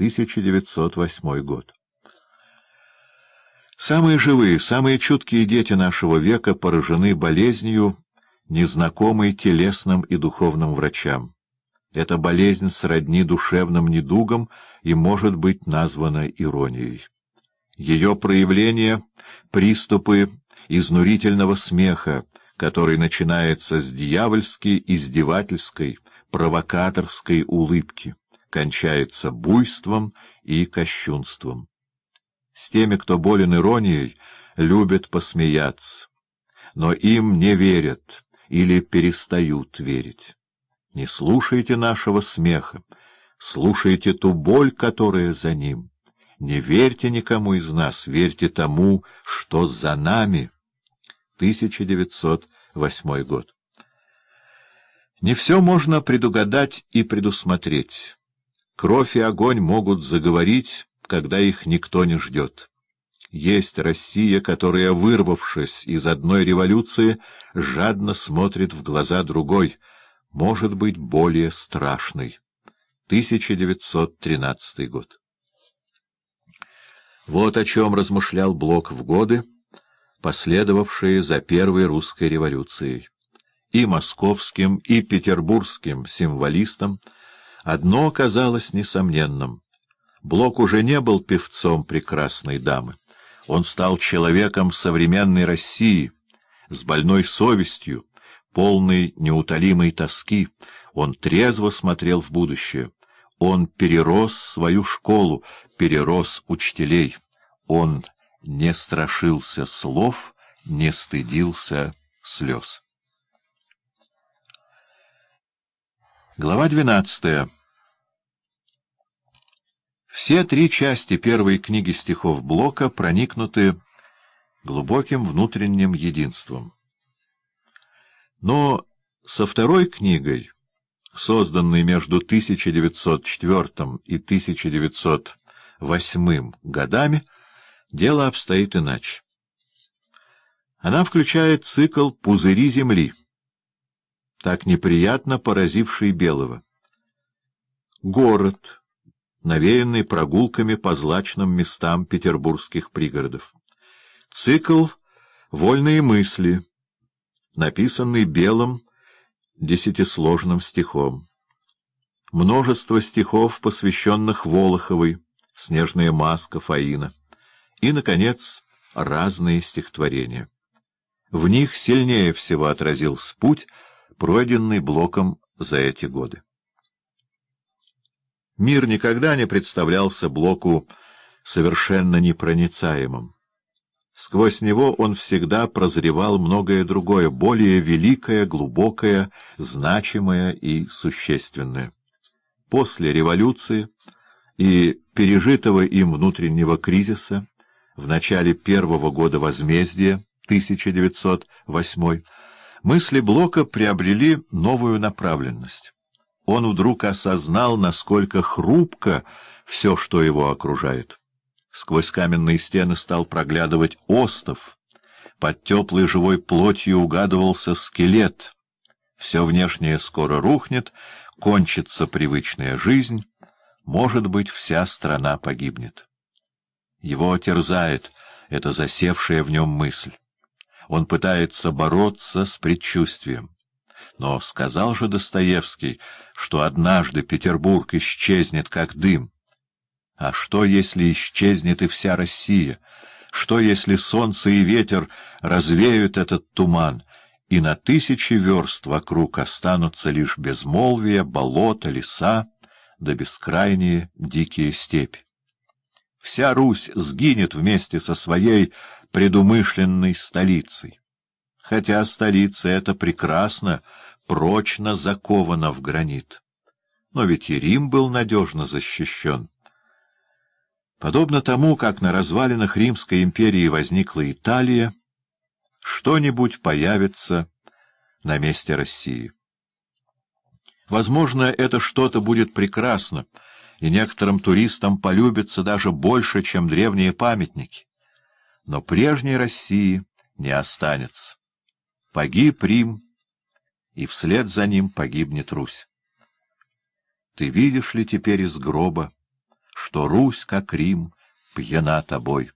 1908 год. Самые живые, самые чуткие дети нашего века поражены болезнью, незнакомой телесным и духовным врачам. Эта болезнь сродни душевным недугам и может быть названа иронией. Ее проявление — приступы изнурительного смеха, который начинается с дьявольской, издевательской, провокаторской улыбки кончается буйством и кощунством. С теми, кто болен иронией, любят посмеяться, но им не верят или перестают верить. Не слушайте нашего смеха, слушайте ту боль, которая за ним. Не верьте никому из нас, верьте тому, что за нами. 1908 год. Не все можно предугадать и предусмотреть. Кровь и огонь могут заговорить, когда их никто не ждет. Есть Россия, которая, вырвавшись из одной революции, жадно смотрит в глаза другой, может быть, более страшной. 1913 год. Вот о чем размышлял Блок в годы, последовавшие за Первой русской революцией. И московским, и петербургским символистам — Одно казалось несомненным. Блок уже не был певцом прекрасной дамы. Он стал человеком современной России, с больной совестью, полной неутолимой тоски. Он трезво смотрел в будущее. Он перерос свою школу, перерос учителей. Он не страшился слов, не стыдился слез. Глава 12. Все три части первой книги стихов Блока проникнуты глубоким внутренним единством. Но со второй книгой, созданной между 1904 и 1908 годами, дело обстоит иначе. Она включает цикл «Пузыри земли» так неприятно поразивший Белого. Город, навеянный прогулками по злачным местам петербургских пригородов. Цикл «Вольные мысли», написанный Белым десятисложным стихом. Множество стихов, посвященных Волоховой, «Снежная маска», «Фаина». И, наконец, разные стихотворения. В них сильнее всего отразился путь — пройденный Блоком за эти годы. Мир никогда не представлялся Блоку совершенно непроницаемым. Сквозь него он всегда прозревал многое другое, более великое, глубокое, значимое и существенное. После революции и пережитого им внутреннего кризиса в начале первого года возмездия 1908 Мысли Блока приобрели новую направленность. Он вдруг осознал, насколько хрупко все, что его окружает. Сквозь каменные стены стал проглядывать остов. Под теплой живой плотью угадывался скелет. Все внешнее скоро рухнет, кончится привычная жизнь. Может быть, вся страна погибнет. Его терзает эта засевшая в нем мысль. Он пытается бороться с предчувствием. Но сказал же Достоевский, что однажды Петербург исчезнет как дым. А что, если исчезнет и вся Россия? Что, если солнце и ветер развеют этот туман, и на тысячи верст вокруг останутся лишь безмолвие, болота, леса, да бескрайние дикие степи? Вся Русь сгинет вместе со своей предумышленной столицей. Хотя столица эта прекрасно, прочно закована в гранит. Но ведь и Рим был надежно защищен. Подобно тому, как на развалинах Римской империи возникла Италия, что-нибудь появится на месте России. Возможно, это что-то будет прекрасно, и некоторым туристам полюбится даже больше, чем древние памятники но прежней России не останется. Погиб Рим, и вслед за ним погибнет Русь. Ты видишь ли теперь из гроба, что Русь, как Рим, пьяна тобой?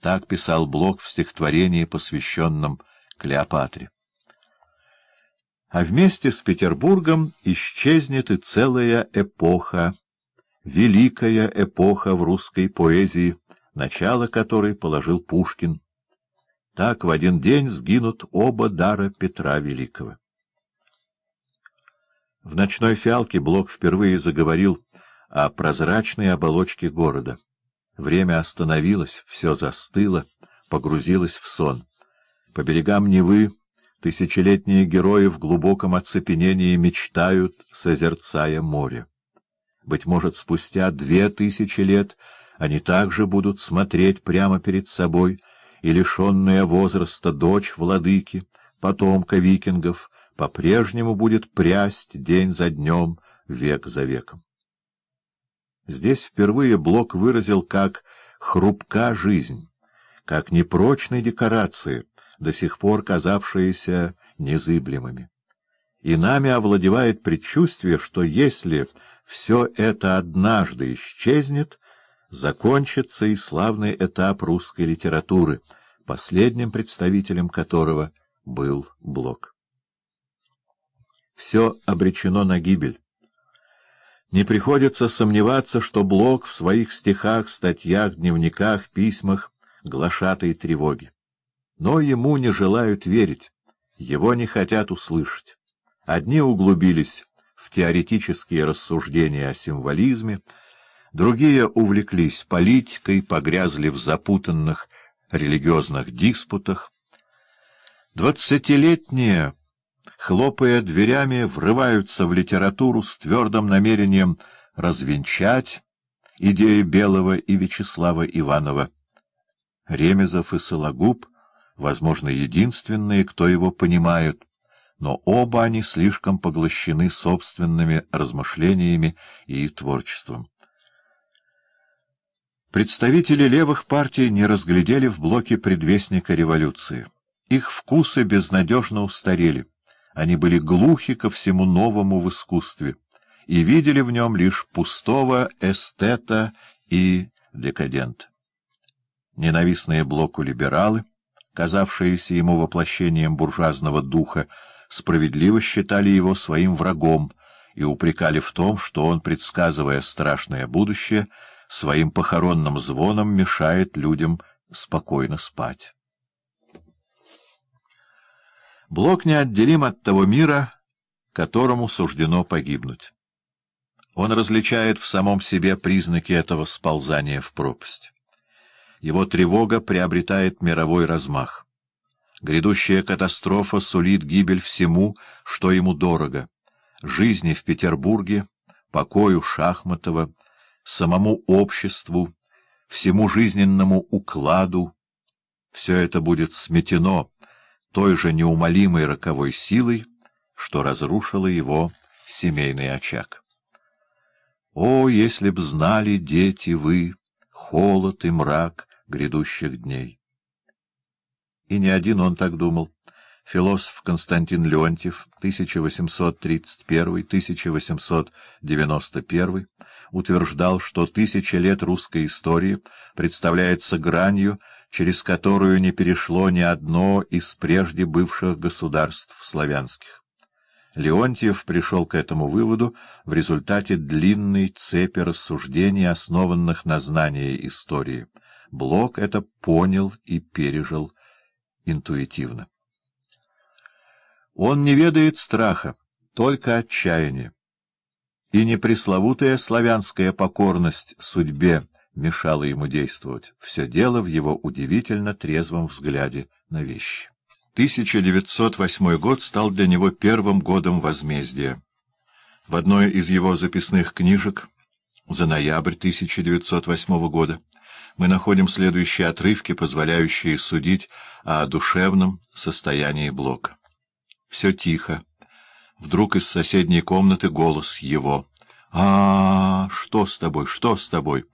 Так писал Блок в стихотворении, посвященном Клеопатре. А вместе с Петербургом исчезнет и целая эпоха, великая эпоха в русской поэзии — начало которой положил Пушкин. Так в один день сгинут оба дара Петра Великого. В «Ночной фиалке» Блок впервые заговорил о прозрачной оболочке города. Время остановилось, все застыло, погрузилось в сон. По берегам Невы тысячелетние герои в глубоком оцепенении мечтают, созерцая море. Быть может, спустя две тысячи лет — они также будут смотреть прямо перед собой, и лишенная возраста дочь владыки, потомка викингов, по-прежнему будет прясть день за днем, век за веком. Здесь впервые Блок выразил, как хрупка жизнь, как непрочной декорации, до сих пор казавшиеся незыблемыми. И нами овладевает предчувствие, что если все это однажды исчезнет, закончится и славный этап русской литературы, последним представителем которого был Блок. Все обречено на гибель. Не приходится сомневаться, что Блок в своих стихах, статьях, дневниках, письмах глашатой тревоги. Но ему не желают верить, его не хотят услышать. Одни углубились в теоретические рассуждения о символизме, Другие увлеклись политикой, погрязли в запутанных религиозных диспутах. Двадцатилетние, хлопая дверями, врываются в литературу с твердым намерением развенчать идеи Белого и Вячеслава Иванова. Ремезов и Сологуб, возможно, единственные, кто его понимают, но оба они слишком поглощены собственными размышлениями и творчеством. Представители левых партий не разглядели в блоке предвестника революции. Их вкусы безнадежно устарели. Они были глухи ко всему новому в искусстве и видели в нем лишь пустого эстета и декадента. Ненавистные блоку либералы, казавшиеся ему воплощением буржуазного духа, справедливо считали его своим врагом и упрекали в том, что он, предсказывая страшное будущее, — своим похоронным звоном мешает людям спокойно спать. Блок неотделим от того мира, которому суждено погибнуть. Он различает в самом себе признаки этого сползания в пропасть. Его тревога приобретает мировой размах. Грядущая катастрофа сулит гибель всему, что ему дорого — жизни в Петербурге, покою Шахматова — самому обществу, всему жизненному укладу. Все это будет сметено той же неумолимой роковой силой, что разрушила его семейный очаг. О, если б знали, дети, вы, холод и мрак грядущих дней! И не один он так думал философ Константин Леонтьев, 1831-1891, утверждал, что тысяча лет русской истории представляется гранью, через которую не перешло ни одно из прежде бывших государств славянских. Леонтьев пришел к этому выводу в результате длинной цепи рассуждений, основанных на знании истории. Блок это понял и пережил интуитивно. Он не ведает страха, только отчаяние. И не славянская покорность судьбе мешала ему действовать. Все дело в его удивительно трезвом взгляде на вещи. 1908 год стал для него первым годом возмездия. В одной из его записных книжек за ноябрь 1908 года мы находим следующие отрывки, позволяющие судить о душевном состоянии Блока. Все тихо. Вдруг из соседней комнаты голос его. а, Что с тобой? Что с тобой?»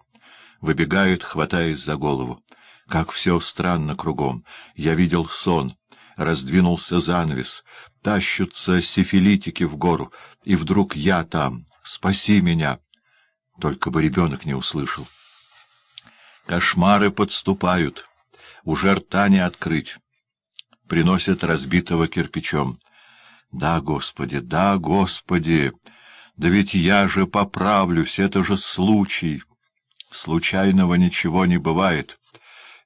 Выбегает, хватаясь за голову. «Как все странно кругом! Я видел сон. Раздвинулся занавес. Тащутся сифилитики в гору. И вдруг я там. Спаси меня!» Только бы ребенок не услышал. Кошмары подступают. Уже рта не открыть. Приносят разбитого кирпичом. Да, Господи, да, Господи! Да ведь я же поправлюсь, это же случай. Случайного ничего не бывает.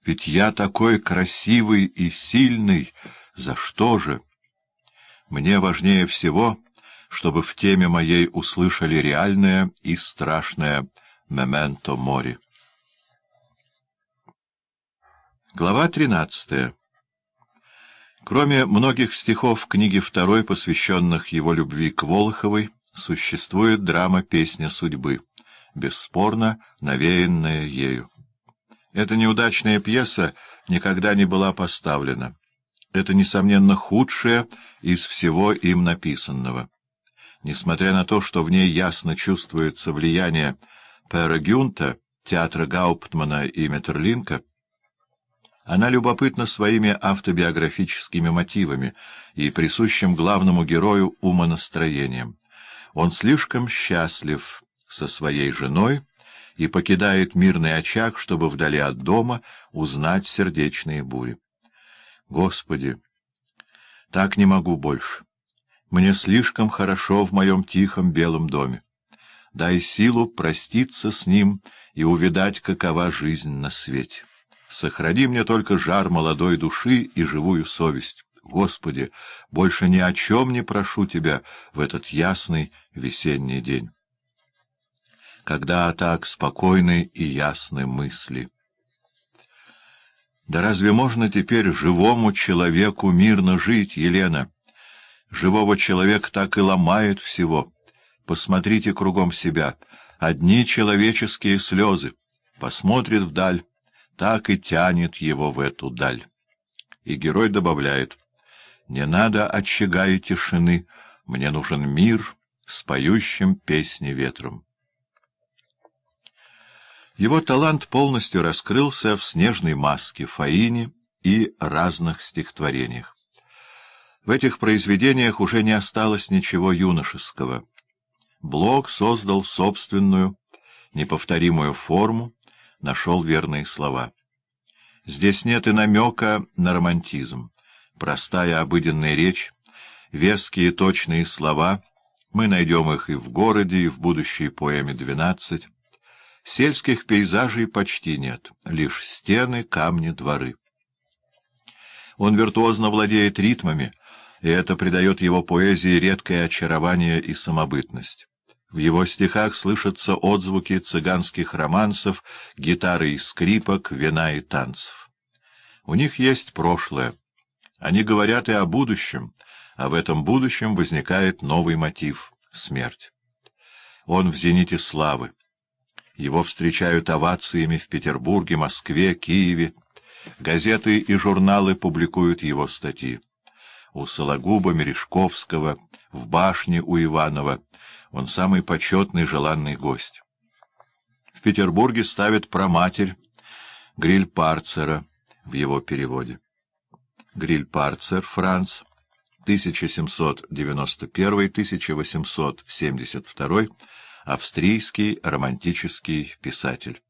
Ведь я такой красивый и сильный, за что же? Мне важнее всего, чтобы в теме моей услышали реальное и страшное «Мементо море». Глава тринадцатая Кроме многих стихов книги второй, посвященных его любви к Волоховой, существует драма «Песня судьбы», бесспорно навеянная ею. Эта неудачная пьеса никогда не была поставлена. Это, несомненно, худшее из всего им написанного. Несмотря на то, что в ней ясно чувствуется влияние Пера Гюнта, театра Гауптмана и Метерлинка, она любопытна своими автобиографическими мотивами и присущим главному герою умонастроением. Он слишком счастлив со своей женой и покидает мирный очаг, чтобы вдали от дома узнать сердечные бури. Господи, так не могу больше. Мне слишком хорошо в моем тихом белом доме. Дай силу проститься с ним и увидать, какова жизнь на свете. Сохрани мне только жар молодой души и живую совесть. Господи, больше ни о чем не прошу Тебя в этот ясный весенний день. Когда так спокойны и ясны мысли. Да разве можно теперь живому человеку мирно жить, Елена? Живого человека так и ломает всего. Посмотрите кругом себя. Одни человеческие слезы. Посмотрит вдаль так и тянет его в эту даль. И герой добавляет, «Не надо очага и тишины, мне нужен мир с поющим песни ветром». Его талант полностью раскрылся в «Снежной маске» Фаине и разных стихотворениях. В этих произведениях уже не осталось ничего юношеского. Блок создал собственную, неповторимую форму, нашел верные слова. Здесь нет и намека на романтизм. Простая обыденная речь, веские точные слова, мы найдем их и в городе, и в будущей поэме «Двенадцать». Сельских пейзажей почти нет, лишь стены, камни, дворы. Он виртуозно владеет ритмами, и это придает его поэзии редкое очарование и самобытность. В его стихах слышатся отзвуки цыганских романсов, гитары и скрипок, вина и танцев. У них есть прошлое. Они говорят и о будущем, а в этом будущем возникает новый мотив — смерть. Он в зените славы. Его встречают овациями в Петербурге, Москве, Киеве. Газеты и журналы публикуют его статьи. У Сологуба, Мережковского, в башне у Иванова — он самый почетный желанный гость. В Петербурге ставят проматерь Гриль Парцера в его переводе. Гриль Парцер, Франц, 1791-1872, австрийский романтический писатель.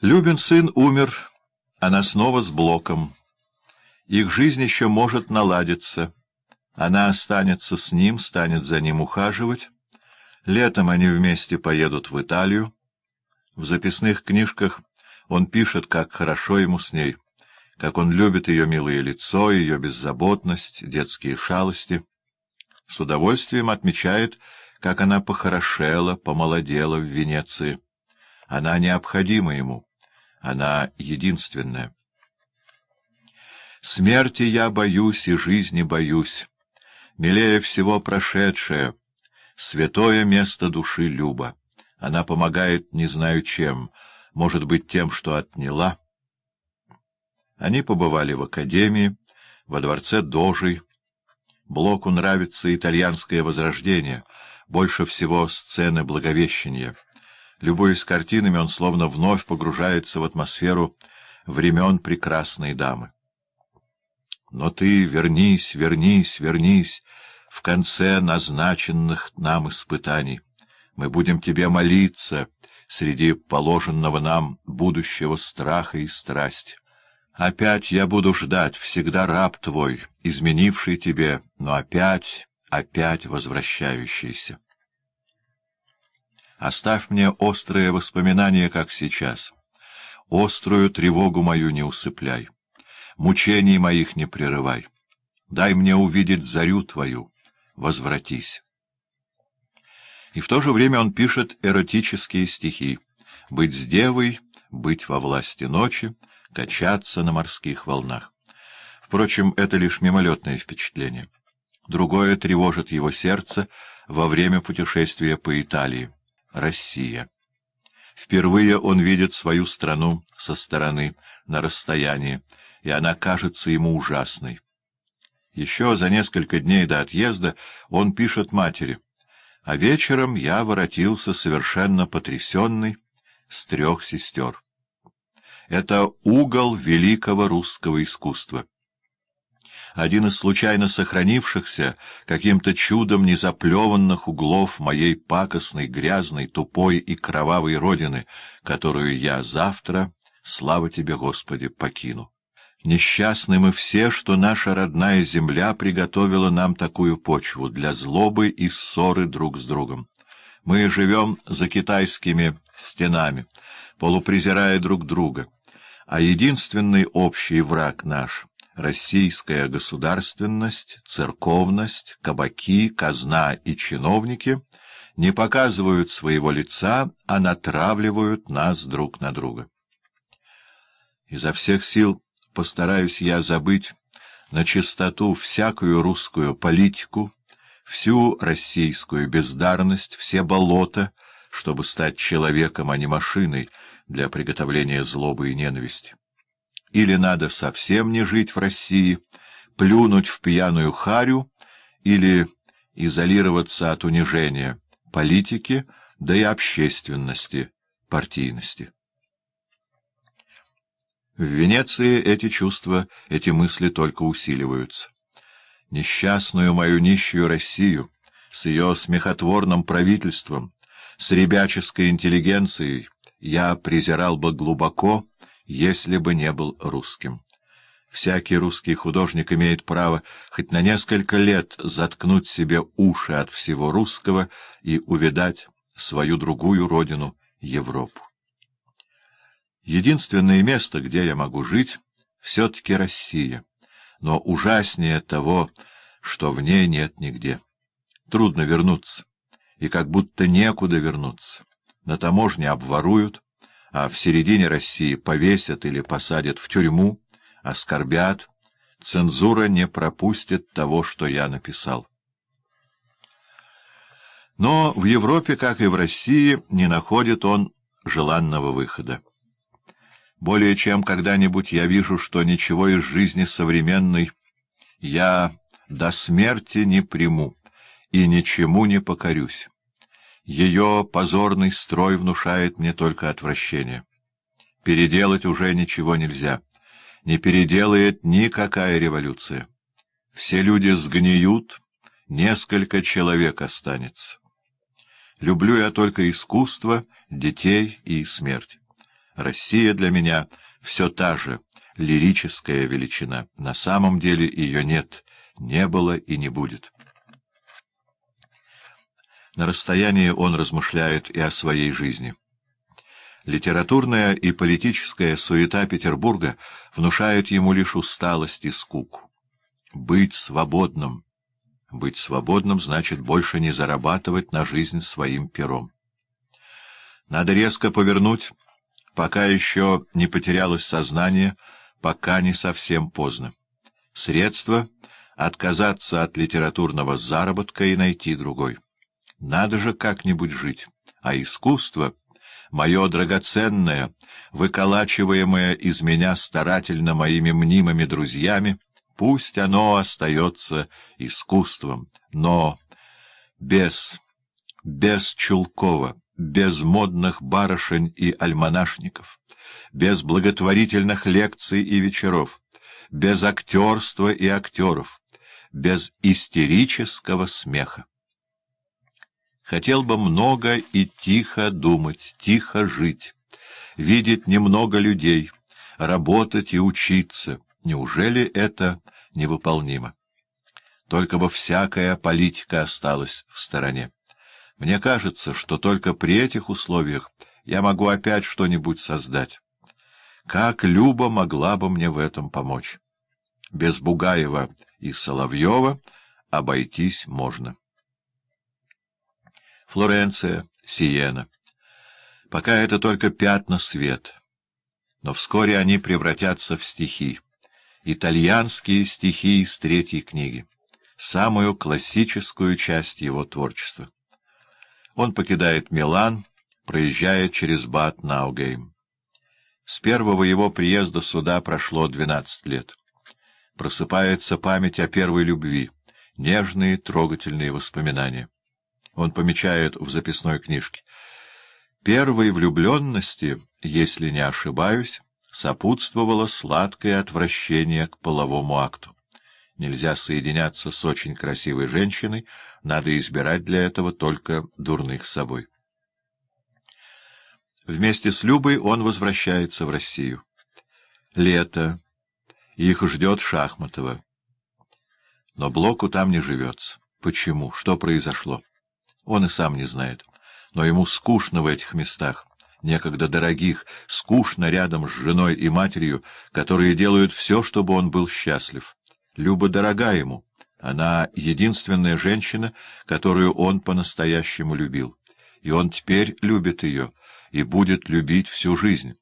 Любин сын умер, она снова с Блоком. Их жизнь еще может наладиться. Она останется с ним, станет за ним ухаживать. Летом они вместе поедут в Италию. В записных книжках он пишет, как хорошо ему с ней, как он любит ее милое лицо, ее беззаботность, детские шалости. С удовольствием отмечает, как она похорошела, помолодела в Венеции. Она необходима ему, она единственная. «Смерти я боюсь и жизни боюсь» милее всего прошедшее, святое место души Люба. Она помогает не знаю чем, может быть, тем, что отняла. Они побывали в академии, во дворце Дожей. Блоку нравится итальянское возрождение, больше всего сцены Благовещения. Любой Любуясь картинами, он словно вновь погружается в атмосферу времен прекрасной дамы. Но ты вернись, вернись, вернись в конце назначенных нам испытаний. Мы будем тебе молиться среди положенного нам будущего страха и страсть. Опять я буду ждать, всегда раб твой, изменивший тебе, но опять, опять возвращающийся. Оставь мне острые воспоминания, как сейчас. Острую тревогу мою не усыпляй мучений моих не прерывай. Дай мне увидеть зарю твою, возвратись. И в то же время он пишет эротические стихи. «Быть с девой», «Быть во власти ночи», «Качаться на морских волнах». Впрочем, это лишь мимолетное впечатление. Другое тревожит его сердце во время путешествия по Италии. Россия. Впервые он видит свою страну со стороны, на расстоянии, и она кажется ему ужасной. Еще за несколько дней до отъезда он пишет матери, а вечером я воротился совершенно потрясенный с трех сестер. Это угол великого русского искусства. Один из случайно сохранившихся, каким-то чудом незаплеванных углов моей пакостной, грязной, тупой и кровавой родины, которую я завтра, слава тебе, Господи, покину. Несчастны мы все, что наша родная земля приготовила нам такую почву для злобы и ссоры друг с другом. Мы живем за китайскими стенами, полупрезирая друг друга, а единственный общий враг наш — российская государственность, церковность, кабаки, казна и чиновники — не показывают своего лица, а натравливают нас друг на друга. Изо всех сил постараюсь я забыть на чистоту всякую русскую политику, всю российскую бездарность, все болота, чтобы стать человеком, а не машиной для приготовления злобы и ненависти. Или надо совсем не жить в России, плюнуть в пьяную харю, или изолироваться от унижения политики, да и общественности, партийности. В Венеции эти чувства, эти мысли только усиливаются. Несчастную мою нищую Россию с ее смехотворным правительством, с ребяческой интеллигенцией я презирал бы глубоко, если бы не был русским. Всякий русский художник имеет право хоть на несколько лет заткнуть себе уши от всего русского и увидать свою другую родину, Европу. Единственное место, где я могу жить, все-таки Россия, но ужаснее того, что в ней нет нигде. Трудно вернуться, и как будто некуда вернуться. На таможне обворуют, а в середине России повесят или посадят в тюрьму, оскорбят. Цензура не пропустит того, что я написал. Но в Европе, как и в России, не находит он желанного выхода. Более чем когда-нибудь я вижу, что ничего из жизни современной я до смерти не приму и ничему не покорюсь. Ее позорный строй внушает мне только отвращение. Переделать уже ничего нельзя. Не переделает никакая революция. Все люди сгниют, несколько человек останется. Люблю я только искусство, детей и смерть. Россия для меня все та же, лирическая величина. На самом деле ее нет, не было и не будет. На расстоянии он размышляет и о своей жизни. Литературная и политическая суета Петербурга внушают ему лишь усталость и скуку. Быть свободным. Быть свободным значит больше не зарабатывать на жизнь своим пером. Надо резко повернуть пока еще не потерялось сознание, пока не совсем поздно. Средство — отказаться от литературного заработка и найти другой. Надо же как-нибудь жить. А искусство, мое драгоценное, выколачиваемое из меня старательно моими мнимыми друзьями, пусть оно остается искусством, но без, без Чулкова без модных барышень и альманашников, без благотворительных лекций и вечеров, без актерства и актеров, без истерического смеха. Хотел бы много и тихо думать, тихо жить, видеть немного людей, работать и учиться. Неужели это невыполнимо? Только бы всякая политика осталась в стороне. Мне кажется, что только при этих условиях я могу опять что-нибудь создать. Как Люба могла бы мне в этом помочь? Без Бугаева и Соловьева обойтись можно. Флоренция, Сиена. Пока это только пятна свет. Но вскоре они превратятся в стихи. Итальянские стихи из третьей книги. Самую классическую часть его творчества. Он покидает Милан, проезжая через Бад Наугейм. С первого его приезда сюда прошло 12 лет. Просыпается память о первой любви, нежные, трогательные воспоминания. Он помечает в записной книжке. Первой влюбленности, если не ошибаюсь, сопутствовало сладкое отвращение к половому акту. Нельзя соединяться с очень красивой женщиной, надо избирать для этого только дурных с собой. Вместе с Любой он возвращается в Россию. Лето. Их ждет Шахматова. Но Блоку там не живется. Почему? Что произошло? Он и сам не знает. Но ему скучно в этих местах, некогда дорогих, скучно рядом с женой и матерью, которые делают все, чтобы он был счастлив. Люба дорога ему. Она единственная женщина, которую он по-настоящему любил. И он теперь любит ее и будет любить всю жизнь.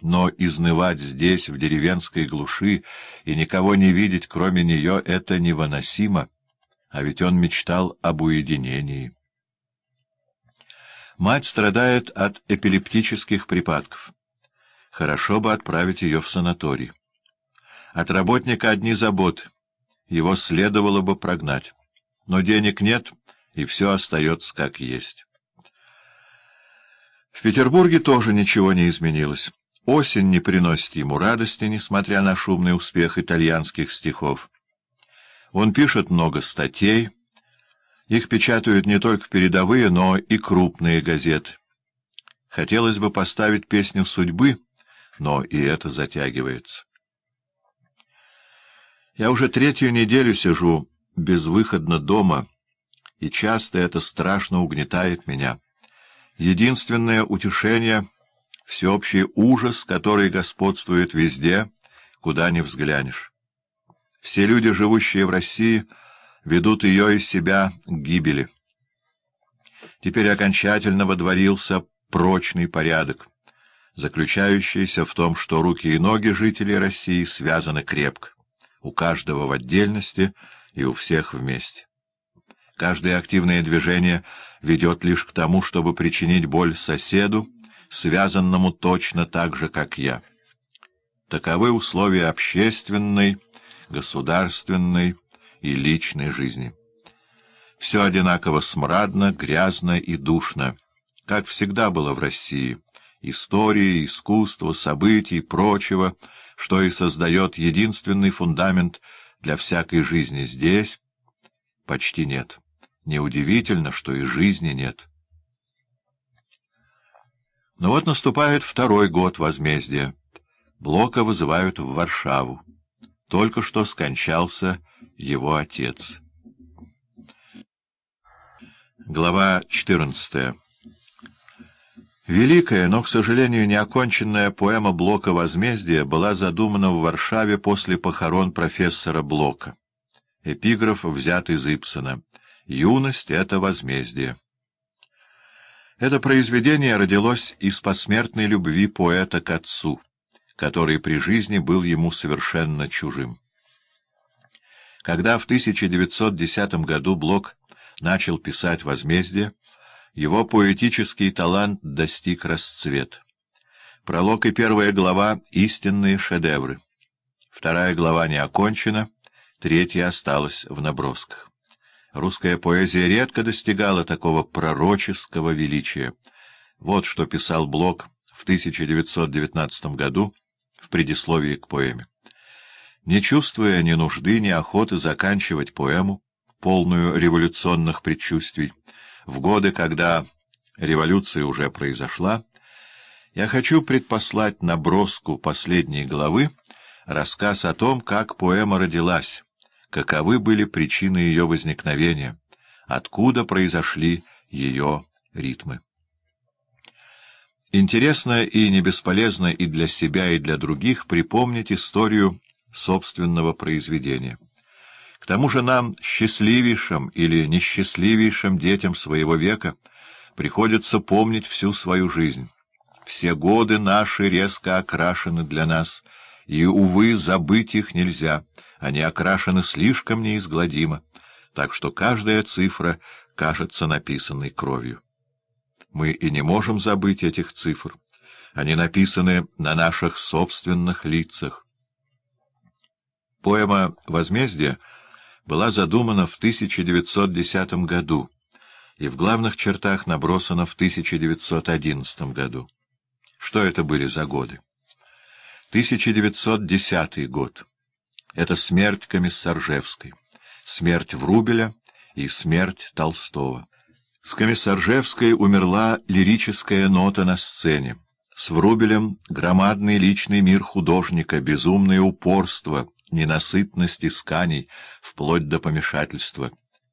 Но изнывать здесь, в деревенской глуши, и никого не видеть, кроме нее, это невыносимо. А ведь он мечтал об уединении. Мать страдает от эпилептических припадков. Хорошо бы отправить ее в санаторий. От работника одни заботы его следовало бы прогнать. Но денег нет, и все остается как есть. В Петербурге тоже ничего не изменилось. Осень не приносит ему радости, несмотря на шумный успех итальянских стихов. Он пишет много статей. Их печатают не только передовые, но и крупные газеты. Хотелось бы поставить песню судьбы, но и это затягивается. Я уже третью неделю сижу безвыходно дома, и часто это страшно угнетает меня. Единственное утешение — всеобщий ужас, который господствует везде, куда ни взглянешь. Все люди, живущие в России, ведут ее из себя к гибели. Теперь окончательно водворился прочный порядок, заключающийся в том, что руки и ноги жителей России связаны крепко у каждого в отдельности и у всех вместе. Каждое активное движение ведет лишь к тому, чтобы причинить боль соседу, связанному точно так же, как я. Таковы условия общественной, государственной и личной жизни. Все одинаково смрадно, грязно и душно, как всегда было в России. Истории, искусства, событий, прочего — что и создает единственный фундамент для всякой жизни здесь, почти нет. Неудивительно, что и жизни нет. Но вот наступает второй год возмездия. Блока вызывают в Варшаву. Только что скончался его отец. Глава четырнадцатая. Великая, но, к сожалению, неоконченная поэма Блока «Возмездие» была задумана в Варшаве после похорон профессора Блока. Эпиграф взят из Ипсона. «Юность — это возмездие». Это произведение родилось из посмертной любви поэта к отцу, который при жизни был ему совершенно чужим. Когда в 1910 году Блок начал писать «Возмездие», его поэтический талант достиг расцвет. Пролог и первая глава — истинные шедевры. Вторая глава не окончена, третья осталась в набросках. Русская поэзия редко достигала такого пророческого величия. Вот что писал Блок в 1919 году в предисловии к поэме. Не чувствуя ни нужды, ни охоты заканчивать поэму, полную революционных предчувствий, в годы, когда революция уже произошла, я хочу предпослать наброску последней главы рассказ о том, как поэма родилась, каковы были причины ее возникновения, откуда произошли ее ритмы. Интересно и не бесполезно и для себя, и для других припомнить историю собственного произведения тому же нам, счастливейшим или несчастливейшим детям своего века, приходится помнить всю свою жизнь. Все годы наши резко окрашены для нас, и, увы, забыть их нельзя, они окрашены слишком неизгладимо, так что каждая цифра кажется написанной кровью. Мы и не можем забыть этих цифр. Они написаны на наших собственных лицах. Поэма «Возмездие» была задумана в 1910 году и в главных чертах набросана в 1911 году. Что это были за годы? 1910 год. Это смерть Комиссаржевской, смерть Врубеля и смерть Толстого. С Комиссаржевской умерла лирическая нота на сцене. С Врубелем — громадный личный мир художника, безумное упорство — ненасытность исканий, вплоть до помешательства.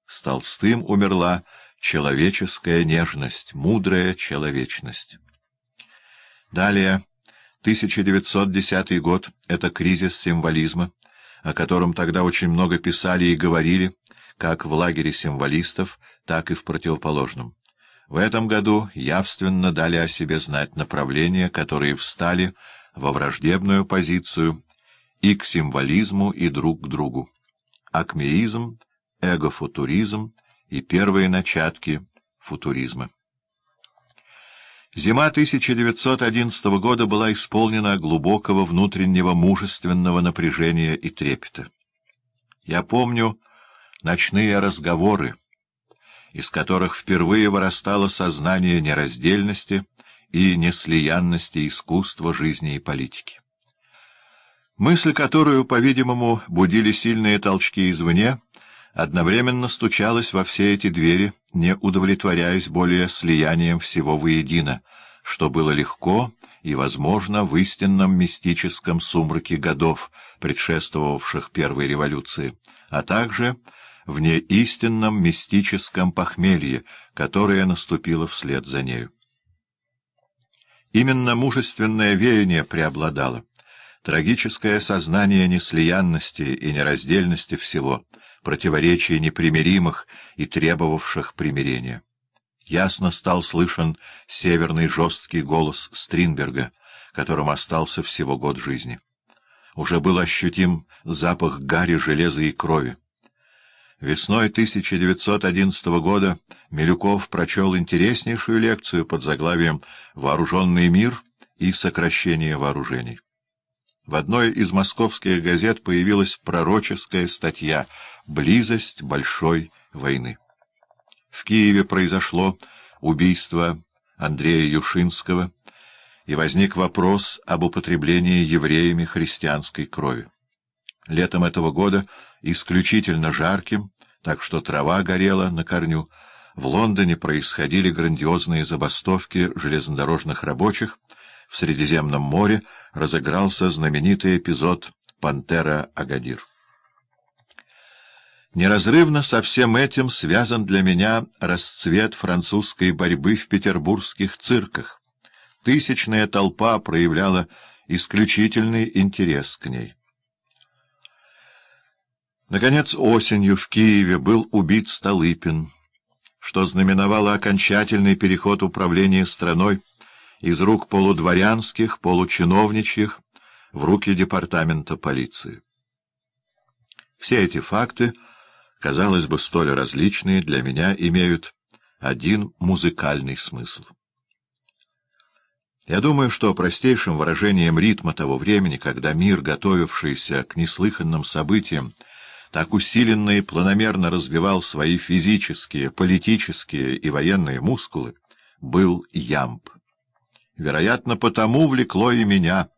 С Толстым умерла человеческая нежность, мудрая человечность. Далее, 1910 год — это кризис символизма, о котором тогда очень много писали и говорили, как в лагере символистов, так и в противоположном. В этом году явственно дали о себе знать направления, которые встали во враждебную позицию и к символизму, и друг к другу. Акмеизм, эгофутуризм и первые начатки футуризма. Зима 1911 года была исполнена глубокого внутреннего мужественного напряжения и трепета. Я помню ночные разговоры, из которых впервые вырастало сознание нераздельности и неслиянности искусства, жизни и политики. Мысль, которую, по-видимому, будили сильные толчки извне, одновременно стучалась во все эти двери, не удовлетворяясь более слиянием всего воедино, что было легко и, возможно, в истинном мистическом сумраке годов, предшествовавших первой революции, а также в неистинном мистическом похмелье, которое наступило вслед за нею. Именно мужественное веяние преобладало. Трагическое сознание неслиянности и нераздельности всего, противоречия непримиримых и требовавших примирения. Ясно стал слышен северный жесткий голос Стринберга, которым остался всего год жизни. Уже был ощутим запах гари, железа и крови. Весной 1911 года Милюков прочел интереснейшую лекцию под заглавием «Вооруженный мир и сокращение вооружений». В одной из московских газет появилась пророческая статья «Близость большой войны». В Киеве произошло убийство Андрея Юшинского, и возник вопрос об употреблении евреями христианской крови. Летом этого года, исключительно жарким, так что трава горела на корню, в Лондоне происходили грандиозные забастовки железнодорожных рабочих, в Средиземном море — разыгрался знаменитый эпизод «Пантера-Агадир». Неразрывно со всем этим связан для меня расцвет французской борьбы в петербургских цирках. Тысячная толпа проявляла исключительный интерес к ней. Наконец, осенью в Киеве был убит Столыпин, что знаменовало окончательный переход управления страной из рук полудворянских, получиновничьих в руки департамента полиции. Все эти факты, казалось бы, столь различные, для меня имеют один музыкальный смысл. Я думаю, что простейшим выражением ритма того времени, когда мир, готовившийся к неслыханным событиям, так усиленно и планомерно развивал свои физические, политические и военные мускулы, был ямб. Вероятно, потому влекло и меня,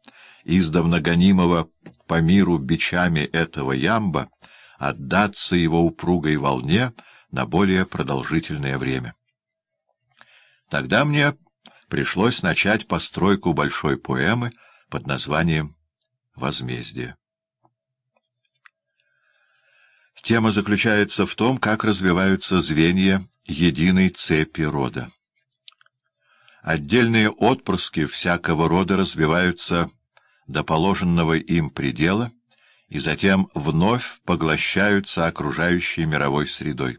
издавна гонимого по миру бичами этого ямба, отдаться его упругой волне на более продолжительное время. Тогда мне пришлось начать постройку большой поэмы под названием «Возмездие». Тема заключается в том, как развиваются звенья единой цепи рода. Отдельные отпрыски всякого рода развиваются до положенного им предела и затем вновь поглощаются окружающей мировой средой.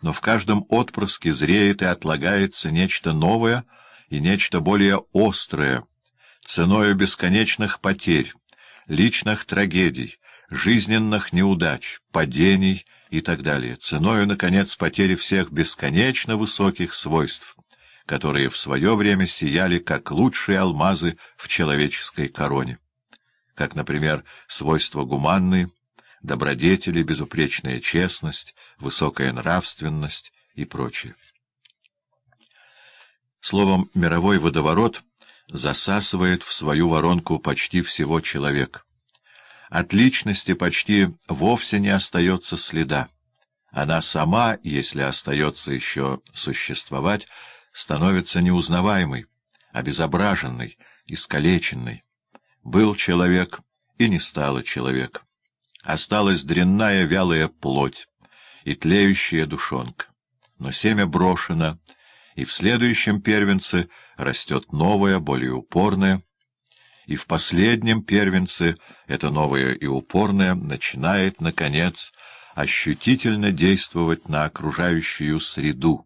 Но в каждом отпрыске зреет и отлагается нечто новое и нечто более острое, ценою бесконечных потерь, личных трагедий, жизненных неудач, падений и так далее, ценою, наконец, потери всех бесконечно высоких свойств, которые в свое время сияли как лучшие алмазы в человеческой короне, как, например, свойства гуманные, добродетели, безупречная честность, высокая нравственность и прочее. Словом, мировой водоворот засасывает в свою воронку почти всего человека. От личности почти вовсе не остается следа. Она сама, если остается еще существовать, становится неузнаваемой, обезображенной, искалеченной. Был человек, и не стало человек. Осталась дрянная вялая плоть и тлеющая душонка. Но семя брошено, и в следующем первенце растет новое, более упорное, и в последнем первенце это новое и упорное начинает, наконец, ощутительно действовать на окружающую среду.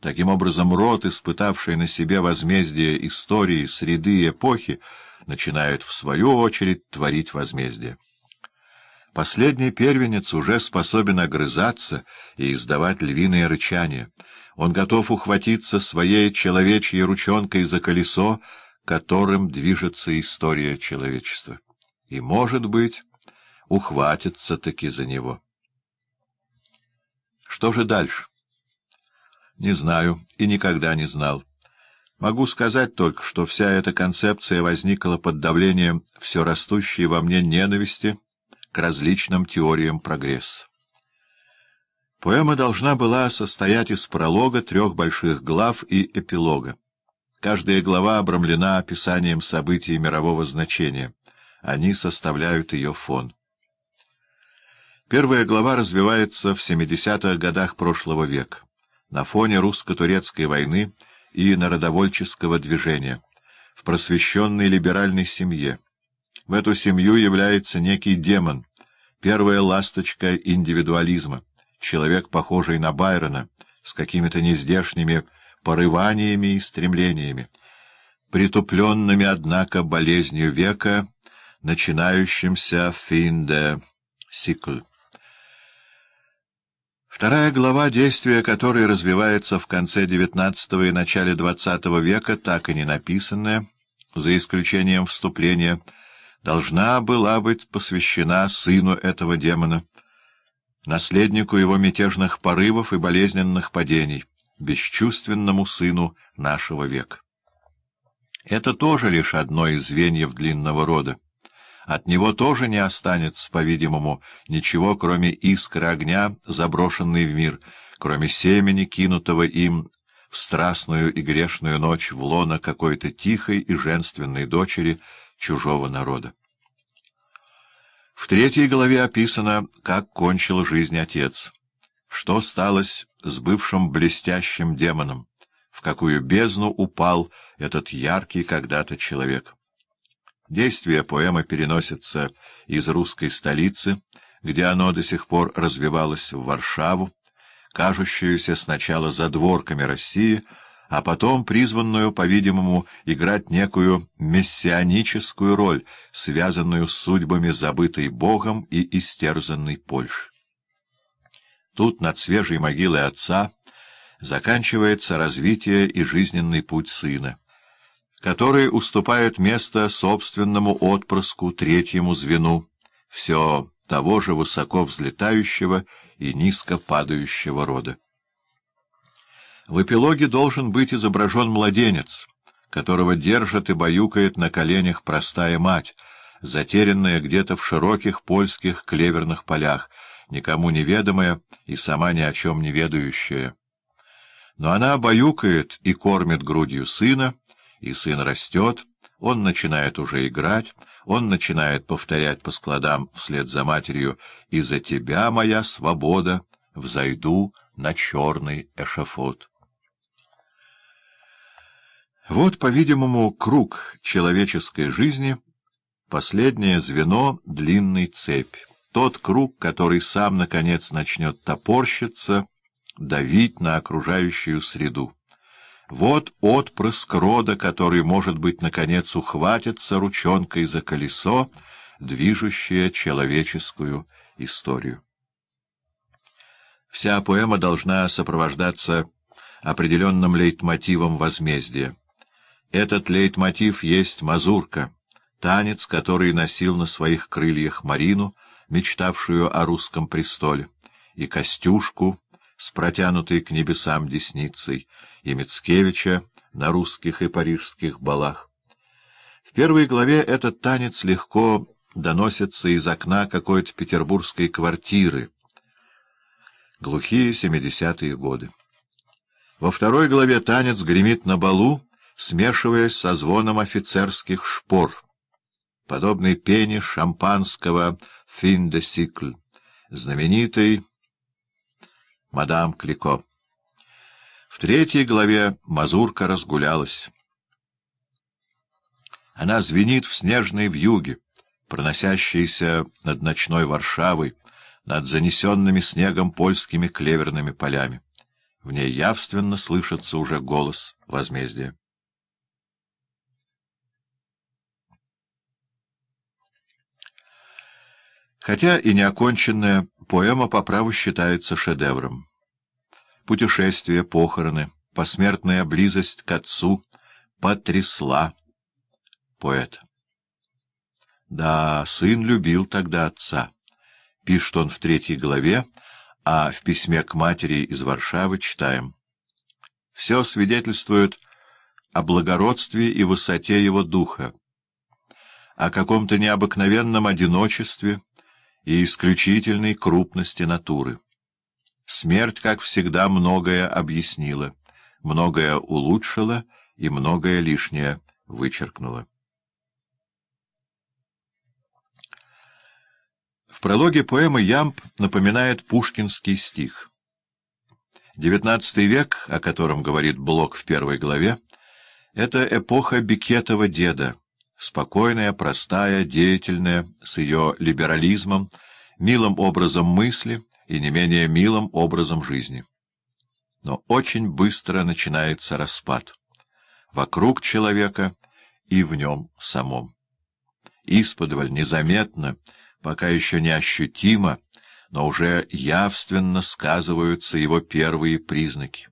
Таким образом, род, испытавший на себе возмездие истории, среды и эпохи, начинает в свою очередь, творить возмездие. Последний первенец уже способен огрызаться и издавать львиные рычания. Он готов ухватиться своей человечьей ручонкой за колесо, которым движется история человечества. И, может быть, ухватится-таки за него. Что же дальше? Не знаю и никогда не знал. Могу сказать только, что вся эта концепция возникла под давлением все растущей во мне ненависти к различным теориям прогресса. Поэма должна была состоять из пролога, трех больших глав и эпилога. Каждая глава обрамлена описанием событий мирового значения. Они составляют ее фон. Первая глава развивается в 70-х годах прошлого века на фоне русско-турецкой войны и народовольческого движения, в просвещенной либеральной семье. В эту семью является некий демон, первая ласточка индивидуализма, человек, похожий на Байрона, с какими-то нездешними порываниями и стремлениями, притупленными, однако, болезнью века, начинающимся финде сикль. Вторая глава, действия которой развивается в конце XIX и начале XX века, так и не написанная, за исключением вступления, должна была быть посвящена сыну этого демона, наследнику его мятежных порывов и болезненных падений, бесчувственному сыну нашего века. Это тоже лишь одно из звеньев длинного рода. От него тоже не останется, по-видимому, ничего, кроме искры огня, заброшенной в мир, кроме семени, кинутого им в страстную и грешную ночь в лоно какой-то тихой и женственной дочери чужого народа. В третьей главе описано, как кончил жизнь отец, что сталось с бывшим блестящим демоном, в какую бездну упал этот яркий когда-то человек. Действие поэмы переносится из русской столицы, где оно до сих пор развивалось в Варшаву, кажущуюся сначала задворками России, а потом призванную, по-видимому, играть некую мессианическую роль, связанную с судьбами забытой Богом и истерзанной Польши. Тут, над свежей могилой отца, заканчивается развитие и жизненный путь сына которые уступают место собственному отпрыску третьему звену, все того же высоко взлетающего и низко падающего рода. В эпилоге должен быть изображен младенец, которого держит и баюкает на коленях простая мать, затерянная где-то в широких польских клеверных полях, никому неведомая и сама ни о чем не ведающая. Но она баюкает и кормит грудью сына, и сын растет, он начинает уже играть, он начинает повторять по складам вслед за матерью «И за тебя, моя свобода, взойду на черный эшафот». Вот, по-видимому, круг человеческой жизни, последнее звено длинной цепи. Тот круг, который сам, наконец, начнет топорщиться, давить на окружающую среду. Вот отпрыск рода, который, может быть, наконец ухватится ручонкой за колесо, движущее человеческую историю. Вся поэма должна сопровождаться определенным лейтмотивом возмездия. Этот лейтмотив есть мазурка, танец, который носил на своих крыльях Марину, мечтавшую о русском престоле, и Костюшку с протянутой к небесам десницей — и Мицкевича на русских и парижских балах. В первой главе этот танец легко доносится из окна какой-то петербургской квартиры. Глухие семидесятые годы. Во второй главе танец гремит на балу, смешиваясь со звоном офицерских шпор. Подобный пене шампанского «Фин де Сикль», знаменитой «Мадам Клико» третьей главе мазурка разгулялась. Она звенит в снежной вьюге, проносящейся над ночной Варшавой, над занесенными снегом польскими клеверными полями. В ней явственно слышится уже голос возмездия. Хотя и неоконченная, поэма по праву считается шедевром путешествия, похороны, посмертная близость к отцу потрясла поэт. Да, сын любил тогда отца. Пишет он в третьей главе, а в письме к матери из Варшавы читаем. Все свидетельствует о благородстве и высоте его духа, о каком-то необыкновенном одиночестве и исключительной крупности натуры. Смерть, как всегда, многое объяснила, многое улучшила и многое лишнее вычеркнула. В прологе поэмы Ямб напоминает пушкинский стих. Девятнадцатый век, о котором говорит Блок в первой главе, это эпоха Бикетова деда, спокойная, простая, деятельная, с ее либерализмом, милым образом мысли — и не менее милым образом жизни. Но очень быстро начинается распад. Вокруг человека и в нем самом. Исподволь незаметно, пока еще не ощутимо, но уже явственно сказываются его первые признаки.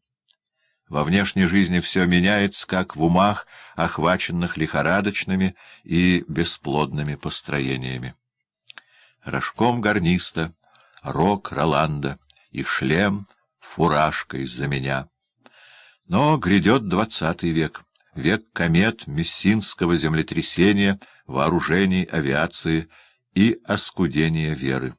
Во внешней жизни все меняется, как в умах, охваченных лихорадочными и бесплодными построениями. Рожком гарниста — рок Роланда и шлем фуражка из-за меня. Но грядет двадцатый век, век комет, мессинского землетрясения, вооружений, авиации и оскудения веры,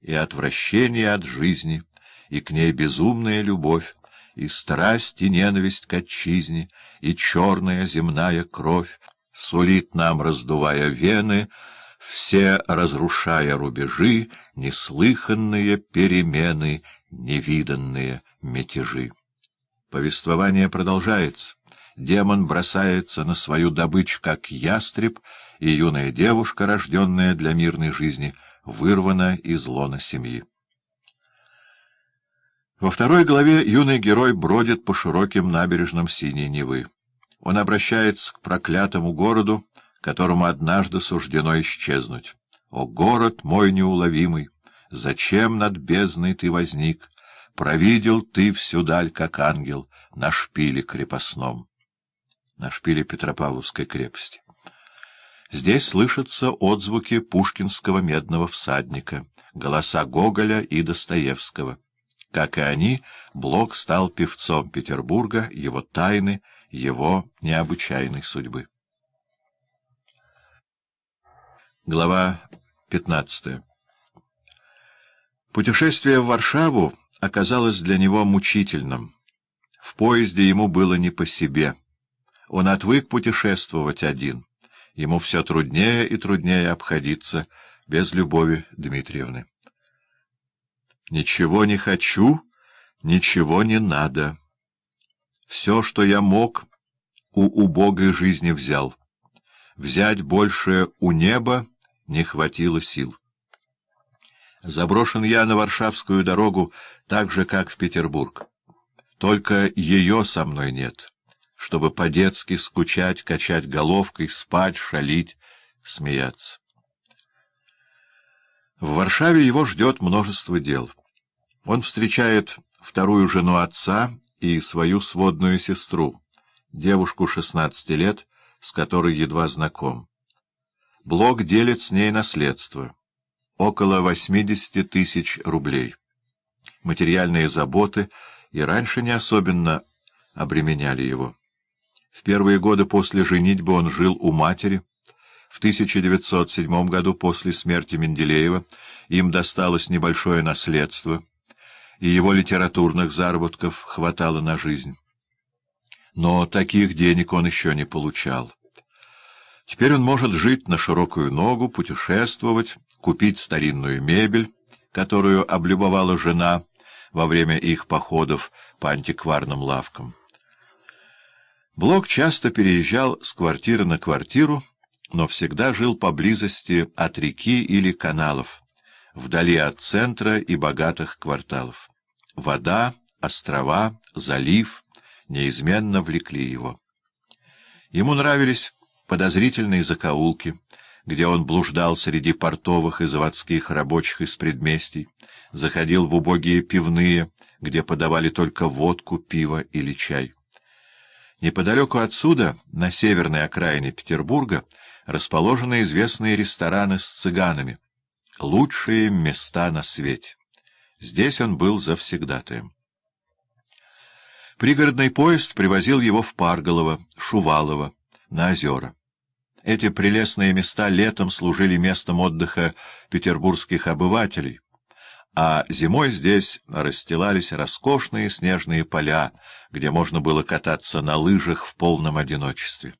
и отвращение от жизни, и к ней безумная любовь, и страсть и ненависть к отчизне, и черная земная кровь, сулит нам, раздувая вены, все разрушая рубежи, неслыханные перемены, невиданные мятежи. Повествование продолжается. Демон бросается на свою добычу, как ястреб, и юная девушка, рожденная для мирной жизни, вырвана из лона семьи. Во второй главе юный герой бродит по широким набережным Синей Невы. Он обращается к проклятому городу, которому однажды суждено исчезнуть. О, город мой неуловимый! Зачем над бездной ты возник? Провидел ты всю даль, как ангел, на шпиле крепостном. На шпиле Петропавловской крепости. Здесь слышатся отзвуки пушкинского медного всадника, голоса Гоголя и Достоевского. Как и они, Блок стал певцом Петербурга, его тайны, его необычайной судьбы. Глава 15. Путешествие в Варшаву оказалось для него мучительным. В поезде ему было не по себе. Он отвык путешествовать один. Ему все труднее и труднее обходиться без Любови Дмитриевны. «Ничего не хочу, ничего не надо. Все, что я мог, у убогой жизни взял. Взять больше у неба — не хватило сил. Заброшен я на Варшавскую дорогу так же, как в Петербург. Только ее со мной нет, чтобы по-детски скучать, качать головкой, спать, шалить, смеяться. В Варшаве его ждет множество дел. Он встречает вторую жену отца и свою сводную сестру, девушку 16 лет, с которой едва знаком. Блок делит с ней наследство — около 80 тысяч рублей. Материальные заботы и раньше не особенно обременяли его. В первые годы после женитьбы он жил у матери. В 1907 году, после смерти Менделеева, им досталось небольшое наследство, и его литературных заработков хватало на жизнь. Но таких денег он еще не получал. Теперь он может жить на широкую ногу, путешествовать, купить старинную мебель, которую облюбовала жена во время их походов по антикварным лавкам. Блок часто переезжал с квартиры на квартиру, но всегда жил поблизости от реки или каналов, вдали от центра и богатых кварталов. Вода, острова, залив неизменно влекли его. Ему нравились подозрительные закоулки, где он блуждал среди портовых и заводских рабочих из предместий, заходил в убогие пивные, где подавали только водку, пиво или чай. Неподалеку отсюда, на северной окраине Петербурга, расположены известные рестораны с цыганами. Лучшие места на свете. Здесь он был завсегдатаем. Пригородный поезд привозил его в Парголово, Шувалово, на озера. Эти прелестные места летом служили местом отдыха петербургских обывателей, а зимой здесь расстилались роскошные снежные поля, где можно было кататься на лыжах в полном одиночестве.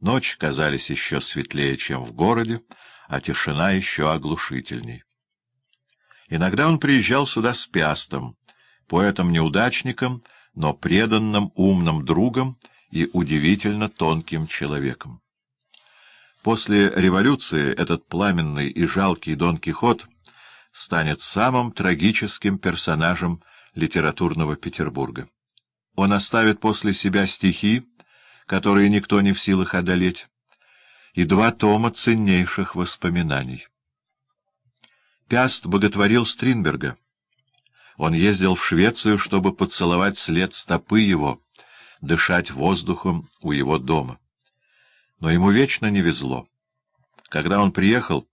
Ночь казались еще светлее, чем в городе, а тишина еще оглушительней. Иногда он приезжал сюда с пястом, поэтом-неудачником, но преданным умным другом и удивительно тонким человеком. После революции этот пламенный и жалкий Дон Кихот станет самым трагическим персонажем литературного Петербурга. Он оставит после себя стихи, которые никто не в силах одолеть, и два тома ценнейших воспоминаний. Пяст боготворил Стринберга. Он ездил в Швецию, чтобы поцеловать след стопы его, дышать воздухом у его дома. Но ему вечно не везло. Когда он приехал,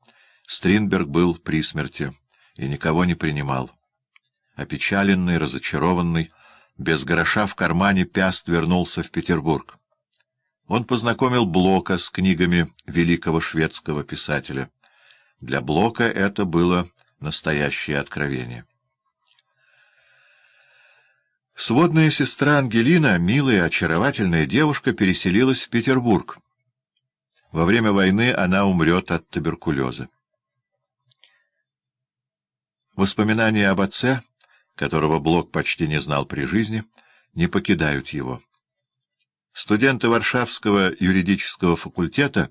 Стринберг был при смерти и никого не принимал. Опечаленный, разочарованный, без гроша в кармане Пяст вернулся в Петербург. Он познакомил Блока с книгами великого шведского писателя. Для Блока это было настоящее откровение. Сводная сестра Ангелина, милая, очаровательная девушка, переселилась в Петербург. Во время войны она умрет от туберкулеза. Воспоминания об отце, которого Блок почти не знал при жизни, не покидают его. Студенты Варшавского юридического факультета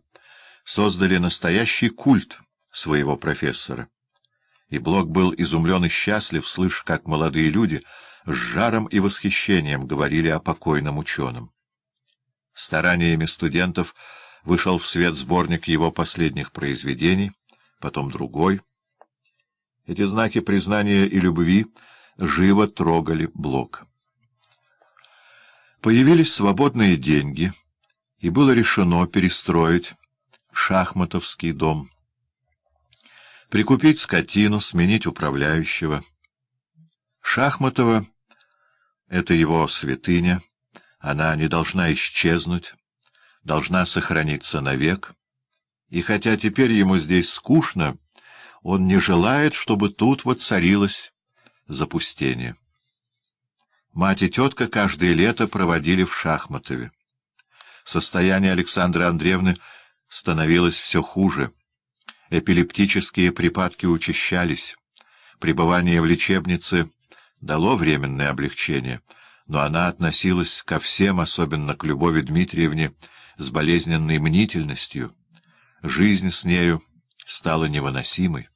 создали настоящий культ своего профессора. И Блок был изумлен и счастлив, слыша, как молодые люди с жаром и восхищением говорили о покойном ученом. Стараниями студентов — вышел в свет сборник его последних произведений, потом другой. Эти знаки признания и любви живо трогали Блока. Появились свободные деньги, и было решено перестроить шахматовский дом. Прикупить скотину, сменить управляющего. Шахматова — это его святыня, она не должна исчезнуть, должна сохраниться навек, и хотя теперь ему здесь скучно, он не желает, чтобы тут воцарилось запустение. Мать и тетка каждое лето проводили в Шахматове. Состояние Александры Андреевны становилось все хуже. Эпилептические припадки учащались. Пребывание в лечебнице дало временное облегчение, но она относилась ко всем, особенно к Любови Дмитриевне, с болезненной мнительностью. Жизнь с нею стала невыносимой.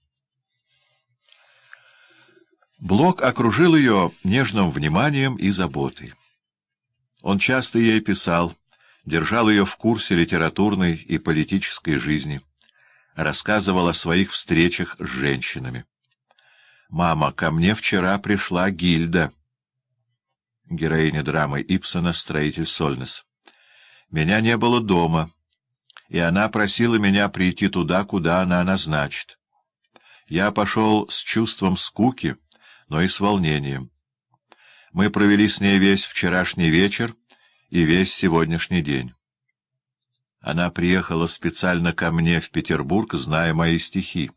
Блок окружил ее нежным вниманием и заботой. Он часто ей писал, держал ее в курсе литературной и политической жизни, рассказывал о своих встречах с женщинами. «Мама, ко мне вчера пришла Гильда», героиня драмы Ипсона «Строитель Сольнес». Меня не было дома, и она просила меня прийти туда, куда она назначит. Я пошел с чувством скуки, но и с волнением. Мы провели с ней весь вчерашний вечер и весь сегодняшний день. Она приехала специально ко мне в Петербург, зная мои стихи.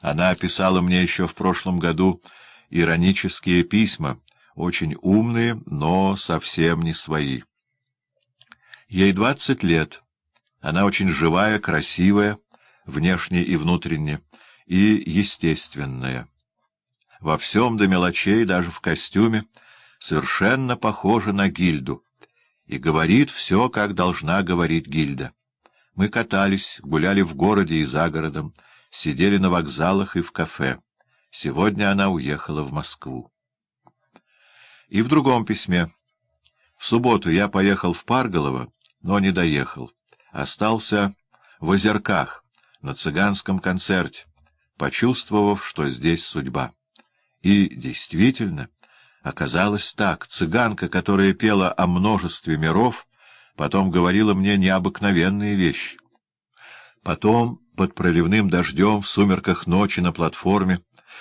Она писала мне еще в прошлом году иронические письма, очень умные, но совсем не свои. Ей двадцать лет. Она очень живая, красивая, внешне и внутренне, и естественная. Во всем до мелочей, даже в костюме, совершенно похожа на гильду. И говорит все, как должна говорить гильда. Мы катались, гуляли в городе и за городом, сидели на вокзалах и в кафе. Сегодня она уехала в Москву. И в другом письме. В субботу я поехал в Парголово, но не доехал. Остался в Озерках, на цыганском концерте, почувствовав, что здесь судьба. И действительно, оказалось так. Цыганка, которая пела о множестве миров, потом говорила мне необыкновенные вещи. Потом, под проливным дождем, в сумерках ночи на платформе,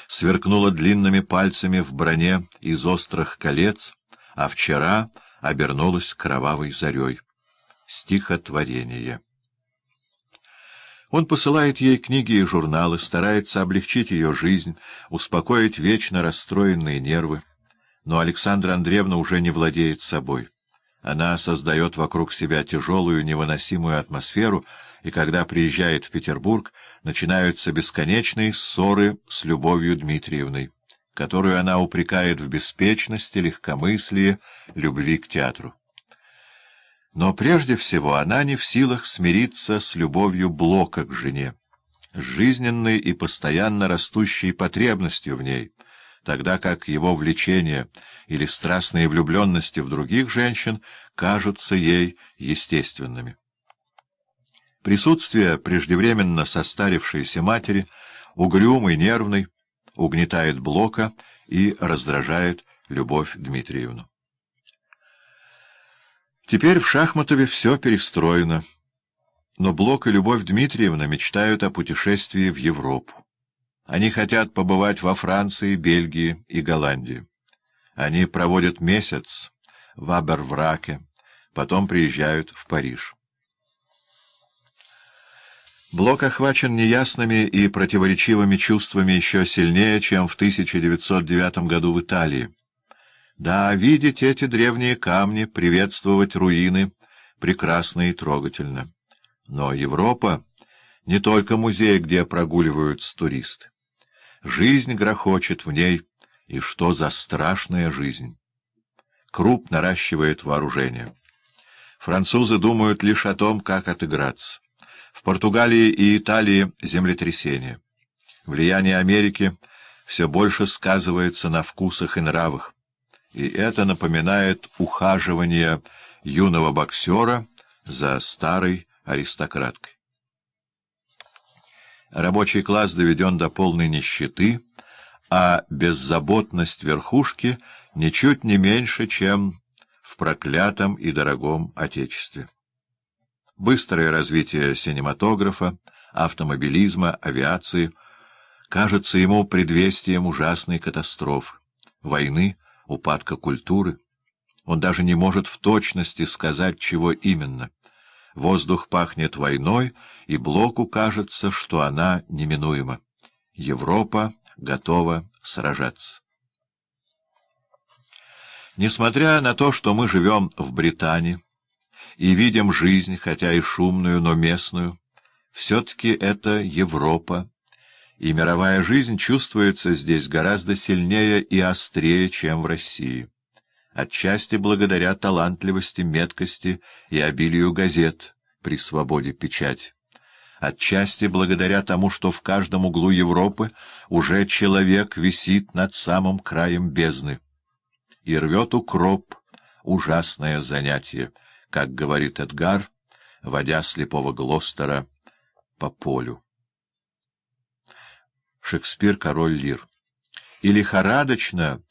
сверкнула длинными пальцами в броне из острых колец, а вчера обернулась кровавой зарей стихотворение. Он посылает ей книги и журналы, старается облегчить ее жизнь, успокоить вечно расстроенные нервы. Но Александра Андреевна уже не владеет собой. Она создает вокруг себя тяжелую, невыносимую атмосферу, и когда приезжает в Петербург, начинаются бесконечные ссоры с Любовью Дмитриевной, которую она упрекает в беспечности, легкомыслии, любви к театру. Но прежде всего она не в силах смириться с любовью Блока к жене, с жизненной и постоянно растущей потребностью в ней, тогда как его влечение или страстные влюбленности в других женщин кажутся ей естественными. Присутствие преждевременно состарившейся матери, угрюмой, нервной, угнетает Блока и раздражает любовь Дмитриевну. Теперь в Шахматове все перестроено. Но Блок и Любовь Дмитриевна мечтают о путешествии в Европу. Они хотят побывать во Франции, Бельгии и Голландии. Они проводят месяц в Абервраке, потом приезжают в Париж. Блок охвачен неясными и противоречивыми чувствами еще сильнее, чем в 1909 году в Италии. Да, видеть эти древние камни, приветствовать руины прекрасно и трогательно. Но Европа — не только музей, где прогуливаются туристы. Жизнь грохочет в ней, и что за страшная жизнь! Круп наращивает вооружение. Французы думают лишь о том, как отыграться. В Португалии и Италии землетрясение. Влияние Америки все больше сказывается на вкусах и нравах и это напоминает ухаживание юного боксера за старой аристократкой. Рабочий класс доведен до полной нищеты, а беззаботность верхушки ничуть не меньше, чем в проклятом и дорогом Отечестве. Быстрое развитие синематографа, автомобилизма, авиации кажется ему предвестием ужасной катастрофы, войны, упадка культуры. Он даже не может в точности сказать, чего именно. Воздух пахнет войной, и Блоку кажется, что она неминуема. Европа готова сражаться. Несмотря на то, что мы живем в Британии и видим жизнь, хотя и шумную, но местную, все-таки это Европа, и мировая жизнь чувствуется здесь гораздо сильнее и острее, чем в России. Отчасти благодаря талантливости, меткости и обилию газет при свободе печать. Отчасти благодаря тому, что в каждом углу Европы уже человек висит над самым краем бездны. И рвет укроп ужасное занятие, как говорит Эдгар, водя слепого Глостера по полю. Шекспир «Король лир». И лихорадочно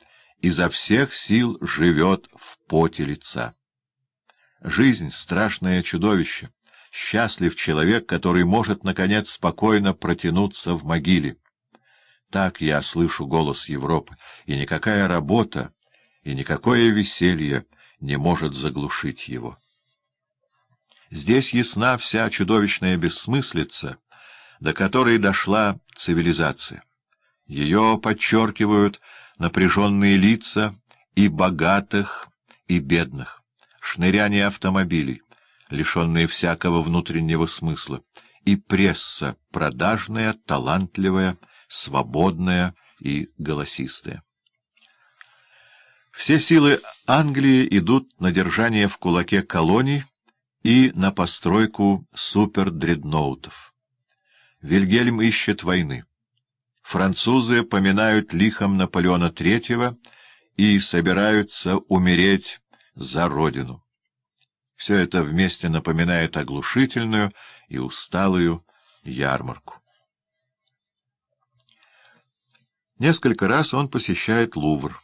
изо всех сил живет в поте лица. Жизнь — страшное чудовище. Счастлив человек, который может, наконец, спокойно протянуться в могиле. Так я слышу голос Европы, и никакая работа, и никакое веселье не может заглушить его. Здесь ясна вся чудовищная бессмыслица — до которой дошла цивилизация. Ее подчеркивают напряженные лица и богатых, и бедных, шныряние автомобилей, лишенные всякого внутреннего смысла, и пресса, продажная, талантливая, свободная и голосистая. Все силы Англии идут на держание в кулаке колоний и на постройку супердредноутов. Вильгельм ищет войны. Французы поминают лихом Наполеона третьего и собираются умереть за родину. Все это вместе напоминает оглушительную и усталую ярмарку. Несколько раз он посещает Лувр,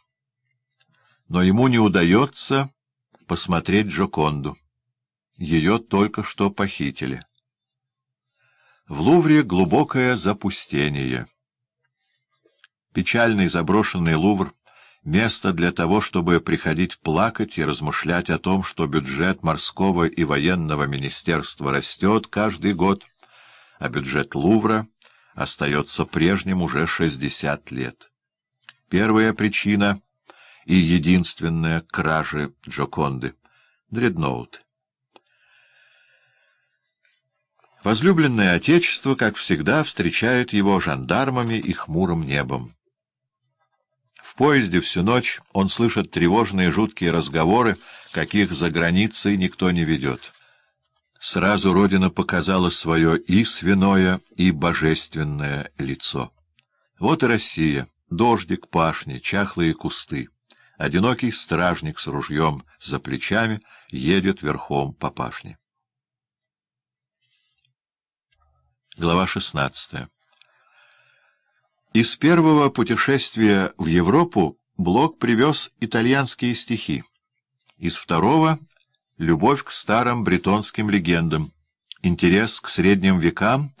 но ему не удается посмотреть Джоконду. Ее только что похитили. В Лувре глубокое запустение. Печальный заброшенный Лувр — место для того, чтобы приходить плакать и размышлять о том, что бюджет морского и военного министерства растет каждый год, а бюджет Лувра остается прежним уже 60 лет. Первая причина и единственная — кражи Джоконды — дредноуты. Возлюбленное Отечество, как всегда, встречает его жандармами и хмурым небом. В поезде всю ночь он слышит тревожные жуткие разговоры, каких за границей никто не ведет. Сразу Родина показала свое и свиное, и божественное лицо. Вот и Россия, дождик, пашни, чахлые кусты. Одинокий стражник с ружьем за плечами едет верхом по пашне. Глава 16. Из первого путешествия в Европу Блок привез итальянские стихи. Из второго — любовь к старым бретонским легендам, интерес к средним векам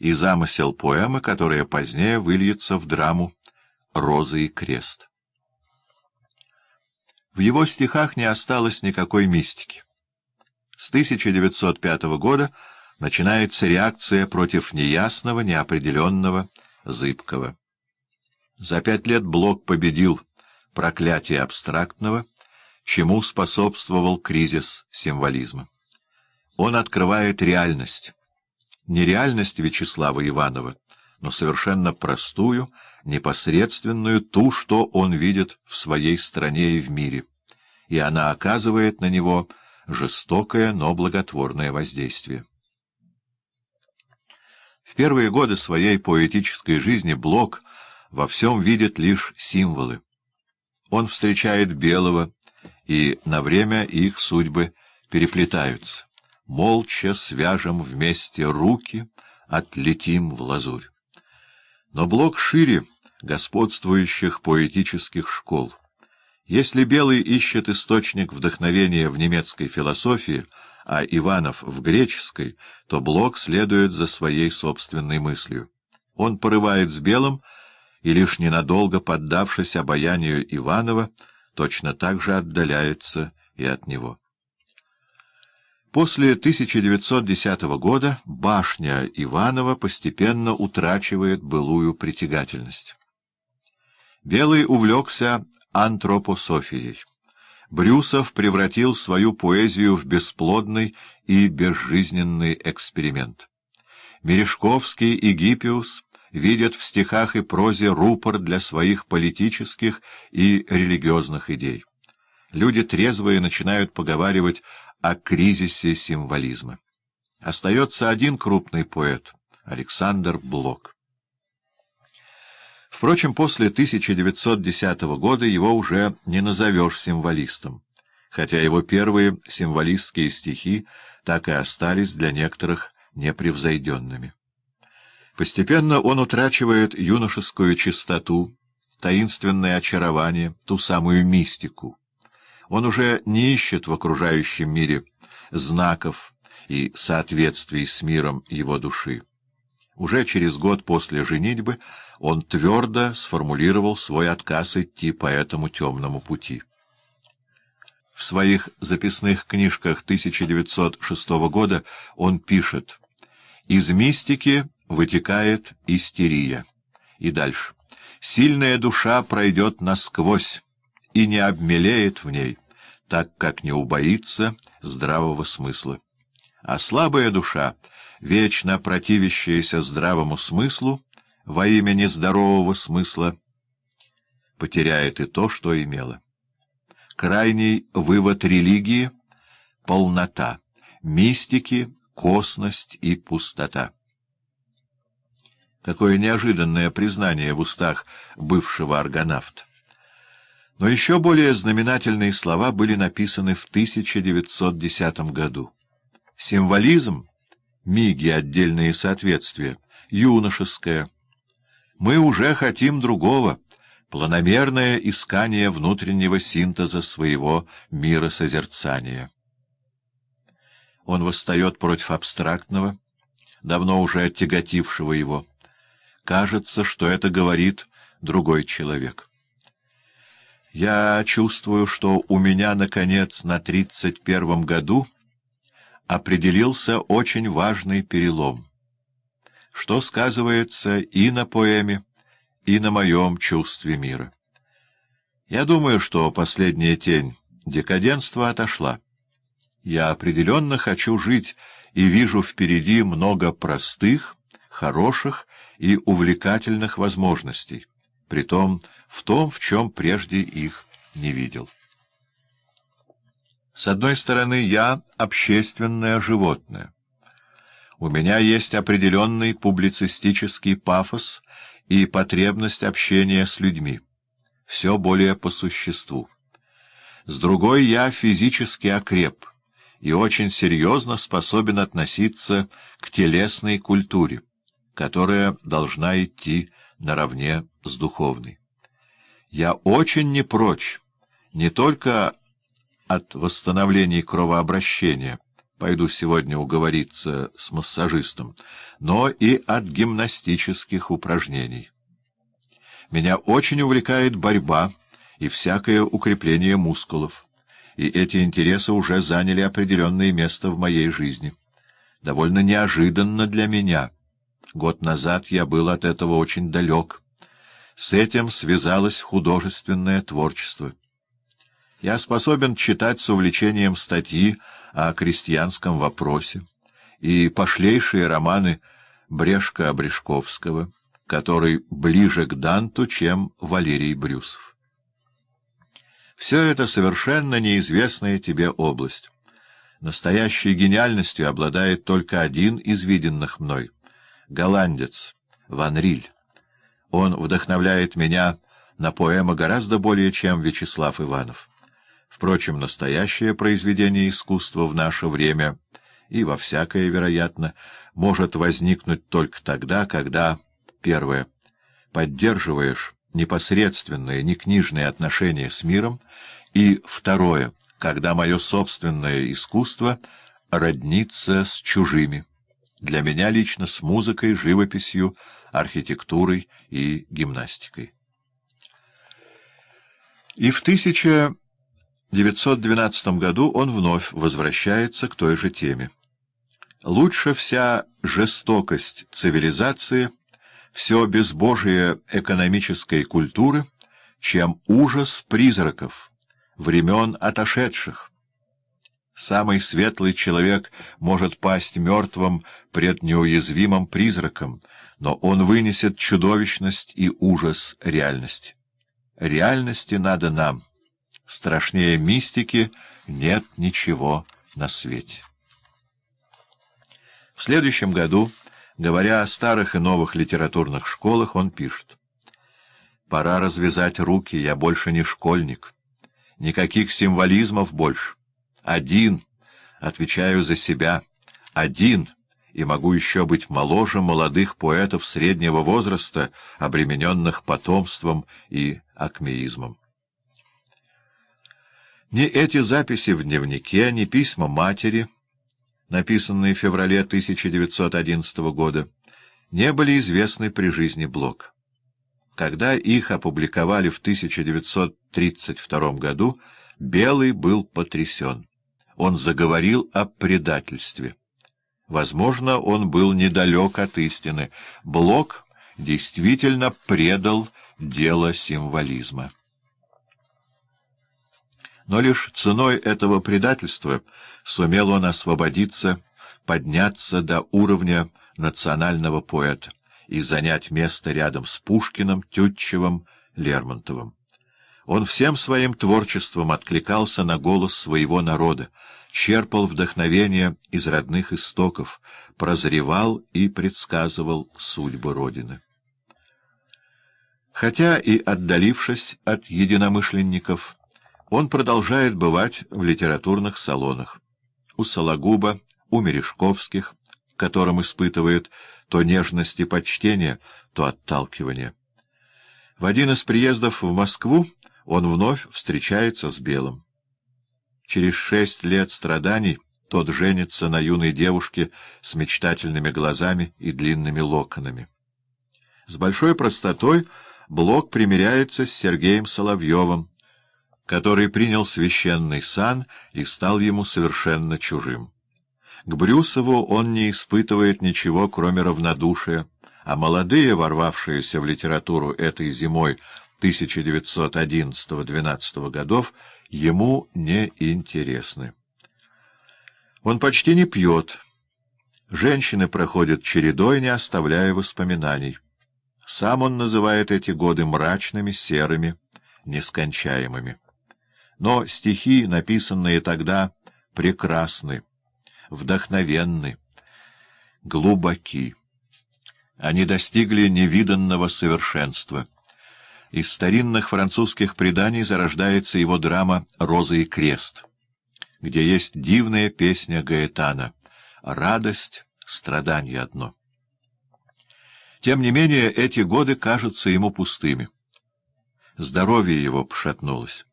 и замысел поэмы, которая позднее выльется в драму «Розы и крест». В его стихах не осталось никакой мистики. С 1905 года — начинается реакция против неясного, неопределенного, зыбкого. За пять лет Блок победил проклятие абстрактного, чему способствовал кризис символизма. Он открывает реальность. Не реальность Вячеслава Иванова, но совершенно простую, непосредственную ту, что он видит в своей стране и в мире. И она оказывает на него жестокое, но благотворное воздействие. В первые годы своей поэтической жизни Блок во всем видит лишь символы. Он встречает белого, и на время их судьбы переплетаются. Молча свяжем вместе руки, отлетим в лазурь. Но Блок шире господствующих поэтических школ. Если белый ищет источник вдохновения в немецкой философии — а Иванов в греческой, то Блок следует за своей собственной мыслью. Он порывает с белым и, лишь ненадолго поддавшись обаянию Иванова, точно так же отдаляется и от него. После 1910 года башня Иванова постепенно утрачивает былую притягательность. Белый увлекся антропософией. Брюсов превратил свою поэзию в бесплодный и безжизненный эксперимент. Мережковский и Гиппиус видят в стихах и прозе рупор для своих политических и религиозных идей. Люди трезвые начинают поговаривать о кризисе символизма. Остается один крупный поэт — Александр Блок. Впрочем, после 1910 года его уже не назовешь символистом, хотя его первые символистские стихи так и остались для некоторых непревзойденными. Постепенно он утрачивает юношескую чистоту, таинственное очарование, ту самую мистику. Он уже не ищет в окружающем мире знаков и соответствий с миром его души. Уже через год после женитьбы он твердо сформулировал свой отказ идти по этому темному пути. В своих записных книжках 1906 года он пишет «Из мистики вытекает истерия». И дальше. «Сильная душа пройдет насквозь и не обмелеет в ней, так как не убоится здравого смысла. А слабая душа, вечно противящаяся здравому смыслу, во имя нездорового смысла потеряет и то, что имело. Крайний вывод религии — полнота, мистики, косность и пустота. Какое неожиданное признание в устах бывшего аргонавта. Но еще более знаменательные слова были написаны в 1910 году. Символизм, миги отдельные соответствия, юношеское — мы уже хотим другого — планомерное искание внутреннего синтеза своего мира созерцания. Он восстает против абстрактного, давно уже тяготившего его. Кажется, что это говорит другой человек. Я чувствую, что у меня, наконец, на тридцать первом году определился очень важный перелом — что сказывается и на поэме, и на моем чувстве мира. Я думаю, что последняя тень декаденства отошла. Я определенно хочу жить и вижу впереди много простых, хороших и увлекательных возможностей, притом в том, в чем прежде их не видел. С одной стороны, я — общественное животное. У меня есть определенный публицистический пафос и потребность общения с людьми. Все более по существу. С другой я физически окреп и очень серьезно способен относиться к телесной культуре, которая должна идти наравне с духовной. Я очень не прочь не только от восстановления кровообращения, пойду сегодня уговориться с массажистом, но и от гимнастических упражнений. Меня очень увлекает борьба и всякое укрепление мускулов, и эти интересы уже заняли определенное место в моей жизни. Довольно неожиданно для меня. Год назад я был от этого очень далек. С этим связалось художественное творчество. Я способен читать с увлечением статьи о крестьянском вопросе и пошлейшие романы Брешка-Брешковского, который ближе к Данту, чем Валерий Брюсов. Все это совершенно неизвестная тебе область. Настоящей гениальностью обладает только один из виденных мной — голландец Ван Риль. Он вдохновляет меня на поэма гораздо более, чем Вячеслав Иванов. Впрочем, настоящее произведение искусства в наше время и во всякое, вероятно, может возникнуть только тогда, когда, первое, поддерживаешь непосредственные, не книжные отношения с миром, и, второе, когда мое собственное искусство роднится с чужими, для меня лично с музыкой, живописью, архитектурой и гимнастикой. И в тысяча 912 году он вновь возвращается к той же теме. Лучше вся жестокость цивилизации, все безбожие экономической культуры, чем ужас призраков, времен отошедших. Самый светлый человек может пасть мертвым пред неуязвимым призраком, но он вынесет чудовищность и ужас реальности. Реальности надо нам — Страшнее мистики нет ничего на свете. В следующем году, говоря о старых и новых литературных школах, он пишет. «Пора развязать руки, я больше не школьник. Никаких символизмов больше. Один, отвечаю за себя, один» и могу еще быть моложе молодых поэтов среднего возраста, обремененных потомством и акмеизмом. Ни эти записи в дневнике, ни письма матери, написанные в феврале 1911 года, не были известны при жизни Блок. Когда их опубликовали в 1932 году, Белый был потрясен. Он заговорил о предательстве. Возможно, он был недалек от истины. Блок действительно предал дело символизма. Но лишь ценой этого предательства сумел он освободиться, подняться до уровня национального поэта и занять место рядом с Пушкиным, Тютчевым, Лермонтовым. Он всем своим творчеством откликался на голос своего народа, черпал вдохновение из родных истоков, прозревал и предсказывал судьбы Родины. Хотя и отдалившись от единомышленников, он продолжает бывать в литературных салонах. У Сологуба, у Мережковских, которым испытывает то нежность и почтение, то отталкивание. В один из приездов в Москву он вновь встречается с Белым. Через шесть лет страданий тот женится на юной девушке с мечтательными глазами и длинными локонами. С большой простотой Блок примиряется с Сергеем Соловьевым, который принял священный сан и стал ему совершенно чужим. К Брюсову он не испытывает ничего, кроме равнодушия, а молодые, ворвавшиеся в литературу этой зимой 1911-12 годов, ему не интересны. Он почти не пьет. Женщины проходят чередой, не оставляя воспоминаний. Сам он называет эти годы мрачными, серыми, нескончаемыми но стихи, написанные тогда, прекрасны, вдохновенны, глубоки. Они достигли невиданного совершенства. Из старинных французских преданий зарождается его драма «Роза и крест», где есть дивная песня Гаэтана «Радость, страдание одно». Тем не менее, эти годы кажутся ему пустыми. Здоровье его пошатнулось.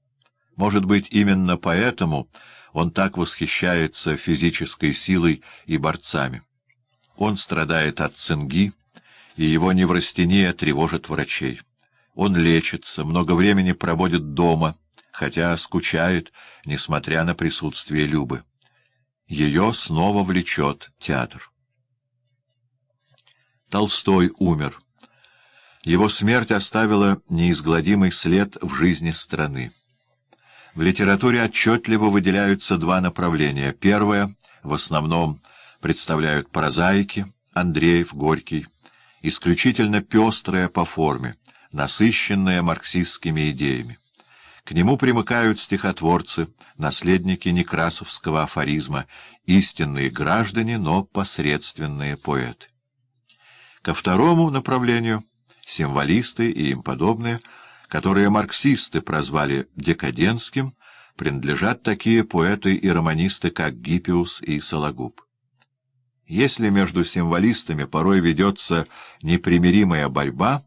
Может быть, именно поэтому он так восхищается физической силой и борцами. Он страдает от цинги, и его неврастения тревожит врачей. Он лечится, много времени проводит дома, хотя скучает, несмотря на присутствие Любы. Ее снова влечет театр. Толстой умер. Его смерть оставила неизгладимый след в жизни страны. В литературе отчетливо выделяются два направления. Первое, в основном, представляют прозаики, Андреев, Горький, исключительно пестрое по форме, насыщенное марксистскими идеями. К нему примыкают стихотворцы, наследники некрасовского афоризма, истинные граждане, но посредственные поэты. Ко второму направлению, символисты и им подобные – которые марксисты прозвали «декадентским», принадлежат такие поэты и романисты, как Гиппиус и Сологуб. Если между символистами порой ведется непримиримая борьба,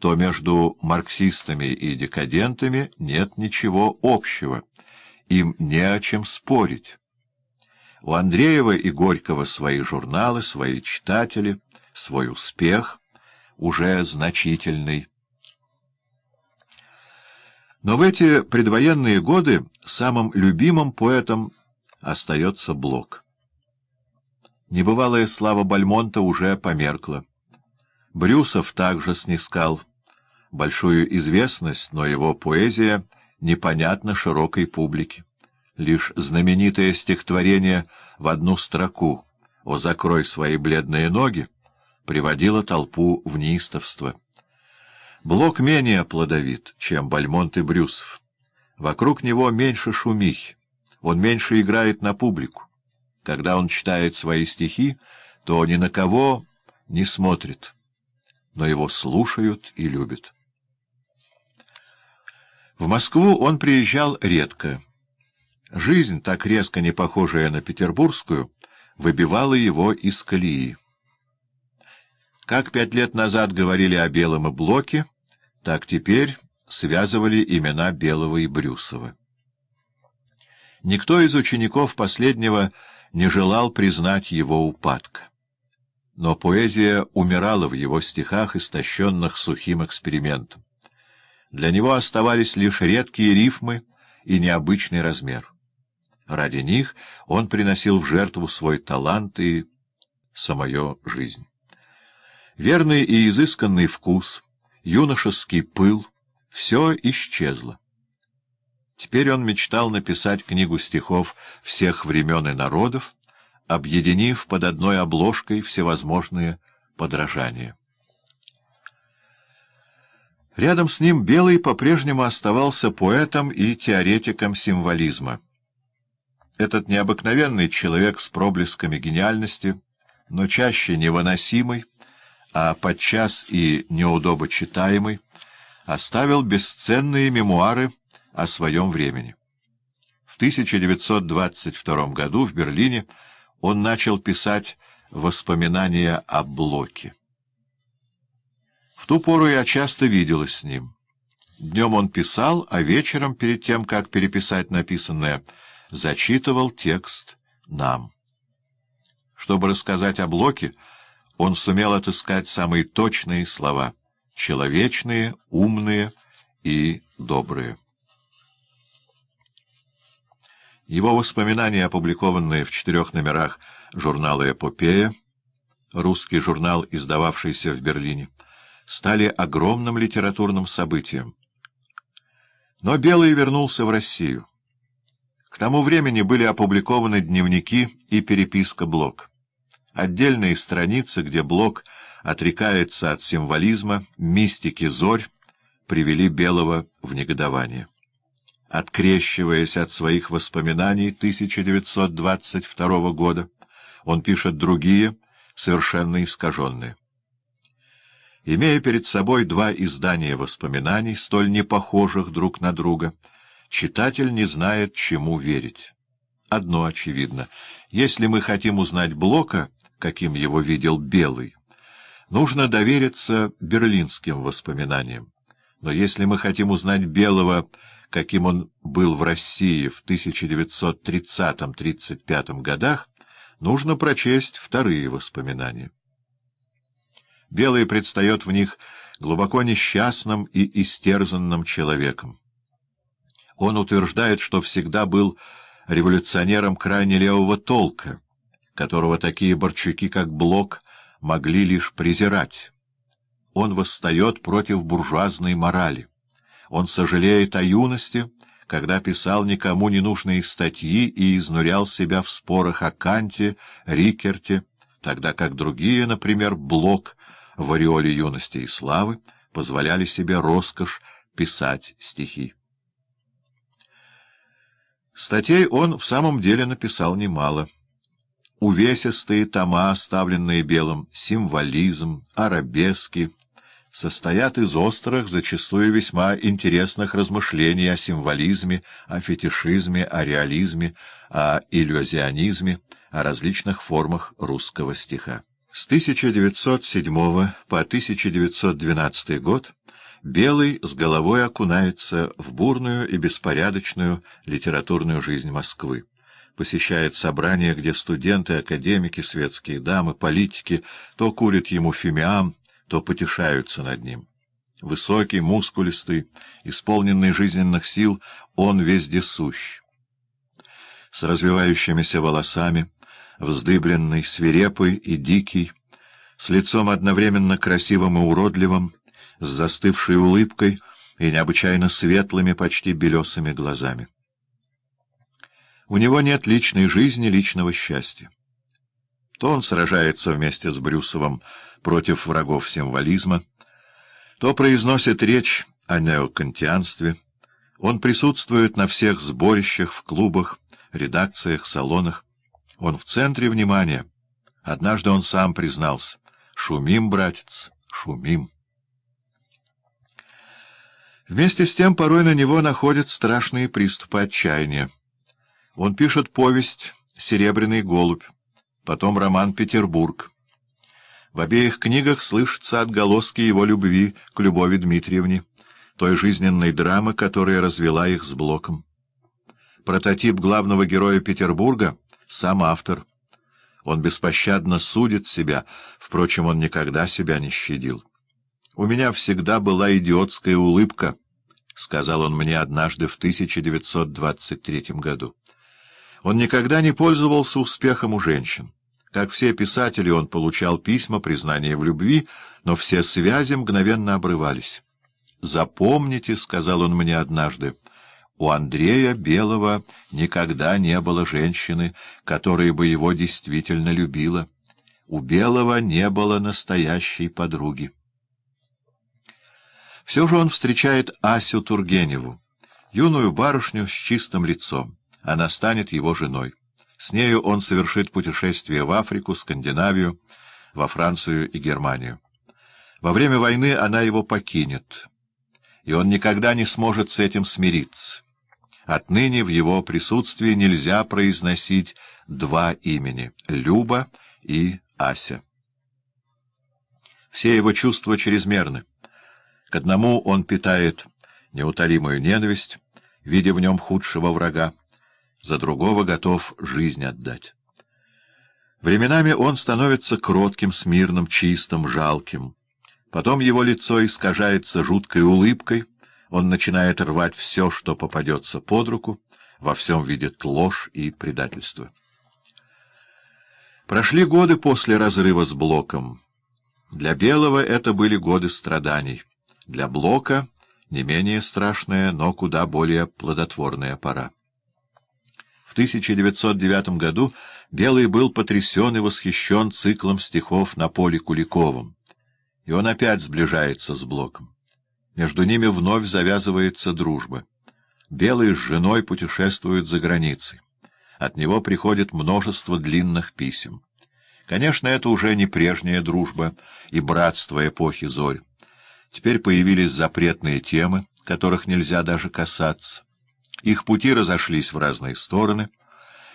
то между марксистами и декадентами нет ничего общего, им не о чем спорить. У Андреева и Горького свои журналы, свои читатели, свой успех, уже значительный. Но в эти предвоенные годы самым любимым поэтом остается Блок. Небывалая слава Бальмонта уже померкла. Брюсов также снискал большую известность, но его поэзия непонятна широкой публике. Лишь знаменитое стихотворение в одну строку «О, закрой свои бледные ноги» приводило толпу в неистовство. Блок менее плодовит, чем Бальмонт и Брюсов. Вокруг него меньше шумихи, он меньше играет на публику. Когда он читает свои стихи, то ни на кого не смотрит, но его слушают и любят. В Москву он приезжал редко. Жизнь, так резко не похожая на петербургскую, выбивала его из колеи. Как пять лет назад говорили о Белом и Блоке, так теперь связывали имена Белого и Брюсова. Никто из учеников последнего не желал признать его упадка. Но поэзия умирала в его стихах, истощенных сухим экспериментом. Для него оставались лишь редкие рифмы и необычный размер. Ради них он приносил в жертву свой талант и самую жизнь. Верный и изысканный вкус, юношеский пыл — все исчезло. Теперь он мечтал написать книгу стихов всех времен и народов, объединив под одной обложкой всевозможные подражания. Рядом с ним Белый по-прежнему оставался поэтом и теоретиком символизма. Этот необыкновенный человек с проблесками гениальности, но чаще невыносимый, а подчас и неудобочитаемый, оставил бесценные мемуары о своем времени. В 1922 году в Берлине он начал писать «Воспоминания о Блоке». В ту пору я часто виделась с ним. Днем он писал, а вечером, перед тем, как переписать написанное, зачитывал текст нам. Чтобы рассказать о Блоке, он сумел отыскать самые точные слова — человечные, умные и добрые. Его воспоминания, опубликованные в четырех номерах журнала «Эпопея», русский журнал, издававшийся в Берлине, стали огромным литературным событием. Но Белый вернулся в Россию. К тому времени были опубликованы дневники и переписка Блок. Отдельные страницы, где Блок отрекается от символизма, мистики зорь, привели Белого в негодование. Открещиваясь от своих воспоминаний 1922 года, он пишет другие, совершенно искаженные. Имея перед собой два издания воспоминаний, столь непохожих друг на друга, читатель не знает, чему верить. Одно очевидно. Если мы хотим узнать Блока каким его видел Белый. Нужно довериться берлинским воспоминаниям. Но если мы хотим узнать Белого, каким он был в России в 1930-35 годах, нужно прочесть вторые воспоминания. Белый предстает в них глубоко несчастным и истерзанным человеком. Он утверждает, что всегда был революционером крайне левого толка — которого такие борчуки, как Блок, могли лишь презирать. Он восстает против буржуазной морали. Он сожалеет о юности, когда писал никому ненужные статьи и изнурял себя в спорах о Канте, Рикерте, тогда как другие, например, Блок, в ореоле юности и славы, позволяли себе роскошь писать стихи. Статей он в самом деле написал немало — увесистые тома, оставленные белым, символизм, арабески, состоят из острых, зачастую весьма интересных размышлений о символизме, о фетишизме, о реализме, о иллюзионизме, о различных формах русского стиха. С 1907 по 1912 год Белый с головой окунается в бурную и беспорядочную литературную жизнь Москвы посещает собрания, где студенты, академики, светские дамы, политики то курят ему фимиам, то потешаются над ним. Высокий, мускулистый, исполненный жизненных сил, он вездесущ. С развивающимися волосами, вздыбленный, свирепый и дикий, с лицом одновременно красивым и уродливым, с застывшей улыбкой и необычайно светлыми, почти белесыми глазами. У него нет личной жизни, личного счастья. То он сражается вместе с Брюсовым против врагов символизма, то произносит речь о неокантианстве, он присутствует на всех сборищах, в клубах, редакциях, салонах. Он в центре внимания. Однажды он сам признался. «Шумим, братец, шумим». Вместе с тем порой на него находят страшные приступы отчаяния. Он пишет повесть «Серебряный голубь», потом роман «Петербург». В обеих книгах слышатся отголоски его любви к Любови Дмитриевне, той жизненной драмы, которая развела их с Блоком. Прототип главного героя Петербурга — сам автор. Он беспощадно судит себя, впрочем, он никогда себя не щадил. «У меня всегда была идиотская улыбка», — сказал он мне однажды в 1923 году. Он никогда не пользовался успехом у женщин. Как все писатели, он получал письма признания в любви, но все связи мгновенно обрывались. «Запомните», — сказал он мне однажды, — «у Андрея Белого никогда не было женщины, которая бы его действительно любила. У Белого не было настоящей подруги». Все же он встречает Асю Тургеневу, юную барышню с чистым лицом. Она станет его женой. С нею он совершит путешествие в Африку, Скандинавию, во Францию и Германию. Во время войны она его покинет, и он никогда не сможет с этим смириться. Отныне в его присутствии нельзя произносить два имени — Люба и Ася. Все его чувства чрезмерны. К одному он питает неутолимую ненависть, видя в нем худшего врага за другого готов жизнь отдать. Временами он становится кротким, смирным, чистым, жалким. Потом его лицо искажается жуткой улыбкой, он начинает рвать все, что попадется под руку, во всем видит ложь и предательство. Прошли годы после разрыва с Блоком. Для Белого это были годы страданий, для Блока — не менее страшная, но куда более плодотворная пора. 1909 году Белый был потрясен и восхищен циклом стихов на поле Куликовым, и он опять сближается с Блоком. Между ними вновь завязывается дружба. Белый с женой путешествует за границей. От него приходит множество длинных писем. Конечно, это уже не прежняя дружба и братство эпохи Зорь. Теперь появились запретные темы, которых нельзя даже касаться. Их пути разошлись в разные стороны,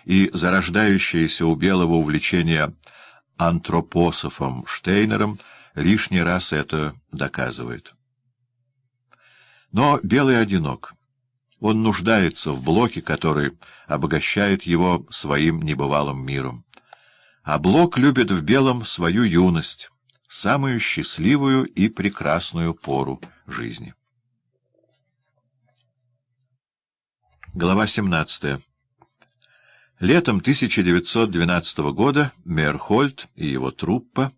и зарождающееся у Белого увлечение антропософом Штейнером лишний раз это доказывает. Но Белый одинок. Он нуждается в блоке, который обогащает его своим небывалым миром. А блок любит в Белом свою юность, самую счастливую и прекрасную пору жизни. Глава 17. Летом 1912 года Мерхольд и его труппа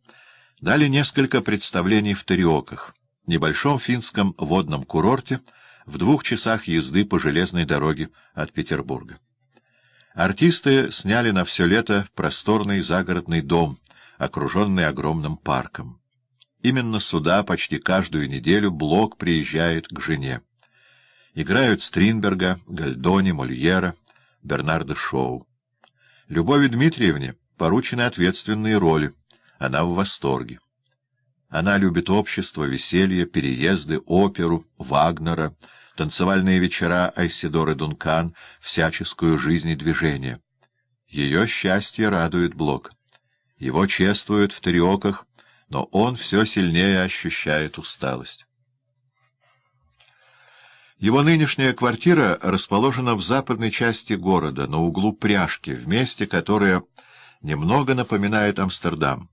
дали несколько представлений в Тариоках, небольшом финском водном курорте в двух часах езды по железной дороге от Петербурга. Артисты сняли на все лето просторный загородный дом, окруженный огромным парком. Именно сюда почти каждую неделю Блок приезжает к жене. Играют Стринберга, Гальдони, Мольера, Бернарда Шоу. Любови Дмитриевне поручены ответственные роли. Она в восторге. Она любит общество, веселье, переезды, оперу, Вагнера, танцевальные вечера Айсидоры Дункан, всяческую жизнь и движение. Ее счастье радует Блок. Его чествуют в тариоках, но он все сильнее ощущает усталость. Его нынешняя квартира расположена в западной части города, на углу Пряжки, в месте, которое немного напоминает Амстердам.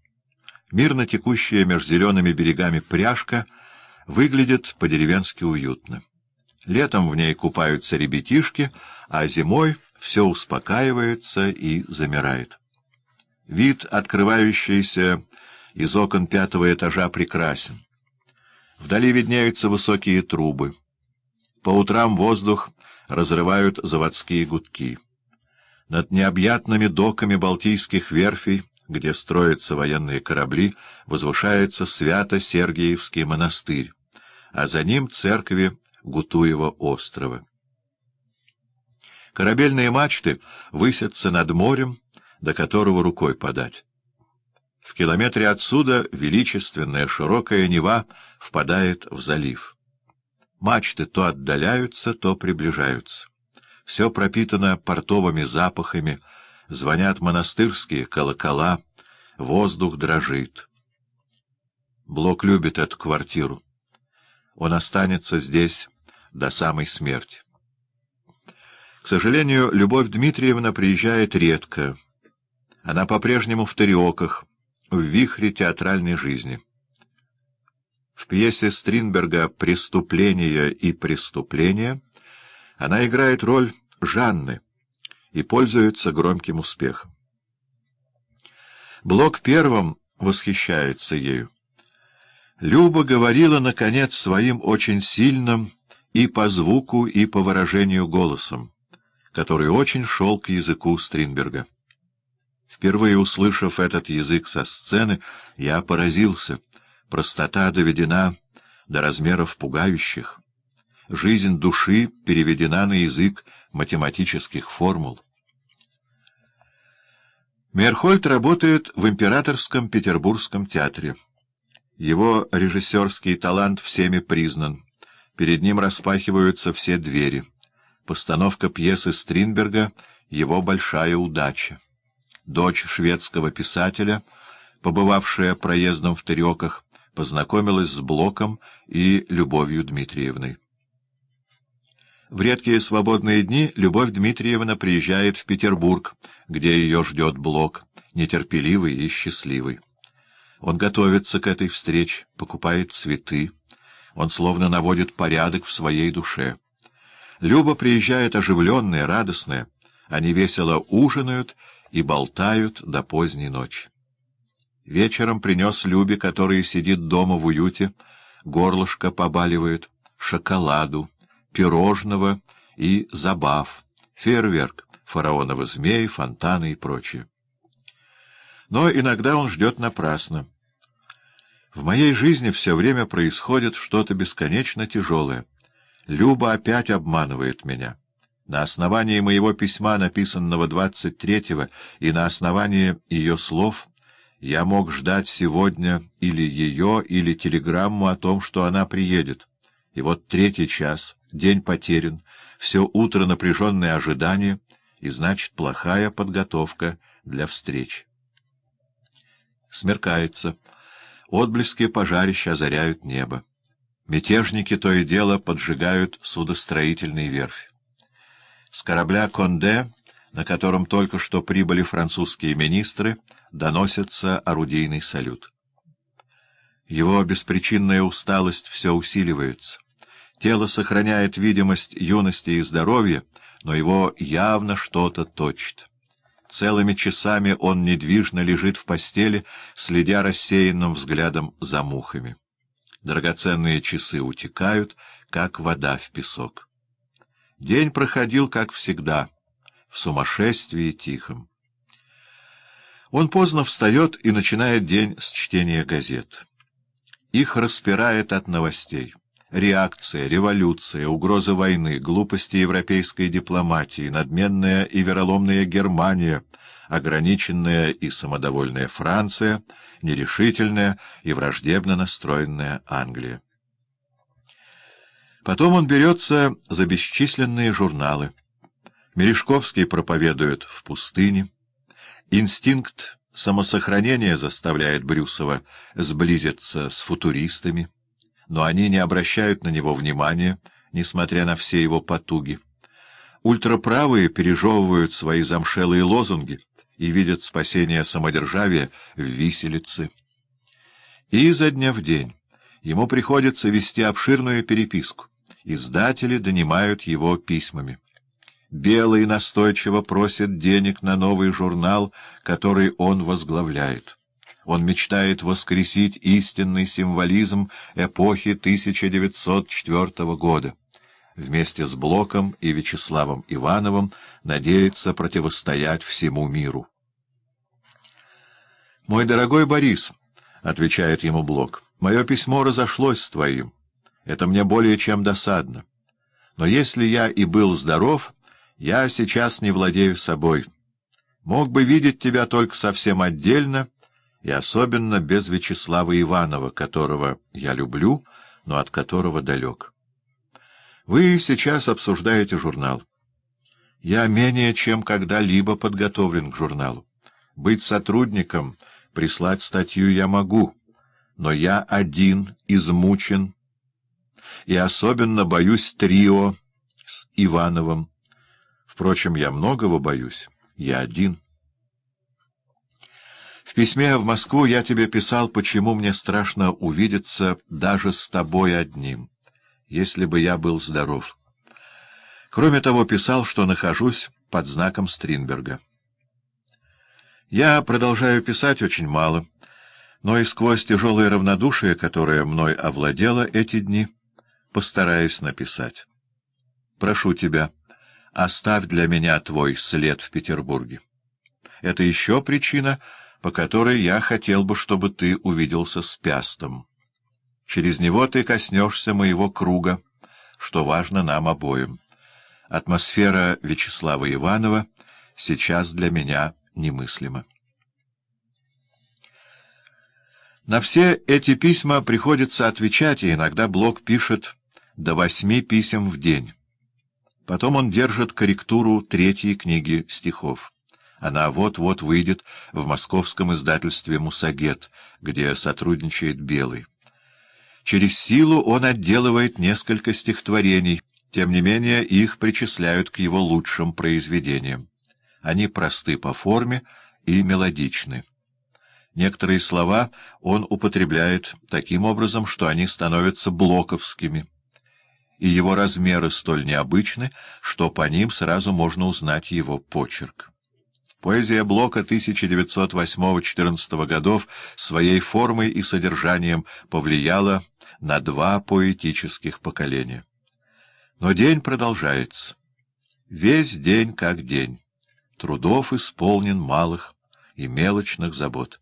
Мирно текущая между зелеными берегами Пряжка выглядит по-деревенски уютно. Летом в ней купаются ребятишки, а зимой все успокаивается и замирает. Вид, открывающийся из окон пятого этажа, прекрасен. Вдали виднеются высокие трубы — по утрам воздух разрывают заводские гудки. Над необъятными доками балтийских верфей, где строятся военные корабли, возвышается Свято-Сергиевский монастырь, а за ним церкви Гутуева острова. Корабельные мачты высятся над морем, до которого рукой подать. В километре отсюда величественная широкая Нева впадает в залив. Мачты то отдаляются, то приближаются. Все пропитано портовыми запахами, звонят монастырские колокола, воздух дрожит. Блок любит эту квартиру. Он останется здесь до самой смерти. К сожалению, Любовь Дмитриевна приезжает редко. Она по-прежнему в Тариоках, в вихре театральной жизни. В пьесе Стринберга «Преступление и преступление» она играет роль Жанны и пользуется громким успехом. Блок первым восхищается ею. Люба говорила, наконец, своим очень сильным и по звуку, и по выражению голосом, который очень шел к языку Стринберга. Впервые услышав этот язык со сцены, я поразился — Простота доведена до размеров пугающих. Жизнь души переведена на язык математических формул. Мерхольд работает в Императорском Петербургском театре. Его режиссерский талант всеми признан. Перед ним распахиваются все двери. Постановка пьесы Стринберга — его большая удача. Дочь шведского писателя, побывавшая проездом в Тереках, познакомилась с Блоком и Любовью Дмитриевной. В редкие свободные дни Любовь Дмитриевна приезжает в Петербург, где ее ждет Блок, нетерпеливый и счастливый. Он готовится к этой встрече, покупает цветы. Он словно наводит порядок в своей душе. Люба приезжает оживленная, радостная. Они весело ужинают и болтают до поздней ночи. Вечером принес Любе, которая сидит дома в уюте, горлышко побаливает, шоколаду, пирожного и забав, фейерверк, фараонова змей, фонтаны и прочее. Но иногда он ждет напрасно. В моей жизни все время происходит что-то бесконечно тяжелое. Люба опять обманывает меня. На основании моего письма, написанного 23-го, и на основании ее слов — я мог ждать сегодня или ее, или телеграмму о том, что она приедет. И вот третий час, день потерян, все утро напряженное ожидание, и, значит, плохая подготовка для встреч. Смеркается. Отблески пожарища озаряют небо. Мятежники то и дело поджигают судостроительные верфи. С корабля «Конде», на котором только что прибыли французские министры, — доносится орудийный салют. Его беспричинная усталость все усиливается. Тело сохраняет видимость юности и здоровья, но его явно что-то точит. Целыми часами он недвижно лежит в постели, следя рассеянным взглядом за мухами. Драгоценные часы утекают, как вода в песок. День проходил, как всегда, в сумасшествии тихом. Он поздно встает и начинает день с чтения газет. Их распирает от новостей. Реакция, революция, угроза войны, глупости европейской дипломатии, надменная и вероломная Германия, ограниченная и самодовольная Франция, нерешительная и враждебно настроенная Англия. Потом он берется за бесчисленные журналы. Мережковский проповедует в пустыне. Инстинкт самосохранения заставляет Брюсова сблизиться с футуристами, но они не обращают на него внимания, несмотря на все его потуги. Ультраправые пережевывают свои замшелые лозунги и видят спасение самодержавия в виселице. И изо дня в день ему приходится вести обширную переписку. Издатели донимают его письмами. Белый настойчиво просит денег на новый журнал, который он возглавляет. Он мечтает воскресить истинный символизм эпохи 1904 года. Вместе с Блоком и Вячеславом Ивановым надеется противостоять всему миру. «Мой дорогой Борис», — отвечает ему Блок, — «мое письмо разошлось с твоим. Это мне более чем досадно. Но если я и был здоров...» Я сейчас не владею собой. Мог бы видеть тебя только совсем отдельно, и особенно без Вячеслава Иванова, которого я люблю, но от которого далек. Вы сейчас обсуждаете журнал. Я менее чем когда-либо подготовлен к журналу. Быть сотрудником, прислать статью я могу, но я один, измучен, и особенно боюсь трио с Ивановым. Впрочем, я многого боюсь. Я один. В письме в Москву я тебе писал, почему мне страшно увидеться даже с тобой одним, если бы я был здоров. Кроме того, писал, что нахожусь под знаком Стринберга. Я продолжаю писать очень мало, но и сквозь тяжелое равнодушие, которое мной овладело эти дни, постараюсь написать. Прошу тебя оставь для меня твой след в Петербурге. Это еще причина, по которой я хотел бы, чтобы ты увиделся с Пястом. Через него ты коснешься моего круга, что важно нам обоим. Атмосфера Вячеслава Иванова сейчас для меня немыслима. На все эти письма приходится отвечать, и иногда Блок пишет до восьми писем в день. Потом он держит корректуру третьей книги стихов. Она вот-вот выйдет в московском издательстве «Мусагет», где сотрудничает Белый. Через силу он отделывает несколько стихотворений, тем не менее их причисляют к его лучшим произведениям. Они просты по форме и мелодичны. Некоторые слова он употребляет таким образом, что они становятся блоковскими — и его размеры столь необычны, что по ним сразу можно узнать его почерк. Поэзия Блока 1908-14 годов своей формой и содержанием повлияла на два поэтических поколения. Но день продолжается. Весь день как день. Трудов исполнен малых и мелочных забот.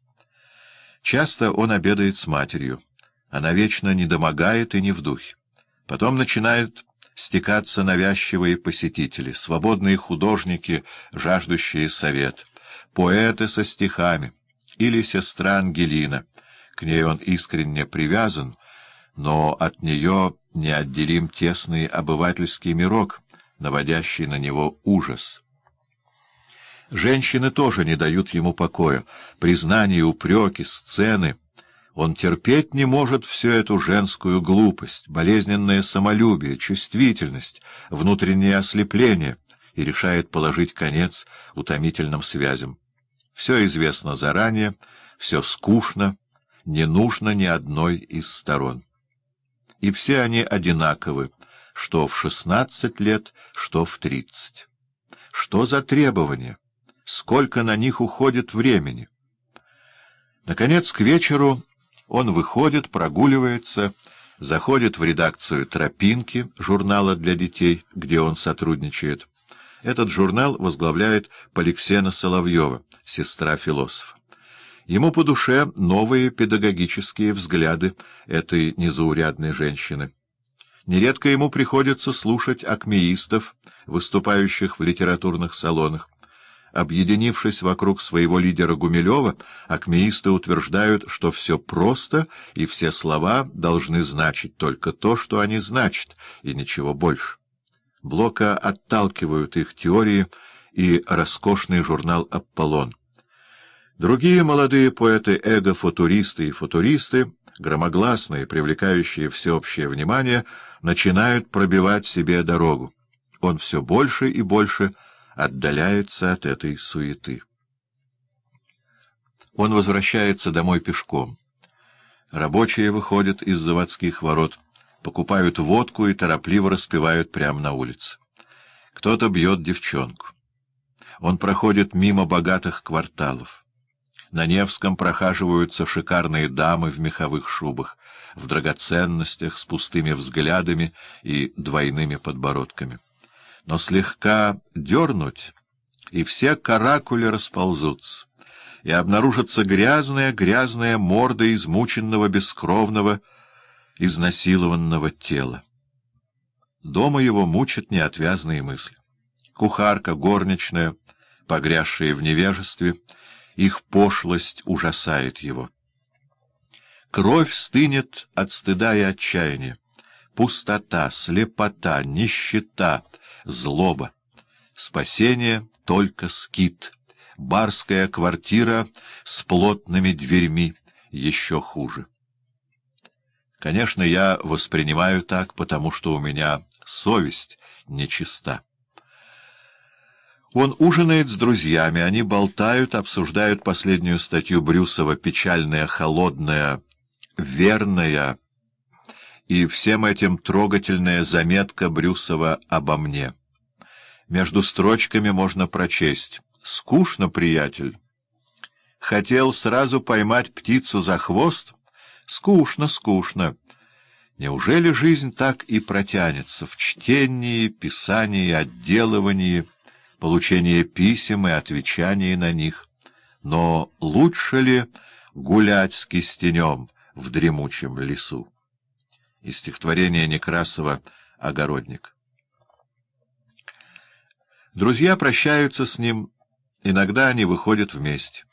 Часто он обедает с матерью. Она вечно недомогает и не в духе. Потом начинают стекаться навязчивые посетители, свободные художники, жаждущие совет, поэты со стихами или сестра Ангелина. К ней он искренне привязан, но от нее неотделим тесный обывательский мирок, наводящий на него ужас. Женщины тоже не дают ему покоя. Признания, упреки, сцены он терпеть не может всю эту женскую глупость, болезненное самолюбие, чувствительность, внутреннее ослепление и решает положить конец утомительным связям. Все известно заранее, все скучно, не нужно ни одной из сторон. И все они одинаковы, что в шестнадцать лет, что в тридцать. Что за требования? Сколько на них уходит времени? Наконец, к вечеру... Он выходит, прогуливается, заходит в редакцию «Тропинки» журнала для детей, где он сотрудничает. Этот журнал возглавляет Поликсена Соловьева, сестра философа. Ему по душе новые педагогические взгляды этой незаурядной женщины. Нередко ему приходится слушать акмеистов, выступающих в литературных салонах. Объединившись вокруг своего лидера Гумилева, акмеисты утверждают, что все просто, и все слова должны значить только то, что они значат, и ничего больше. Блока отталкивают их теории и роскошный журнал «Аполлон». Другие молодые поэты, эго-футуристы и футуристы, громогласные, привлекающие всеобщее внимание, начинают пробивать себе дорогу. Он все больше и больше — отдаляются от этой суеты. Он возвращается домой пешком. Рабочие выходят из заводских ворот, покупают водку и торопливо распивают прямо на улице. Кто-то бьет девчонку. Он проходит мимо богатых кварталов. На Невском прохаживаются шикарные дамы в меховых шубах, в драгоценностях с пустыми взглядами и двойными подбородками но слегка дернуть, и все каракули расползутся, и обнаружится грязная-грязная морда измученного, бескровного, изнасилованного тела. Дома его мучат неотвязные мысли. Кухарка, горничная, погрязшая в невежестве, их пошлость ужасает его. Кровь стынет от стыда и отчаяния пустота, слепота, нищета, злоба. Спасение только скит. Барская квартира с плотными дверьми еще хуже. Конечно, я воспринимаю так, потому что у меня совесть нечиста. Он ужинает с друзьями, они болтают, обсуждают последнюю статью Брюсова «Печальная, холодная, верная» и всем этим трогательная заметка Брюсова обо мне. Между строчками можно прочесть «Скучно, приятель». Хотел сразу поймать птицу за хвост? Скучно, скучно. Неужели жизнь так и протянется в чтении, писании, отделывании, получении писем и отвечании на них? Но лучше ли гулять с кистенем в дремучем лесу? из стихотворения Некрасова «Огородник». Друзья прощаются с ним, иногда они выходят вместе.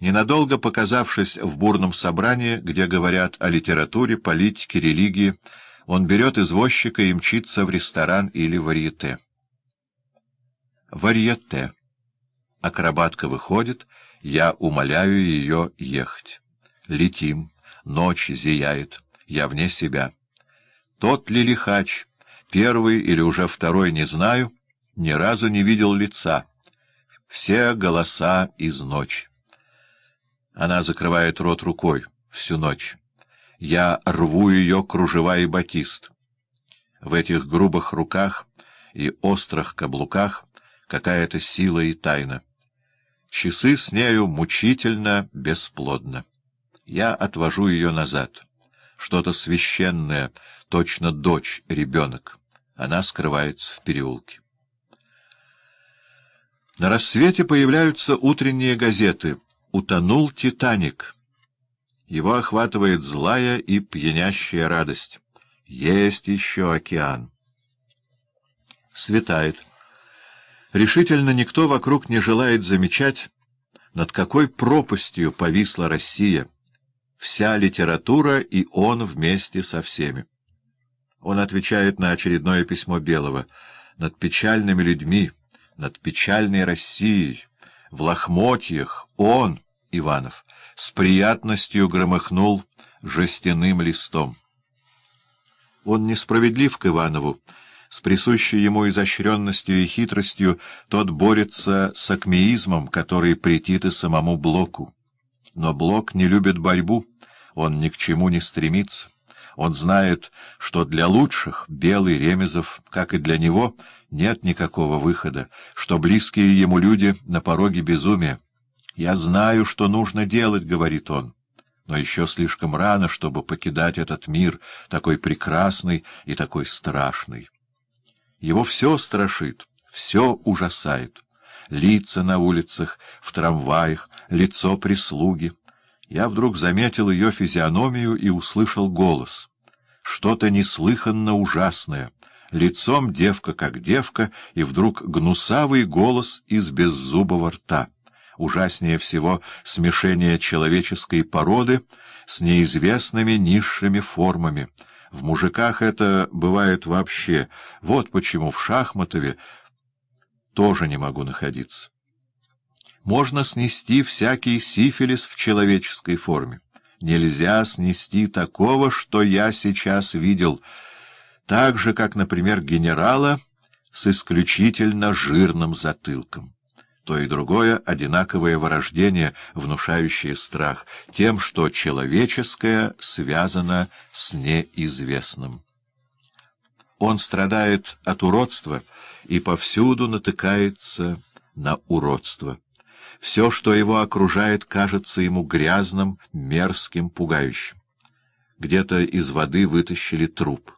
Ненадолго показавшись в бурном собрании, где говорят о литературе, политике, религии, он берет извозчика и мчится в ресторан или варьете. Варьете. Акробатка выходит, я умоляю ее ехать. Летим, ночь зияет я вне себя. Тот ли лихач, первый или уже второй, не знаю, ни разу не видел лица. Все голоса из ночи. Она закрывает рот рукой всю ночь. Я рву ее кружева и батист. В этих грубых руках и острых каблуках какая-то сила и тайна. Часы с нею мучительно бесплодно. Я отвожу ее назад что-то священное, точно дочь-ребенок. Она скрывается в переулке. На рассвете появляются утренние газеты «Утонул Титаник». Его охватывает злая и пьянящая радость. Есть еще океан. Светает. Решительно никто вокруг не желает замечать, над какой пропастью повисла Россия — вся литература и он вместе со всеми. Он отвечает на очередное письмо Белого. «Над печальными людьми, над печальной Россией, в лохмотьях он, Иванов, с приятностью громыхнул жестяным листом». Он несправедлив к Иванову. С присущей ему изощренностью и хитростью тот борется с акмеизмом, который претит и самому Блоку но Блок не любит борьбу, он ни к чему не стремится. Он знает, что для лучших Белый Ремезов, как и для него, нет никакого выхода, что близкие ему люди на пороге безумия. «Я знаю, что нужно делать», — говорит он. Но еще слишком рано, чтобы покидать этот мир, такой прекрасный и такой страшный. Его все страшит, все ужасает. Лица на улицах, в трамваях, лицо прислуги. Я вдруг заметил ее физиономию и услышал голос. Что-то неслыханно ужасное. Лицом девка как девка, и вдруг гнусавый голос из беззубого рта. Ужаснее всего смешение человеческой породы с неизвестными низшими формами. В мужиках это бывает вообще. Вот почему в Шахматове тоже не могу находиться можно снести всякий сифилис в человеческой форме. Нельзя снести такого, что я сейчас видел, так же, как, например, генерала с исключительно жирным затылком. То и другое — одинаковое вырождение, внушающее страх, тем, что человеческое связано с неизвестным. Он страдает от уродства и повсюду натыкается на уродство. Все, что его окружает, кажется ему грязным, мерзким, пугающим. Где-то из воды вытащили труп.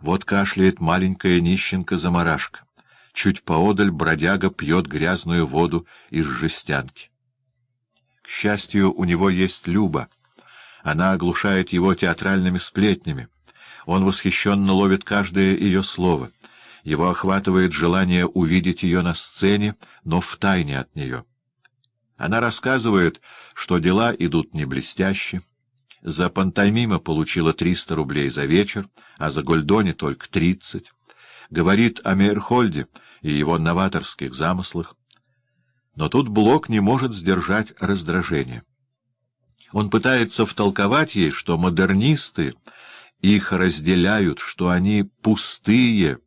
Вот кашляет маленькая нищенка-замарашка. Чуть поодаль бродяга пьет грязную воду из жестянки. К счастью, у него есть Люба. Она оглушает его театральными сплетнями. Он восхищенно ловит каждое ее слово. Его охватывает желание увидеть ее на сцене, но втайне от нее. Она рассказывает, что дела идут не блестяще. За пантомима получила 300 рублей за вечер, а за Гольдоне только 30. Говорит о Мейерхольде и его новаторских замыслах. Но тут Блок не может сдержать раздражение. Он пытается втолковать ей, что модернисты их разделяют, что они пустые,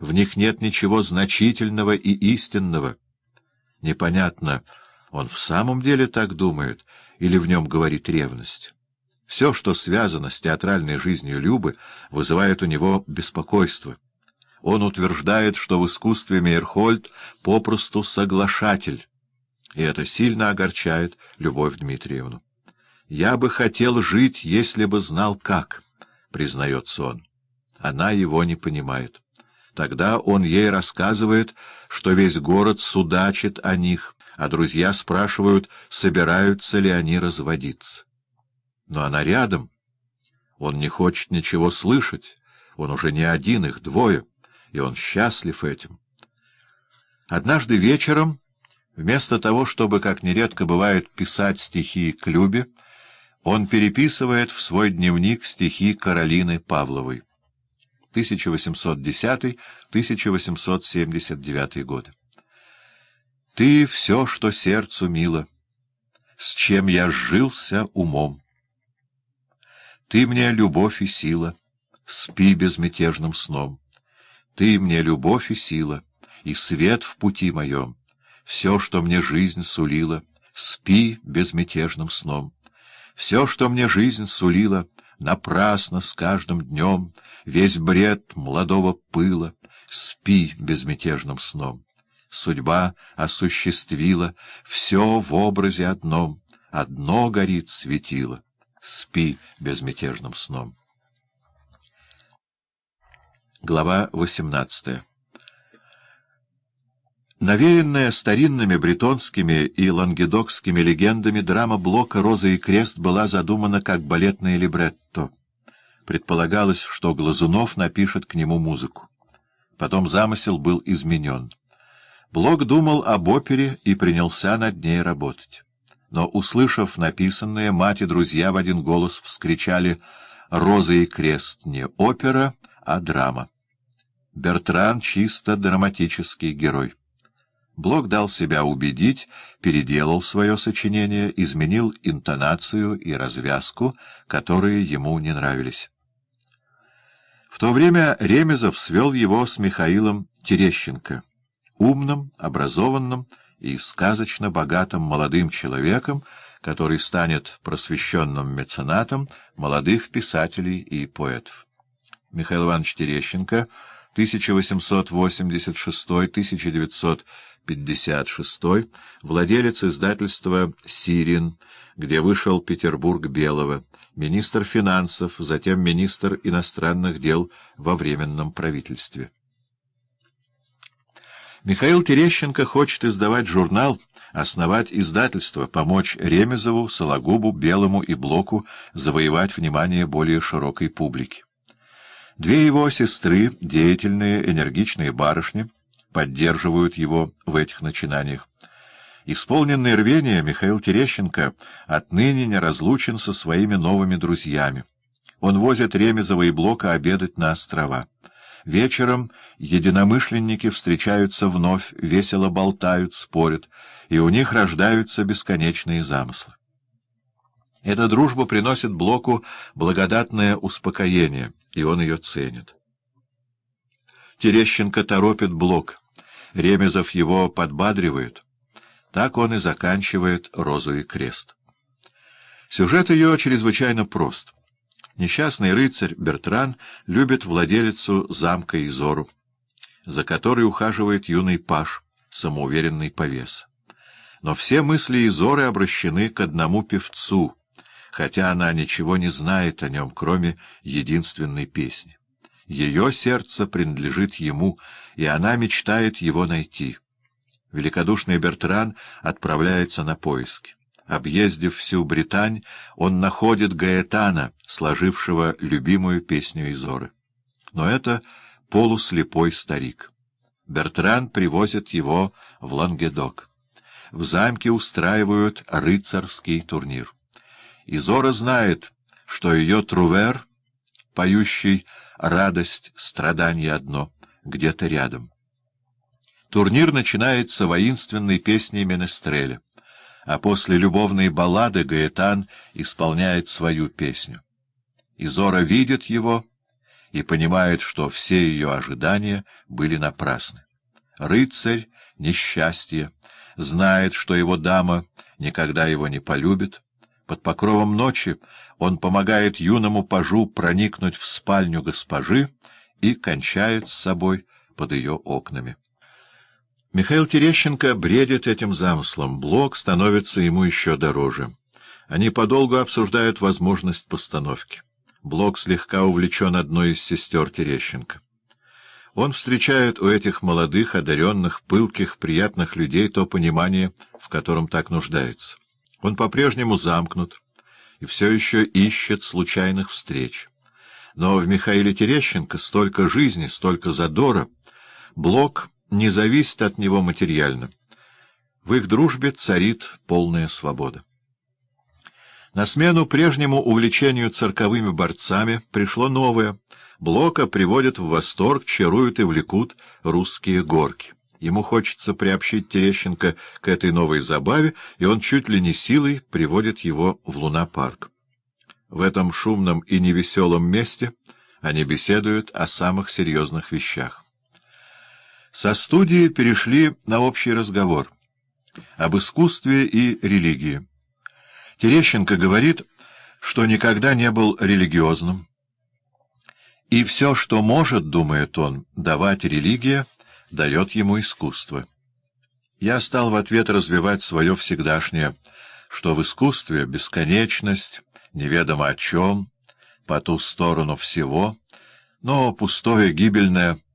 в них нет ничего значительного и истинного. Непонятно, он в самом деле так думает, или в нем говорит ревность? Все, что связано с театральной жизнью Любы, вызывает у него беспокойство. Он утверждает, что в искусстве Мейерхольд попросту соглашатель, и это сильно огорчает Любовь Дмитриевну. «Я бы хотел жить, если бы знал как», — признается он. Она его не понимает. Тогда он ей рассказывает, что весь город судачит о них, а друзья спрашивают, собираются ли они разводиться. Но она рядом. Он не хочет ничего слышать. Он уже не один, их двое, и он счастлив этим. Однажды вечером, вместо того, чтобы, как нередко бывает, писать стихи к Любе, он переписывает в свой дневник стихи Каролины Павловой. 1810-1879 годы. Ты — все, что сердцу мило, с чем я сжился умом. Ты мне любовь и сила, спи безмятежным сном. Ты мне любовь и сила, и свет в пути моем, все, что мне жизнь сулила, спи безмятежным сном. Все, что мне жизнь сулила, напрасно с каждым днем, весь бред молодого пыла, спи безмятежным сном судьба осуществила все в образе одном, одно горит светило. Спи безмятежным сном. Глава восемнадцатая. Навеянная старинными бретонскими и лангедокскими легендами драма Блока «Роза и крест» была задумана как балетное либретто. Предполагалось, что Глазунов напишет к нему музыку. Потом замысел был изменен. Блок думал об опере и принялся над ней работать. Но, услышав написанное, мать и друзья в один голос вскричали «Роза и крест» не опера, а драма. Бертран чисто драматический герой. Блок дал себя убедить, переделал свое сочинение, изменил интонацию и развязку, которые ему не нравились. В то время Ремезов свел его с Михаилом Терещенко умным, образованным и сказочно богатым молодым человеком, который станет просвещенным меценатом молодых писателей и поэтов. Михаил Иванович Терещенко, 1886-1956, владелец издательства «Сирин», где вышел «Петербург Белого», министр финансов, затем министр иностранных дел во Временном правительстве. Михаил Терещенко хочет издавать журнал, основать издательство, помочь Ремезову, Сологубу, Белому и Блоку завоевать внимание более широкой публики. Две его сестры, деятельные, энергичные барышни, поддерживают его в этих начинаниях. Исполненный рвение Михаил Терещенко отныне неразлучен со своими новыми друзьями. Он возит Ремезова и Блока обедать на острова. Вечером единомышленники встречаются вновь, весело болтают, спорят, и у них рождаются бесконечные замыслы. Эта дружба приносит Блоку благодатное успокоение, и он ее ценит. Терещенко торопит Блок, Ремезов его подбадривает. Так он и заканчивает «Розовый крест». Сюжет ее чрезвычайно прост. Несчастный рыцарь Бертран любит владелицу замка Изору, за которой ухаживает юный паш, самоуверенный повес. Но все мысли Изоры обращены к одному певцу, хотя она ничего не знает о нем, кроме единственной песни. Ее сердце принадлежит ему, и она мечтает его найти. Великодушный Бертран отправляется на поиски. Объездив всю Британь, он находит Гаэтана, сложившего любимую песню Изоры. Но это полуслепой старик. Бертран привозит его в Лангедок. В замке устраивают рыцарский турнир. Изора знает, что ее Трувер, поющий «Радость, страдание одно», где-то рядом. Турнир начинается воинственной песней Менестреля а после любовной баллады Гаэтан исполняет свою песню. Изора видит его и понимает, что все ее ожидания были напрасны. Рыцарь — несчастье, знает, что его дама никогда его не полюбит. Под покровом ночи он помогает юному пажу проникнуть в спальню госпожи и кончает с собой под ее окнами. Михаил Терещенко бредит этим замыслом. Блок становится ему еще дороже. Они подолгу обсуждают возможность постановки. Блок слегка увлечен одной из сестер Терещенко. Он встречает у этих молодых, одаренных, пылких, приятных людей то понимание, в котором так нуждается. Он по-прежнему замкнут и все еще ищет случайных встреч. Но в Михаиле Терещенко столько жизни, столько задора. Блок — не зависит от него материально. В их дружбе царит полная свобода. На смену прежнему увлечению цирковыми борцами пришло новое. Блока приводят в восторг, чаруют и влекут русские горки. Ему хочется приобщить Терещенко к этой новой забаве, и он чуть ли не силой приводит его в лунопарк. В этом шумном и невеселом месте они беседуют о самых серьезных вещах. Со студии перешли на общий разговор об искусстве и религии. Терещенко говорит, что никогда не был религиозным. И все, что может, думает он, давать религия, дает ему искусство. Я стал в ответ развивать свое всегдашнее, что в искусстве бесконечность, неведомо о чем, по ту сторону всего, но пустое, гибельное —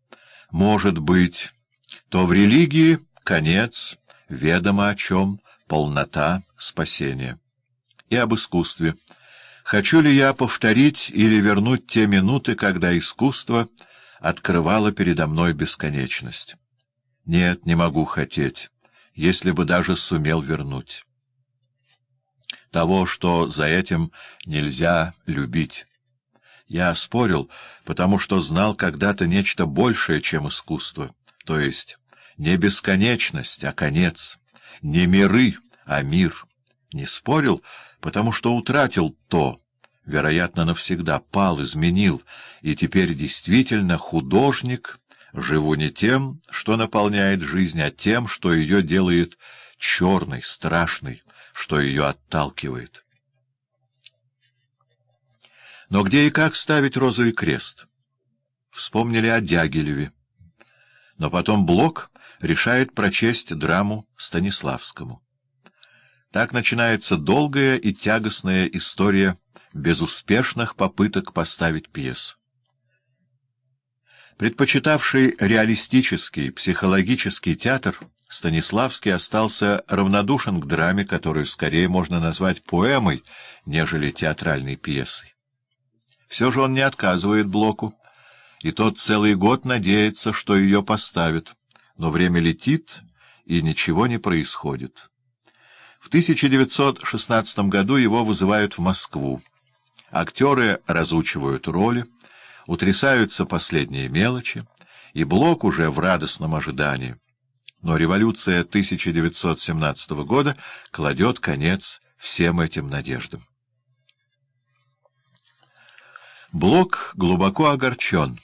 может быть, то в религии конец, ведомо о чем, полнота спасения. И об искусстве. Хочу ли я повторить или вернуть те минуты, когда искусство открывало передо мной бесконечность? Нет, не могу хотеть, если бы даже сумел вернуть. Того, что за этим нельзя любить. Я спорил, потому что знал когда-то нечто большее, чем искусство, то есть не бесконечность, а конец, не миры, а мир. Не спорил, потому что утратил то, вероятно, навсегда, пал, изменил, и теперь действительно художник, живу не тем, что наполняет жизнь, а тем, что ее делает черной, страшной, что ее отталкивает». Но где и как ставить розовый крест? Вспомнили о Дягилеве. Но потом Блок решает прочесть драму Станиславскому. Так начинается долгая и тягостная история безуспешных попыток поставить пьесу. Предпочитавший реалистический, психологический театр, Станиславский остался равнодушен к драме, которую скорее можно назвать поэмой, нежели театральной пьесой. Все же он не отказывает Блоку, и тот целый год надеется, что ее поставят. Но время летит, и ничего не происходит. В 1916 году его вызывают в Москву. Актеры разучивают роли, утрясаются последние мелочи, и Блок уже в радостном ожидании. Но революция 1917 года кладет конец всем этим надеждам. Блок глубоко огорчен.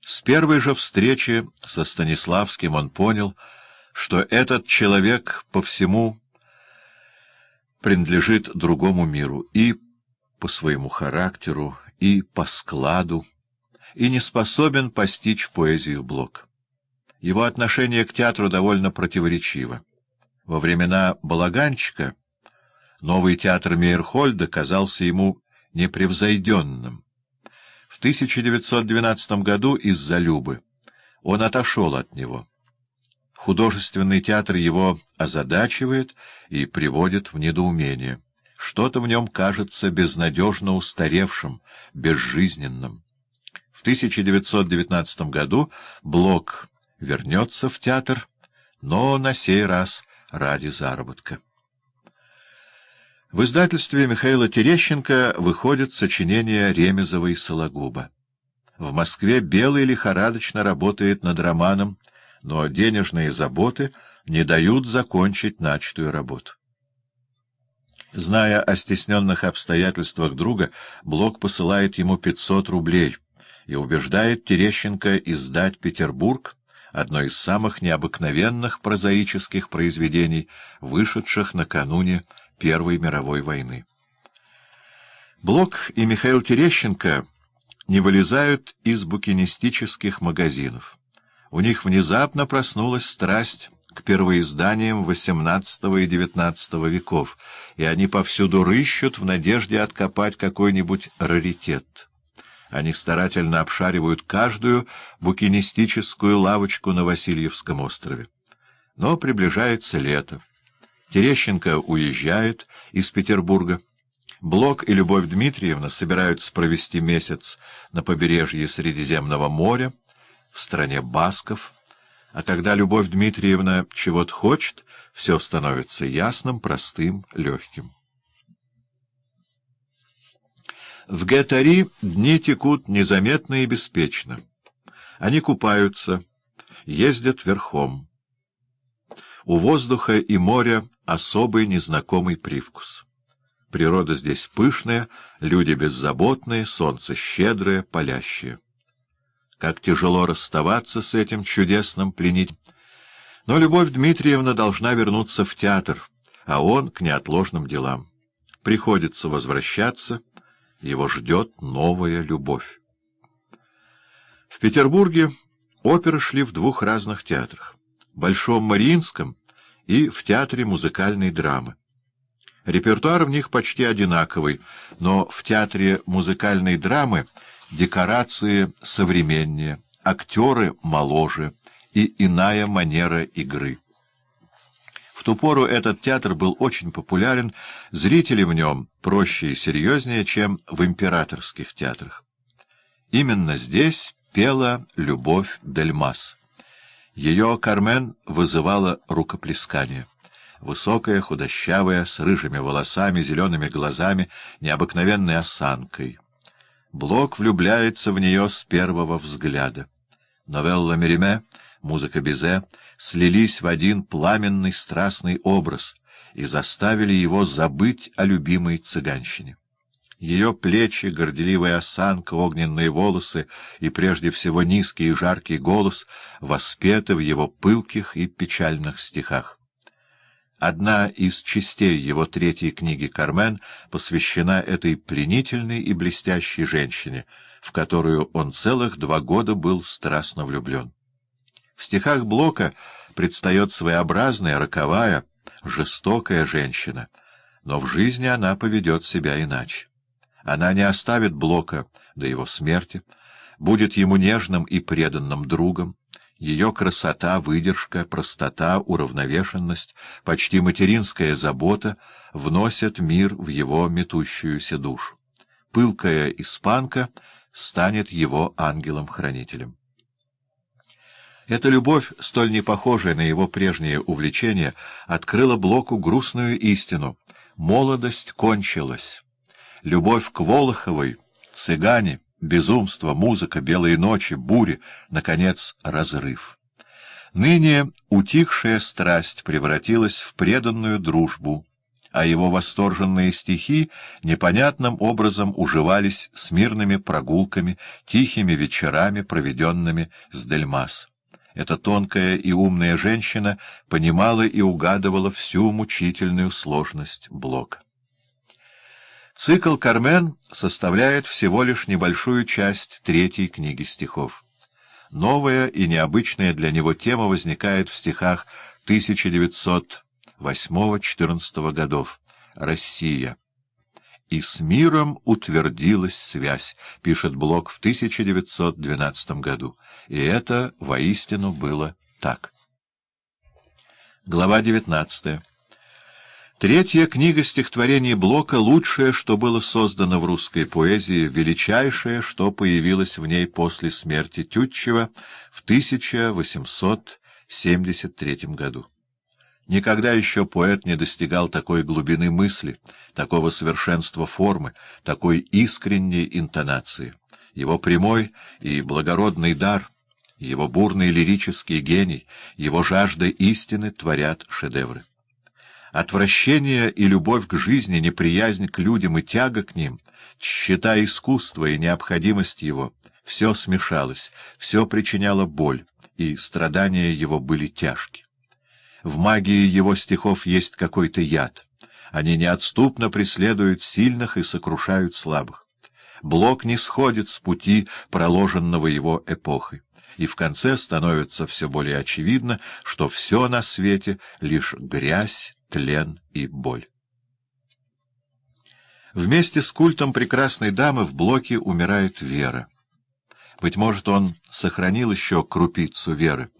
С первой же встречи со Станиславским он понял, что этот человек по всему принадлежит другому миру и по своему характеру, и по складу, и не способен постичь поэзию Блок. Его отношение к театру довольно противоречиво. Во времена Балаганчика новый театр Мейерхольда казался ему непревзойденным. В 1912 году из-за Любы он отошел от него. Художественный театр его озадачивает и приводит в недоумение. Что-то в нем кажется безнадежно устаревшим, безжизненным. В 1919 году Блок вернется в театр, но на сей раз ради заработка. В издательстве Михаила Терещенко выходит сочинение Ремезова и Сологуба. В Москве Белый лихорадочно работает над романом, но денежные заботы не дают закончить начатую работу. Зная о стесненных обстоятельствах друга, Блок посылает ему 500 рублей и убеждает Терещенко издать «Петербург», одно из самых необыкновенных прозаических произведений, вышедших накануне Первой мировой войны. Блок и Михаил Терещенко не вылезают из букинистических магазинов. У них внезапно проснулась страсть к первоизданиям XVIII и XIX веков, и они повсюду рыщут в надежде откопать какой-нибудь раритет. Они старательно обшаривают каждую букинистическую лавочку на Васильевском острове. Но приближается лето. Терещенко уезжают из Петербурга. Блок и Любовь Дмитриевна собираются провести месяц на побережье Средиземного моря, в стране басков. А когда Любовь Дмитриевна чего-то хочет, все становится ясным, простым, легким. В Гетари дни текут незаметно и беспечно. Они купаются, ездят верхом. У воздуха и моря особый незнакомый привкус. Природа здесь пышная, люди беззаботные, солнце щедрое, палящее. Как тяжело расставаться с этим чудесным пленить. Но Любовь Дмитриевна должна вернуться в театр, а он к неотложным делам. Приходится возвращаться, его ждет новая любовь. В Петербурге оперы шли в двух разных театрах. Большом Мариинском и в Театре музыкальной драмы. Репертуар в них почти одинаковый, но в Театре музыкальной драмы декорации современнее, актеры моложе и иная манера игры. В ту пору этот театр был очень популярен, зрители в нем проще и серьезнее, чем в императорских театрах. Именно здесь пела Любовь Дельмас. Ее Кармен вызывала рукоплескание. Высокая, худощавая, с рыжими волосами, зелеными глазами, необыкновенной осанкой. Блок влюбляется в нее с первого взгляда. Новелла Мериме, музыка Бизе слились в один пламенный страстный образ и заставили его забыть о любимой цыганщине. Ее плечи, горделивая осанка, огненные волосы и, прежде всего, низкий и жаркий голос воспеты в его пылких и печальных стихах. Одна из частей его третьей книги «Кармен» посвящена этой пленительной и блестящей женщине, в которую он целых два года был страстно влюблен. В стихах Блока предстает своеобразная, роковая, жестокая женщина, но в жизни она поведет себя иначе. Она не оставит Блока до его смерти, будет ему нежным и преданным другом. Ее красота, выдержка, простота, уравновешенность, почти материнская забота вносят мир в его метущуюся душу. Пылкая испанка станет его ангелом-хранителем. Эта любовь, столь не похожая на его прежнее увлечение, открыла Блоку грустную истину — молодость кончилась любовь к Волоховой, цыгане, безумство, музыка, белые ночи, бури, наконец, разрыв. Ныне утихшая страсть превратилась в преданную дружбу, а его восторженные стихи непонятным образом уживались с мирными прогулками, тихими вечерами, проведенными с Дельмас. Эта тонкая и умная женщина понимала и угадывала всю мучительную сложность блока. Цикл «Кармен» составляет всего лишь небольшую часть третьей книги стихов. Новая и необычная для него тема возникает в стихах 1908-14 годов «Россия». «И с миром утвердилась связь», — пишет Блок в 1912 году. И это воистину было так. Глава девятнадцатая. Третья книга стихотворений Блока — лучшее, что было создано в русской поэзии, величайшее, что появилось в ней после смерти Тютчева в 1873 году. Никогда еще поэт не достигал такой глубины мысли, такого совершенства формы, такой искренней интонации. Его прямой и благородный дар, его бурный лирический гений, его жажда истины творят шедевры. Отвращение и любовь к жизни, неприязнь к людям и тяга к ним, счета искусства и необходимость его — все смешалось, все причиняло боль, и страдания его были тяжки. В магии его стихов есть какой-то яд. Они неотступно преследуют сильных и сокрушают слабых. Блок не сходит с пути, проложенного его эпохой и в конце становится все более очевидно, что все на свете — лишь грязь тлен и боль. Вместе с культом прекрасной дамы в блоке умирает вера. Быть может, он сохранил еще крупицу веры,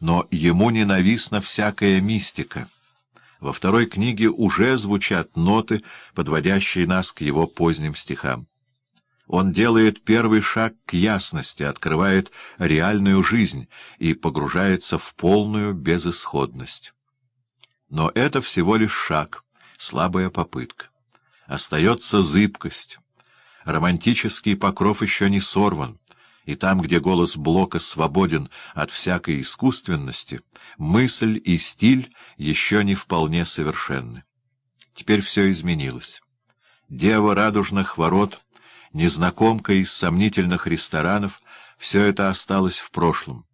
но ему ненавистна всякая мистика. Во второй книге уже звучат ноты, подводящие нас к его поздним стихам. Он делает первый шаг к ясности, открывает реальную жизнь и погружается в полную безысходность. Но это всего лишь шаг, слабая попытка. Остается зыбкость. Романтический покров еще не сорван, и там, где голос Блока свободен от всякой искусственности, мысль и стиль еще не вполне совершенны. Теперь все изменилось. Дева радужных ворот, незнакомка из сомнительных ресторанов — все это осталось в прошлом.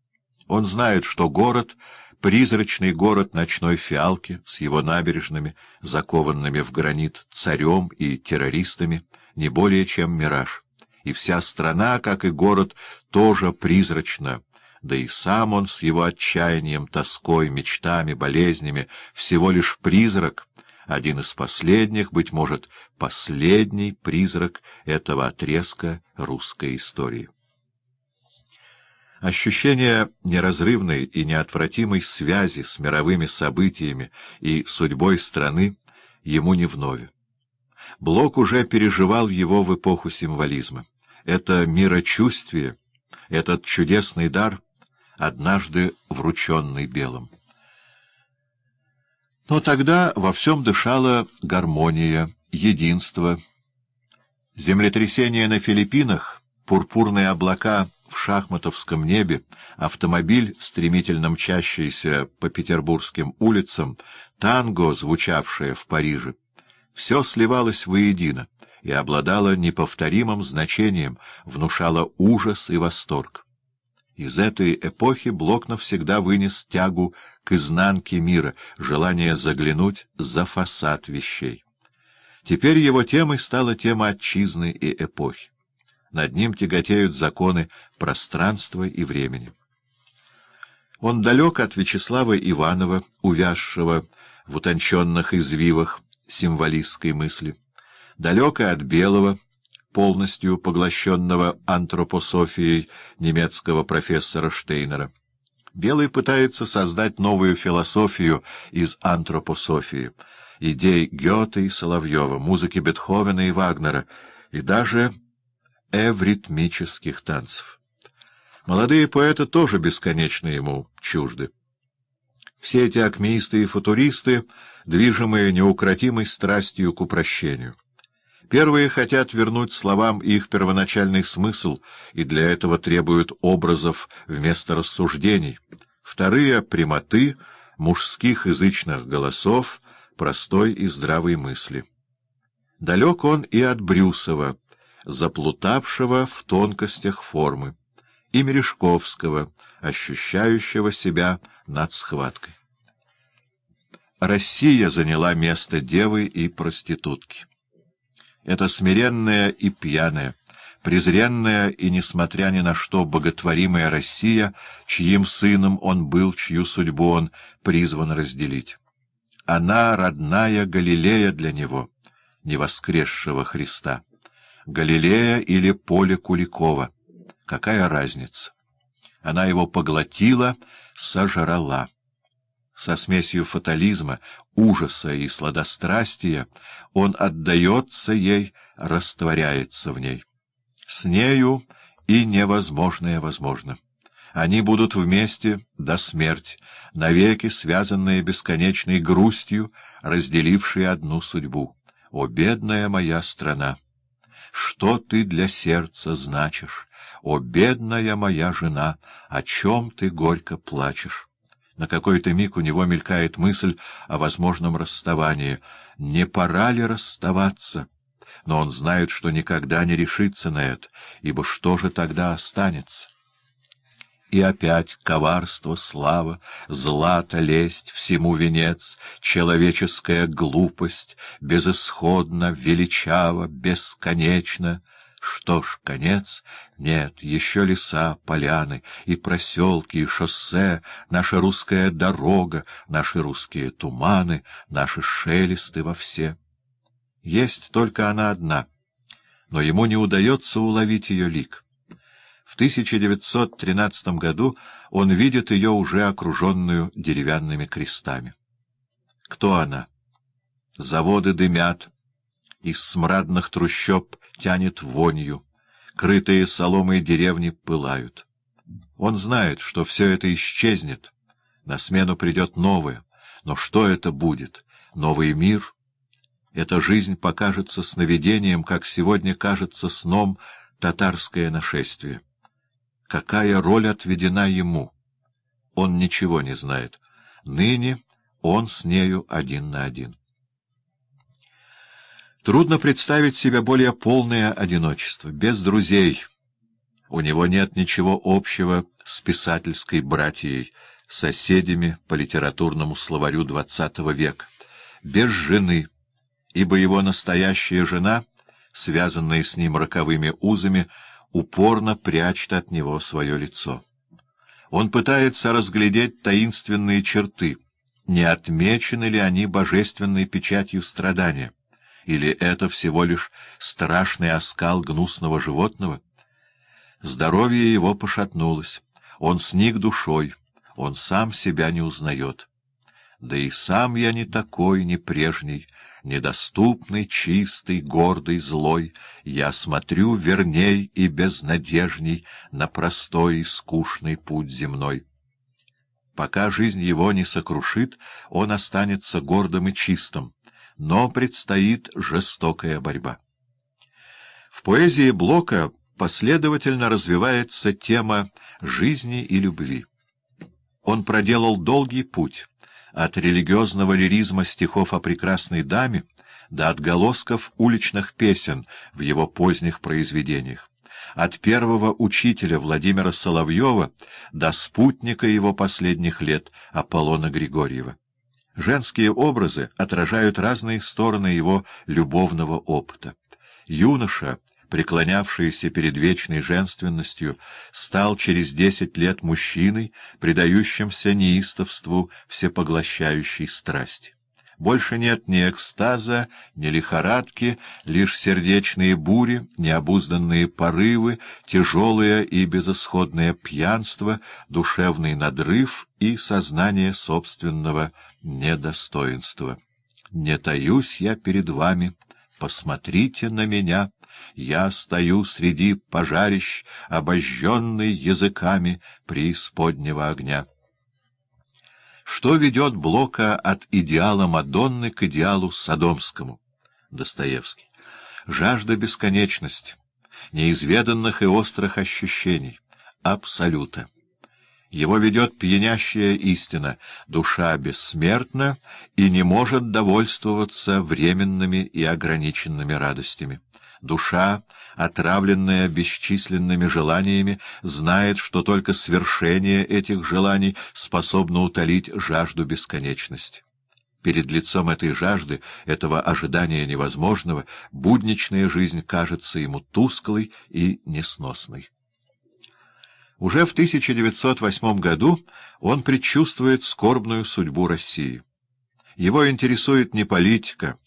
Он знает, что город — призрачный город ночной фиалки с его набережными, закованными в гранит царем и террористами, не более чем мираж. И вся страна, как и город, тоже призрачна, да и сам он с его отчаянием, тоской, мечтами, болезнями всего лишь призрак, один из последних, быть может, последний призрак этого отрезка русской истории. Ощущение неразрывной и неотвратимой связи с мировыми событиями и судьбой страны ему не вновь. Блок уже переживал его в эпоху символизма. Это мирочувствие, этот чудесный дар, однажды врученный белым. Но тогда во всем дышала гармония, единство. Землетрясение на Филиппинах, пурпурные облака — в шахматовском небе, автомобиль, стремительно мчащийся по петербургским улицам, танго, звучавшее в Париже. Все сливалось воедино и обладало неповторимым значением, внушало ужас и восторг. Из этой эпохи Блок навсегда вынес тягу к изнанке мира, желание заглянуть за фасад вещей. Теперь его темой стала тема отчизны и эпохи. Над ним тяготеют законы пространства и времени. Он далек от Вячеслава Иванова, увязшего в утонченных извивах символистской мысли, далек и от Белого, полностью поглощенного антропософией немецкого профессора Штейнера. Белый пытается создать новую философию из антропософии, идей Гёте и Соловьева, музыки Бетховена и Вагнера, и даже эвритмических танцев. Молодые поэты тоже бесконечно ему чужды. Все эти акмеисты и футуристы, движимые неукротимой страстью к упрощению. Первые хотят вернуть словам их первоначальный смысл, и для этого требуют образов вместо рассуждений. Вторые — прямоты, мужских язычных голосов, простой и здравой мысли. Далек он и от Брюсова, заплутавшего в тонкостях формы, и Мережковского, ощущающего себя над схваткой. Россия заняла место девы и проститутки. Это смиренная и пьяная, презренная и, несмотря ни на что, боготворимая Россия, чьим сыном он был, чью судьбу он призван разделить. Она — родная Галилея для него, невоскресшего Христа. Галилея или поле Куликова. Какая разница? Она его поглотила, сожрала. Со смесью фатализма, ужаса и сладострастия он отдается ей, растворяется в ней. С нею и невозможное возможно. Они будут вместе до смерти, навеки связанные бесконечной грустью, разделившие одну судьбу. О, бедная моя страна! что ты для сердца значишь? О, бедная моя жена, о чем ты горько плачешь? На какой-то миг у него мелькает мысль о возможном расставании. Не пора ли расставаться? Но он знает, что никогда не решится на это, ибо что же тогда останется? И опять коварство, слава, злато, лесть, всему венец, человеческая глупость, безысходно, величаво, бесконечно. Что ж, конец? Нет, еще леса, поляны, и проселки, и шоссе, наша русская дорога, наши русские туманы, наши шелесты во все. Есть только она одна, но ему не удается уловить ее лик. В 1913 году он видит ее уже окруженную деревянными крестами. Кто она? Заводы дымят, из смрадных трущоб тянет вонью, крытые соломой деревни пылают. Он знает, что все это исчезнет, на смену придет новое. Но что это будет? Новый мир? Эта жизнь покажется сновидением, как сегодня кажется сном татарское нашествие какая роль отведена ему. Он ничего не знает. Ныне он с нею один на один. Трудно представить себе более полное одиночество, без друзей. У него нет ничего общего с писательской братьей, соседями по литературному словарю XX века, без жены, ибо его настоящая жена, связанная с ним роковыми узами, упорно прячет от него свое лицо. Он пытается разглядеть таинственные черты, не отмечены ли они божественной печатью страдания, или это всего лишь страшный оскал гнусного животного. Здоровье его пошатнулось, он сник душой, он сам себя не узнает. «Да и сам я не такой, не прежний», недоступный, чистый, гордый, злой, я смотрю верней и безнадежней на простой и скучный путь земной. Пока жизнь его не сокрушит, он останется гордым и чистым, но предстоит жестокая борьба. В поэзии Блока последовательно развивается тема жизни и любви. Он проделал долгий путь от религиозного лиризма стихов о прекрасной даме до отголосков уличных песен в его поздних произведениях, от первого учителя Владимира Соловьева до спутника его последних лет Аполлона Григорьева. Женские образы отражают разные стороны его любовного опыта. Юноша — преклонявшийся перед вечной женственностью, стал через десять лет мужчиной, предающимся неистовству всепоглощающей страсти. Больше нет ни экстаза, ни лихорадки, лишь сердечные бури, необузданные порывы, тяжелое и безысходное пьянство, душевный надрыв и сознание собственного недостоинства. «Не таюсь я перед вами, посмотрите на меня». Я стою среди пожарищ, обожженный языками преисподнего огня. Что ведет Блока от идеала Мадонны к идеалу Содомскому? Достоевский. Жажда бесконечности, неизведанных и острых ощущений, абсолюта. Его ведет пьянящая истина — душа бессмертна и не может довольствоваться временными и ограниченными радостями. Душа, отравленная бесчисленными желаниями, знает, что только свершение этих желаний способно утолить жажду бесконечности. Перед лицом этой жажды, этого ожидания невозможного, будничная жизнь кажется ему тусклой и несносной. Уже в 1908 году он предчувствует скорбную судьбу России. Его интересует не политика,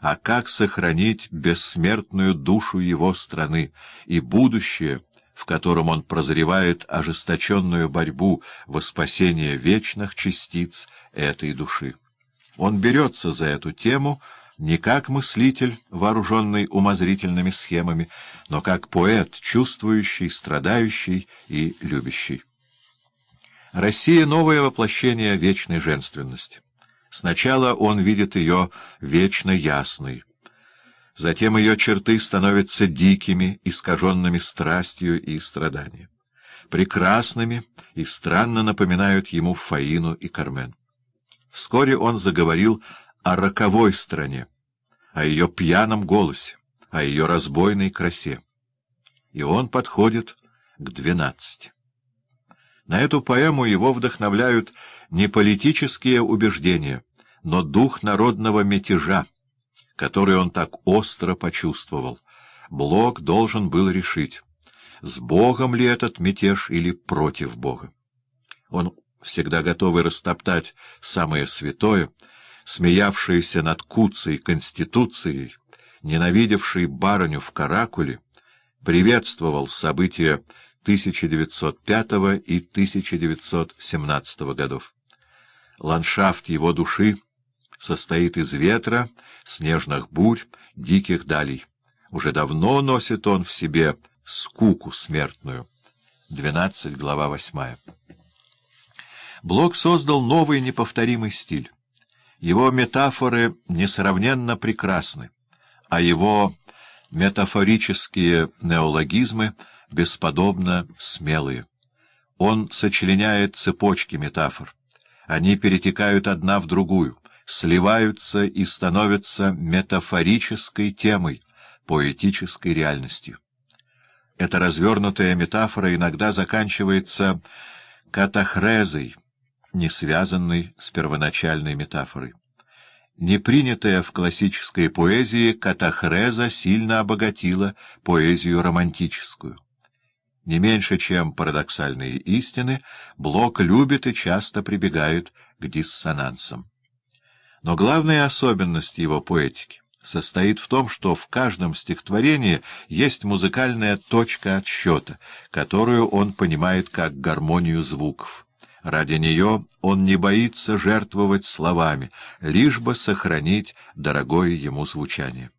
а как сохранить бессмертную душу его страны и будущее, в котором он прозревает ожесточенную борьбу во спасение вечных частиц этой души. Он берется за эту тему не как мыслитель, вооруженный умозрительными схемами, но как поэт, чувствующий, страдающий и любящий. Россия — новое воплощение вечной женственности. Сначала он видит ее вечно ясной. Затем ее черты становятся дикими, искаженными страстью и страданием. Прекрасными и странно напоминают ему Фаину и Кармен. Вскоре он заговорил о роковой стране, о ее пьяном голосе, о ее разбойной красе. И он подходит к двенадцати. На эту поэму его вдохновляют не политические убеждения, но дух народного мятежа, который он так остро почувствовал. Блок должен был решить, с Богом ли этот мятеж или против Бога. Он, всегда готовый растоптать самое святое, смеявшийся над куцей Конституцией, ненавидевший барыню в Каракуле, приветствовал события 1905 и 1917 годов. Ландшафт его души состоит из ветра, снежных бурь, диких далей. Уже давно носит он в себе скуку смертную. 12, глава 8. Блок создал новый неповторимый стиль. Его метафоры несравненно прекрасны, а его метафорические неологизмы бесподобно смелые. Он сочленяет цепочки метафор. Они перетекают одна в другую, сливаются и становятся метафорической темой, поэтической реальностью. Эта развернутая метафора иногда заканчивается катахрезой, не связанной с первоначальной метафорой. Непринятая в классической поэзии катахреза сильно обогатила поэзию романтическую. Не меньше, чем парадоксальные истины, Блок любит и часто прибегает к диссонансам. Но главная особенность его поэтики состоит в том, что в каждом стихотворении есть музыкальная точка отсчета, которую он понимает как гармонию звуков. Ради нее он не боится жертвовать словами, лишь бы сохранить дорогое ему звучание.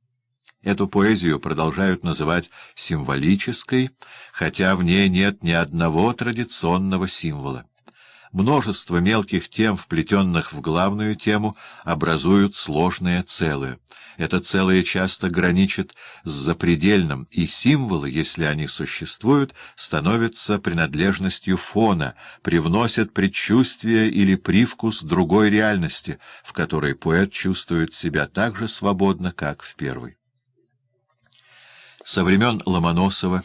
Эту поэзию продолжают называть символической, хотя в ней нет ни одного традиционного символа. Множество мелких тем, вплетенных в главную тему, образуют сложное целое. Это целое часто граничит с запредельным, и символы, если они существуют, становятся принадлежностью фона, привносят предчувствие или привкус другой реальности, в которой поэт чувствует себя так же свободно, как в первой со времен Ломоносова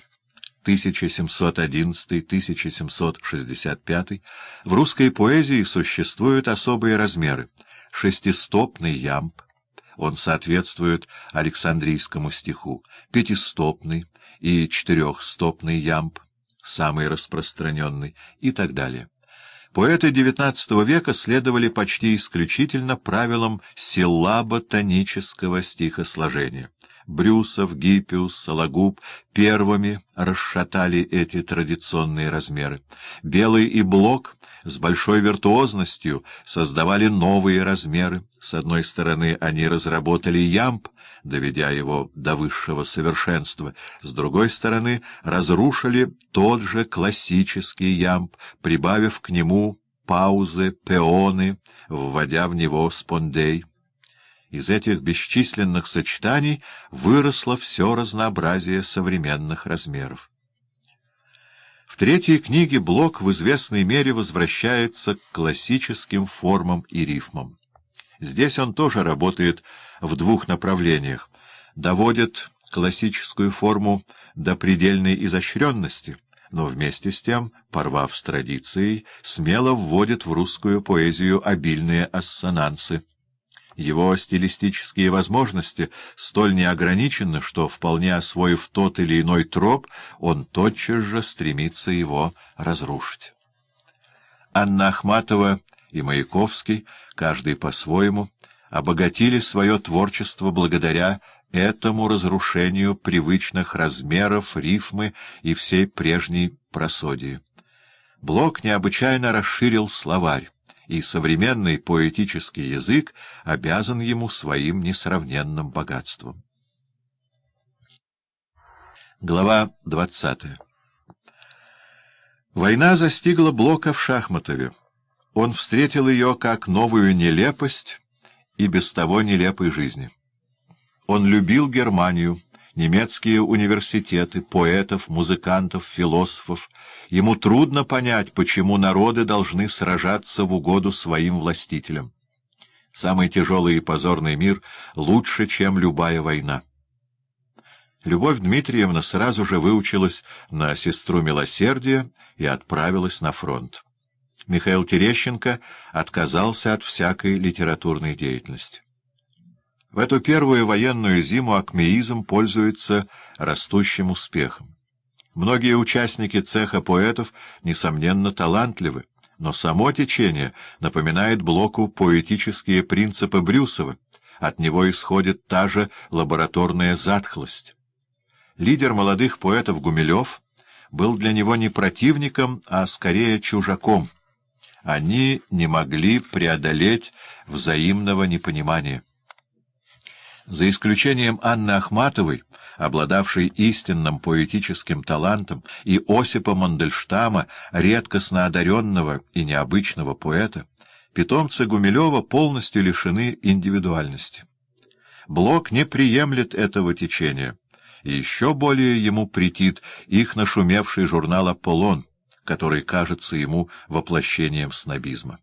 1711-1765 в русской поэзии существуют особые размеры. Шестистопный ямб, он соответствует Александрийскому стиху, пятистопный и четырехстопный ямб, самый распространенный, и так далее. Поэты XIX века следовали почти исключительно правилам силлаботонического стихосложения. Брюсов, Гиппиус, Сологуб первыми расшатали эти традиционные размеры. Белый и Блок с большой виртуозностью создавали новые размеры. С одной стороны, они разработали ямб, доведя его до высшего совершенства. С другой стороны, разрушили тот же классический ямб, прибавив к нему паузы, пеоны, вводя в него спондей. Из этих бесчисленных сочетаний выросло все разнообразие современных размеров. В третьей книге Блок в известной мере возвращается к классическим формам и рифмам. Здесь он тоже работает в двух направлениях. Доводит классическую форму до предельной изощренности, но вместе с тем, порвав с традицией, смело вводит в русскую поэзию обильные ассонансы. Его стилистические возможности столь неограничены, что, вполне освоив тот или иной троп, он тотчас же стремится его разрушить. Анна Ахматова и Маяковский, каждый по-своему, обогатили свое творчество благодаря этому разрушению привычных размеров, рифмы и всей прежней просодии. Блок необычайно расширил словарь и современный поэтический язык обязан ему своим несравненным богатством. Глава 20. Война застигла Блока в Шахматове. Он встретил ее как новую нелепость и без того нелепой жизни. Он любил Германию немецкие университеты, поэтов, музыкантов, философов. Ему трудно понять, почему народы должны сражаться в угоду своим властителям. Самый тяжелый и позорный мир лучше, чем любая война. Любовь Дмитриевна сразу же выучилась на сестру милосердия и отправилась на фронт. Михаил Терещенко отказался от всякой литературной деятельности. В эту первую военную зиму акмеизм пользуется растущим успехом. Многие участники цеха поэтов, несомненно, талантливы, но само течение напоминает Блоку поэтические принципы Брюсова, от него исходит та же лабораторная затхлость. Лидер молодых поэтов Гумилев был для него не противником, а скорее чужаком. Они не могли преодолеть взаимного непонимания. За исключением Анны Ахматовой, обладавшей истинным поэтическим талантом, и Осипа Мандельштама, редкостно одаренного и необычного поэта, питомцы Гумилева полностью лишены индивидуальности. Блок не приемлет этого течения, и еще более ему претит их нашумевший журнал «Аполлон», который кажется ему воплощением снобизма.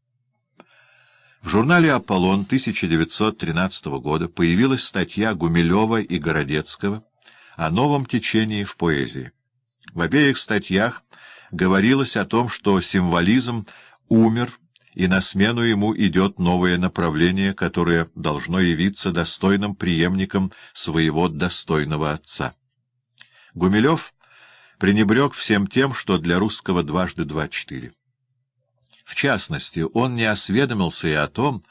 В журнале «Аполлон» 1913 года появилась статья Гумилева и Городецкого о новом течении в поэзии. В обеих статьях говорилось о том, что символизм умер, и на смену ему идет новое направление, которое должно явиться достойным преемником своего достойного отца. Гумилев пренебрег всем тем, что для русского дважды два-четыре. В частности, он не осведомился и о том,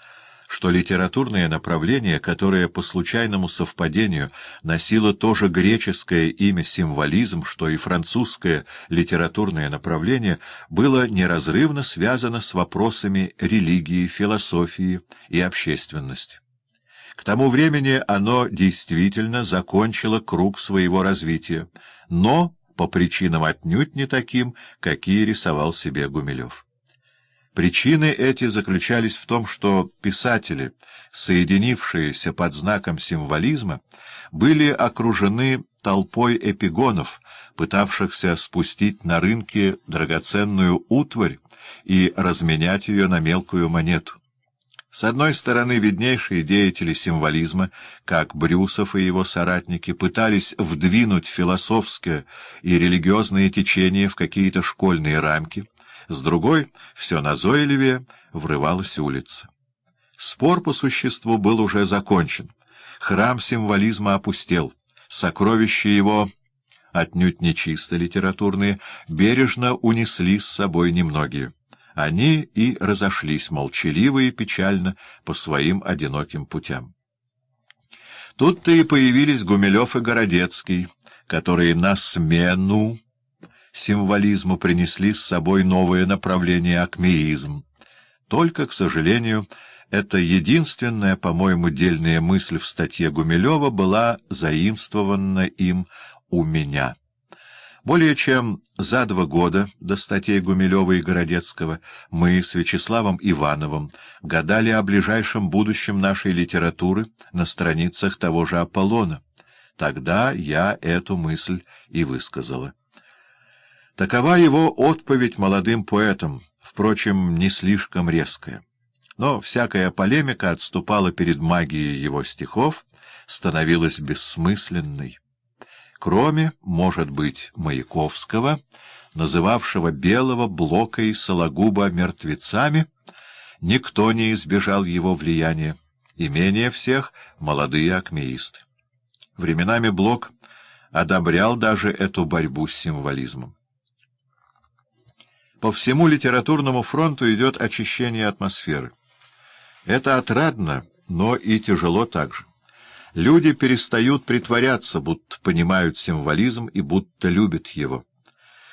что литературное направление, которое по случайному совпадению носило тоже греческое имя символизм, что и французское литературное направление, было неразрывно связано с вопросами религии, философии и общественности. К тому времени оно действительно закончило круг своего развития, но по причинам отнюдь не таким, какие рисовал себе Гумилев. Причины эти заключались в том, что писатели, соединившиеся под знаком символизма, были окружены толпой эпигонов, пытавшихся спустить на рынке драгоценную утварь и разменять ее на мелкую монету. С одной стороны, виднейшие деятели символизма, как Брюсов и его соратники, пытались вдвинуть философское и религиозное течение в какие-то школьные рамки, с другой, все назойливее, врывалась улица. Спор по существу был уже закончен. Храм символизма опустел. Сокровища его, отнюдь не чисто литературные, бережно унесли с собой немногие. Они и разошлись молчаливо и печально по своим одиноким путям. Тут-то и появились Гумилев и Городецкий, которые на смену символизму принесли с собой новое направление — акмеизм. Только, к сожалению, эта единственная, по-моему, дельная мысль в статье Гумилева была заимствована им у меня. Более чем за два года до статей Гумилева и Городецкого мы с Вячеславом Ивановым гадали о ближайшем будущем нашей литературы на страницах того же Аполлона. Тогда я эту мысль и высказала. Такова его отповедь молодым поэтам, впрочем, не слишком резкая. Но всякая полемика отступала перед магией его стихов, становилась бессмысленной. Кроме, может быть, Маяковского, называвшего Белого, Блока и Сологуба мертвецами, никто не избежал его влияния, и менее всех молодые акмеисты. Временами Блок одобрял даже эту борьбу с символизмом. По всему литературному фронту идет очищение атмосферы. Это отрадно, но и тяжело также. Люди перестают притворяться, будто понимают символизм и будто любят его.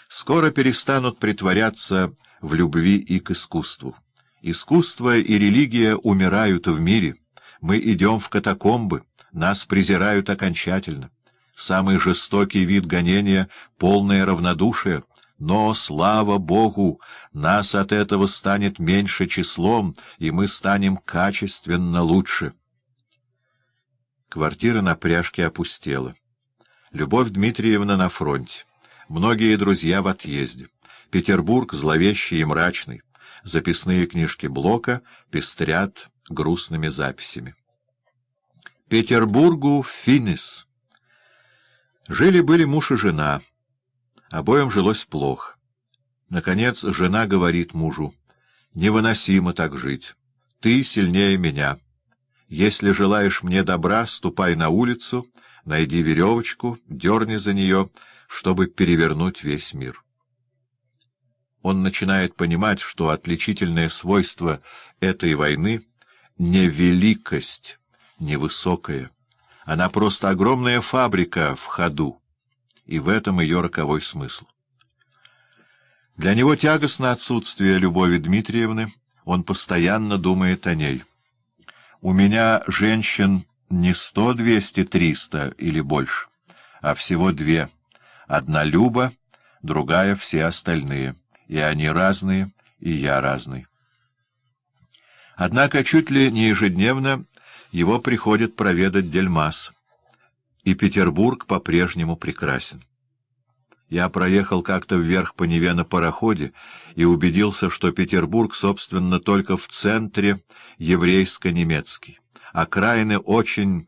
Скоро перестанут притворяться в любви и к искусству. Искусство и религия умирают в мире. Мы идем в катакомбы, нас презирают окончательно. Самый жестокий вид гонения — полное равнодушие — но, слава Богу, нас от этого станет меньше числом, и мы станем качественно лучше. Квартира на пряжке опустела. Любовь Дмитриевна на фронте. Многие друзья в отъезде. Петербург зловещий и мрачный. Записные книжки Блока пестрят грустными записями. Петербургу финис. Жили-были муж и жена — Обоим жилось плохо. Наконец жена говорит мужу, «Невыносимо так жить. Ты сильнее меня. Если желаешь мне добра, ступай на улицу, найди веревочку, дерни за нее, чтобы перевернуть весь мир». Он начинает понимать, что отличительное свойство этой войны — не великость, не высокая. Она просто огромная фабрика в ходу и в этом ее роковой смысл. Для него тягостно отсутствие Любови Дмитриевны, он постоянно думает о ней. «У меня женщин не сто, двести, триста или больше, а всего две. Одна Люба, другая — все остальные. И они разные, и я разный». Однако чуть ли не ежедневно его приходит проведать Дельмас — и Петербург по-прежнему прекрасен. Я проехал как-то вверх по Неве на пароходе и убедился, что Петербург, собственно, только в центре еврейско-немецкий. Окраины очень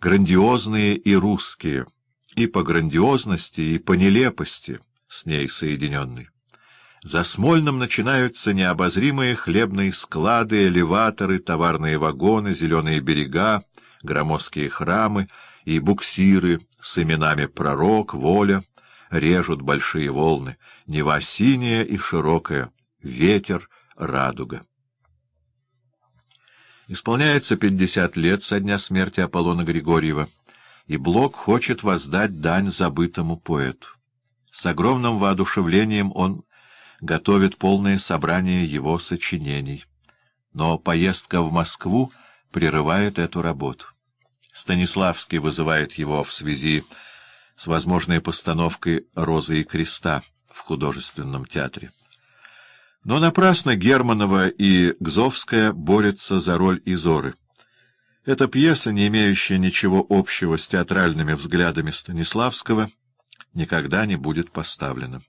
грандиозные и русские, и по грандиозности, и по нелепости с ней соединенной. За Смольным начинаются необозримые хлебные склады, элеваторы, товарные вагоны, зеленые берега, громоздкие храмы — и буксиры с именами «Пророк», «Воля» режут большие волны, Нева синяя и широкая, ветер, радуга. Исполняется пятьдесят лет со дня смерти Аполлона Григорьева, и Блок хочет воздать дань забытому поэту. С огромным воодушевлением он готовит полное собрание его сочинений. Но поездка в Москву прерывает эту работу. Станиславский вызывает его в связи с возможной постановкой «Розы и креста» в художественном театре. Но напрасно Германова и Гзовская борются за роль Изоры. Эта пьеса, не имеющая ничего общего с театральными взглядами Станиславского, никогда не будет поставлена.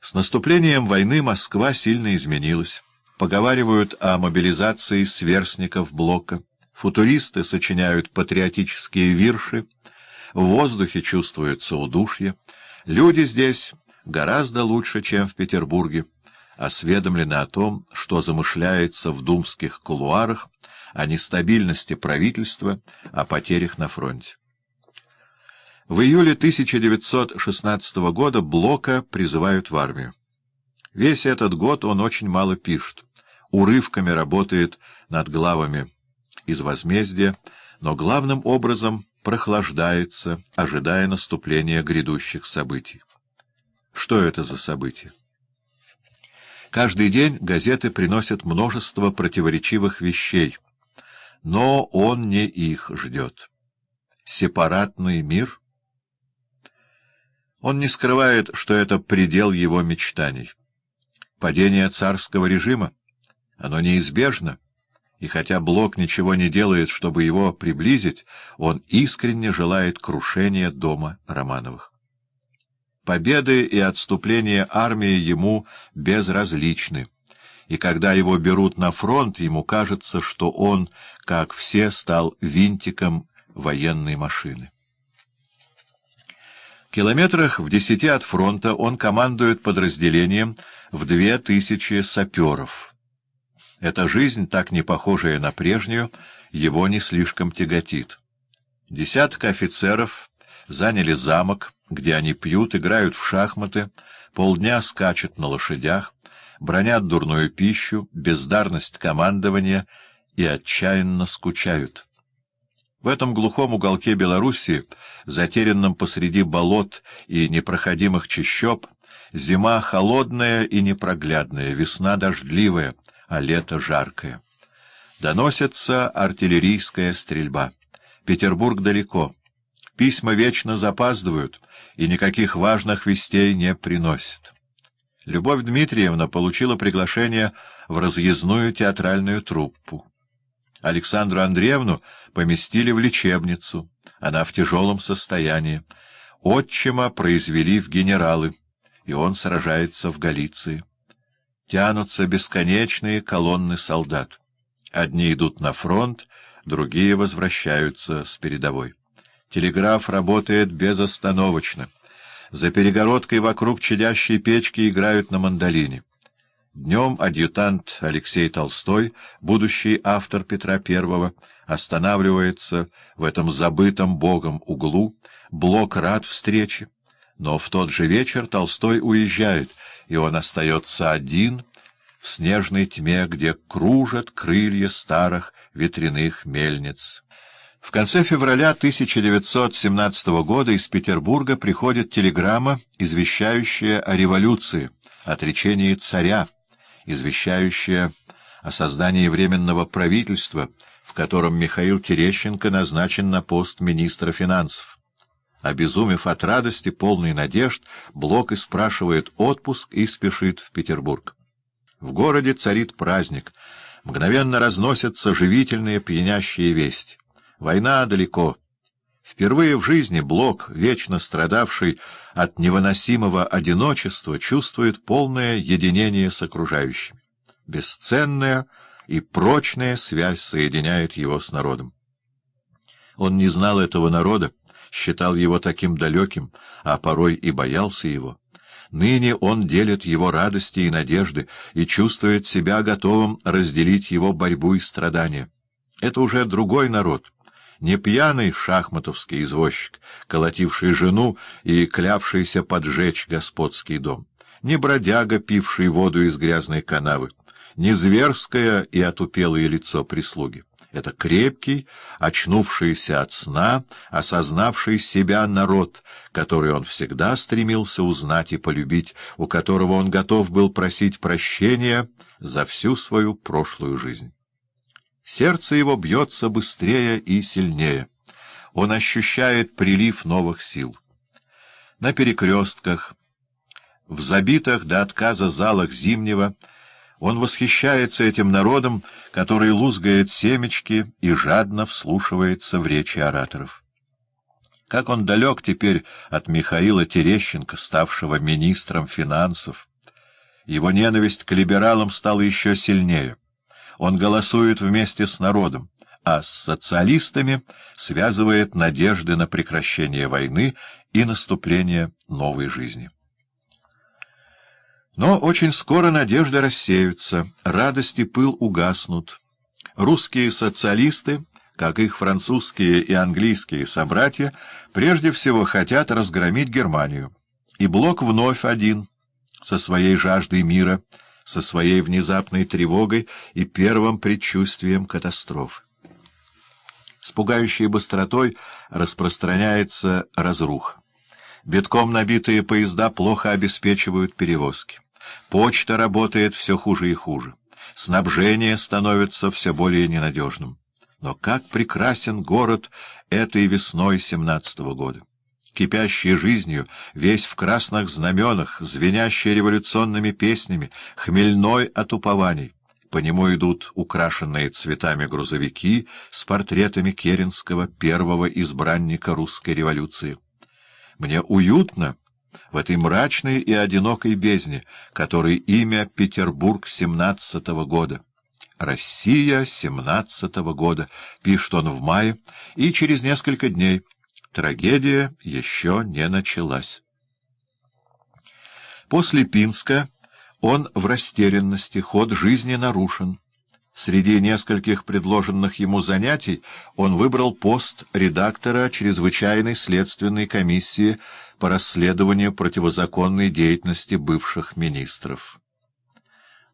С наступлением войны Москва сильно изменилась. Поговаривают о мобилизации сверстников Блока — футуристы сочиняют патриотические вирши, в воздухе чувствуется удушье, люди здесь гораздо лучше, чем в Петербурге, осведомлены о том, что замышляется в думских кулуарах, о нестабильности правительства, о потерях на фронте. В июле 1916 года Блока призывают в армию. Весь этот год он очень мало пишет, урывками работает над главами из возмездия, но главным образом прохлаждаются, ожидая наступления грядущих событий. Что это за события? Каждый день газеты приносят множество противоречивых вещей, но он не их ждет. Сепаратный мир? Он не скрывает, что это предел его мечтаний. Падение царского режима? Оно неизбежно и хотя Блок ничего не делает, чтобы его приблизить, он искренне желает крушения дома Романовых. Победы и отступление армии ему безразличны, и когда его берут на фронт, ему кажется, что он, как все, стал винтиком военной машины. В километрах в десяти от фронта он командует подразделением в две тысячи саперов — эта жизнь, так не похожая на прежнюю, его не слишком тяготит. Десятка офицеров заняли замок, где они пьют, играют в шахматы, полдня скачут на лошадях, бронят дурную пищу, бездарность командования и отчаянно скучают. В этом глухом уголке Белоруссии, затерянном посреди болот и непроходимых чащоб, зима холодная и непроглядная, весна дождливая — а лето жаркое. Доносится артиллерийская стрельба. Петербург далеко. Письма вечно запаздывают и никаких важных вестей не приносят. Любовь Дмитриевна получила приглашение в разъездную театральную труппу. Александру Андреевну поместили в лечебницу. Она в тяжелом состоянии. Отчима произвели в генералы, и он сражается в Галиции тянутся бесконечные колонны солдат. Одни идут на фронт, другие возвращаются с передовой. Телеграф работает безостановочно. За перегородкой вокруг чадящей печки играют на мандолине. Днем адъютант Алексей Толстой, будущий автор Петра Первого, останавливается в этом забытом богом углу, блок рад встречи. Но в тот же вечер Толстой уезжает — и он остается один в снежной тьме, где кружат крылья старых ветряных мельниц. В конце февраля 1917 года из Петербурга приходит телеграмма, извещающая о революции, отречении царя, извещающая о создании Временного правительства, в котором Михаил Терещенко назначен на пост министра финансов. Обезумев от радости, полный надежд, Блок и спрашивает отпуск и спешит в Петербург. В городе царит праздник. Мгновенно разносятся живительные пьянящие вести. Война далеко. Впервые в жизни Блок, вечно страдавший от невыносимого одиночества, чувствует полное единение с окружающими. Бесценная и прочная связь соединяет его с народом. Он не знал этого народа, считал его таким далеким, а порой и боялся его. Ныне он делит его радости и надежды и чувствует себя готовым разделить его борьбу и страдания. Это уже другой народ, не пьяный шахматовский извозчик, колотивший жену и клявшийся поджечь господский дом, не бродяга, пивший воду из грязной канавы, не зверское и отупелое лицо прислуги. Это крепкий, очнувшийся от сна, осознавший себя народ, который он всегда стремился узнать и полюбить, у которого он готов был просить прощения за всю свою прошлую жизнь. Сердце его бьется быстрее и сильнее. Он ощущает прилив новых сил. На перекрестках, в забитых до отказа залах Зимнего — он восхищается этим народом, который лузгает семечки и жадно вслушивается в речи ораторов. Как он далек теперь от Михаила Терещенко, ставшего министром финансов. Его ненависть к либералам стала еще сильнее. Он голосует вместе с народом, а с социалистами связывает надежды на прекращение войны и наступление новой жизни. Но очень скоро надежды рассеются, радости пыл угаснут. Русские социалисты, как их французские и английские собратья, прежде всего хотят разгромить Германию. И Блок вновь один, со своей жаждой мира, со своей внезапной тревогой и первым предчувствием катастроф. С пугающей быстротой распространяется разруха. Битком набитые поезда плохо обеспечивают перевозки. Почта работает все хуже и хуже. Снабжение становится все более ненадежным. Но как прекрасен город этой весной семнадцатого года! кипящий жизнью, весь в красных знаменах, звенящий революционными песнями, хмельной от упований. По нему идут украшенные цветами грузовики с портретами Керенского, первого избранника русской революции. «Мне уютно», в этой мрачной и одинокой бездне, которой имя Петербург семнадцатого года. «Россия семнадцатого года», — пишет он в мае, и через несколько дней. Трагедия еще не началась. После Пинска он в растерянности, ход жизни нарушен. Среди нескольких предложенных ему занятий он выбрал пост редактора чрезвычайной следственной комиссии по расследованию противозаконной деятельности бывших министров.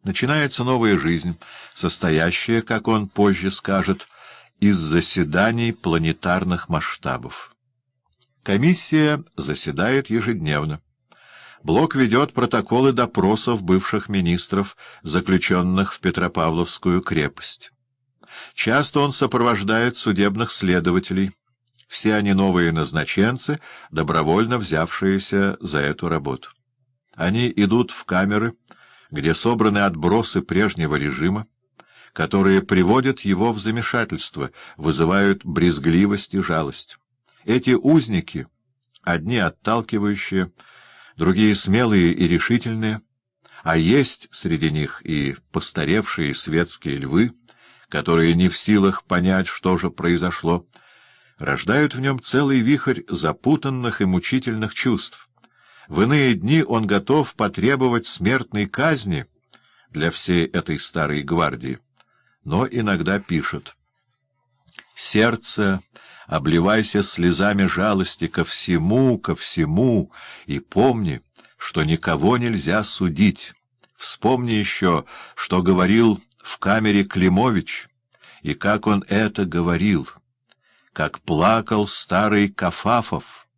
Начинается новая жизнь, состоящая, как он позже скажет, из заседаний планетарных масштабов. Комиссия заседает ежедневно. Блок ведет протоколы допросов бывших министров, заключенных в Петропавловскую крепость. Часто он сопровождает судебных следователей. Все они новые назначенцы, добровольно взявшиеся за эту работу. Они идут в камеры, где собраны отбросы прежнего режима, которые приводят его в замешательство, вызывают брезгливость и жалость. Эти узники, одни отталкивающие, другие смелые и решительные, а есть среди них и постаревшие светские львы, которые не в силах понять, что же произошло, рождают в нем целый вихрь запутанных и мучительных чувств. В иные дни он готов потребовать смертной казни для всей этой старой гвардии, но иногда пишет «Сердце, обливайся слезами жалости ко всему, ко всему, и помни, что никого нельзя судить. Вспомни еще, что говорил в камере Климович, и как он это говорил» как плакал старый Кафафов,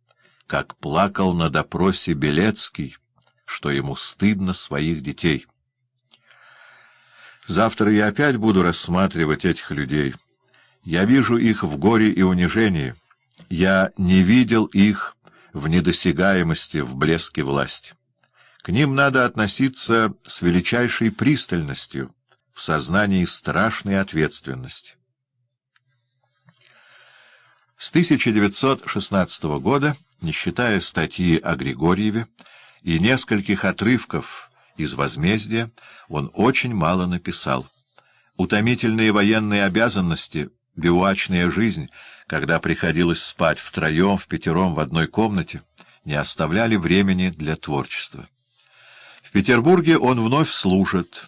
как плакал на допросе Белецкий, что ему стыдно своих детей. Завтра я опять буду рассматривать этих людей. Я вижу их в горе и унижении. Я не видел их в недосягаемости, в блеске власти. К ним надо относиться с величайшей пристальностью, в сознании страшной ответственности. С 1916 года, не считая статьи о Григорьеве и нескольких отрывков из «Возмездия», он очень мало написал. Утомительные военные обязанности, беуачная жизнь, когда приходилось спать втроем, в пятером в одной комнате, не оставляли времени для творчества. В Петербурге он вновь служит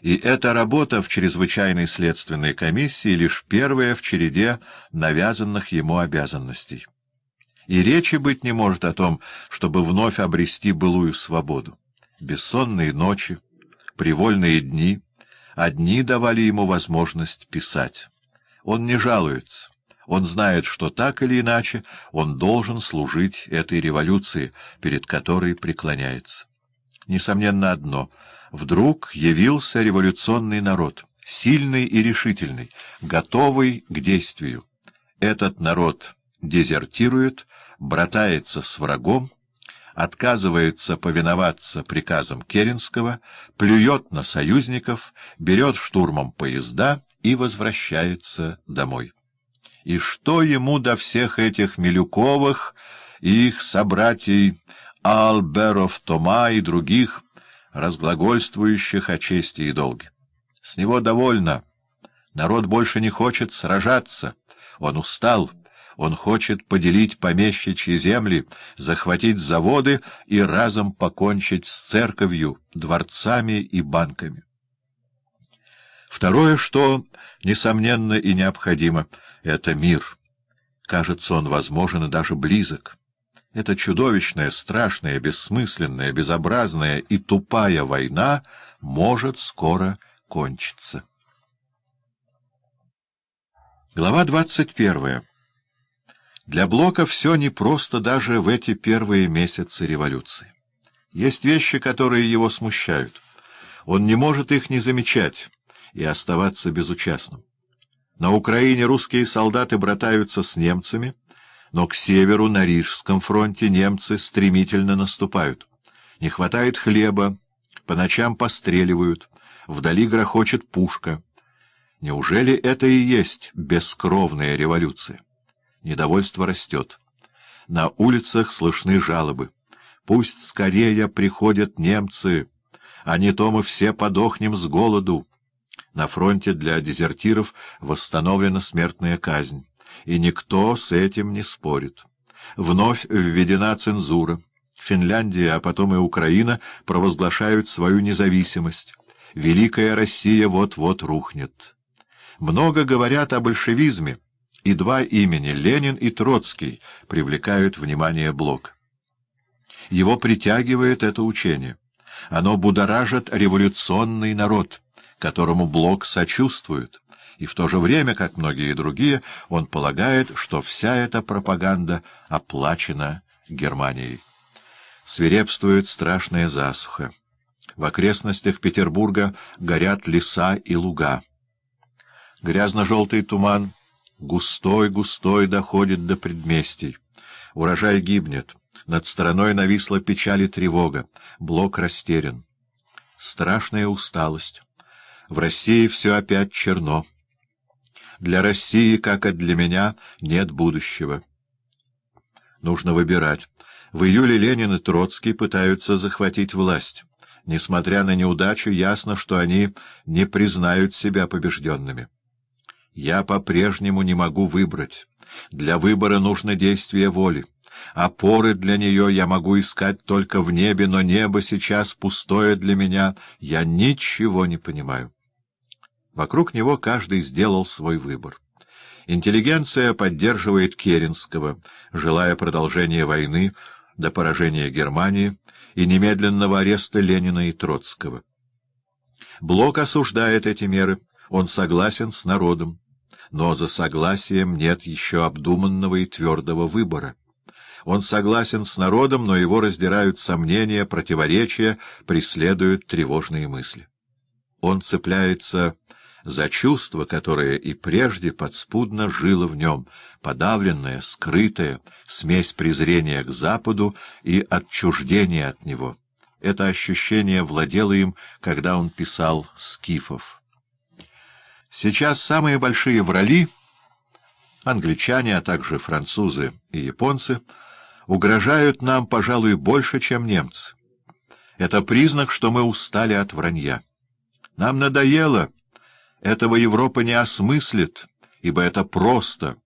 и эта работа в чрезвычайной следственной комиссии лишь первая в череде навязанных ему обязанностей. И речи быть не может о том, чтобы вновь обрести былую свободу. Бессонные ночи, привольные дни, одни давали ему возможность писать. Он не жалуется. Он знает, что так или иначе он должен служить этой революции, перед которой преклоняется. Несомненно одно — вдруг явился революционный народ, сильный и решительный, готовый к действию. Этот народ дезертирует, братается с врагом, отказывается повиноваться приказам Керенского, плюет на союзников, берет штурмом поезда и возвращается домой. И что ему до всех этих Милюковых и их собратьей Алберов Тома и других – разглагольствующих о чести и долге. С него довольно. Народ больше не хочет сражаться. Он устал. Он хочет поделить помещичьи земли, захватить заводы и разом покончить с церковью, дворцами и банками. Второе, что, несомненно и необходимо, — это мир. Кажется, он возможен и даже близок. Эта чудовищная, страшная, бессмысленная, безобразная и тупая война может скоро кончиться. Глава 21. Для Блока все непросто даже в эти первые месяцы революции. Есть вещи, которые его смущают. Он не может их не замечать и оставаться безучастным. На Украине русские солдаты братаются с немцами — но к северу на Рижском фронте немцы стремительно наступают. Не хватает хлеба, по ночам постреливают, вдали грохочет пушка. Неужели это и есть бескровная революция? Недовольство растет. На улицах слышны жалобы. «Пусть скорее приходят немцы, а не то мы все подохнем с голоду». На фронте для дезертиров восстановлена смертная казнь и никто с этим не спорит. Вновь введена цензура. Финляндия, а потом и Украина провозглашают свою независимость. Великая Россия вот-вот рухнет. Много говорят о большевизме, и два имени — Ленин и Троцкий — привлекают внимание Блока. Его притягивает это учение. Оно будоражит революционный народ, которому Блок сочувствует и в то же время, как многие другие, он полагает, что вся эта пропаганда оплачена Германией. Свирепствует страшная засуха. В окрестностях Петербурга горят леса и луга. Грязно-желтый туман густой-густой доходит до предместий. Урожай гибнет. Над страной нависла печаль и тревога. Блок растерян. Страшная усталость. В России все опять черно. Для России, как и для меня, нет будущего. Нужно выбирать. В июле Ленин и Троцкий пытаются захватить власть. Несмотря на неудачу, ясно, что они не признают себя побежденными. Я по-прежнему не могу выбрать. Для выбора нужно действие воли. Опоры для нее я могу искать только в небе, но небо сейчас пустое для меня. Я ничего не понимаю. Вокруг него каждый сделал свой выбор. Интеллигенция поддерживает Керенского, желая продолжения войны до поражения Германии и немедленного ареста Ленина и Троцкого. Блок осуждает эти меры, он согласен с народом, но за согласием нет еще обдуманного и твердого выбора. Он согласен с народом, но его раздирают сомнения, противоречия, преследуют тревожные мысли. Он цепляется за чувство, которое и прежде подспудно жило в нем, подавленное, скрытое, смесь презрения к Западу и отчуждения от него. Это ощущение владело им, когда он писал «Скифов». Сейчас самые большие врали, англичане, а также французы и японцы, угрожают нам, пожалуй, больше, чем немцы. Это признак, что мы устали от вранья. Нам надоело этого Европа не осмыслит, ибо это просто,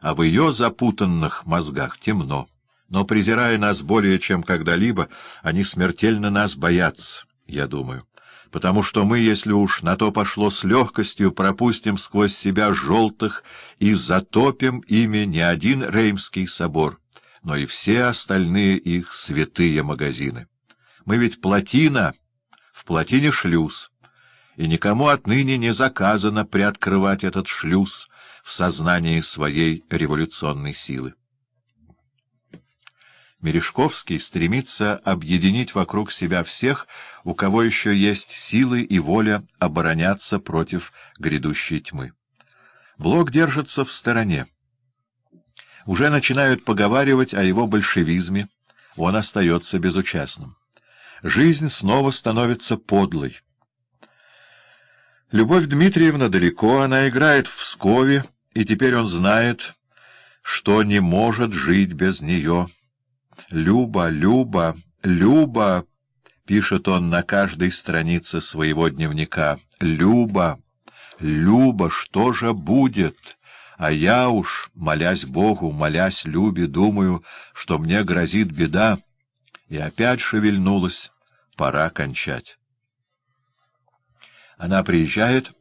а в ее запутанных мозгах темно. Но, презирая нас более чем когда-либо, они смертельно нас боятся, я думаю, потому что мы, если уж на то пошло с легкостью, пропустим сквозь себя желтых и затопим ими не один Реймский собор, но и все остальные их святые магазины. Мы ведь плотина, в плотине шлюз и никому отныне не заказано приоткрывать этот шлюз в сознании своей революционной силы. Мережковский стремится объединить вокруг себя всех, у кого еще есть силы и воля обороняться против грядущей тьмы. Блок держится в стороне. Уже начинают поговаривать о его большевизме, он остается безучастным. Жизнь снова становится подлой. Любовь Дмитриевна далеко, она играет в Пскове, и теперь он знает, что не может жить без нее. «Люба, Люба, Люба!» — пишет он на каждой странице своего дневника. «Люба, Люба, что же будет?» А я уж, молясь Богу, молясь Любе, думаю, что мне грозит беда. И опять шевельнулась. Пора кончать. Она приезжает,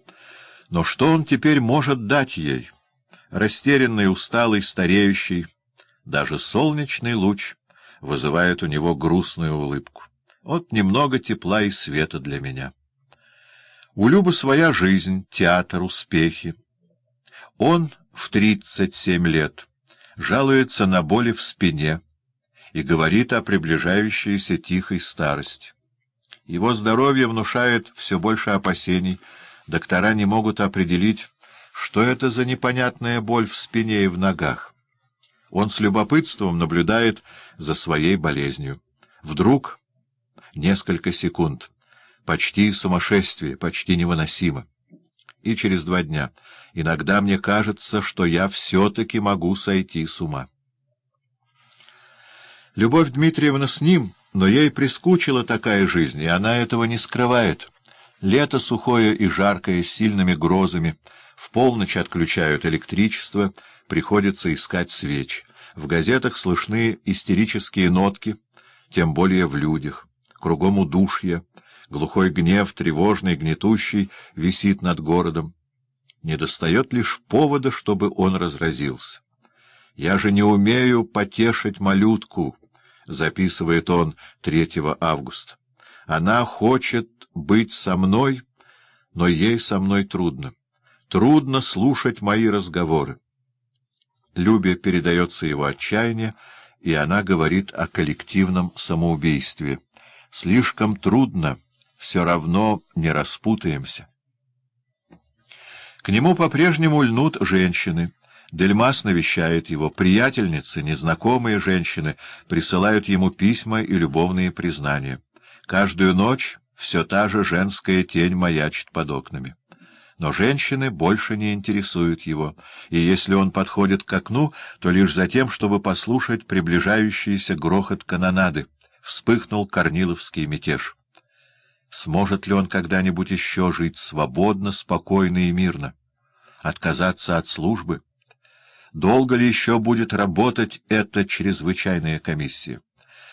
но что он теперь может дать ей? Растерянный, усталый, стареющий, даже солнечный луч вызывает у него грустную улыбку. Вот немного тепла и света для меня. У Любы своя жизнь, театр, успехи. Он в тридцать семь лет жалуется на боли в спине и говорит о приближающейся тихой старости. Его здоровье внушает все больше опасений. Доктора не могут определить, что это за непонятная боль в спине и в ногах. Он с любопытством наблюдает за своей болезнью. Вдруг несколько секунд. Почти сумасшествие, почти невыносимо. И через два дня. Иногда мне кажется, что я все-таки могу сойти с ума. Любовь Дмитриевна с ним... Но ей прискучила такая жизнь, и она этого не скрывает. Лето сухое и жаркое, с сильными грозами. В полночь отключают электричество, приходится искать свечи. В газетах слышны истерические нотки, тем более в людях. Кругом удушье, глухой гнев, тревожный, гнетущий, висит над городом. Недостает лишь повода, чтобы он разразился. «Я же не умею потешить малютку» записывает он 3 августа. Она хочет быть со мной, но ей со мной трудно. Трудно слушать мои разговоры. Любе передается его отчаяние, и она говорит о коллективном самоубийстве. Слишком трудно, все равно не распутаемся. К нему по-прежнему льнут женщины — Дельмас навещает его, приятельницы, незнакомые женщины присылают ему письма и любовные признания. Каждую ночь все та же женская тень маячит под окнами. Но женщины больше не интересуют его, и если он подходит к окну, то лишь за тем, чтобы послушать приближающийся грохот канонады. Вспыхнул Корниловский мятеж. Сможет ли он когда-нибудь еще жить свободно, спокойно и мирно? Отказаться от службы — долго ли еще будет работать эта чрезвычайная комиссия.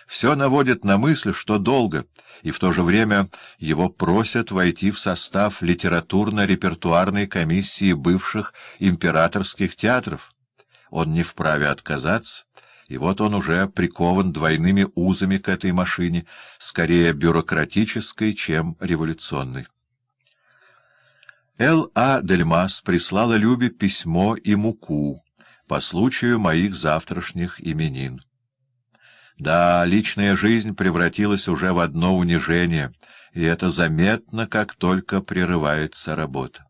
Все наводит на мысль, что долго, и в то же время его просят войти в состав литературно-репертуарной комиссии бывших императорских театров. Он не вправе отказаться, и вот он уже прикован двойными узами к этой машине, скорее бюрократической, чем революционной. Л. А. Дельмас прислала Любе письмо и муку, по случаю моих завтрашних именин. Да, личная жизнь превратилась уже в одно унижение, и это заметно, как только прерывается работа.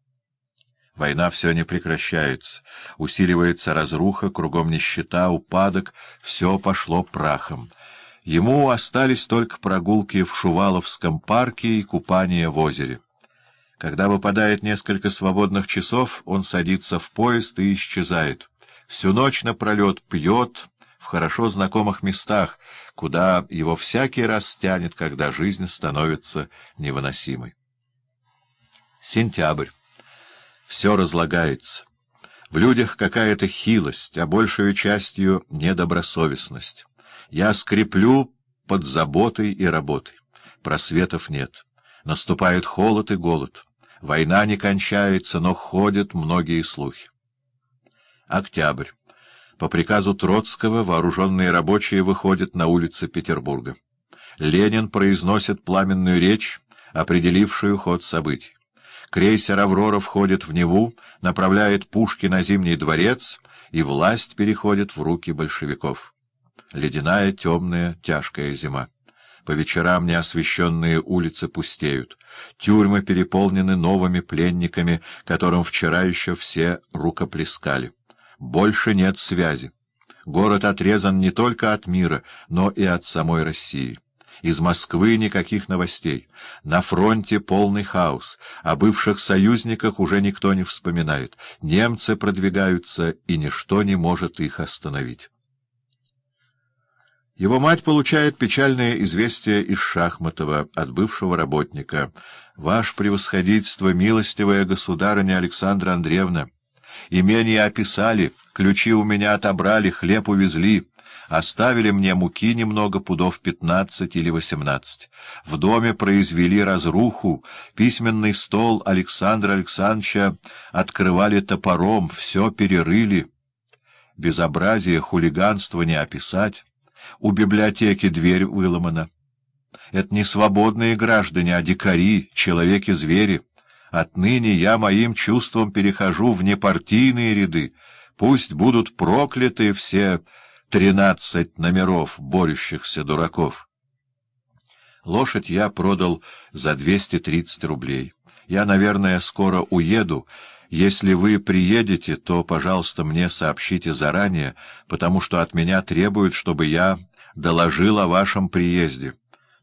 Война все не прекращается, усиливается разруха, кругом нищета, упадок, все пошло прахом. Ему остались только прогулки в Шуваловском парке и купание в озере. Когда выпадает несколько свободных часов, он садится в поезд и исчезает всю ночь напролет пьет в хорошо знакомых местах, куда его всякий раз тянет, когда жизнь становится невыносимой. Сентябрь. Все разлагается. В людях какая-то хилость, а большую частью недобросовестность. Я скреплю под заботой и работой. Просветов нет. Наступает холод и голод. Война не кончается, но ходят многие слухи. Октябрь. По приказу Троцкого вооруженные рабочие выходят на улицы Петербурга. Ленин произносит пламенную речь, определившую ход событий. Крейсер «Аврора» входит в Неву, направляет пушки на Зимний дворец, и власть переходит в руки большевиков. Ледяная, темная, тяжкая зима. По вечерам неосвещенные улицы пустеют. Тюрьмы переполнены новыми пленниками, которым вчера еще все рукоплескали больше нет связи. Город отрезан не только от мира, но и от самой России. Из Москвы никаких новостей. На фронте полный хаос. О бывших союзниках уже никто не вспоминает. Немцы продвигаются, и ничто не может их остановить. Его мать получает печальное известие из Шахматова от бывшего работника. «Ваше превосходительство, милостивая государыня Александра Андреевна!» Имение описали, ключи у меня отобрали, хлеб увезли. Оставили мне муки немного, пудов пятнадцать или восемнадцать. В доме произвели разруху, письменный стол Александра Александровича открывали топором, все перерыли. Безобразие, хулиганство не описать. У библиотеки дверь выломана. Это не свободные граждане, а дикари, человеки-звери. Отныне я моим чувством перехожу в непартийные ряды. Пусть будут прокляты все тринадцать номеров борющихся дураков. Лошадь я продал за двести тридцать рублей. Я, наверное, скоро уеду. Если вы приедете, то, пожалуйста, мне сообщите заранее, потому что от меня требуют, чтобы я доложил о вашем приезде.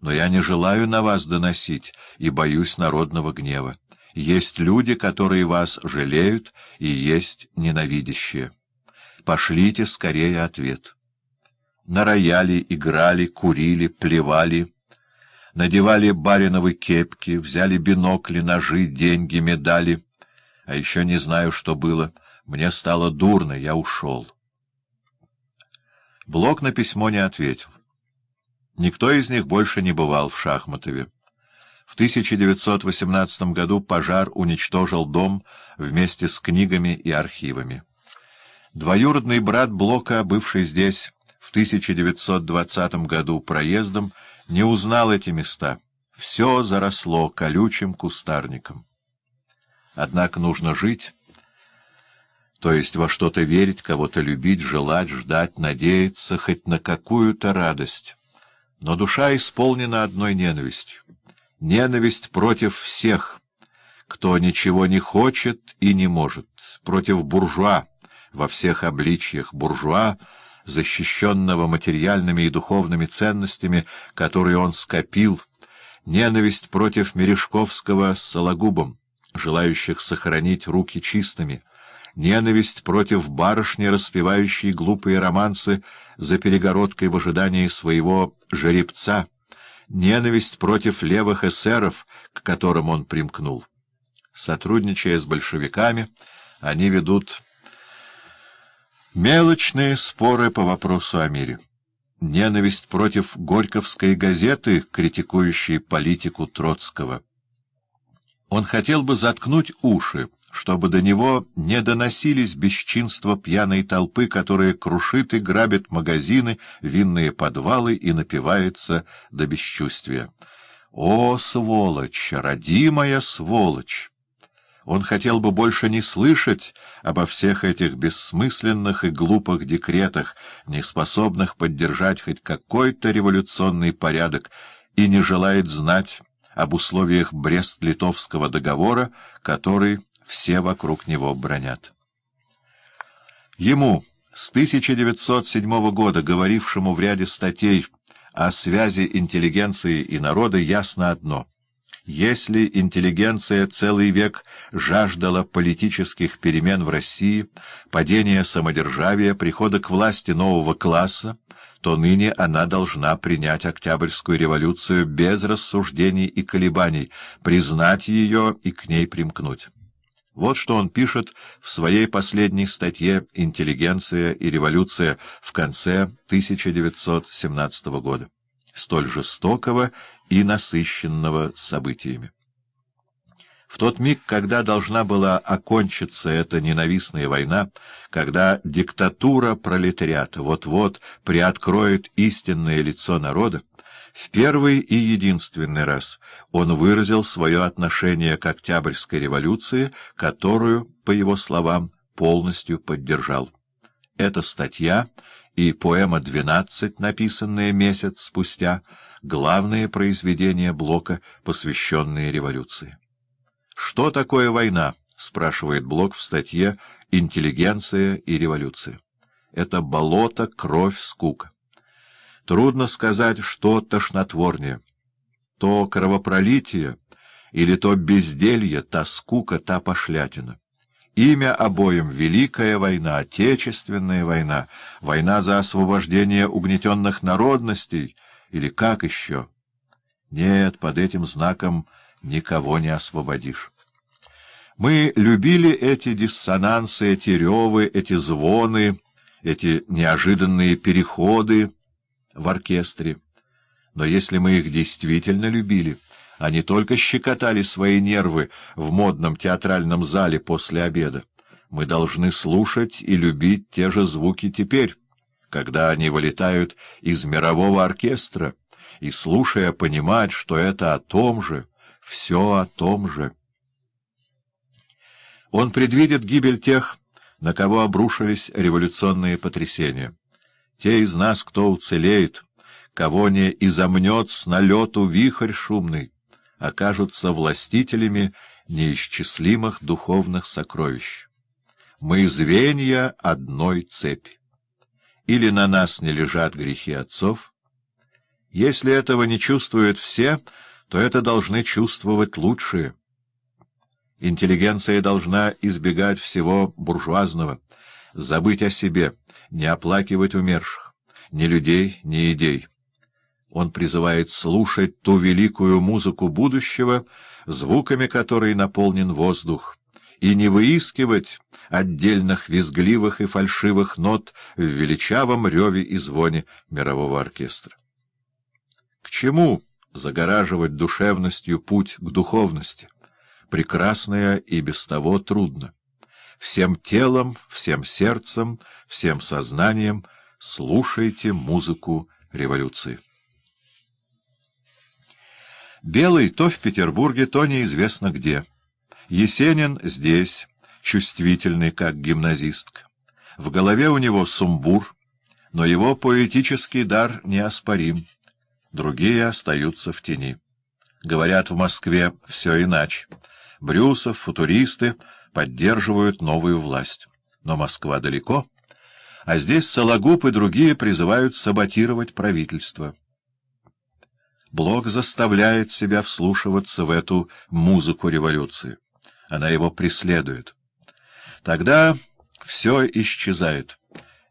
Но я не желаю на вас доносить и боюсь народного гнева. Есть люди, которые вас жалеют, и есть ненавидящие. Пошлите скорее ответ. Нараяли, играли, курили, плевали, надевали бариновы кепки, взяли бинокли, ножи, деньги, медали. А еще не знаю, что было. Мне стало дурно, я ушел. Блок на письмо не ответил. Никто из них больше не бывал в Шахматове. В 1918 году пожар уничтожил дом вместе с книгами и архивами. Двоюродный брат Блока, бывший здесь в 1920 году проездом, не узнал эти места. Все заросло колючим кустарником. Однако нужно жить, то есть во что-то верить, кого-то любить, желать, ждать, надеяться хоть на какую-то радость. Но душа исполнена одной ненавистью. Ненависть против всех, кто ничего не хочет и не может, против буржуа во всех обличьях, буржуа, защищенного материальными и духовными ценностями, которые он скопил, ненависть против Мережковского с Сологубом, желающих сохранить руки чистыми, ненависть против барышни, распевающей глупые романсы за перегородкой в ожидании своего жеребца — ненависть против левых эсеров, к которым он примкнул. Сотрудничая с большевиками, они ведут мелочные споры по вопросу о мире. Ненависть против Горьковской газеты, критикующей политику Троцкого. Он хотел бы заткнуть уши, чтобы до него не доносились бесчинства пьяной толпы, которая крушит и грабит магазины, винные подвалы и напивается до бесчувствия. О, сволочь, родимая сволочь! Он хотел бы больше не слышать обо всех этих бессмысленных и глупых декретах, не способных поддержать хоть какой-то революционный порядок, и не желает знать об условиях Брест-Литовского договора, который все вокруг него бронят. Ему, с 1907 года, говорившему в ряде статей о связи интеллигенции и народа, ясно одно — если интеллигенция целый век жаждала политических перемен в России, падения самодержавия, прихода к власти нового класса, то ныне она должна принять Октябрьскую революцию без рассуждений и колебаний, признать ее и к ней примкнуть. Вот что он пишет в своей последней статье «Интеллигенция и революция» в конце 1917 года, столь жестокого и насыщенного событиями. В тот миг, когда должна была окончиться эта ненавистная война, когда диктатура пролетариата вот-вот приоткроет истинное лицо народа, в первый и единственный раз он выразил свое отношение к Октябрьской революции, которую, по его словам, полностью поддержал. Эта статья и поэма «Двенадцать», написанная месяц спустя, главные произведения Блока, посвященные революции. «Что такое война?» — спрашивает Блок в статье «Интеллигенция и революция». Это болото, кровь, скука. Трудно сказать, что тошнотворнее. То кровопролитие или то безделье, та скука, та пошлятина. Имя обоим — Великая война, Отечественная война, война за освобождение угнетенных народностей, или как еще? Нет, под этим знаком никого не освободишь. Мы любили эти диссонансы, эти ревы, эти звоны, эти неожиданные переходы, в оркестре. Но если мы их действительно любили, они а только щекотали свои нервы в модном театральном зале после обеда, мы должны слушать и любить те же звуки теперь, когда они вылетают из мирового оркестра, и, слушая, понимать, что это о том же, все о том же. Он предвидит гибель тех, на кого обрушились революционные потрясения. Те из нас, кто уцелеет, кого не изомнет с налету вихрь шумный, окажутся властителями неисчислимых духовных сокровищ. Мы звенья одной цепи. Или на нас не лежат грехи отцов? Если этого не чувствуют все, то это должны чувствовать лучшие. Интеллигенция должна избегать всего буржуазного, забыть о себе — не оплакивать умерших, ни людей, ни идей. Он призывает слушать ту великую музыку будущего, звуками которой наполнен воздух, и не выискивать отдельных визгливых и фальшивых нот в величавом реве и звоне мирового оркестра. К чему загораживать душевностью путь к духовности? Прекрасное и без того трудно всем телом, всем сердцем, всем сознанием слушайте музыку революции. Белый то в Петербурге, то неизвестно где. Есенин здесь, чувствительный, как гимназистка. В голове у него сумбур, но его поэтический дар неоспорим. Другие остаются в тени. Говорят в Москве все иначе. Брюсов, футуристы — поддерживают новую власть. Но Москва далеко, а здесь Сологуб и другие призывают саботировать правительство. Блок заставляет себя вслушиваться в эту музыку революции. Она его преследует. Тогда все исчезает.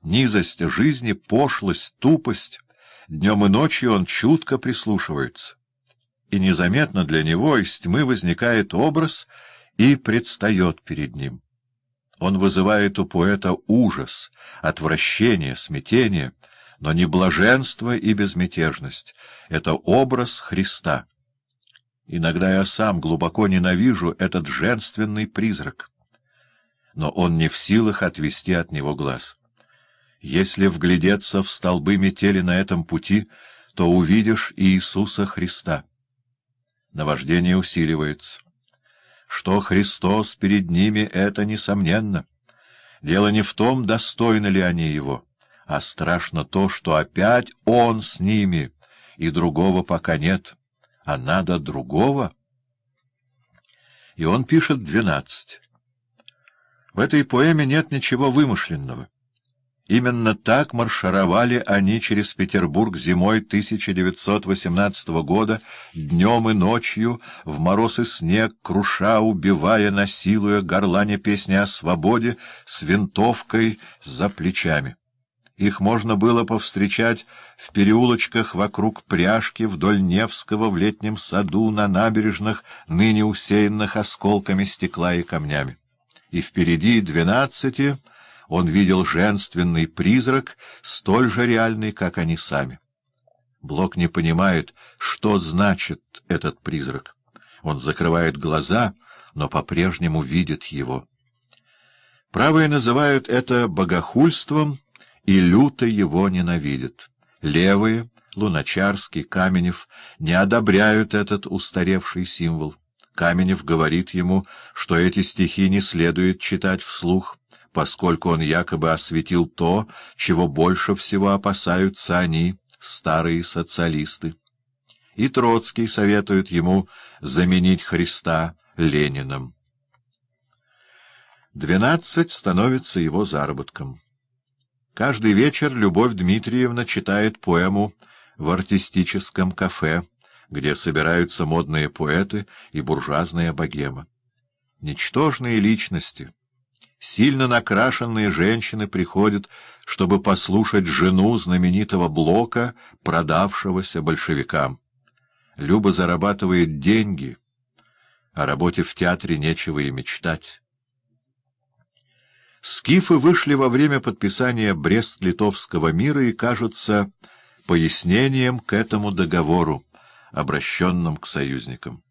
Низость жизни, пошлость, тупость. Днем и ночью он чутко прислушивается. И незаметно для него из тьмы возникает образ — и предстает перед ним. Он вызывает у поэта ужас, отвращение, смятение, но не блаженство и безмятежность. Это образ Христа. Иногда я сам глубоко ненавижу этот женственный призрак. Но он не в силах отвести от него глаз. Если вглядеться в столбы метели на этом пути, то увидишь Иисуса Христа. Наваждение усиливается что Христос перед ними, это несомненно. Дело не в том, достойны ли они его, а страшно то, что опять он с ними, и другого пока нет, а надо другого. И он пишет двенадцать. В этой поэме нет ничего вымышленного. Именно так маршировали они через Петербург зимой 1918 года, днем и ночью, в мороз и снег, круша, убивая, насилуя, горланя песни о свободе с винтовкой за плечами. Их можно было повстречать в переулочках вокруг Пряжки, вдоль Невского, в летнем саду, на набережных, ныне усеянных осколками стекла и камнями. И впереди двенадцати... 12 он видел женственный призрак, столь же реальный, как они сами. Блок не понимает, что значит этот призрак. Он закрывает глаза, но по-прежнему видит его. Правые называют это богохульством и люто его ненавидят. Левые, Луначарский, Каменев, не одобряют этот устаревший символ. Каменев говорит ему, что эти стихи не следует читать вслух — поскольку он якобы осветил то, чего больше всего опасаются они, старые социалисты. И Троцкий советует ему заменить Христа Лениным. Двенадцать становится его заработком. Каждый вечер Любовь Дмитриевна читает поэму в артистическом кафе, где собираются модные поэты и буржуазная богема. Ничтожные личности — Сильно накрашенные женщины приходят, чтобы послушать жену знаменитого Блока, продавшегося большевикам. Люба зарабатывает деньги. О а работе в театре нечего и мечтать. Скифы вышли во время подписания Брест-Литовского мира и кажутся пояснением к этому договору, обращенным к союзникам.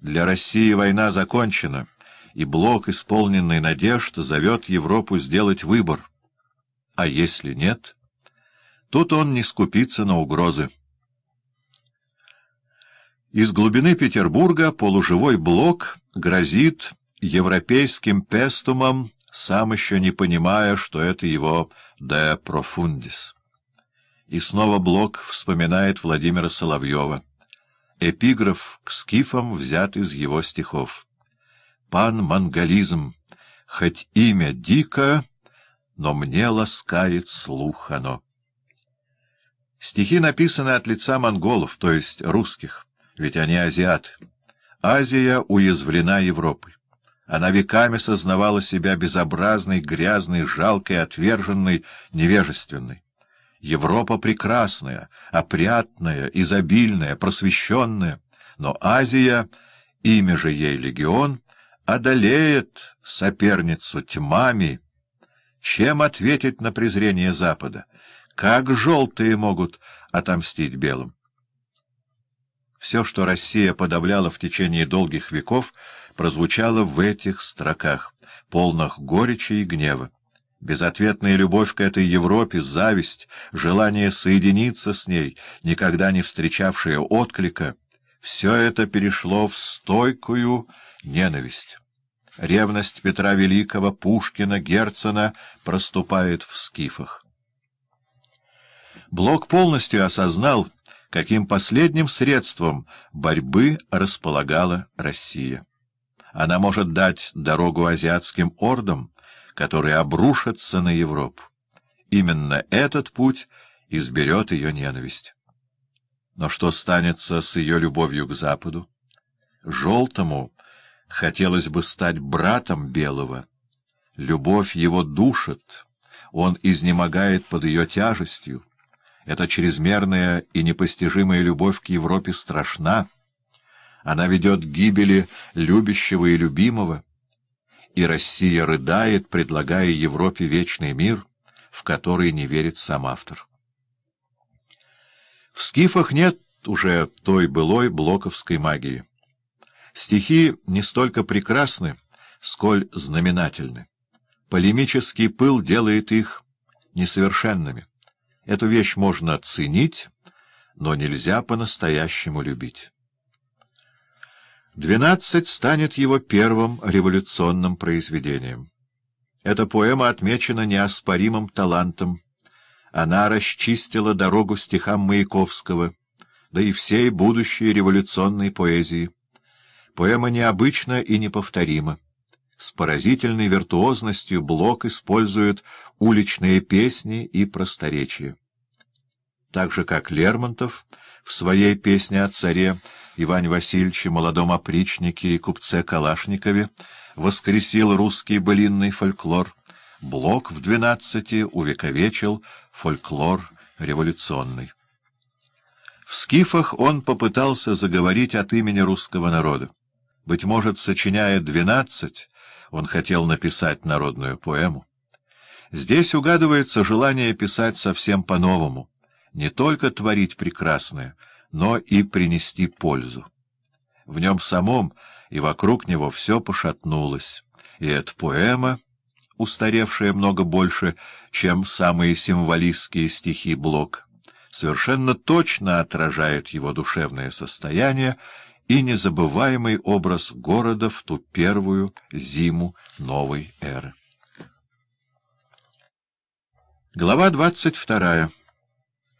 Для России война закончена и Блок, исполненный надежд, зовет Европу сделать выбор. А если нет, тут он не скупится на угрозы. Из глубины Петербурга полуживой Блок грозит европейским пестумом, сам еще не понимая, что это его «де профундис». И снова Блок вспоминает Владимира Соловьева. Эпиграф к скифам взят из его стихов пан-монголизм, хоть имя дико, но мне ласкает слух оно. Стихи написаны от лица монголов, то есть русских, ведь они азиаты. Азия уязвлена Европой. Она веками сознавала себя безобразной, грязной, жалкой, отверженной, невежественной. Европа прекрасная, опрятная, изобильная, просвещенная, но Азия, имя же ей легион — одолеет соперницу тьмами. Чем ответить на презрение Запада? Как желтые могут отомстить белым? Все, что Россия подавляла в течение долгих веков, прозвучало в этих строках, полных горечи и гнева. Безответная любовь к этой Европе, зависть, желание соединиться с ней, никогда не встречавшее отклика — все это перешло в стойкую ненависть. Ревность Петра Великого, Пушкина, Герцена проступает в скифах. Блок полностью осознал, каким последним средством борьбы располагала Россия. Она может дать дорогу азиатским ордам, которые обрушатся на Европу. Именно этот путь изберет ее ненависть. Но что станется с ее любовью к Западу? Желтому — Хотелось бы стать братом Белого. Любовь его душит, он изнемогает под ее тяжестью. Эта чрезмерная и непостижимая любовь к Европе страшна. Она ведет к гибели любящего и любимого. И Россия рыдает, предлагая Европе вечный мир, в который не верит сам автор. В скифах нет уже той былой блоковской магии. Стихи не столько прекрасны, сколь знаменательны. Полемический пыл делает их несовершенными. Эту вещь можно ценить, но нельзя по-настоящему любить. «Двенадцать» станет его первым революционным произведением. Эта поэма отмечена неоспоримым талантом. Она расчистила дорогу стихам Маяковского, да и всей будущей революционной поэзии. Поэма необычна и неповторима. С поразительной виртуозностью Блок использует уличные песни и просторечия. Так же, как Лермонтов в своей песне о царе Иване Васильевиче, молодом опричнике и купце Калашникове воскресил русский былинный фольклор, Блок в двенадцати увековечил фольклор революционный. В «Скифах» он попытался заговорить от имени русского народа. Быть может, сочиняя «Двенадцать», он хотел написать народную поэму. Здесь угадывается желание писать совсем по-новому, не только творить прекрасное, но и принести пользу. В нем самом и вокруг него все пошатнулось, и эта поэма, устаревшая много больше, чем самые символистские стихи Блок, совершенно точно отражает его душевное состояние, и незабываемый образ города в ту первую зиму новой эры. Глава 22.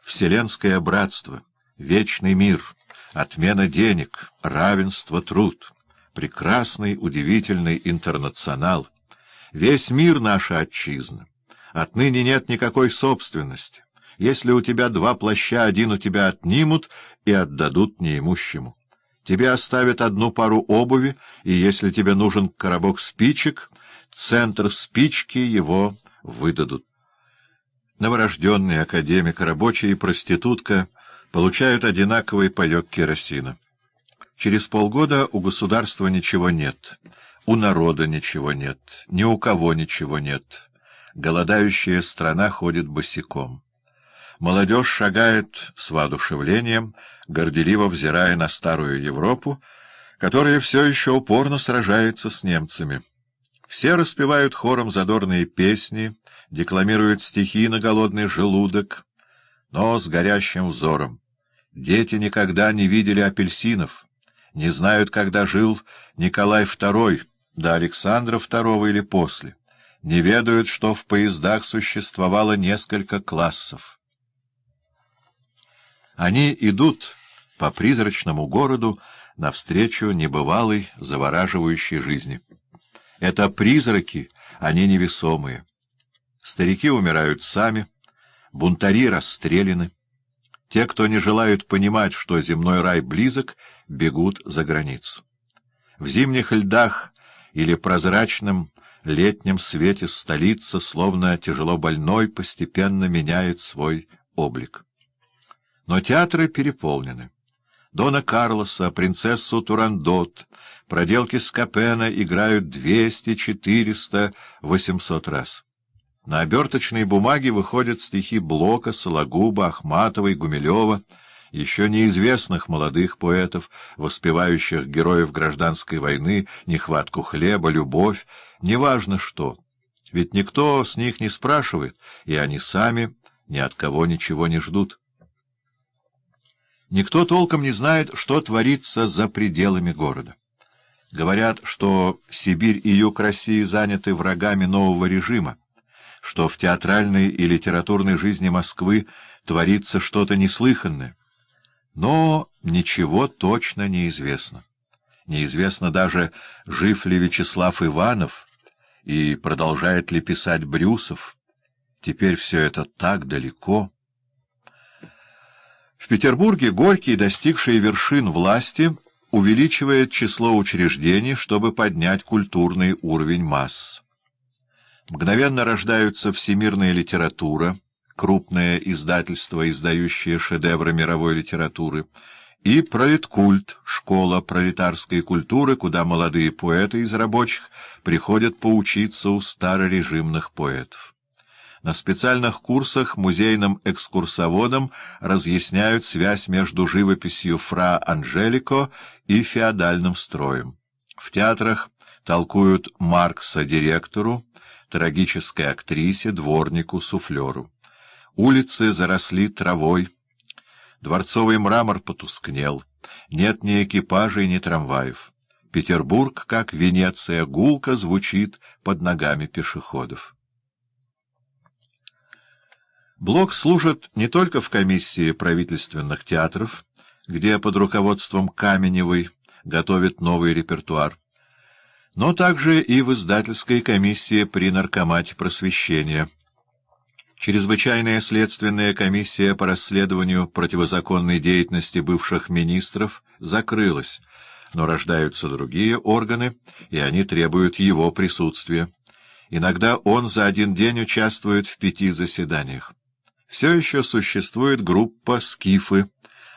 Вселенское братство, вечный мир, отмена денег, равенство труд, прекрасный удивительный интернационал, весь мир наша отчизна. Отныне нет никакой собственности. Если у тебя два плаща, один у тебя отнимут и отдадут неимущему. Тебе оставят одну пару обуви, и если тебе нужен коробок спичек, центр спички его выдадут. Новорожденный академик, рабочий и проститутка получают одинаковый паек керосина. Через полгода у государства ничего нет, у народа ничего нет, ни у кого ничего нет. Голодающая страна ходит босиком молодежь шагает с воодушевлением, горделиво взирая на старую Европу, которая все еще упорно сражается с немцами. Все распевают хором задорные песни, декламируют стихи на голодный желудок, но с горящим взором. Дети никогда не видели апельсинов, не знают, когда жил Николай II, до Александра II или после, не ведают, что в поездах существовало несколько классов. Они идут по призрачному городу навстречу небывалой, завораживающей жизни. Это призраки, они невесомые. Старики умирают сами, бунтари расстреляны. Те, кто не желают понимать, что земной рай близок, бегут за границу. В зимних льдах или прозрачном летнем свете столица, словно тяжело больной, постепенно меняет свой облик. Но театры переполнены. Дона Карлоса, принцессу Турандот, проделки Скопена играют 200, 400, 800 раз. На оберточной бумаге выходят стихи Блока, Сологуба, Ахматовой, Гумилева, еще неизвестных молодых поэтов, воспевающих героев гражданской войны, нехватку хлеба, любовь, неважно что. Ведь никто с них не спрашивает, и они сами ни от кого ничего не ждут. Никто толком не знает, что творится за пределами города. Говорят, что Сибирь и юг России заняты врагами нового режима, что в театральной и литературной жизни Москвы творится что-то неслыханное. Но ничего точно не известно. Неизвестно даже, жив ли Вячеслав Иванов и продолжает ли писать Брюсов. Теперь все это так далеко. В Петербурге Горький, достигший вершин власти, увеличивает число учреждений, чтобы поднять культурный уровень масс. Мгновенно рождаются всемирная литература, крупное издательство, издающее шедевры мировой литературы, и пролеткульт, школа пролетарской культуры, куда молодые поэты из рабочих приходят поучиться у старорежимных поэтов. На специальных курсах музейным экскурсоводам разъясняют связь между живописью фра Анжелико и феодальным строем. В театрах толкуют Маркса директору, трагической актрисе, дворнику, суфлеру. Улицы заросли травой, дворцовый мрамор потускнел, нет ни экипажей, ни трамваев. Петербург, как Венеция, гулко звучит под ногами пешеходов. Блок служит не только в комиссии правительственных театров, где под руководством Каменевой готовит новый репертуар, но также и в издательской комиссии при Наркомате просвещения. Чрезвычайная следственная комиссия по расследованию противозаконной деятельности бывших министров закрылась, но рождаются другие органы, и они требуют его присутствия. Иногда он за один день участвует в пяти заседаниях все еще существует группа «Скифы»,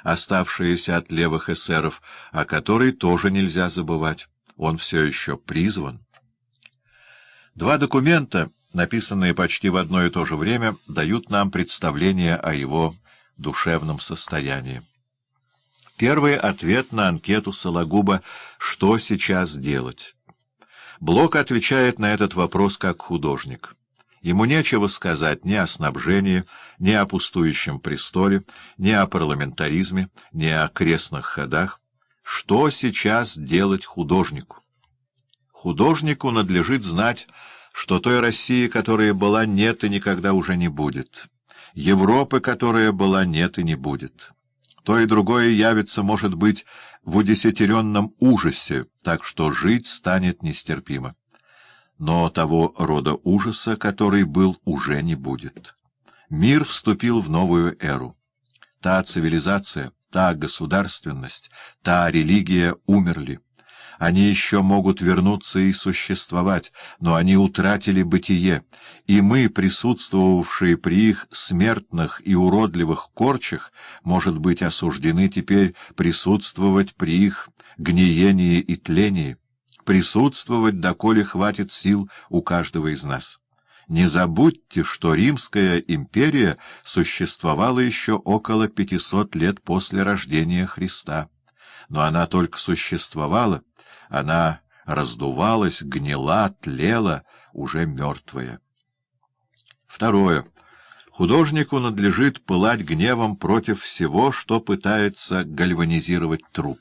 оставшаяся от левых эсеров, о которой тоже нельзя забывать. Он все еще призван. Два документа, написанные почти в одно и то же время, дают нам представление о его душевном состоянии. Первый ответ на анкету Сологуба «Что сейчас делать?». Блок отвечает на этот вопрос как художник. Ему нечего сказать ни о снабжении, ни о пустующем престоле, ни о парламентаризме, ни о крестных ходах. Что сейчас делать художнику? Художнику надлежит знать, что той России, которая была, нет и никогда уже не будет. Европы, которая была, нет и не будет. То и другое явится, может быть, в удесятеренном ужасе, так что жить станет нестерпимо но того рода ужаса, который был, уже не будет. Мир вступил в новую эру. Та цивилизация, та государственность, та религия умерли. Они еще могут вернуться и существовать, но они утратили бытие, и мы, присутствовавшие при их смертных и уродливых корчах, может быть осуждены теперь присутствовать при их гниении и тлении присутствовать, доколе хватит сил у каждого из нас. Не забудьте, что Римская империя существовала еще около 500 лет после рождения Христа. Но она только существовала, она раздувалась, гнила, тлела, уже мертвая. Второе. Художнику надлежит пылать гневом против всего, что пытается гальванизировать труп.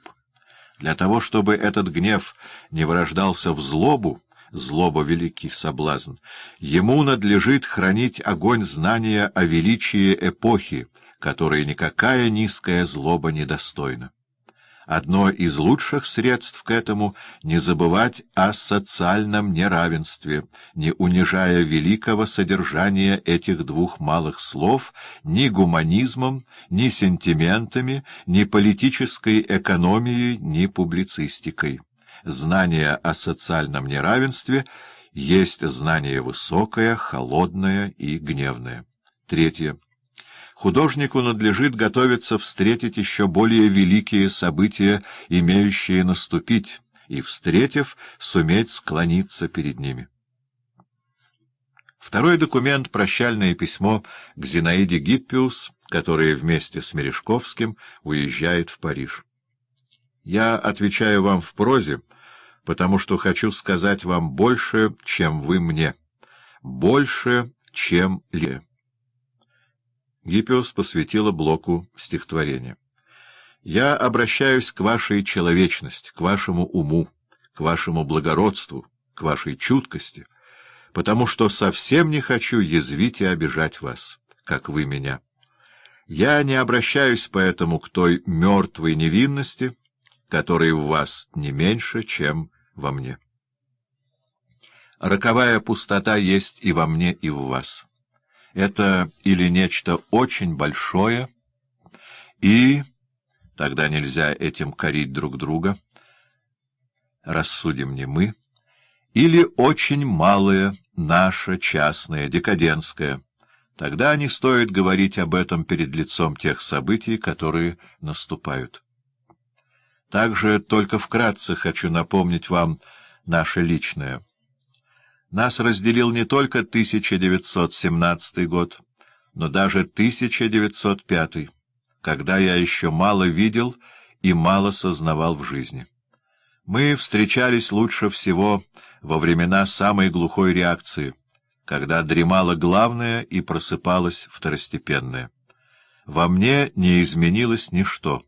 Для того, чтобы этот гнев не вырождался в злобу, злоба — великий соблазн, ему надлежит хранить огонь знания о величии эпохи, которой никакая низкая злоба не достойна. Одно из лучших средств к этому — не забывать о социальном неравенстве, не унижая великого содержания этих двух малых слов ни гуманизмом, ни сентиментами, ни политической экономией, ни публицистикой. Знание о социальном неравенстве есть знание высокое, холодное и гневное. Третье художнику надлежит готовиться встретить еще более великие события, имеющие наступить, и, встретив, суметь склониться перед ними. Второй документ — прощальное письмо к Зинаиде Гиппиус, которая вместе с Мережковским уезжает в Париж. «Я отвечаю вам в прозе, потому что хочу сказать вам больше, чем вы мне. Больше, чем ли». Гиппиус посвятила блоку стихотворение. «Я обращаюсь к вашей человечности, к вашему уму, к вашему благородству, к вашей чуткости, потому что совсем не хочу язвить и обижать вас, как вы меня. Я не обращаюсь поэтому к той мертвой невинности, которой в вас не меньше, чем во мне. Роковая пустота есть и во мне, и в вас» это или нечто очень большое, и, тогда нельзя этим корить друг друга, рассудим не мы, или очень малое, наше, частное, декадентское, тогда не стоит говорить об этом перед лицом тех событий, которые наступают. Также только вкратце хочу напомнить вам наше личное — нас разделил не только 1917 год, но даже 1905, когда я еще мало видел и мало сознавал в жизни. Мы встречались лучше всего во времена самой глухой реакции, когда дремало главное и просыпалось второстепенное. Во мне не изменилось ничто.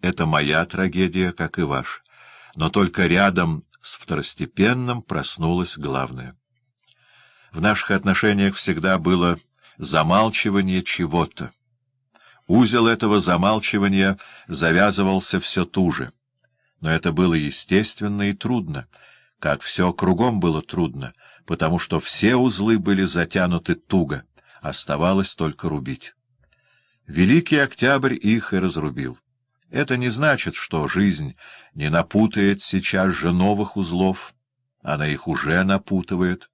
Это моя трагедия, как и ваш, Но только рядом с второстепенным проснулось главное. В наших отношениях всегда было замалчивание чего-то. Узел этого замалчивания завязывался все туже. Но это было естественно и трудно, как все кругом было трудно, потому что все узлы были затянуты туго, оставалось только рубить. Великий Октябрь их и разрубил. Это не значит, что жизнь не напутает сейчас же новых узлов. Она их уже напутывает.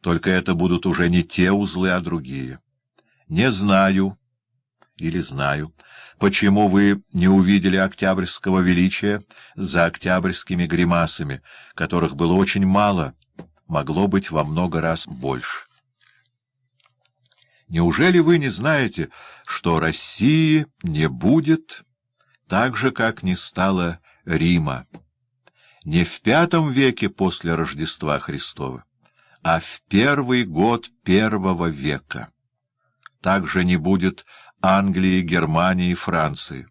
Только это будут уже не те узлы, а другие. Не знаю или знаю, почему вы не увидели октябрьского величия за октябрьскими гримасами, которых было очень мало, могло быть во много раз больше. Неужели вы не знаете, что России не будет так же, как не стало Рима. Не в пятом веке после Рождества Христова, а в первый год первого века. Так же не будет Англии, Германии, Франции.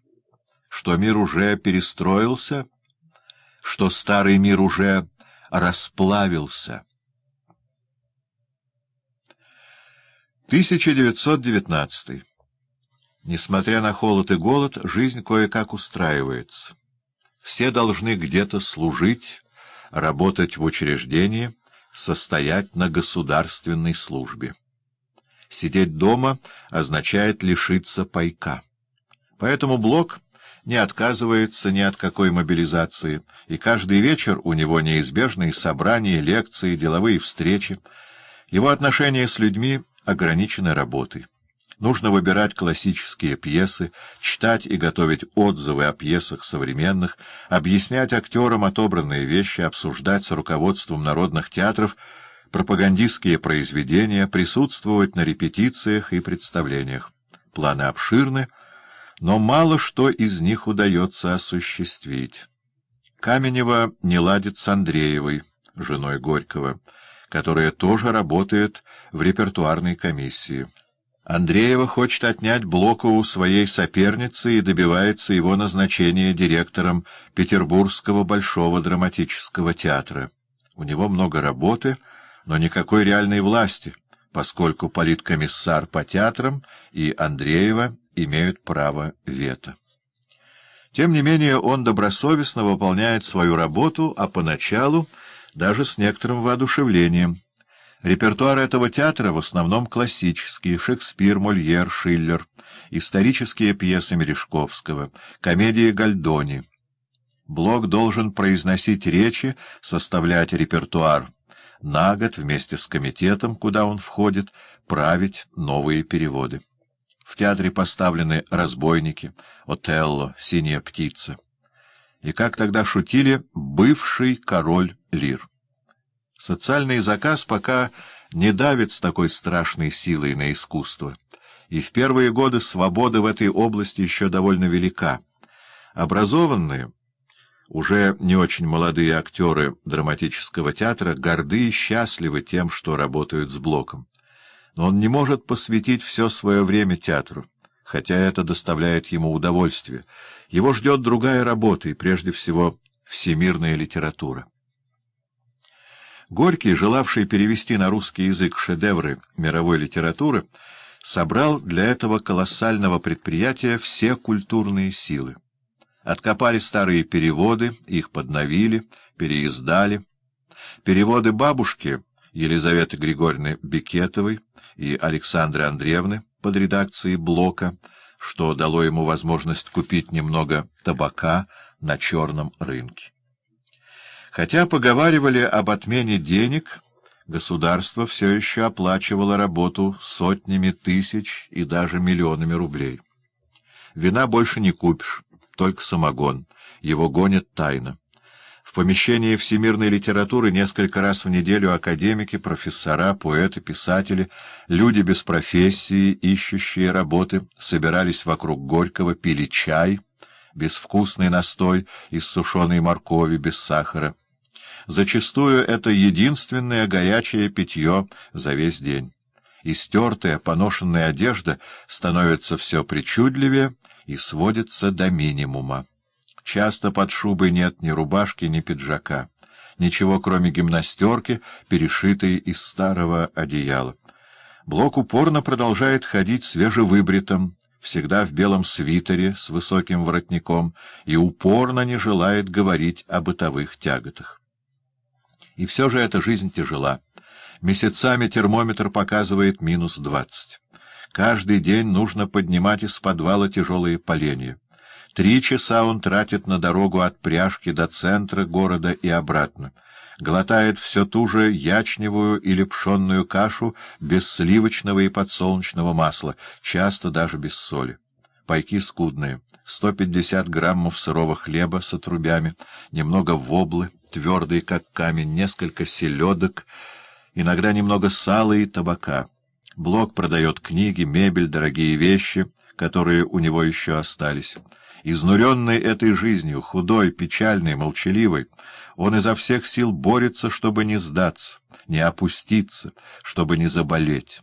Что мир уже перестроился, что старый мир уже расплавился. 1919 Несмотря на холод и голод, жизнь кое-как устраивается. Все должны где-то служить, работать в учреждении, состоять на государственной службе. Сидеть дома означает лишиться пайка. Поэтому Блок не отказывается ни от какой мобилизации, и каждый вечер у него неизбежные собрания, лекции, деловые встречи. Его отношения с людьми ограничены работой. Нужно выбирать классические пьесы, читать и готовить отзывы о пьесах современных, объяснять актерам отобранные вещи, обсуждать с руководством народных театров пропагандистские произведения, присутствовать на репетициях и представлениях. Планы обширны, но мало что из них удается осуществить. Каменева не ладит с Андреевой, женой Горького, которая тоже работает в репертуарной комиссии. Андреева хочет отнять Блока у своей соперницы и добивается его назначения директором Петербургского Большого драматического театра. У него много работы, но никакой реальной власти, поскольку политкомиссар по театрам и Андреева имеют право вето. Тем не менее, он добросовестно выполняет свою работу, а поначалу даже с некоторым воодушевлением — Репертуар этого театра в основном классический — Шекспир, Мольер, Шиллер, исторические пьесы Мережковского, комедии Гальдони. Блок должен произносить речи, составлять репертуар. На год вместе с комитетом, куда он входит, править новые переводы. В театре поставлены «Разбойники», «Отелло», «Синяя птица». И, как тогда шутили, «бывший король лир». Социальный заказ пока не давит с такой страшной силой на искусство, и в первые годы свобода в этой области еще довольно велика. Образованные, уже не очень молодые актеры драматического театра горды и счастливы тем, что работают с Блоком. Но он не может посвятить все свое время театру, хотя это доставляет ему удовольствие. Его ждет другая работа, и прежде всего всемирная литература. Горький, желавший перевести на русский язык шедевры мировой литературы, собрал для этого колоссального предприятия все культурные силы. Откопали старые переводы, их подновили, переиздали. Переводы бабушки Елизаветы Григорьевны Бекетовой и Александры Андреевны под редакцией Блока, что дало ему возможность купить немного табака на черном рынке. Хотя поговаривали об отмене денег, государство все еще оплачивало работу сотнями тысяч и даже миллионами рублей. Вина больше не купишь, только самогон. Его гонят тайно. В помещении всемирной литературы несколько раз в неделю академики, профессора, поэты, писатели, люди без профессии, ищущие работы, собирались вокруг Горького, пили чай — безвкусный настой из сушеной моркови без сахара. Зачастую это единственное горячее питье за весь день. Истертая, поношенная одежда становится все причудливее и сводится до минимума. Часто под шубой нет ни рубашки, ни пиджака. Ничего, кроме гимнастерки, перешитой из старого одеяла. Блок упорно продолжает ходить свежевыбритым, всегда в белом свитере с высоким воротником и упорно не желает говорить о бытовых тяготах. И все же эта жизнь тяжела. Месяцами термометр показывает минус двадцать. Каждый день нужно поднимать из подвала тяжелые поленья. Три часа он тратит на дорогу от Пряжки до центра города и обратно глотает все ту же ячневую или пшенную кашу без сливочного и подсолнечного масла, часто даже без соли. Пайки скудные, 150 граммов сырого хлеба с отрубями, немного воблы, твердые как камень, несколько селедок, иногда немного сала и табака. Блок продает книги, мебель, дорогие вещи, которые у него еще остались. Изнуренный этой жизнью, худой, печальный, молчаливый, он изо всех сил борется, чтобы не сдаться, не опуститься, чтобы не заболеть.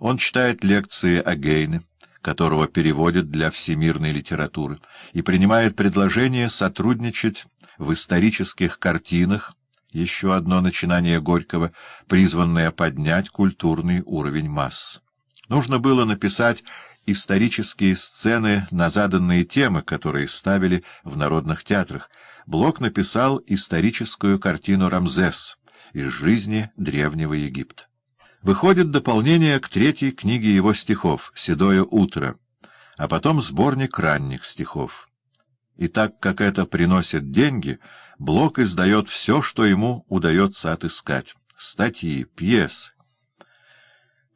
Он читает лекции о Гейне, которого переводят для всемирной литературы, и принимает предложение сотрудничать в исторических картинах, еще одно начинание Горького, призванное поднять культурный уровень масс. Нужно было написать исторические сцены на заданные темы, которые ставили в народных театрах, Блок написал историческую картину «Рамзес» из жизни Древнего Египта. Выходит дополнение к третьей книге его стихов «Седое утро», а потом сборник ранних стихов. И так как это приносит деньги, Блок издает все, что ему удается отыскать — статьи, пьесы,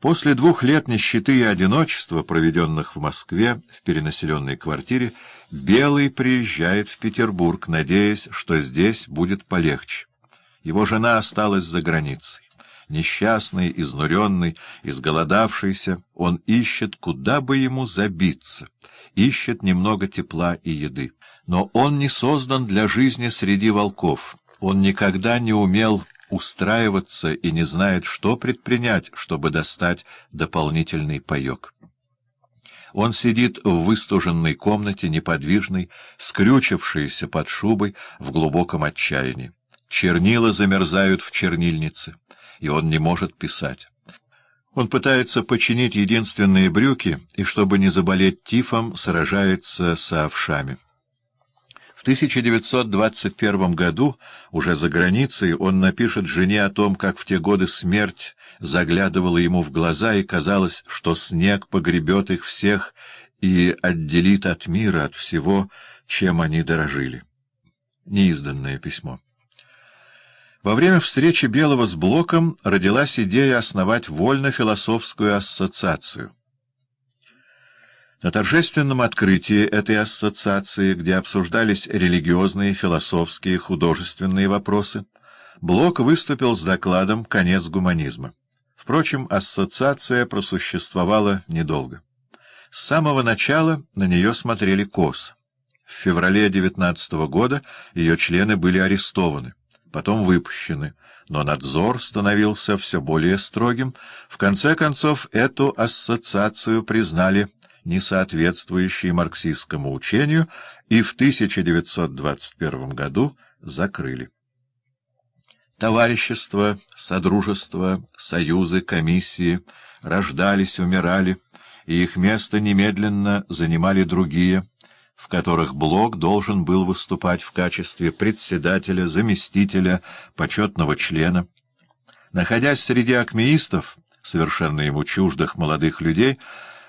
После двух лет нищеты и одиночества, проведенных в Москве в перенаселенной квартире, Белый приезжает в Петербург, надеясь, что здесь будет полегче. Его жена осталась за границей. Несчастный, изнуренный, изголодавшийся, он ищет, куда бы ему забиться, ищет немного тепла и еды. Но он не создан для жизни среди волков. Он никогда не умел устраиваться и не знает, что предпринять, чтобы достать дополнительный паек. Он сидит в выстуженной комнате, неподвижный, скрючившийся под шубой в глубоком отчаянии. Чернила замерзают в чернильнице, и он не может писать. Он пытается починить единственные брюки, и, чтобы не заболеть тифом, сражается со овшами. 1921 году, уже за границей, он напишет жене о том, как в те годы смерть заглядывала ему в глаза, и казалось, что снег погребет их всех и отделит от мира, от всего, чем они дорожили. Неизданное письмо. Во время встречи Белого с Блоком родилась идея основать вольно-философскую ассоциацию. На торжественном открытии этой ассоциации, где обсуждались религиозные, философские, художественные вопросы, Блок выступил с докладом «Конец гуманизма». Впрочем, ассоциация просуществовала недолго. С самого начала на нее смотрели кос. В феврале 19 года ее члены были арестованы, потом выпущены, но надзор становился все более строгим. В конце концов, эту ассоциацию признали не соответствующий марксистскому учению, и в 1921 году закрыли. товарищества, содружества, союзы, комиссии рождались, умирали, и их место немедленно занимали другие, в которых Блок должен был выступать в качестве председателя, заместителя, почетного члена. Находясь среди акмеистов, совершенно ему чуждых молодых людей,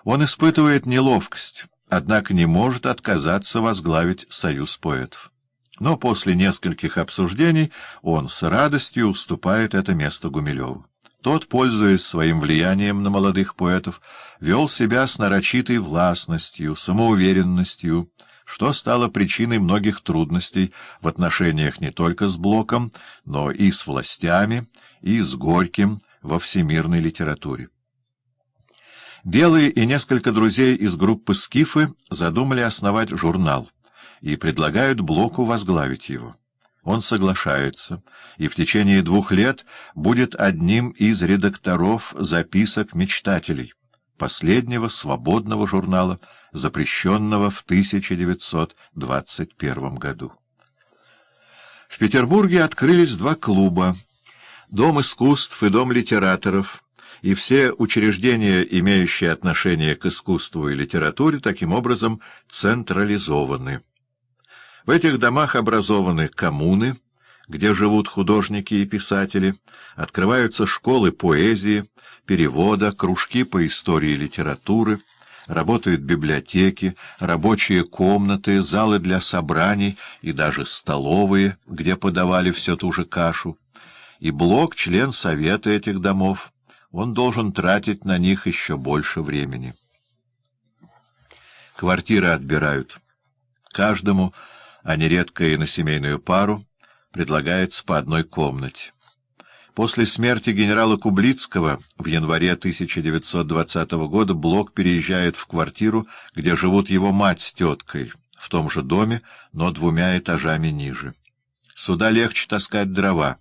он испытывает неловкость, однако не может отказаться возглавить союз поэтов. Но после нескольких обсуждений он с радостью уступает это место Гумилеву. Тот, пользуясь своим влиянием на молодых поэтов, вел себя с нарочитой властностью, самоуверенностью, что стало причиной многих трудностей в отношениях не только с Блоком, но и с властями, и с Горьким во всемирной литературе. Белый и несколько друзей из группы «Скифы» задумали основать журнал и предлагают Блоку возглавить его. Он соглашается и в течение двух лет будет одним из редакторов записок «Мечтателей», последнего свободного журнала, запрещенного в 1921 году. В Петербурге открылись два клуба — Дом искусств и Дом литераторов — и все учреждения, имеющие отношение к искусству и литературе, таким образом централизованы. В этих домах образованы коммуны, где живут художники и писатели, открываются школы поэзии, перевода, кружки по истории и литературы, работают библиотеки, рабочие комнаты, залы для собраний и даже столовые, где подавали все ту же кашу. И Блок — член совета этих домов он должен тратить на них еще больше времени. Квартиры отбирают. Каждому, а нередко и на семейную пару, предлагается по одной комнате. После смерти генерала Кублицкого в январе 1920 года Блок переезжает в квартиру, где живут его мать с теткой, в том же доме, но двумя этажами ниже. Сюда легче таскать дрова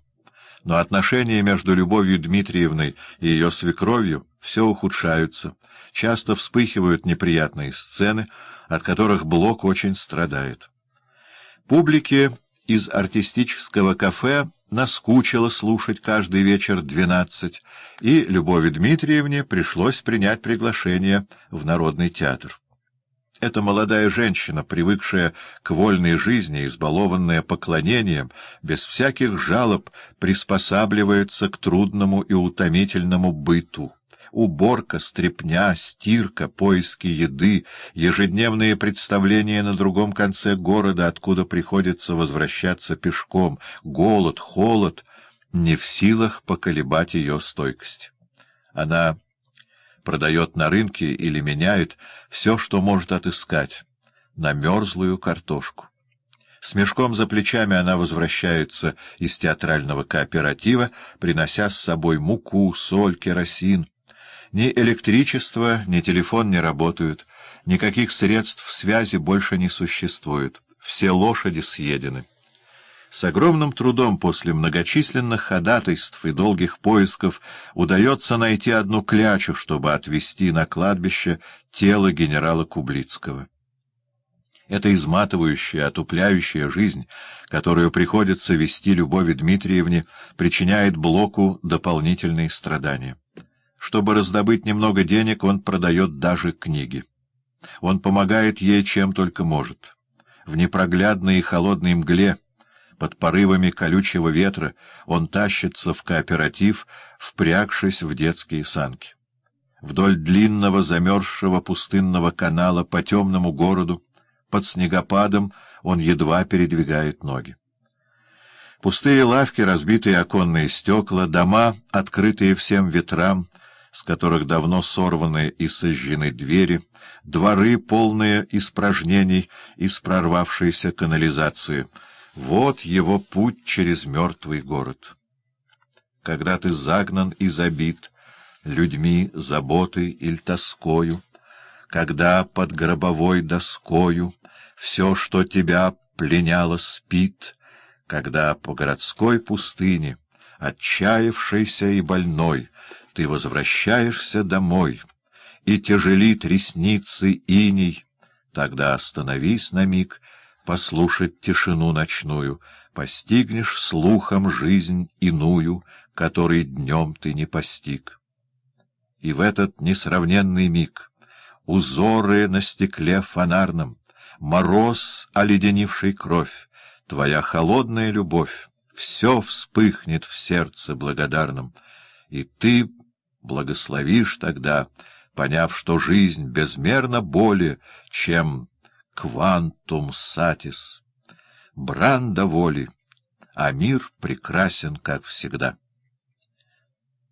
но отношения между Любовью Дмитриевной и ее свекровью все ухудшаются, часто вспыхивают неприятные сцены, от которых Блок очень страдает. Публике из артистического кафе наскучило слушать каждый вечер двенадцать, и Любови Дмитриевне пришлось принять приглашение в Народный театр. Эта молодая женщина, привыкшая к вольной жизни, избалованная поклонением, без всяких жалоб приспосабливается к трудному и утомительному быту. Уборка, стрепня, стирка, поиски еды, ежедневные представления на другом конце города, откуда приходится возвращаться пешком, голод, холод — не в силах поколебать ее стойкость. Она продает на рынке или меняет все, что может отыскать, на мерзлую картошку. С мешком за плечами она возвращается из театрального кооператива, принося с собой муку, соль, керосин. Ни электричество, ни телефон не работают, никаких средств связи больше не существует, все лошади съедены. С огромным трудом после многочисленных ходатайств и долгих поисков удается найти одну клячу, чтобы отвезти на кладбище тело генерала Кублицкого. Эта изматывающая, отупляющая жизнь, которую приходится вести Любови Дмитриевне, причиняет Блоку дополнительные страдания. Чтобы раздобыть немного денег, он продает даже книги. Он помогает ей чем только может. В непроглядной и холодной мгле — под порывами колючего ветра, он тащится в кооператив, впрягшись в детские санки. Вдоль длинного замерзшего пустынного канала по темному городу, под снегопадом, он едва передвигает ноги. Пустые лавки, разбитые оконные стекла, дома, открытые всем ветрам, с которых давно сорваны и сожжены двери, дворы, полные испражнений из прорвавшейся канализации — вот его путь через мертвый город. Когда ты загнан и забит людьми, заботой или тоскою, когда под гробовой доскою все, что тебя пленяло, спит, когда по городской пустыне, отчаявшийся и больной, ты возвращаешься домой, и тяжелит ресницы иней, тогда остановись на миг послушать тишину ночную, постигнешь слухом жизнь иную, которой днем ты не постиг. И в этот несравненный миг узоры на стекле фонарном, мороз, оледенивший кровь, твоя холодная любовь, все вспыхнет в сердце благодарном, и ты благословишь тогда, поняв, что жизнь безмерно более, чем квантум сатис, бранда воли, а мир прекрасен, как всегда.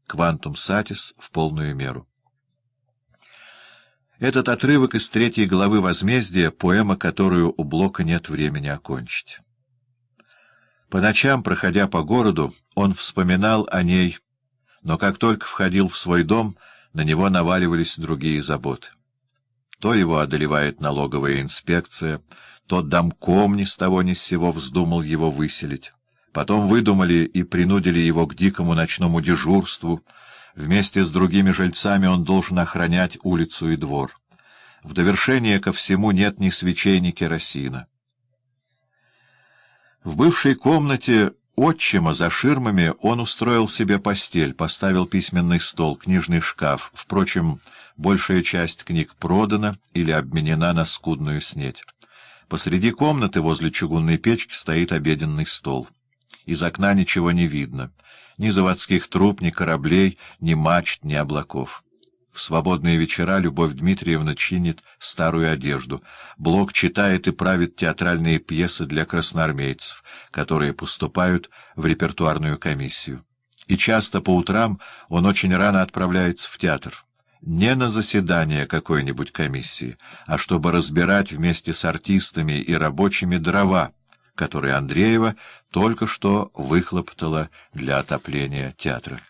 Квантум сатис в полную меру. Этот отрывок из третьей главы «Возмездия», поэма, которую у Блока нет времени окончить. По ночам, проходя по городу, он вспоминал о ней, но как только входил в свой дом, на него наваливались другие заботы. То его одолевает налоговая инспекция, то домком ни с того ни с сего вздумал его выселить. Потом выдумали и принудили его к дикому ночному дежурству. Вместе с другими жильцами он должен охранять улицу и двор. В довершение ко всему нет ни свечей, ни керосина. В бывшей комнате отчима за ширмами он устроил себе постель, поставил письменный стол, книжный шкаф. Впрочем, большая часть книг продана или обменена на скудную снеть. Посреди комнаты возле чугунной печки стоит обеденный стол. Из окна ничего не видно. Ни заводских труб, ни кораблей, ни мачт, ни облаков. В свободные вечера Любовь Дмитриевна чинит старую одежду. Блок читает и правит театральные пьесы для красноармейцев, которые поступают в репертуарную комиссию. И часто по утрам он очень рано отправляется в театр не на заседание какой-нибудь комиссии, а чтобы разбирать вместе с артистами и рабочими дрова, которые Андреева только что выхлоптала для отопления театра.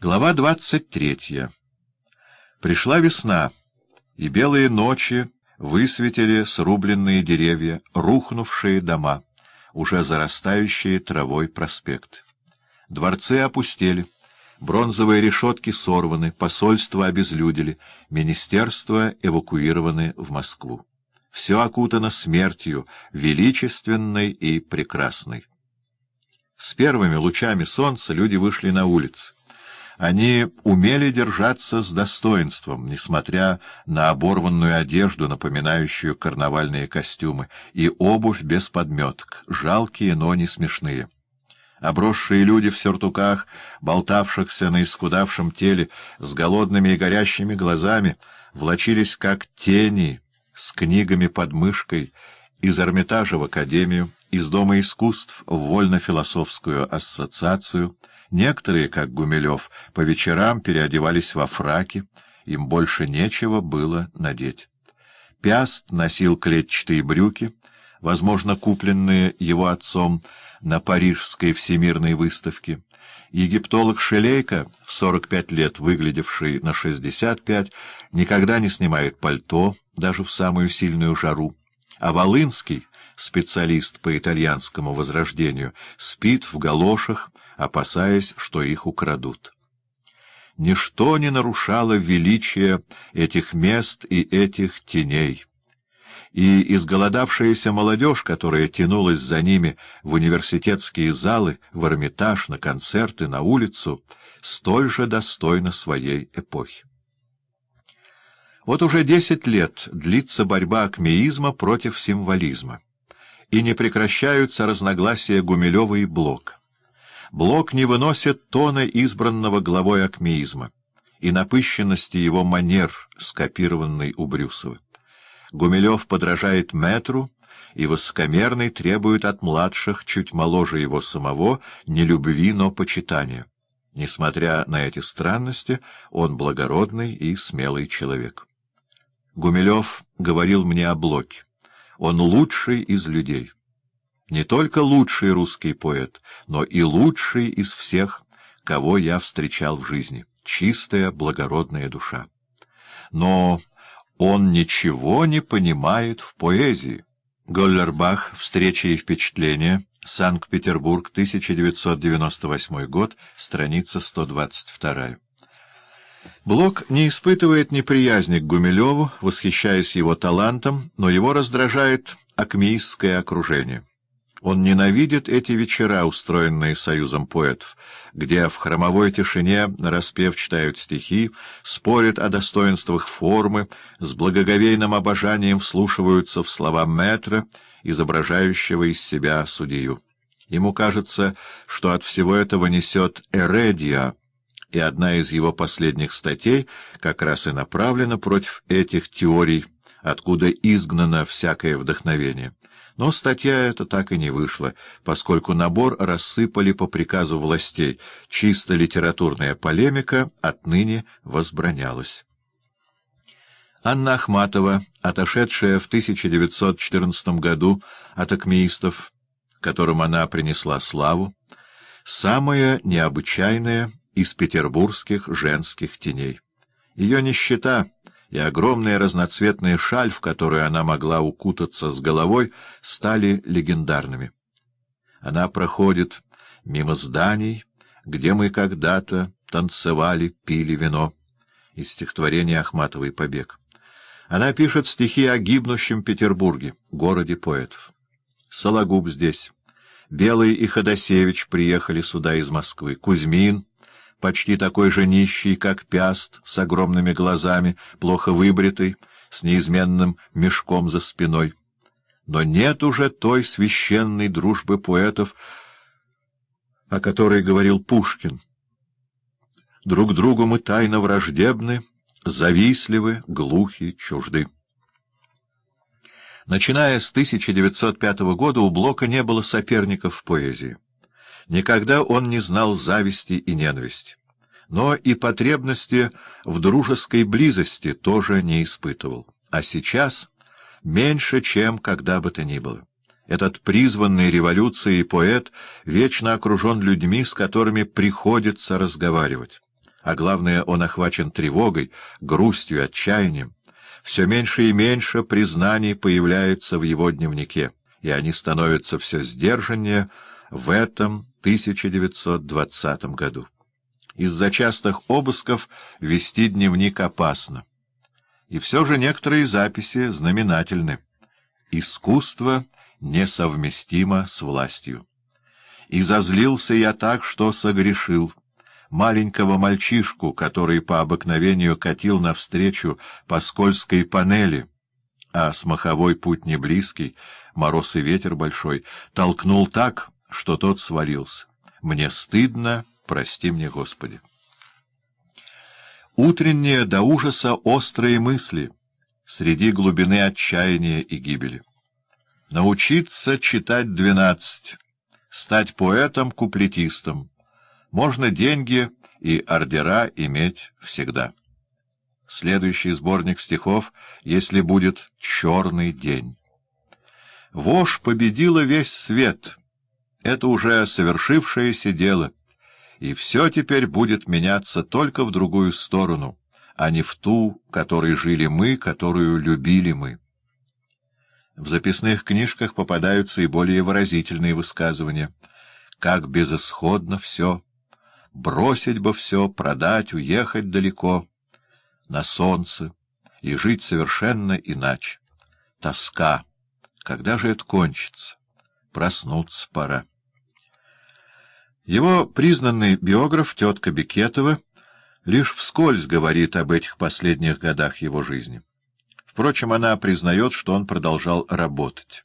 Глава двадцать третья. Пришла весна, и белые ночи высветили срубленные деревья, рухнувшие дома, уже зарастающие травой проспект. Дворцы опустели. Бронзовые решетки сорваны, посольства обезлюдили, министерства эвакуированы в Москву. Все окутано смертью, величественной и прекрасной. С первыми лучами солнца люди вышли на улицы. Они умели держаться с достоинством, несмотря на оборванную одежду, напоминающую карнавальные костюмы, и обувь без подметок, жалкие, но не смешные. Обросшие люди в сюртуках, болтавшихся на искудавшем теле, с голодными и горящими глазами, влачились как тени с книгами под мышкой из Эрмитажа в Академию, из Дома искусств в Вольно-философскую ассоциацию. Некоторые, как Гумилев, по вечерам переодевались во фраки, им больше нечего было надеть. Пяст носил клетчатые брюки, возможно, купленные его отцом, на Парижской всемирной выставке, египтолог Шелейко, в 45 лет выглядевший на 65, никогда не снимает пальто, даже в самую сильную жару, а Волынский, специалист по итальянскому возрождению, спит в галошах, опасаясь, что их украдут. Ничто не нарушало величия этих мест и этих теней и изголодавшаяся молодежь, которая тянулась за ними в университетские залы, в Эрмитаж, на концерты, на улицу, столь же достойна своей эпохи. Вот уже десять лет длится борьба акмеизма против символизма, и не прекращаются разногласия Гумилева и Блок. Блок не выносит тона избранного главой акмеизма и напыщенности его манер, скопированной у Брюсова. Гумилев подражает метру и воскомерный требует от младших, чуть моложе его самого, не любви, но почитания. Несмотря на эти странности, он благородный и смелый человек. Гумилев говорил мне о Блоке. Он лучший из людей. Не только лучший русский поэт, но и лучший из всех, кого я встречал в жизни. Чистая, благородная душа. Но... Он ничего не понимает в поэзии. Голлербах. Встречи и впечатления. Санкт-Петербург, 1998 год, страница 122. Блок не испытывает неприязни к Гумилеву, восхищаясь его талантом, но его раздражает акмеистское окружение. Он ненавидит эти вечера, устроенные союзом поэтов, где в хромовой тишине распев читают стихи, спорят о достоинствах формы, с благоговейным обожанием вслушиваются в слова метра, изображающего из себя судью. Ему кажется, что от всего этого несет эредия, и одна из его последних статей как раз и направлена против этих теорий, откуда изгнано всякое вдохновение. Но статья эта так и не вышла, поскольку набор рассыпали по приказу властей. Чисто литературная полемика отныне возбранялась. Анна Ахматова, отошедшая в 1914 году от акмеистов, которым она принесла славу, самая необычайная из петербургских женских теней. Ее нищета — и огромная разноцветная шаль, в которую она могла укутаться с головой, стали легендарными. Она проходит мимо зданий, где мы когда-то танцевали, пили вино. Из стихотворения «Ахматовый побег». Она пишет стихи о гибнущем Петербурге, городе поэтов. Сологуб здесь. Белый и Ходосевич приехали сюда из Москвы. Кузьмин почти такой же нищий, как Пяст, с огромными глазами, плохо выбритый, с неизменным мешком за спиной. Но нет уже той священной дружбы поэтов, о которой говорил Пушкин. Друг другу мы тайно враждебны, завистливы, глухи, чужды. Начиная с 1905 года у Блока не было соперников в поэзии. Никогда он не знал зависти и ненависти. Но и потребности в дружеской близости тоже не испытывал. А сейчас меньше, чем когда бы то ни было. Этот призванный революцией поэт вечно окружен людьми, с которыми приходится разговаривать. А главное, он охвачен тревогой, грустью, отчаянием. Все меньше и меньше признаний появляется в его дневнике, и они становятся все сдержаннее в этом 1920 году. Из-за частых обысков вести дневник опасно. И все же некоторые записи знаменательны. «Искусство несовместимо с властью». «И зазлился я так, что согрешил» маленького мальчишку, который по обыкновению катил навстречу по скользкой панели, а смаховой путь не близкий, мороз и ветер большой, толкнул так, что тот сварился. Мне стыдно, прости мне, Господи. Утренние до ужаса острые мысли среди глубины отчаяния и гибели. Научиться читать двенадцать, стать поэтом-куплетистом. Можно деньги и ордера иметь всегда. Следующий сборник стихов, если будет «Черный день». Вошь победила весь свет — это уже совершившееся дело, и все теперь будет меняться только в другую сторону, а не в ту, которой жили мы, которую любили мы. В записных книжках попадаются и более выразительные высказывания. «Как безысходно все! Бросить бы все, продать, уехать далеко, на солнце, и жить совершенно иначе. Тоска! Когда же это кончится? Проснуться пора». Его признанный биограф, тетка Бекетова, лишь вскользь говорит об этих последних годах его жизни. Впрочем, она признает, что он продолжал работать.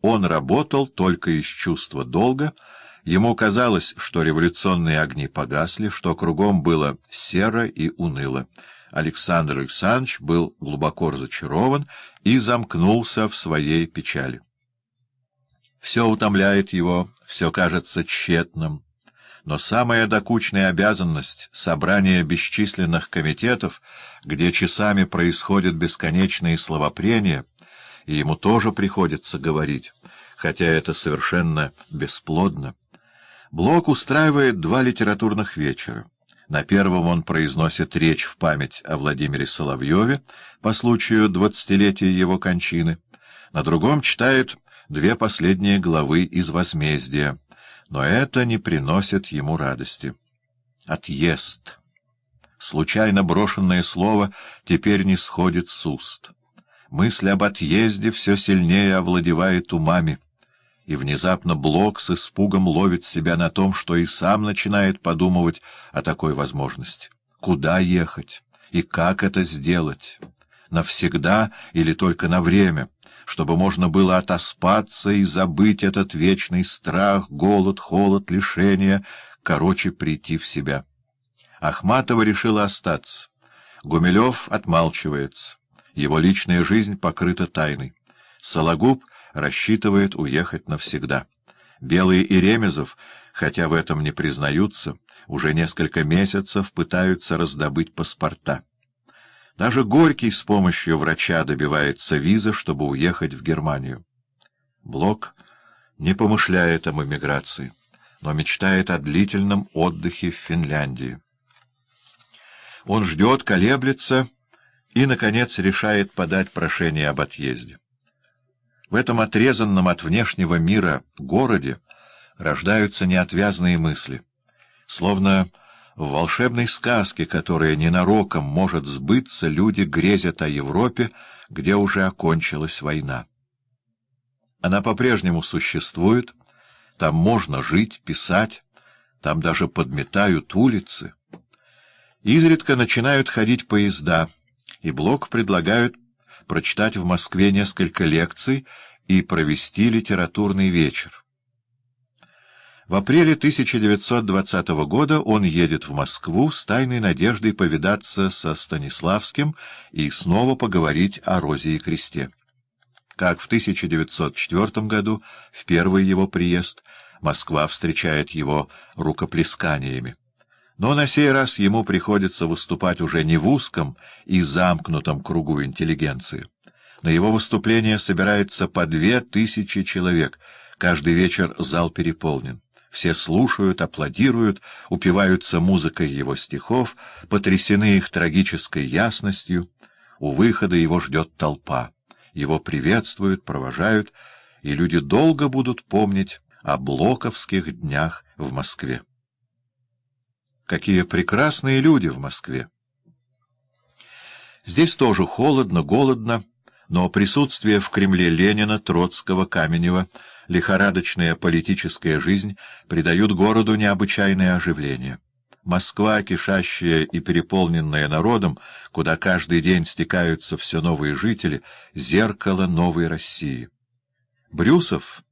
Он работал только из чувства долга, ему казалось, что революционные огни погасли, что кругом было серо и уныло. Александр Александрович был глубоко разочарован и замкнулся в своей печали. Все утомляет его, все кажется тщетным. Но самая докучная обязанность — собрание бесчисленных комитетов, где часами происходят бесконечные словопрения, и ему тоже приходится говорить, хотя это совершенно бесплодно. Блок устраивает два литературных вечера. На первом он произносит речь в память о Владимире Соловьеве по случаю двадцатилетия его кончины. На другом читает две последние главы из «Возмездия», но это не приносит ему радости. Отъезд. Случайно брошенное слово теперь не сходит с уст. Мысль об отъезде все сильнее овладевает умами, и внезапно Блок с испугом ловит себя на том, что и сам начинает подумывать о такой возможности. Куда ехать и как это сделать? Навсегда или только на время? чтобы можно было отоспаться и забыть этот вечный страх, голод, холод, лишение, короче, прийти в себя. Ахматова решила остаться. Гумилев отмалчивается. Его личная жизнь покрыта тайной. Сологуб рассчитывает уехать навсегда. Белые и Ремезов, хотя в этом не признаются, уже несколько месяцев пытаются раздобыть паспорта. Даже Горький с помощью врача добивается визы, чтобы уехать в Германию. Блок не помышляет об эмиграции, но мечтает о длительном отдыхе в Финляндии. Он ждет, колеблется и, наконец, решает подать прошение об отъезде. В этом отрезанном от внешнего мира городе рождаются неотвязные мысли, словно в волшебной сказке, которая ненароком может сбыться, люди грезят о Европе, где уже окончилась война. Она по-прежнему существует, там можно жить, писать, там даже подметают улицы. Изредка начинают ходить поезда, и Блок предлагают прочитать в Москве несколько лекций и провести литературный вечер. В апреле 1920 года он едет в Москву с тайной надеждой повидаться со Станиславским и снова поговорить о Розе и Кресте. Как в 1904 году, в первый его приезд, Москва встречает его рукоплесканиями. Но на сей раз ему приходится выступать уже не в узком и замкнутом кругу интеллигенции. На его выступление собирается по две тысячи человек, каждый вечер зал переполнен. Все слушают, аплодируют, упиваются музыкой его стихов, потрясены их трагической ясностью. У выхода его ждет толпа. Его приветствуют, провожают, и люди долго будут помнить о блоковских днях в Москве. Какие прекрасные люди в Москве! Здесь тоже холодно, голодно, но присутствие в Кремле Ленина, Троцкого, Каменева — лихорадочная политическая жизнь придают городу необычайное оживление. Москва, кишащая и переполненная народом, куда каждый день стекаются все новые жители, зеркало новой России. Брюсов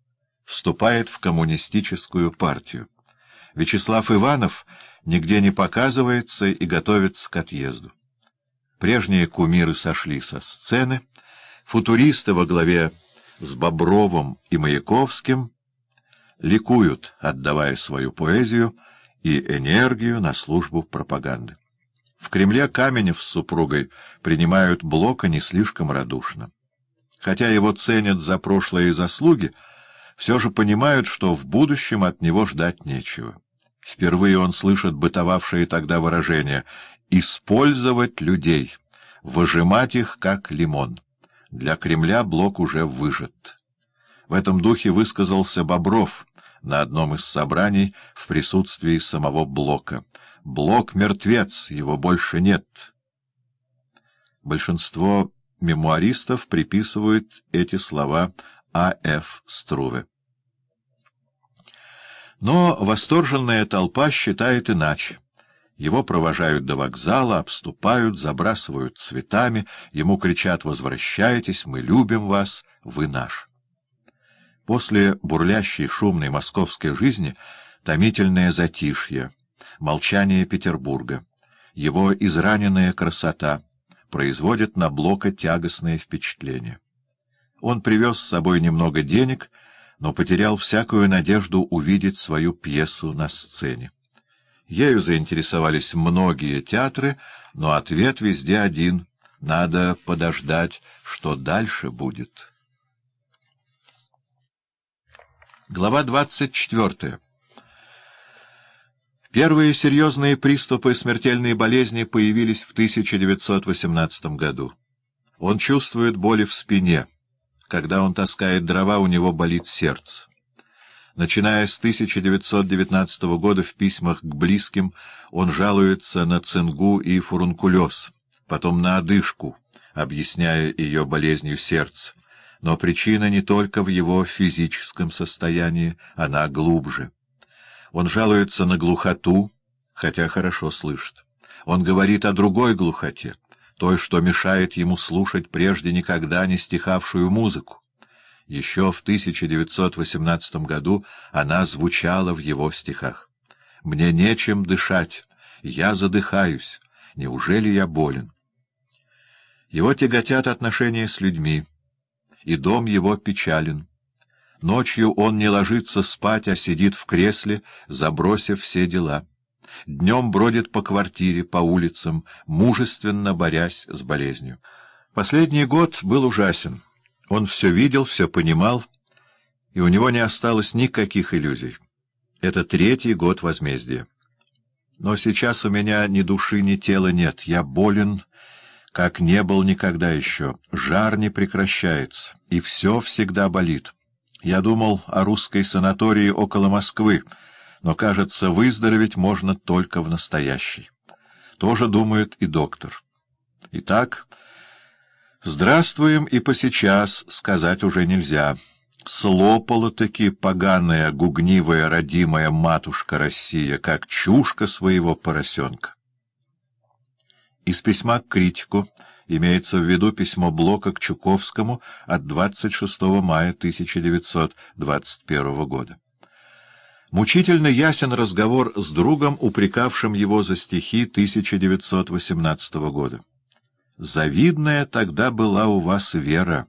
вступает в коммунистическую партию. Вячеслав Иванов нигде не показывается и готовится к отъезду. Прежние кумиры сошли со сцены, футуристы во главе с Бобровым и Маяковским ликуют, отдавая свою поэзию и энергию на службу пропаганды. В Кремле Каменев с супругой принимают Блока не слишком радушно. Хотя его ценят за прошлые заслуги, все же понимают, что в будущем от него ждать нечего. Впервые он слышит бытовавшие тогда выражения «использовать людей», «выжимать их как лимон». Для Кремля блок уже выжат. В этом духе высказался Бобров на одном из собраний в присутствии самого Блока. «Блок мертвец, его больше нет». Большинство мемуаристов приписывают эти слова А.Ф. Струве. Но восторженная толпа считает иначе. Его провожают до вокзала, обступают, забрасывают цветами, ему кричат «Возвращайтесь, мы любим вас, вы наш». После бурлящей шумной московской жизни томительное затишье, молчание Петербурга, его израненная красота производит на Блока тягостное впечатление. Он привез с собой немного денег, но потерял всякую надежду увидеть свою пьесу на сцене. Ею заинтересовались многие театры, но ответ везде один — надо подождать, что дальше будет. Глава 24. Первые серьезные приступы смертельной болезни появились в 1918 году. Он чувствует боли в спине. Когда он таскает дрова, у него болит сердце. Начиная с 1919 года в письмах к близким он жалуется на цингу и фурункулез, потом на одышку, объясняя ее болезнью сердца. Но причина не только в его физическом состоянии, она глубже. Он жалуется на глухоту, хотя хорошо слышит. Он говорит о другой глухоте, той, что мешает ему слушать прежде никогда не стихавшую музыку. Еще в 1918 году она звучала в его стихах. «Мне нечем дышать, я задыхаюсь, неужели я болен?» Его тяготят отношения с людьми, и дом его печален. Ночью он не ложится спать, а сидит в кресле, забросив все дела. Днем бродит по квартире, по улицам, мужественно борясь с болезнью. Последний год был ужасен. Он все видел, все понимал, и у него не осталось никаких иллюзий. Это третий год возмездия. Но сейчас у меня ни души, ни тела нет. Я болен, как не был никогда еще. Жар не прекращается, и все всегда болит. Я думал о русской санатории около Москвы, но, кажется, выздороветь можно только в настоящий. Тоже думает и доктор. Итак... Здравствуем и посейчас сказать уже нельзя. Слопала-таки поганая, гугнивая, родимая матушка Россия, как чушка своего поросенка. Из письма к критику имеется в виду письмо Блока к Чуковскому от 26 мая 1921 года. Мучительно ясен разговор с другом, упрекавшим его за стихи 1918 года. Завидная тогда была у вас вера,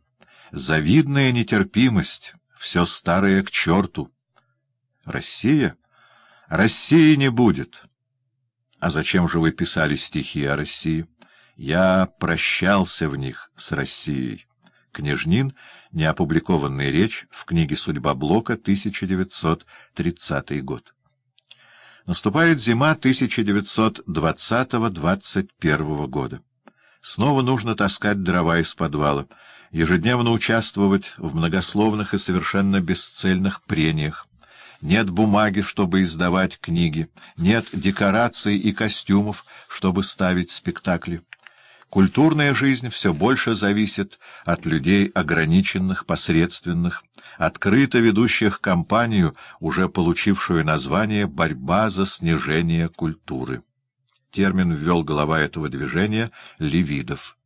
завидная нетерпимость, все старое к черту. Россия? России не будет. А зачем же вы писали стихи о России? Я прощался в них с Россией. Княжнин. Неопубликованная речь в книге «Судьба Блока», 1930 год. Наступает зима 1920-21 года. Снова нужно таскать дрова из подвала, ежедневно участвовать в многословных и совершенно бесцельных прениях. Нет бумаги, чтобы издавать книги, нет декораций и костюмов, чтобы ставить спектакли. Культурная жизнь все больше зависит от людей ограниченных, посредственных, открыто ведущих кампанию, уже получившую название «Борьба за снижение культуры» термин ввел глава этого движения Левидов.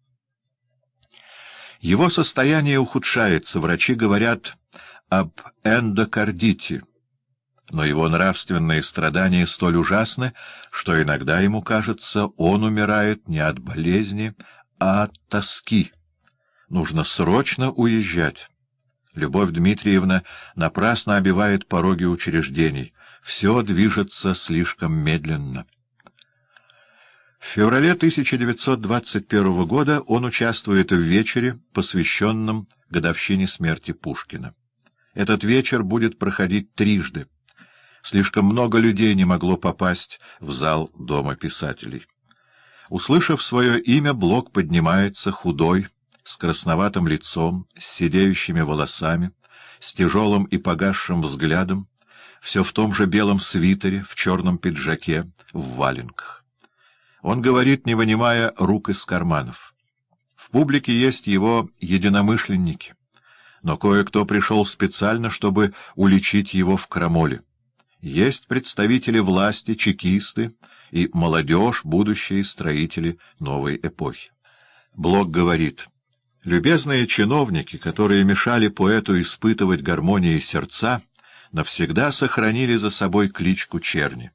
Его состояние ухудшается, врачи говорят об эндокардите, но его нравственные страдания столь ужасны, что иногда ему кажется, он умирает не от болезни, а от тоски. Нужно срочно уезжать. Любовь Дмитриевна напрасно обивает пороги учреждений. Все движется слишком медленно. В феврале 1921 года он участвует в вечере, посвященном годовщине смерти Пушкина. Этот вечер будет проходить трижды. Слишком много людей не могло попасть в зал Дома писателей. Услышав свое имя, Блок поднимается худой, с красноватым лицом, с сидеющими волосами, с тяжелым и погасшим взглядом, все в том же белом свитере, в черном пиджаке, в валенках. Он говорит, не вынимая рук из карманов. В публике есть его единомышленники, но кое-кто пришел специально, чтобы уличить его в крамоле. Есть представители власти, чекисты и молодежь, будущие строители новой эпохи. Блок говорит... Любезные чиновники, которые мешали поэту испытывать гармонии сердца, навсегда сохранили за собой кличку черни.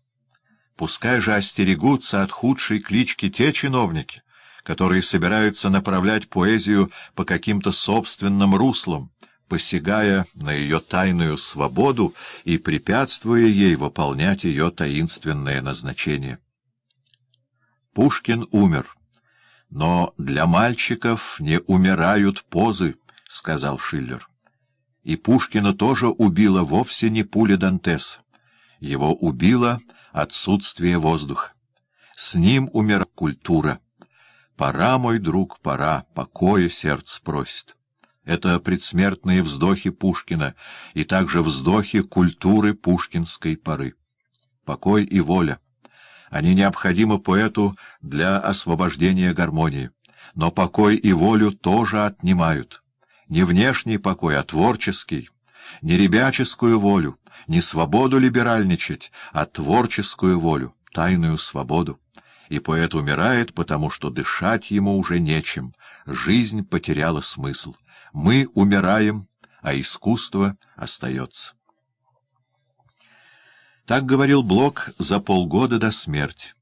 Пускай же остерегутся от худшей клички те чиновники, которые собираются направлять поэзию по каким-то собственным руслам, посягая на ее тайную свободу и препятствуя ей выполнять ее таинственное назначение. Пушкин умер. «Но для мальчиков не умирают позы», — сказал Шиллер. И Пушкина тоже убила вовсе не пуля Дантеса. Его убила отсутствие воздуха. С ним умер культура. Пора, мой друг, пора, покоя сердце просит. Это предсмертные вздохи Пушкина и также вздохи культуры пушкинской поры. Покой и воля. Они необходимы поэту для освобождения гармонии. Но покой и волю тоже отнимают. Не внешний покой, а творческий, не ребяческую волю, не свободу либеральничать, а творческую волю, тайную свободу. И поэт умирает, потому что дышать ему уже нечем, жизнь потеряла смысл. Мы умираем, а искусство остается. Так говорил Блок за полгода до смерти.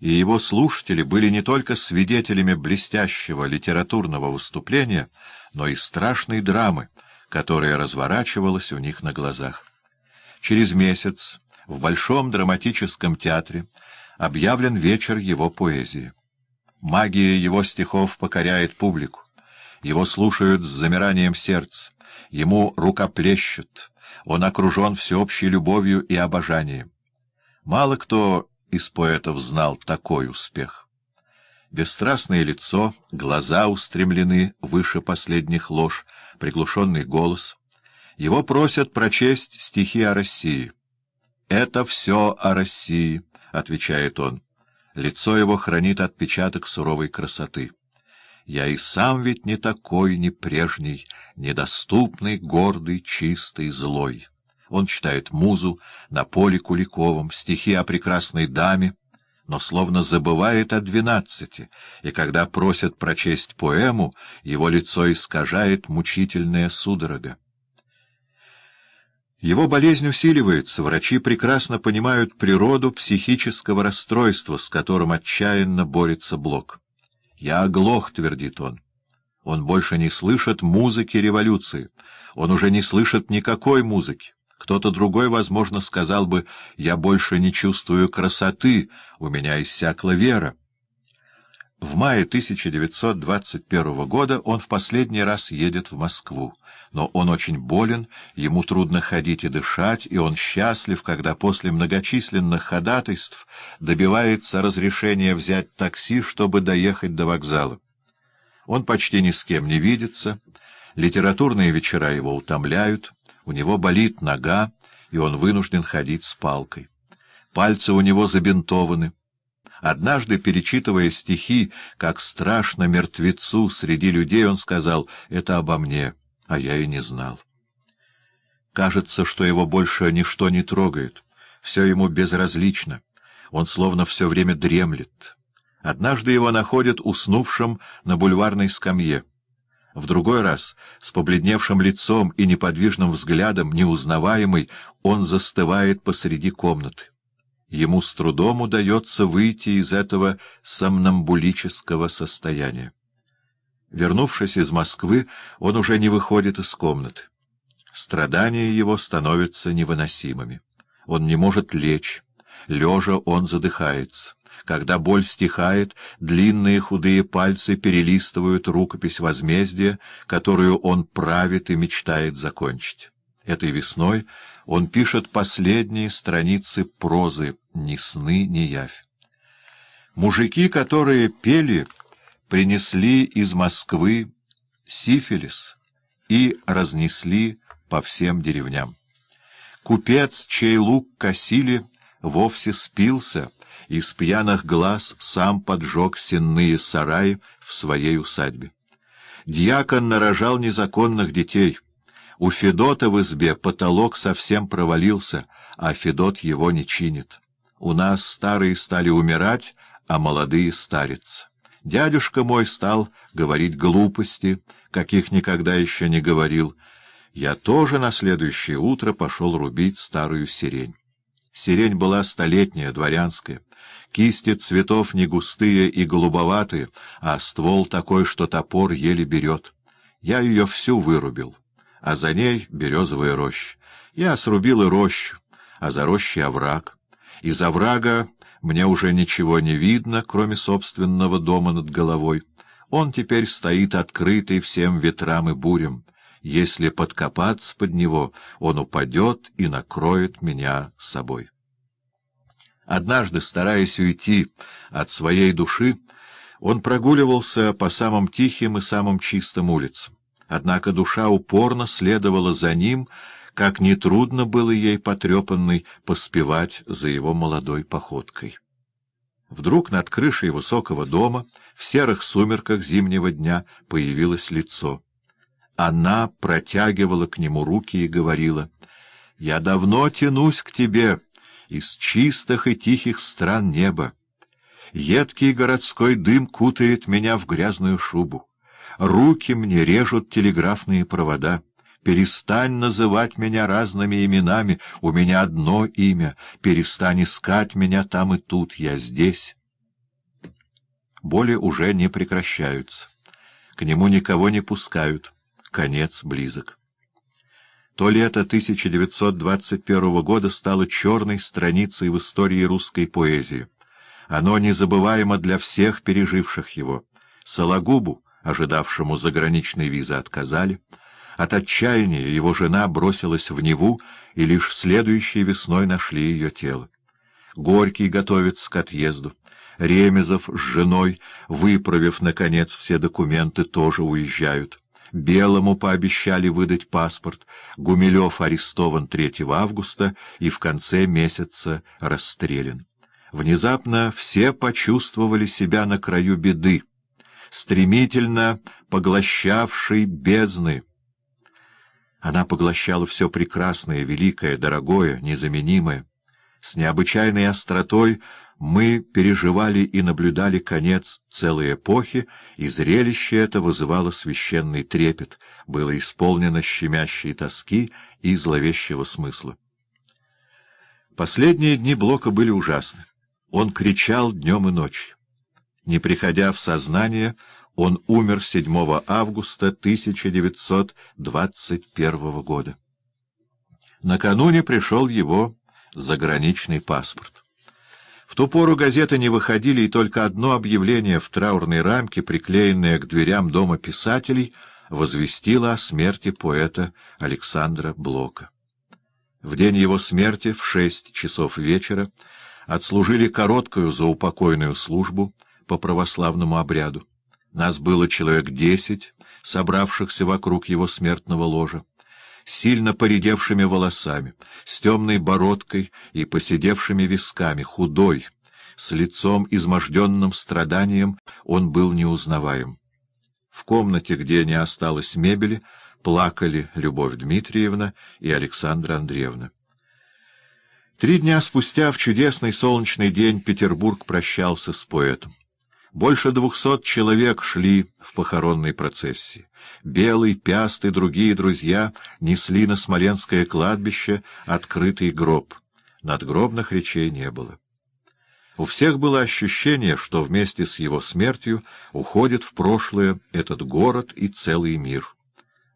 И его слушатели были не только свидетелями блестящего литературного выступления, но и страшной драмы, которая разворачивалась у них на глазах. Через месяц в Большом драматическом театре объявлен вечер его поэзии. Магия его стихов покоряет публику. Его слушают с замиранием сердца, ему рукоплещут, он окружен всеобщей любовью и обожанием. Мало кто из поэтов знал такой успех. Бесстрастное лицо, глаза устремлены выше последних лож, приглушенный голос — его просят прочесть стихи о России. «Это все о России», — отвечает он. Лицо его хранит отпечаток суровой красоты. «Я и сам ведь не такой, не прежний, недоступный, гордый, чистый, злой». Он читает «Музу», «На поле Куликовом», стихи о прекрасной даме, но словно забывает о двенадцати, и когда просят прочесть поэму, его лицо искажает мучительная судорога. Его болезнь усиливается, врачи прекрасно понимают природу психического расстройства, с которым отчаянно борется Блок. «Я оглох», — твердит он. Он больше не слышит музыки революции. Он уже не слышит никакой музыки. Кто-то другой, возможно, сказал бы «Я больше не чувствую красоты, у меня иссякла вера». В мае 1921 года он в последний раз едет в Москву, но он очень болен, ему трудно ходить и дышать, и он счастлив, когда после многочисленных ходатайств добивается разрешения взять такси, чтобы доехать до вокзала. Он почти ни с кем не видится, литературные вечера его утомляют, у него болит нога, и он вынужден ходить с палкой. Пальцы у него забинтованы. Однажды, перечитывая стихи, как страшно мертвецу среди людей, он сказал «это обо мне», а я и не знал. Кажется, что его больше ничто не трогает, все ему безразлично, он словно все время дремлет. Однажды его находят уснувшим на бульварной скамье. В другой раз, с побледневшим лицом и неподвижным взглядом, неузнаваемый, он застывает посреди комнаты ему с трудом удается выйти из этого сомнамбулического состояния. Вернувшись из Москвы, он уже не выходит из комнаты. Страдания его становятся невыносимыми. Он не может лечь. Лежа он задыхается. Когда боль стихает, длинные худые пальцы перелистывают рукопись возмездия, которую он правит и мечтает закончить. Этой весной он пишет последние страницы прозы «Ни сны, ни явь». Мужики, которые пели, принесли из Москвы сифилис и разнесли по всем деревням. Купец, чей лук косили, вовсе спился, из пьяных глаз сам поджег сенные сараи в своей усадьбе. Дьякон нарожал незаконных детей — у Федота в избе потолок совсем провалился, а Федот его не чинит. У нас старые стали умирать, а молодые старятся. Дядюшка мой стал говорить глупости, каких никогда еще не говорил. Я тоже на следующее утро пошел рубить старую сирень. Сирень была столетняя, дворянская. Кисти цветов не густые и голубоватые, а ствол такой, что топор еле берет. Я ее всю вырубил а за ней березовая роща. Я срубил и рощу, а за рощей овраг. Из оврага мне уже ничего не видно, кроме собственного дома над головой. Он теперь стоит открытый всем ветрам и бурям. Если подкопаться под него, он упадет и накроет меня собой. Однажды, стараясь уйти от своей души, он прогуливался по самым тихим и самым чистым улицам. Однако душа упорно следовала за ним, как нетрудно было ей потрепанной поспевать за его молодой походкой. Вдруг над крышей высокого дома в серых сумерках зимнего дня появилось лицо. Она протягивала к нему руки и говорила, «Я давно тянусь к тебе из чистых и тихих стран неба. Едкий городской дым кутает меня в грязную шубу. Руки мне режут телеграфные провода. Перестань называть меня разными именами, у меня одно имя. Перестань искать меня там и тут, я здесь. Боли уже не прекращаются. К нему никого не пускают. Конец близок. То лето 1921 года стало черной страницей в истории русской поэзии. Оно незабываемо для всех переживших его. Сологубу, ожидавшему заграничной визы, отказали. От отчаяния его жена бросилась в Неву, и лишь следующей весной нашли ее тело. Горький готовится к отъезду. Ремезов с женой, выправив, наконец, все документы, тоже уезжают. Белому пообещали выдать паспорт. Гумилев арестован 3 августа и в конце месяца расстрелян. Внезапно все почувствовали себя на краю беды стремительно поглощавший бездны. Она поглощала все прекрасное, великое, дорогое, незаменимое. С необычайной остротой мы переживали и наблюдали конец целой эпохи, и зрелище это вызывало священный трепет, было исполнено щемящей тоски и зловещего смысла. Последние дни Блока были ужасны. Он кричал днем и ночью. Не приходя в сознание, он умер 7 августа 1921 года. Накануне пришел его заграничный паспорт. В ту пору газеты не выходили, и только одно объявление в траурной рамке, приклеенное к дверям дома писателей, возвестило о смерти поэта Александра Блока. В день его смерти в шесть часов вечера отслужили короткую заупокойную службу — по православному обряду. Нас было человек десять, собравшихся вокруг его смертного ложа, сильно поредевшими волосами, с темной бородкой и поседевшими висками, худой, с лицом изможденным страданием он был неузнаваем. В комнате, где не осталось мебели, плакали Любовь Дмитриевна и Александра Андреевна. Три дня спустя, в чудесный солнечный день, Петербург прощался с поэтом. Больше двухсот человек шли в похоронной процессии. Белый, Пяст и другие друзья несли на Смоленское кладбище открытый гроб. Надгробных речей не было. У всех было ощущение, что вместе с его смертью уходит в прошлое этот город и целый мир.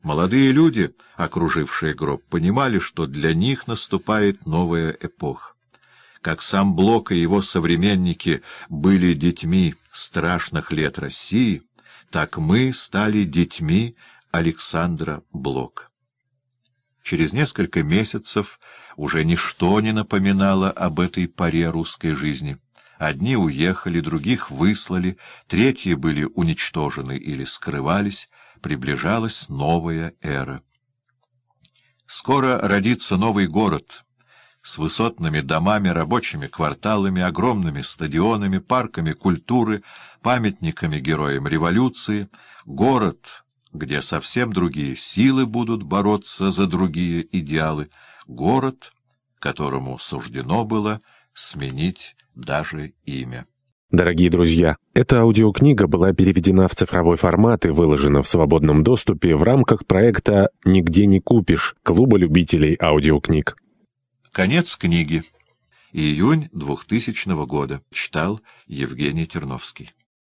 Молодые люди, окружившие гроб, понимали, что для них наступает новая эпоха как сам Блок и его современники были детьми страшных лет России, так мы стали детьми Александра Блока. Через несколько месяцев уже ничто не напоминало об этой паре русской жизни. Одни уехали, других выслали, третьи были уничтожены или скрывались, приближалась новая эра. Скоро родится новый город — с высотными домами, рабочими кварталами, огромными стадионами, парками культуры, памятниками героям революции, город, где совсем другие силы будут бороться за другие идеалы, город, которому суждено было сменить даже имя. Дорогие друзья, эта аудиокнига была переведена в цифровой формат и выложена в свободном доступе в рамках проекта «Нигде не купишь» Клуба любителей аудиокниг. Конец книги. Июнь 2000 года. Читал Евгений Терновский.